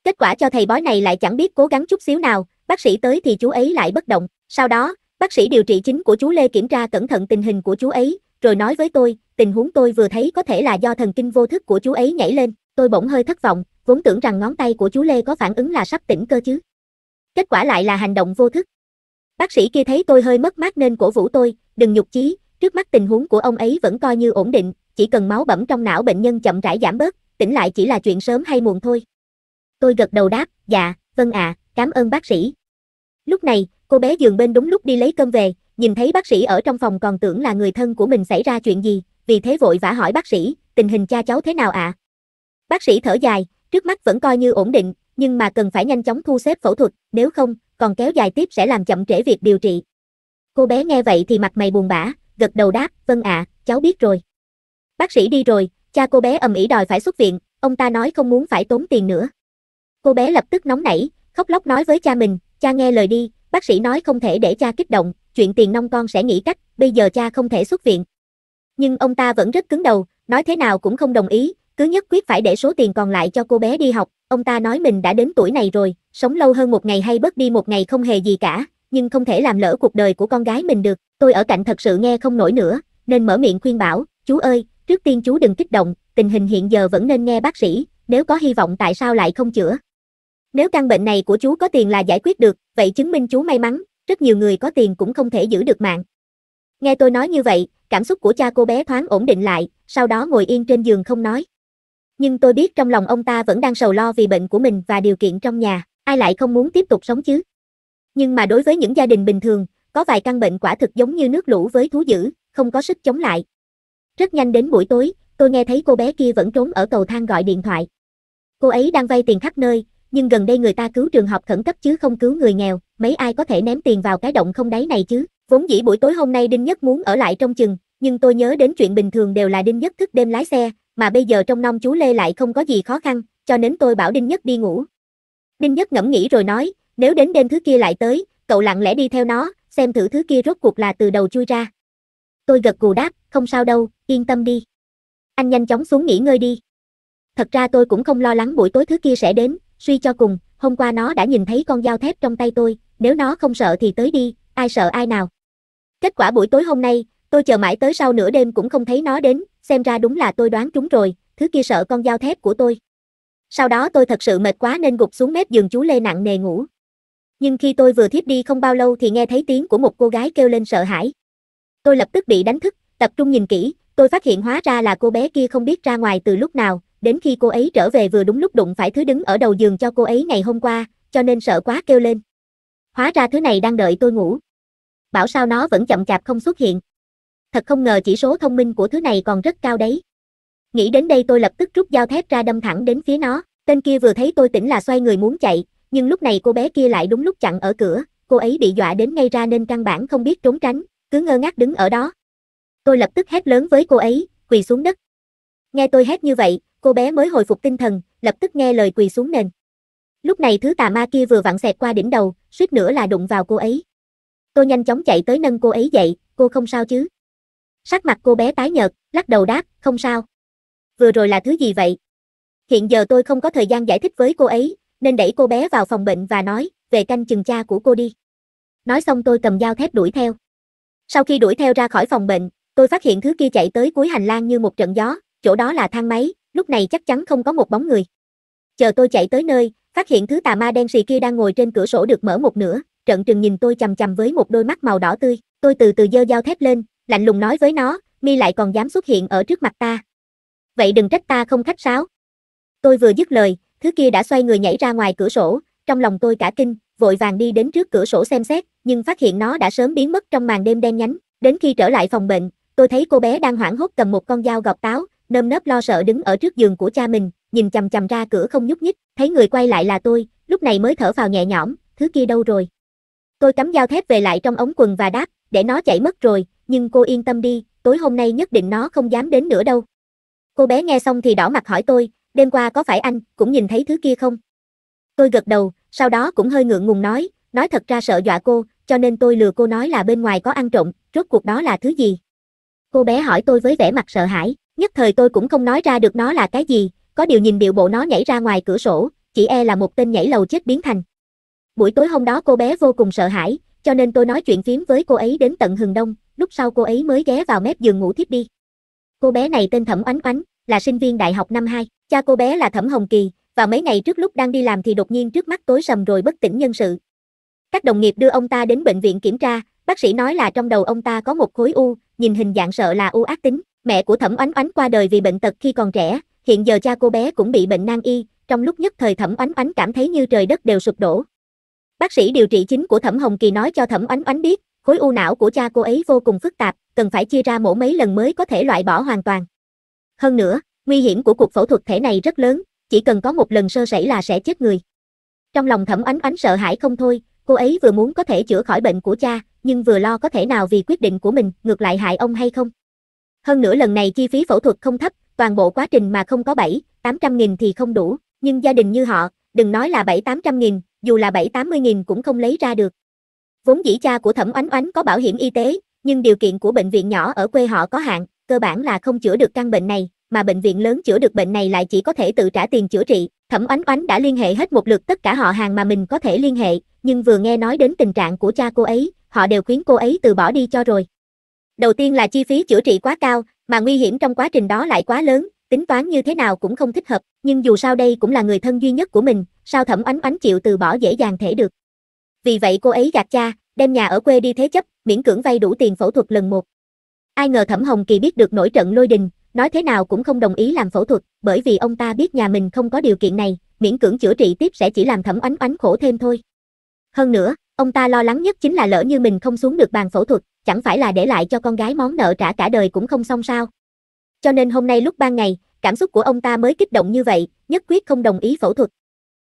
Kết quả cho thầy bói này lại chẳng biết cố gắng chút xíu nào, bác sĩ tới thì chú ấy lại bất động, sau đó, bác sĩ điều trị chính của chú Lê kiểm tra cẩn thận tình hình của chú ấy, rồi nói với tôi, tình huống tôi vừa thấy có thể là do thần kinh vô thức của chú ấy nhảy lên, tôi bỗng hơi thất vọng, vốn tưởng rằng ngón tay của chú Lê có phản ứng là sắp tỉnh cơ chứ. Kết quả lại là hành động vô thức. Bác sĩ kia thấy tôi hơi mất mát nên cổ vũ tôi, đừng nhục chí, trước mắt tình huống của ông ấy vẫn coi như ổn định, chỉ cần máu bẩm trong não bệnh nhân chậm rãi giảm bớt, tỉnh lại chỉ là chuyện sớm hay muộn thôi. Tôi gật đầu đáp, dạ, vâng ạ, à, cảm ơn bác sĩ. Lúc này, cô bé giường bên đúng lúc đi lấy cơm về, nhìn thấy bác sĩ ở trong phòng còn tưởng là người thân của mình xảy ra chuyện gì, vì thế vội vã hỏi bác sĩ, tình hình cha cháu thế nào ạ? À? Bác sĩ thở dài, trước mắt vẫn coi như ổn định, nhưng mà cần phải nhanh chóng thu xếp phẫu thuật, nếu không, còn kéo dài tiếp sẽ làm chậm trễ việc điều trị. Cô bé nghe vậy thì mặt mày buồn bã, gật đầu đáp, vâng ạ, à, cháu biết rồi. Bác sĩ đi rồi, cha cô bé ầm ĩ đòi phải xuất viện, ông ta nói không muốn phải tốn tiền nữa. Cô bé lập tức nóng nảy, khóc lóc nói với cha mình, cha nghe lời đi, bác sĩ nói không thể để cha kích động, chuyện tiền nông con sẽ nghĩ cách, bây giờ cha không thể xuất viện. Nhưng ông ta vẫn rất cứng đầu, nói thế nào cũng không đồng ý, cứ nhất quyết phải để số tiền còn lại cho cô bé đi học, ông ta nói mình đã đến tuổi này rồi, sống lâu hơn một ngày hay bớt đi một ngày không hề gì cả, nhưng không thể làm lỡ cuộc đời của con gái mình được, tôi ở cạnh thật sự nghe không nổi nữa, nên mở miệng khuyên bảo, chú ơi, trước tiên chú đừng kích động, tình hình hiện giờ vẫn nên nghe bác sĩ, nếu có hy vọng tại sao lại không chữa. Nếu căn bệnh này của chú có tiền là giải quyết được, vậy chứng minh chú may mắn, rất nhiều người có tiền cũng không thể giữ được mạng. Nghe tôi nói như vậy, cảm xúc của cha cô bé thoáng ổn định lại, sau đó ngồi yên trên giường không nói. Nhưng tôi biết trong lòng ông ta vẫn đang sầu lo vì bệnh của mình và điều kiện trong nhà, ai lại không muốn tiếp tục sống chứ. Nhưng mà đối với những gia đình bình thường, có vài căn bệnh quả thực giống như nước lũ với thú dữ, không có sức chống lại. Rất nhanh đến buổi tối, tôi nghe thấy cô bé kia vẫn trốn ở cầu thang gọi điện thoại. Cô ấy đang vay tiền khắp nơi, nhưng gần đây người ta cứu trường học khẩn cấp chứ không cứu người nghèo, mấy ai có thể ném tiền vào cái động không đáy này chứ. Vốn dĩ buổi tối hôm nay Đinh Nhất muốn ở lại trong chừng, nhưng tôi nhớ đến chuyện bình thường đều là Đinh Nhất thức đêm lái xe, mà bây giờ trong nông chú Lê lại không có gì khó khăn, cho nên tôi bảo Đinh Nhất đi ngủ. Đinh Nhất ngẫm nghĩ rồi nói, nếu đến đêm thứ kia lại tới, cậu lặng lẽ đi theo nó, xem thử thứ kia rốt cuộc là từ đầu chui ra. Tôi gật gù đáp, không sao đâu, yên tâm đi. Anh nhanh chóng xuống nghỉ ngơi đi. Thật ra tôi cũng không lo lắng buổi tối thứ kia sẽ đến, suy cho cùng, hôm qua nó đã nhìn thấy con dao thép trong tay tôi, nếu nó không sợ thì tới đi, ai sợ ai nào. Kết quả buổi tối hôm nay, tôi chờ mãi tới sau nửa đêm cũng không thấy nó đến, xem ra đúng là tôi đoán trúng rồi, thứ kia sợ con dao thép của tôi. Sau đó tôi thật sự mệt quá nên gục xuống mép giường chú Lê nặng nề ngủ. Nhưng khi tôi vừa thiếp đi không bao lâu thì nghe thấy tiếng của một cô gái kêu lên sợ hãi. Tôi lập tức bị đánh thức, tập trung nhìn kỹ, tôi phát hiện hóa ra là cô bé kia không biết ra ngoài từ lúc nào, đến khi cô ấy trở về vừa đúng lúc đụng phải thứ đứng ở đầu giường cho cô ấy ngày hôm qua, cho nên sợ quá kêu lên. Hóa ra thứ này đang đợi tôi ngủ. Bảo sao nó vẫn chậm chạp không xuất hiện. Thật không ngờ chỉ số thông minh của thứ này còn rất cao đấy. Nghĩ đến đây tôi lập tức rút dao thép ra đâm thẳng đến phía nó, tên kia vừa thấy tôi tỉnh là xoay người muốn chạy, nhưng lúc này cô bé kia lại đúng lúc chặn ở cửa, cô ấy bị dọa đến ngay ra nên căn bản không biết trốn tránh, cứ ngơ ngác đứng ở đó. Tôi lập tức hét lớn với cô ấy, quỳ xuống đất. Nghe tôi hét như vậy, cô bé mới hồi phục tinh thần, lập tức nghe lời quỳ xuống nền. Lúc này thứ tà ma kia vừa vặn xẹt qua đỉnh đầu, suýt nữa là đụng vào cô ấy. Tôi nhanh chóng chạy tới nâng cô ấy dậy, cô không sao chứ? Sắc mặt cô bé tái nhợt, lắc đầu đáp, không sao. Vừa rồi là thứ gì vậy? Hiện giờ tôi không có thời gian giải thích với cô ấy, nên đẩy cô bé vào phòng bệnh và nói, về canh chừng cha của cô đi. Nói xong tôi cầm dao thép đuổi theo. Sau khi đuổi theo ra khỏi phòng bệnh, tôi phát hiện thứ kia chạy tới cuối hành lang như một trận gió, chỗ đó là thang máy, lúc này chắc chắn không có một bóng người. Chờ tôi chạy tới nơi, phát hiện thứ tà ma đen xì kia đang ngồi trên cửa sổ được mở một nửa, trận trừng nhìn tôi chằm chằm với một đôi mắt màu đỏ tươi, tôi từ từ giơ dao thép lên, lạnh lùng nói với nó, mi lại còn dám xuất hiện ở trước mặt ta. Vậy đừng trách ta không khách sáo. Tôi vừa dứt lời, thứ kia đã xoay người nhảy ra ngoài cửa sổ, trong lòng tôi cả kinh, vội vàng đi đến trước cửa sổ xem xét, nhưng phát hiện nó đã sớm biến mất trong màn đêm đen nhánh, đến khi trở lại phòng bệnh, tôi thấy cô bé đang hoảng hốt cầm một con dao gọt táo, nơm nớp lo sợ đứng ở trước giường của cha mình, nhìn chầm chầm ra cửa không nhúc nhích, thấy người quay lại là tôi, lúc này mới thở vào nhẹ nhõm, thứ kia đâu rồi. Tôi cắm dao thép về lại trong ống quần và đáp, để nó chảy mất rồi, nhưng cô yên tâm đi, tối hôm nay nhất định nó không dám đến nữa đâu. Cô bé nghe xong thì đỏ mặt hỏi tôi, đêm qua có phải anh cũng nhìn thấy thứ kia không? Tôi gật đầu, sau đó cũng hơi ngượng ngùng nói, nói thật ra sợ dọa cô, cho nên tôi lừa cô nói là bên ngoài có ăn trộm, rốt cuộc đó là thứ gì? Cô bé hỏi tôi với vẻ mặt sợ hãi. Nhất thời tôi cũng không nói ra được nó là cái gì, có điều nhìn điệu bộ nó nhảy ra ngoài cửa sổ, chỉ e là một tên nhảy lầu chết biến thành. Buổi tối hôm đó cô bé vô cùng sợ hãi, cho nên tôi nói chuyện phím với cô ấy đến tận hừng đông, lúc sau cô ấy mới ghé vào mép giường ngủ thiếp đi. Cô bé này tên Thẩm Oánh Oánh, là sinh viên đại học năm 2, cha cô bé là Thẩm Hồng Kỳ, và mấy ngày trước lúc đang đi làm thì đột nhiên trước mắt tối sầm rồi bất tỉnh nhân sự. Các đồng nghiệp đưa ông ta đến bệnh viện kiểm tra, bác sĩ nói là trong đầu ông ta có một khối u, nhìn hình dạng sợ là u ác tính. Mẹ của Thẩm Oánh Oánh qua đời vì bệnh tật khi còn trẻ, hiện giờ cha cô bé cũng bị bệnh nan y, trong lúc nhất thời Thẩm Oánh Oánh cảm thấy như trời đất đều sụp đổ. Bác sĩ điều trị chính của Thẩm Hồng Kỳ nói cho Thẩm Oánh Oánh biết, khối u não của cha cô ấy vô cùng phức tạp, cần phải chia ra mổ mấy lần mới có thể loại bỏ hoàn toàn. Hơn nữa, nguy hiểm của cuộc phẫu thuật thể này rất lớn, chỉ cần có một lần sơ sẩy là sẽ chết người. Trong lòng Thẩm Oánh Oánh sợ hãi không thôi, cô ấy vừa muốn có thể chữa khỏi bệnh của cha, nhưng vừa lo có thể nào vì quyết định của mình ngược lại hại ông hay không. Hơn nữa lần này chi phí phẫu thuật không thấp, toàn bộ quá trình mà không có 7, 800 nghìn thì không đủ, nhưng gia đình như họ, đừng nói là 7 800 nghìn, dù là 7 80 nghìn cũng không lấy ra được. Vốn dĩ cha của Thẩm Oánh Oánh có bảo hiểm y tế, nhưng điều kiện của bệnh viện nhỏ ở quê họ có hạn, cơ bản là không chữa được căn bệnh này, mà bệnh viện lớn chữa được bệnh này lại chỉ có thể tự trả tiền chữa trị. Thẩm Oánh Oánh đã liên hệ hết một lượt tất cả họ hàng mà mình có thể liên hệ, nhưng vừa nghe nói đến tình trạng của cha cô ấy, họ đều khuyến cô ấy từ bỏ đi cho rồi đầu tiên là chi phí chữa trị quá cao mà nguy hiểm trong quá trình đó lại quá lớn tính toán như thế nào cũng không thích hợp nhưng dù sao đây cũng là người thân duy nhất của mình sao thẩm oánh oánh chịu từ bỏ dễ dàng thể được vì vậy cô ấy gạt cha đem nhà ở quê đi thế chấp miễn cưỡng vay đủ tiền phẫu thuật lần một ai ngờ thẩm hồng kỳ biết được nổi trận lôi đình nói thế nào cũng không đồng ý làm phẫu thuật bởi vì ông ta biết nhà mình không có điều kiện này miễn cưỡng chữa trị tiếp sẽ chỉ làm thẩm oánh oánh khổ thêm thôi hơn nữa ông ta lo lắng nhất chính là lỡ như mình không xuống được bàn phẫu thuật chẳng phải là để lại cho con gái món nợ trả cả đời cũng không xong sao. Cho nên hôm nay lúc ban ngày, cảm xúc của ông ta mới kích động như vậy, nhất quyết không đồng ý phẫu thuật.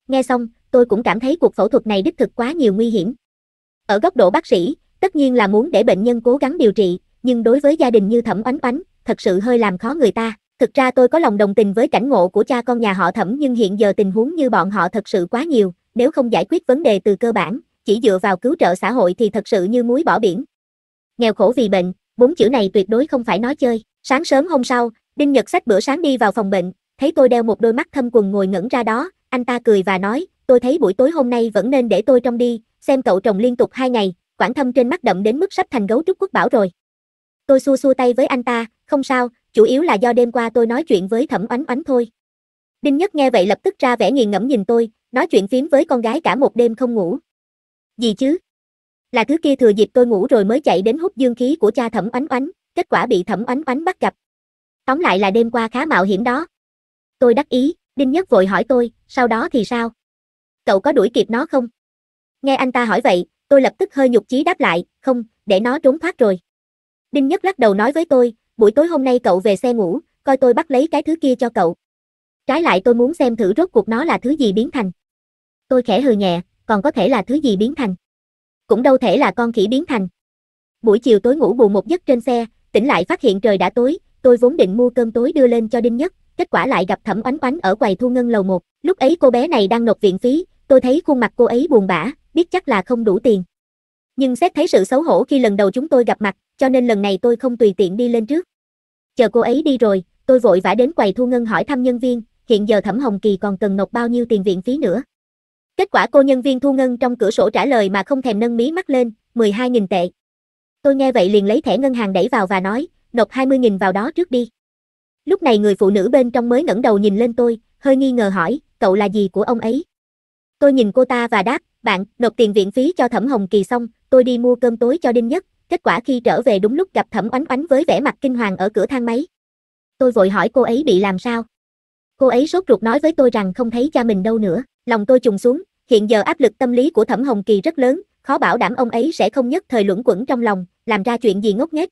Nghe xong, tôi cũng cảm thấy cuộc phẫu thuật này đích thực quá nhiều nguy hiểm. Ở góc độ bác sĩ, tất nhiên là muốn để bệnh nhân cố gắng điều trị, nhưng đối với gia đình như Thẩm Oánh Oánh, thật sự hơi làm khó người ta. Thực ra tôi có lòng đồng tình với cảnh ngộ của cha con nhà họ Thẩm nhưng hiện giờ tình huống như bọn họ thật sự quá nhiều, nếu không giải quyết vấn đề từ cơ bản, chỉ dựa vào cứu trợ xã hội thì thật sự như muối bỏ biển nghèo khổ vì bệnh, bốn chữ này tuyệt đối không phải nói chơi. Sáng sớm hôm sau, Đinh Nhật sách bữa sáng đi vào phòng bệnh, thấy tôi đeo một đôi mắt thâm quần ngồi ngẩn ra đó, anh ta cười và nói, tôi thấy buổi tối hôm nay vẫn nên để tôi trong đi, xem cậu trồng liên tục hai ngày, quảng thâm trên mắt đậm đến mức sắp thành gấu trúc quốc bảo rồi. Tôi xua xua tay với anh ta, không sao, chủ yếu là do đêm qua tôi nói chuyện với thẩm oánh oánh thôi. Đinh Nhất nghe vậy lập tức ra vẻ nghiền ngẫm nhìn tôi, nói chuyện phím với con gái cả một đêm không ngủ. Gì chứ, là thứ kia thừa dịp tôi ngủ rồi mới chạy đến hút dương khí của cha thẩm oánh oánh, kết quả bị thẩm oánh oánh bắt gặp. Tóm lại là đêm qua khá mạo hiểm đó. Tôi đắc ý, Đinh Nhất vội hỏi tôi, sau đó thì sao? Cậu có đuổi kịp nó không? Nghe anh ta hỏi vậy, tôi lập tức hơi nhục chí đáp lại, không, để nó trốn thoát rồi. Đinh Nhất lắc đầu nói với tôi, buổi tối hôm nay cậu về xe ngủ, coi tôi bắt lấy cái thứ kia cho cậu. Trái lại tôi muốn xem thử rốt cuộc nó là thứ gì biến thành. Tôi khẽ hừ nhẹ, còn có thể là thứ gì biến thành cũng đâu thể là con khỉ biến thành. Buổi chiều tối ngủ bù một giấc trên xe, tỉnh lại phát hiện trời đã tối, tôi vốn định mua cơm tối đưa lên cho Đinh Nhất, kết quả lại gặp Thẩm Oánh Oánh ở quầy thu ngân lầu một. lúc ấy cô bé này đang nộp viện phí, tôi thấy khuôn mặt cô ấy buồn bã, biết chắc là không đủ tiền. Nhưng xét thấy sự xấu hổ khi lần đầu chúng tôi gặp mặt, cho nên lần này tôi không tùy tiện đi lên trước. Chờ cô ấy đi rồi, tôi vội vã đến quầy thu ngân hỏi thăm nhân viên, hiện giờ Thẩm Hồng Kỳ còn cần nộp bao nhiêu tiền viện phí nữa. Kết quả cô nhân viên thu ngân trong cửa sổ trả lời mà không thèm nâng mí mắt lên, 12.000 tệ. Tôi nghe vậy liền lấy thẻ ngân hàng đẩy vào và nói, nộp 20.000 vào đó trước đi. Lúc này người phụ nữ bên trong mới ngẩng đầu nhìn lên tôi, hơi nghi ngờ hỏi, cậu là gì của ông ấy? Tôi nhìn cô ta và đáp, bạn, nộp tiền viện phí cho Thẩm Hồng Kỳ xong, tôi đi mua cơm tối cho Đinh Nhất, kết quả khi trở về đúng lúc gặp Thẩm Oánh Oánh với vẻ mặt kinh hoàng ở cửa thang máy. Tôi vội hỏi cô ấy bị làm sao? Cô ấy sốt ruột nói với tôi rằng không thấy cha mình đâu nữa. Lòng tôi trùng xuống, hiện giờ áp lực tâm lý của Thẩm Hồng Kỳ rất lớn, khó bảo đảm ông ấy sẽ không nhất thời luẩn quẩn trong lòng, làm ra chuyện gì ngốc nghếch.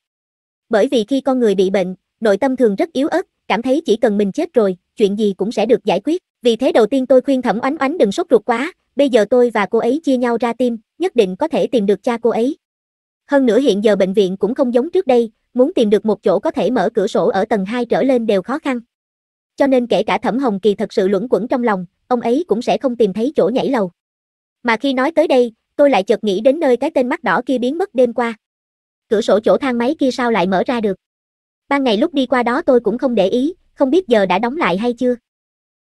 Bởi vì khi con người bị bệnh, nội tâm thường rất yếu ớt, cảm thấy chỉ cần mình chết rồi, chuyện gì cũng sẽ được giải quyết. Vì thế đầu tiên tôi khuyên Thẩm Oánh Oánh đừng sốt ruột quá, bây giờ tôi và cô ấy chia nhau ra tim, nhất định có thể tìm được cha cô ấy. Hơn nữa hiện giờ bệnh viện cũng không giống trước đây, muốn tìm được một chỗ có thể mở cửa sổ ở tầng 2 trở lên đều khó khăn. Cho nên kể cả Thẩm Hồng Kỳ thật sự luẩn quẩn trong lòng, ông ấy cũng sẽ không tìm thấy chỗ nhảy lầu. Mà khi nói tới đây, tôi lại chợt nghĩ đến nơi cái tên mắt đỏ kia biến mất đêm qua. Cửa sổ chỗ thang máy kia sao lại mở ra được? Ban ngày lúc đi qua đó tôi cũng không để ý, không biết giờ đã đóng lại hay chưa.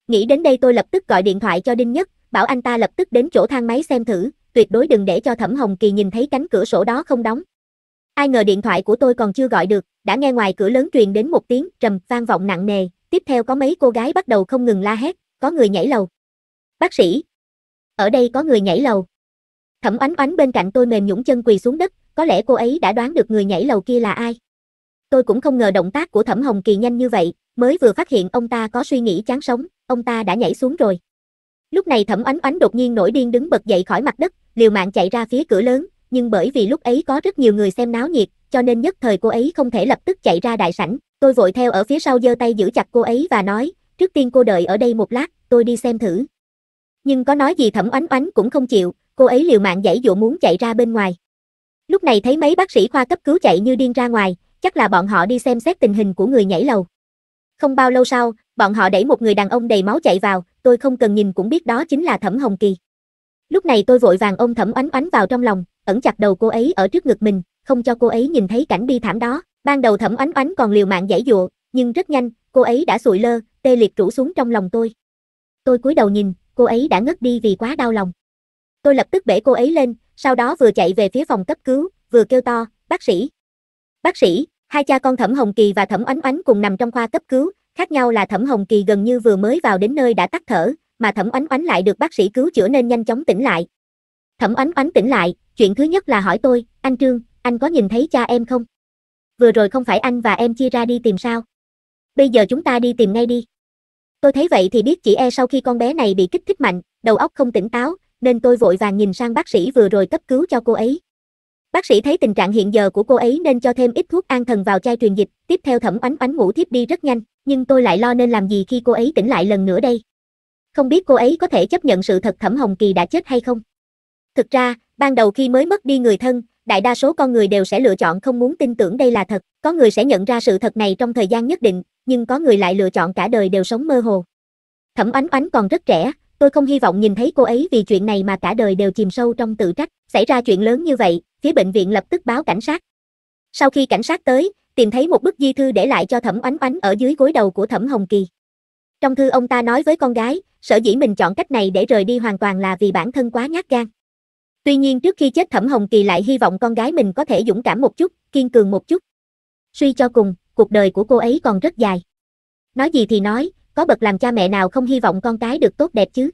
Nghĩ đến đây tôi lập tức gọi điện thoại cho Đinh Nhất, bảo anh ta lập tức đến chỗ thang máy xem thử, tuyệt đối đừng để cho Thẩm Hồng Kỳ nhìn thấy cánh cửa sổ đó không đóng. Ai ngờ điện thoại của tôi còn chưa gọi được, đã nghe ngoài cửa lớn truyền đến một tiếng trầm vang vọng nặng nề, tiếp theo có mấy cô gái bắt đầu không ngừng la hét, có người nhảy lầu bác sĩ. Ở đây có người nhảy lầu. Thẩm oánh oánh bên cạnh tôi mềm nhũng chân quỳ xuống đất, có lẽ cô ấy đã đoán được người nhảy lầu kia là ai. Tôi cũng không ngờ động tác của Thẩm Hồng Kỳ nhanh như vậy, mới vừa phát hiện ông ta có suy nghĩ chán sống, ông ta đã nhảy xuống rồi. Lúc này Thẩm Oánh Oánh đột nhiên nổi điên đứng bật dậy khỏi mặt đất, liều mạng chạy ra phía cửa lớn, nhưng bởi vì lúc ấy có rất nhiều người xem náo nhiệt, cho nên nhất thời cô ấy không thể lập tức chạy ra đại sảnh, tôi vội theo ở phía sau giơ tay giữ chặt cô ấy và nói, trước tiên cô đợi ở đây một lát, tôi đi xem thử. Nhưng có nói gì thẩm oánh oánh cũng không chịu, cô ấy liều mạng dãy dụ muốn chạy ra bên ngoài. Lúc này thấy mấy bác sĩ khoa cấp cứu chạy như điên ra ngoài, chắc là bọn họ đi xem xét tình hình của người nhảy lầu. Không bao lâu sau, bọn họ đẩy một người đàn ông đầy máu chạy vào, tôi không cần nhìn cũng biết đó chính là Thẩm Hồng Kỳ. Lúc này tôi vội vàng ôm Thẩm Oánh Oánh vào trong lòng, ẩn chặt đầu cô ấy ở trước ngực mình, không cho cô ấy nhìn thấy cảnh bi thảm đó. Ban đầu Thẩm Oánh Oánh còn liều mạng giãy dụa, nhưng rất nhanh, cô ấy đã sụi lơ, tê liệt rũ xuống trong lòng tôi. Tôi cúi đầu nhìn, cô ấy đã ngất đi vì quá đau lòng. Tôi lập tức bể cô ấy lên, sau đó vừa chạy về phía phòng cấp cứu, vừa kêu to, bác sĩ. Bác sĩ, hai cha con Thẩm Hồng Kỳ và Thẩm Oánh Oánh cùng nằm trong khoa cấp cứu, khác nhau là Thẩm Hồng Kỳ gần như vừa mới vào đến nơi đã tắt thở, mà Thẩm Oánh Oánh lại được bác sĩ cứu chữa nên nhanh chóng tỉnh lại. Thẩm Oánh Oánh tỉnh lại, chuyện thứ nhất là hỏi tôi, anh Trương, anh có nhìn thấy cha em không? Vừa rồi không phải anh và em chia ra đi tìm sao? Bây giờ chúng ta đi tìm ngay đi. Tôi thấy vậy thì biết chỉ e sau khi con bé này bị kích thích mạnh, đầu óc không tỉnh táo, nên tôi vội vàng nhìn sang bác sĩ vừa rồi cấp cứu cho cô ấy. Bác sĩ thấy tình trạng hiện giờ của cô ấy nên cho thêm ít thuốc an thần vào chai truyền dịch, tiếp theo thẩm oánh oánh ngủ thiếp đi rất nhanh, nhưng tôi lại lo nên làm gì khi cô ấy tỉnh lại lần nữa đây. Không biết cô ấy có thể chấp nhận sự thật thẩm hồng kỳ đã chết hay không? Thực ra, ban đầu khi mới mất đi người thân, đại đa số con người đều sẽ lựa chọn không muốn tin tưởng đây là thật, có người sẽ nhận ra sự thật này trong thời gian nhất định, nhưng có người lại lựa chọn cả đời đều sống mơ hồ. Thẩm Oánh Oánh còn rất trẻ, tôi không hy vọng nhìn thấy cô ấy vì chuyện này mà cả đời đều chìm sâu trong tự trách. Xảy ra chuyện lớn như vậy, phía bệnh viện lập tức báo cảnh sát. Sau khi cảnh sát tới, tìm thấy một bức di thư để lại cho Thẩm Oánh Oánh ở dưới gối đầu của Thẩm Hồng Kỳ. Trong thư ông ta nói với con gái, sở dĩ mình chọn cách này để rời đi hoàn toàn là vì bản thân quá nhát gan. Tuy nhiên trước khi chết Thẩm Hồng Kỳ lại hy vọng con gái mình có thể dũng cảm một chút, kiên cường một chút. Suy cho cùng, cuộc đời của cô ấy còn rất dài. Nói gì thì nói, có bậc làm cha mẹ nào không hy vọng con cái được tốt đẹp chứ?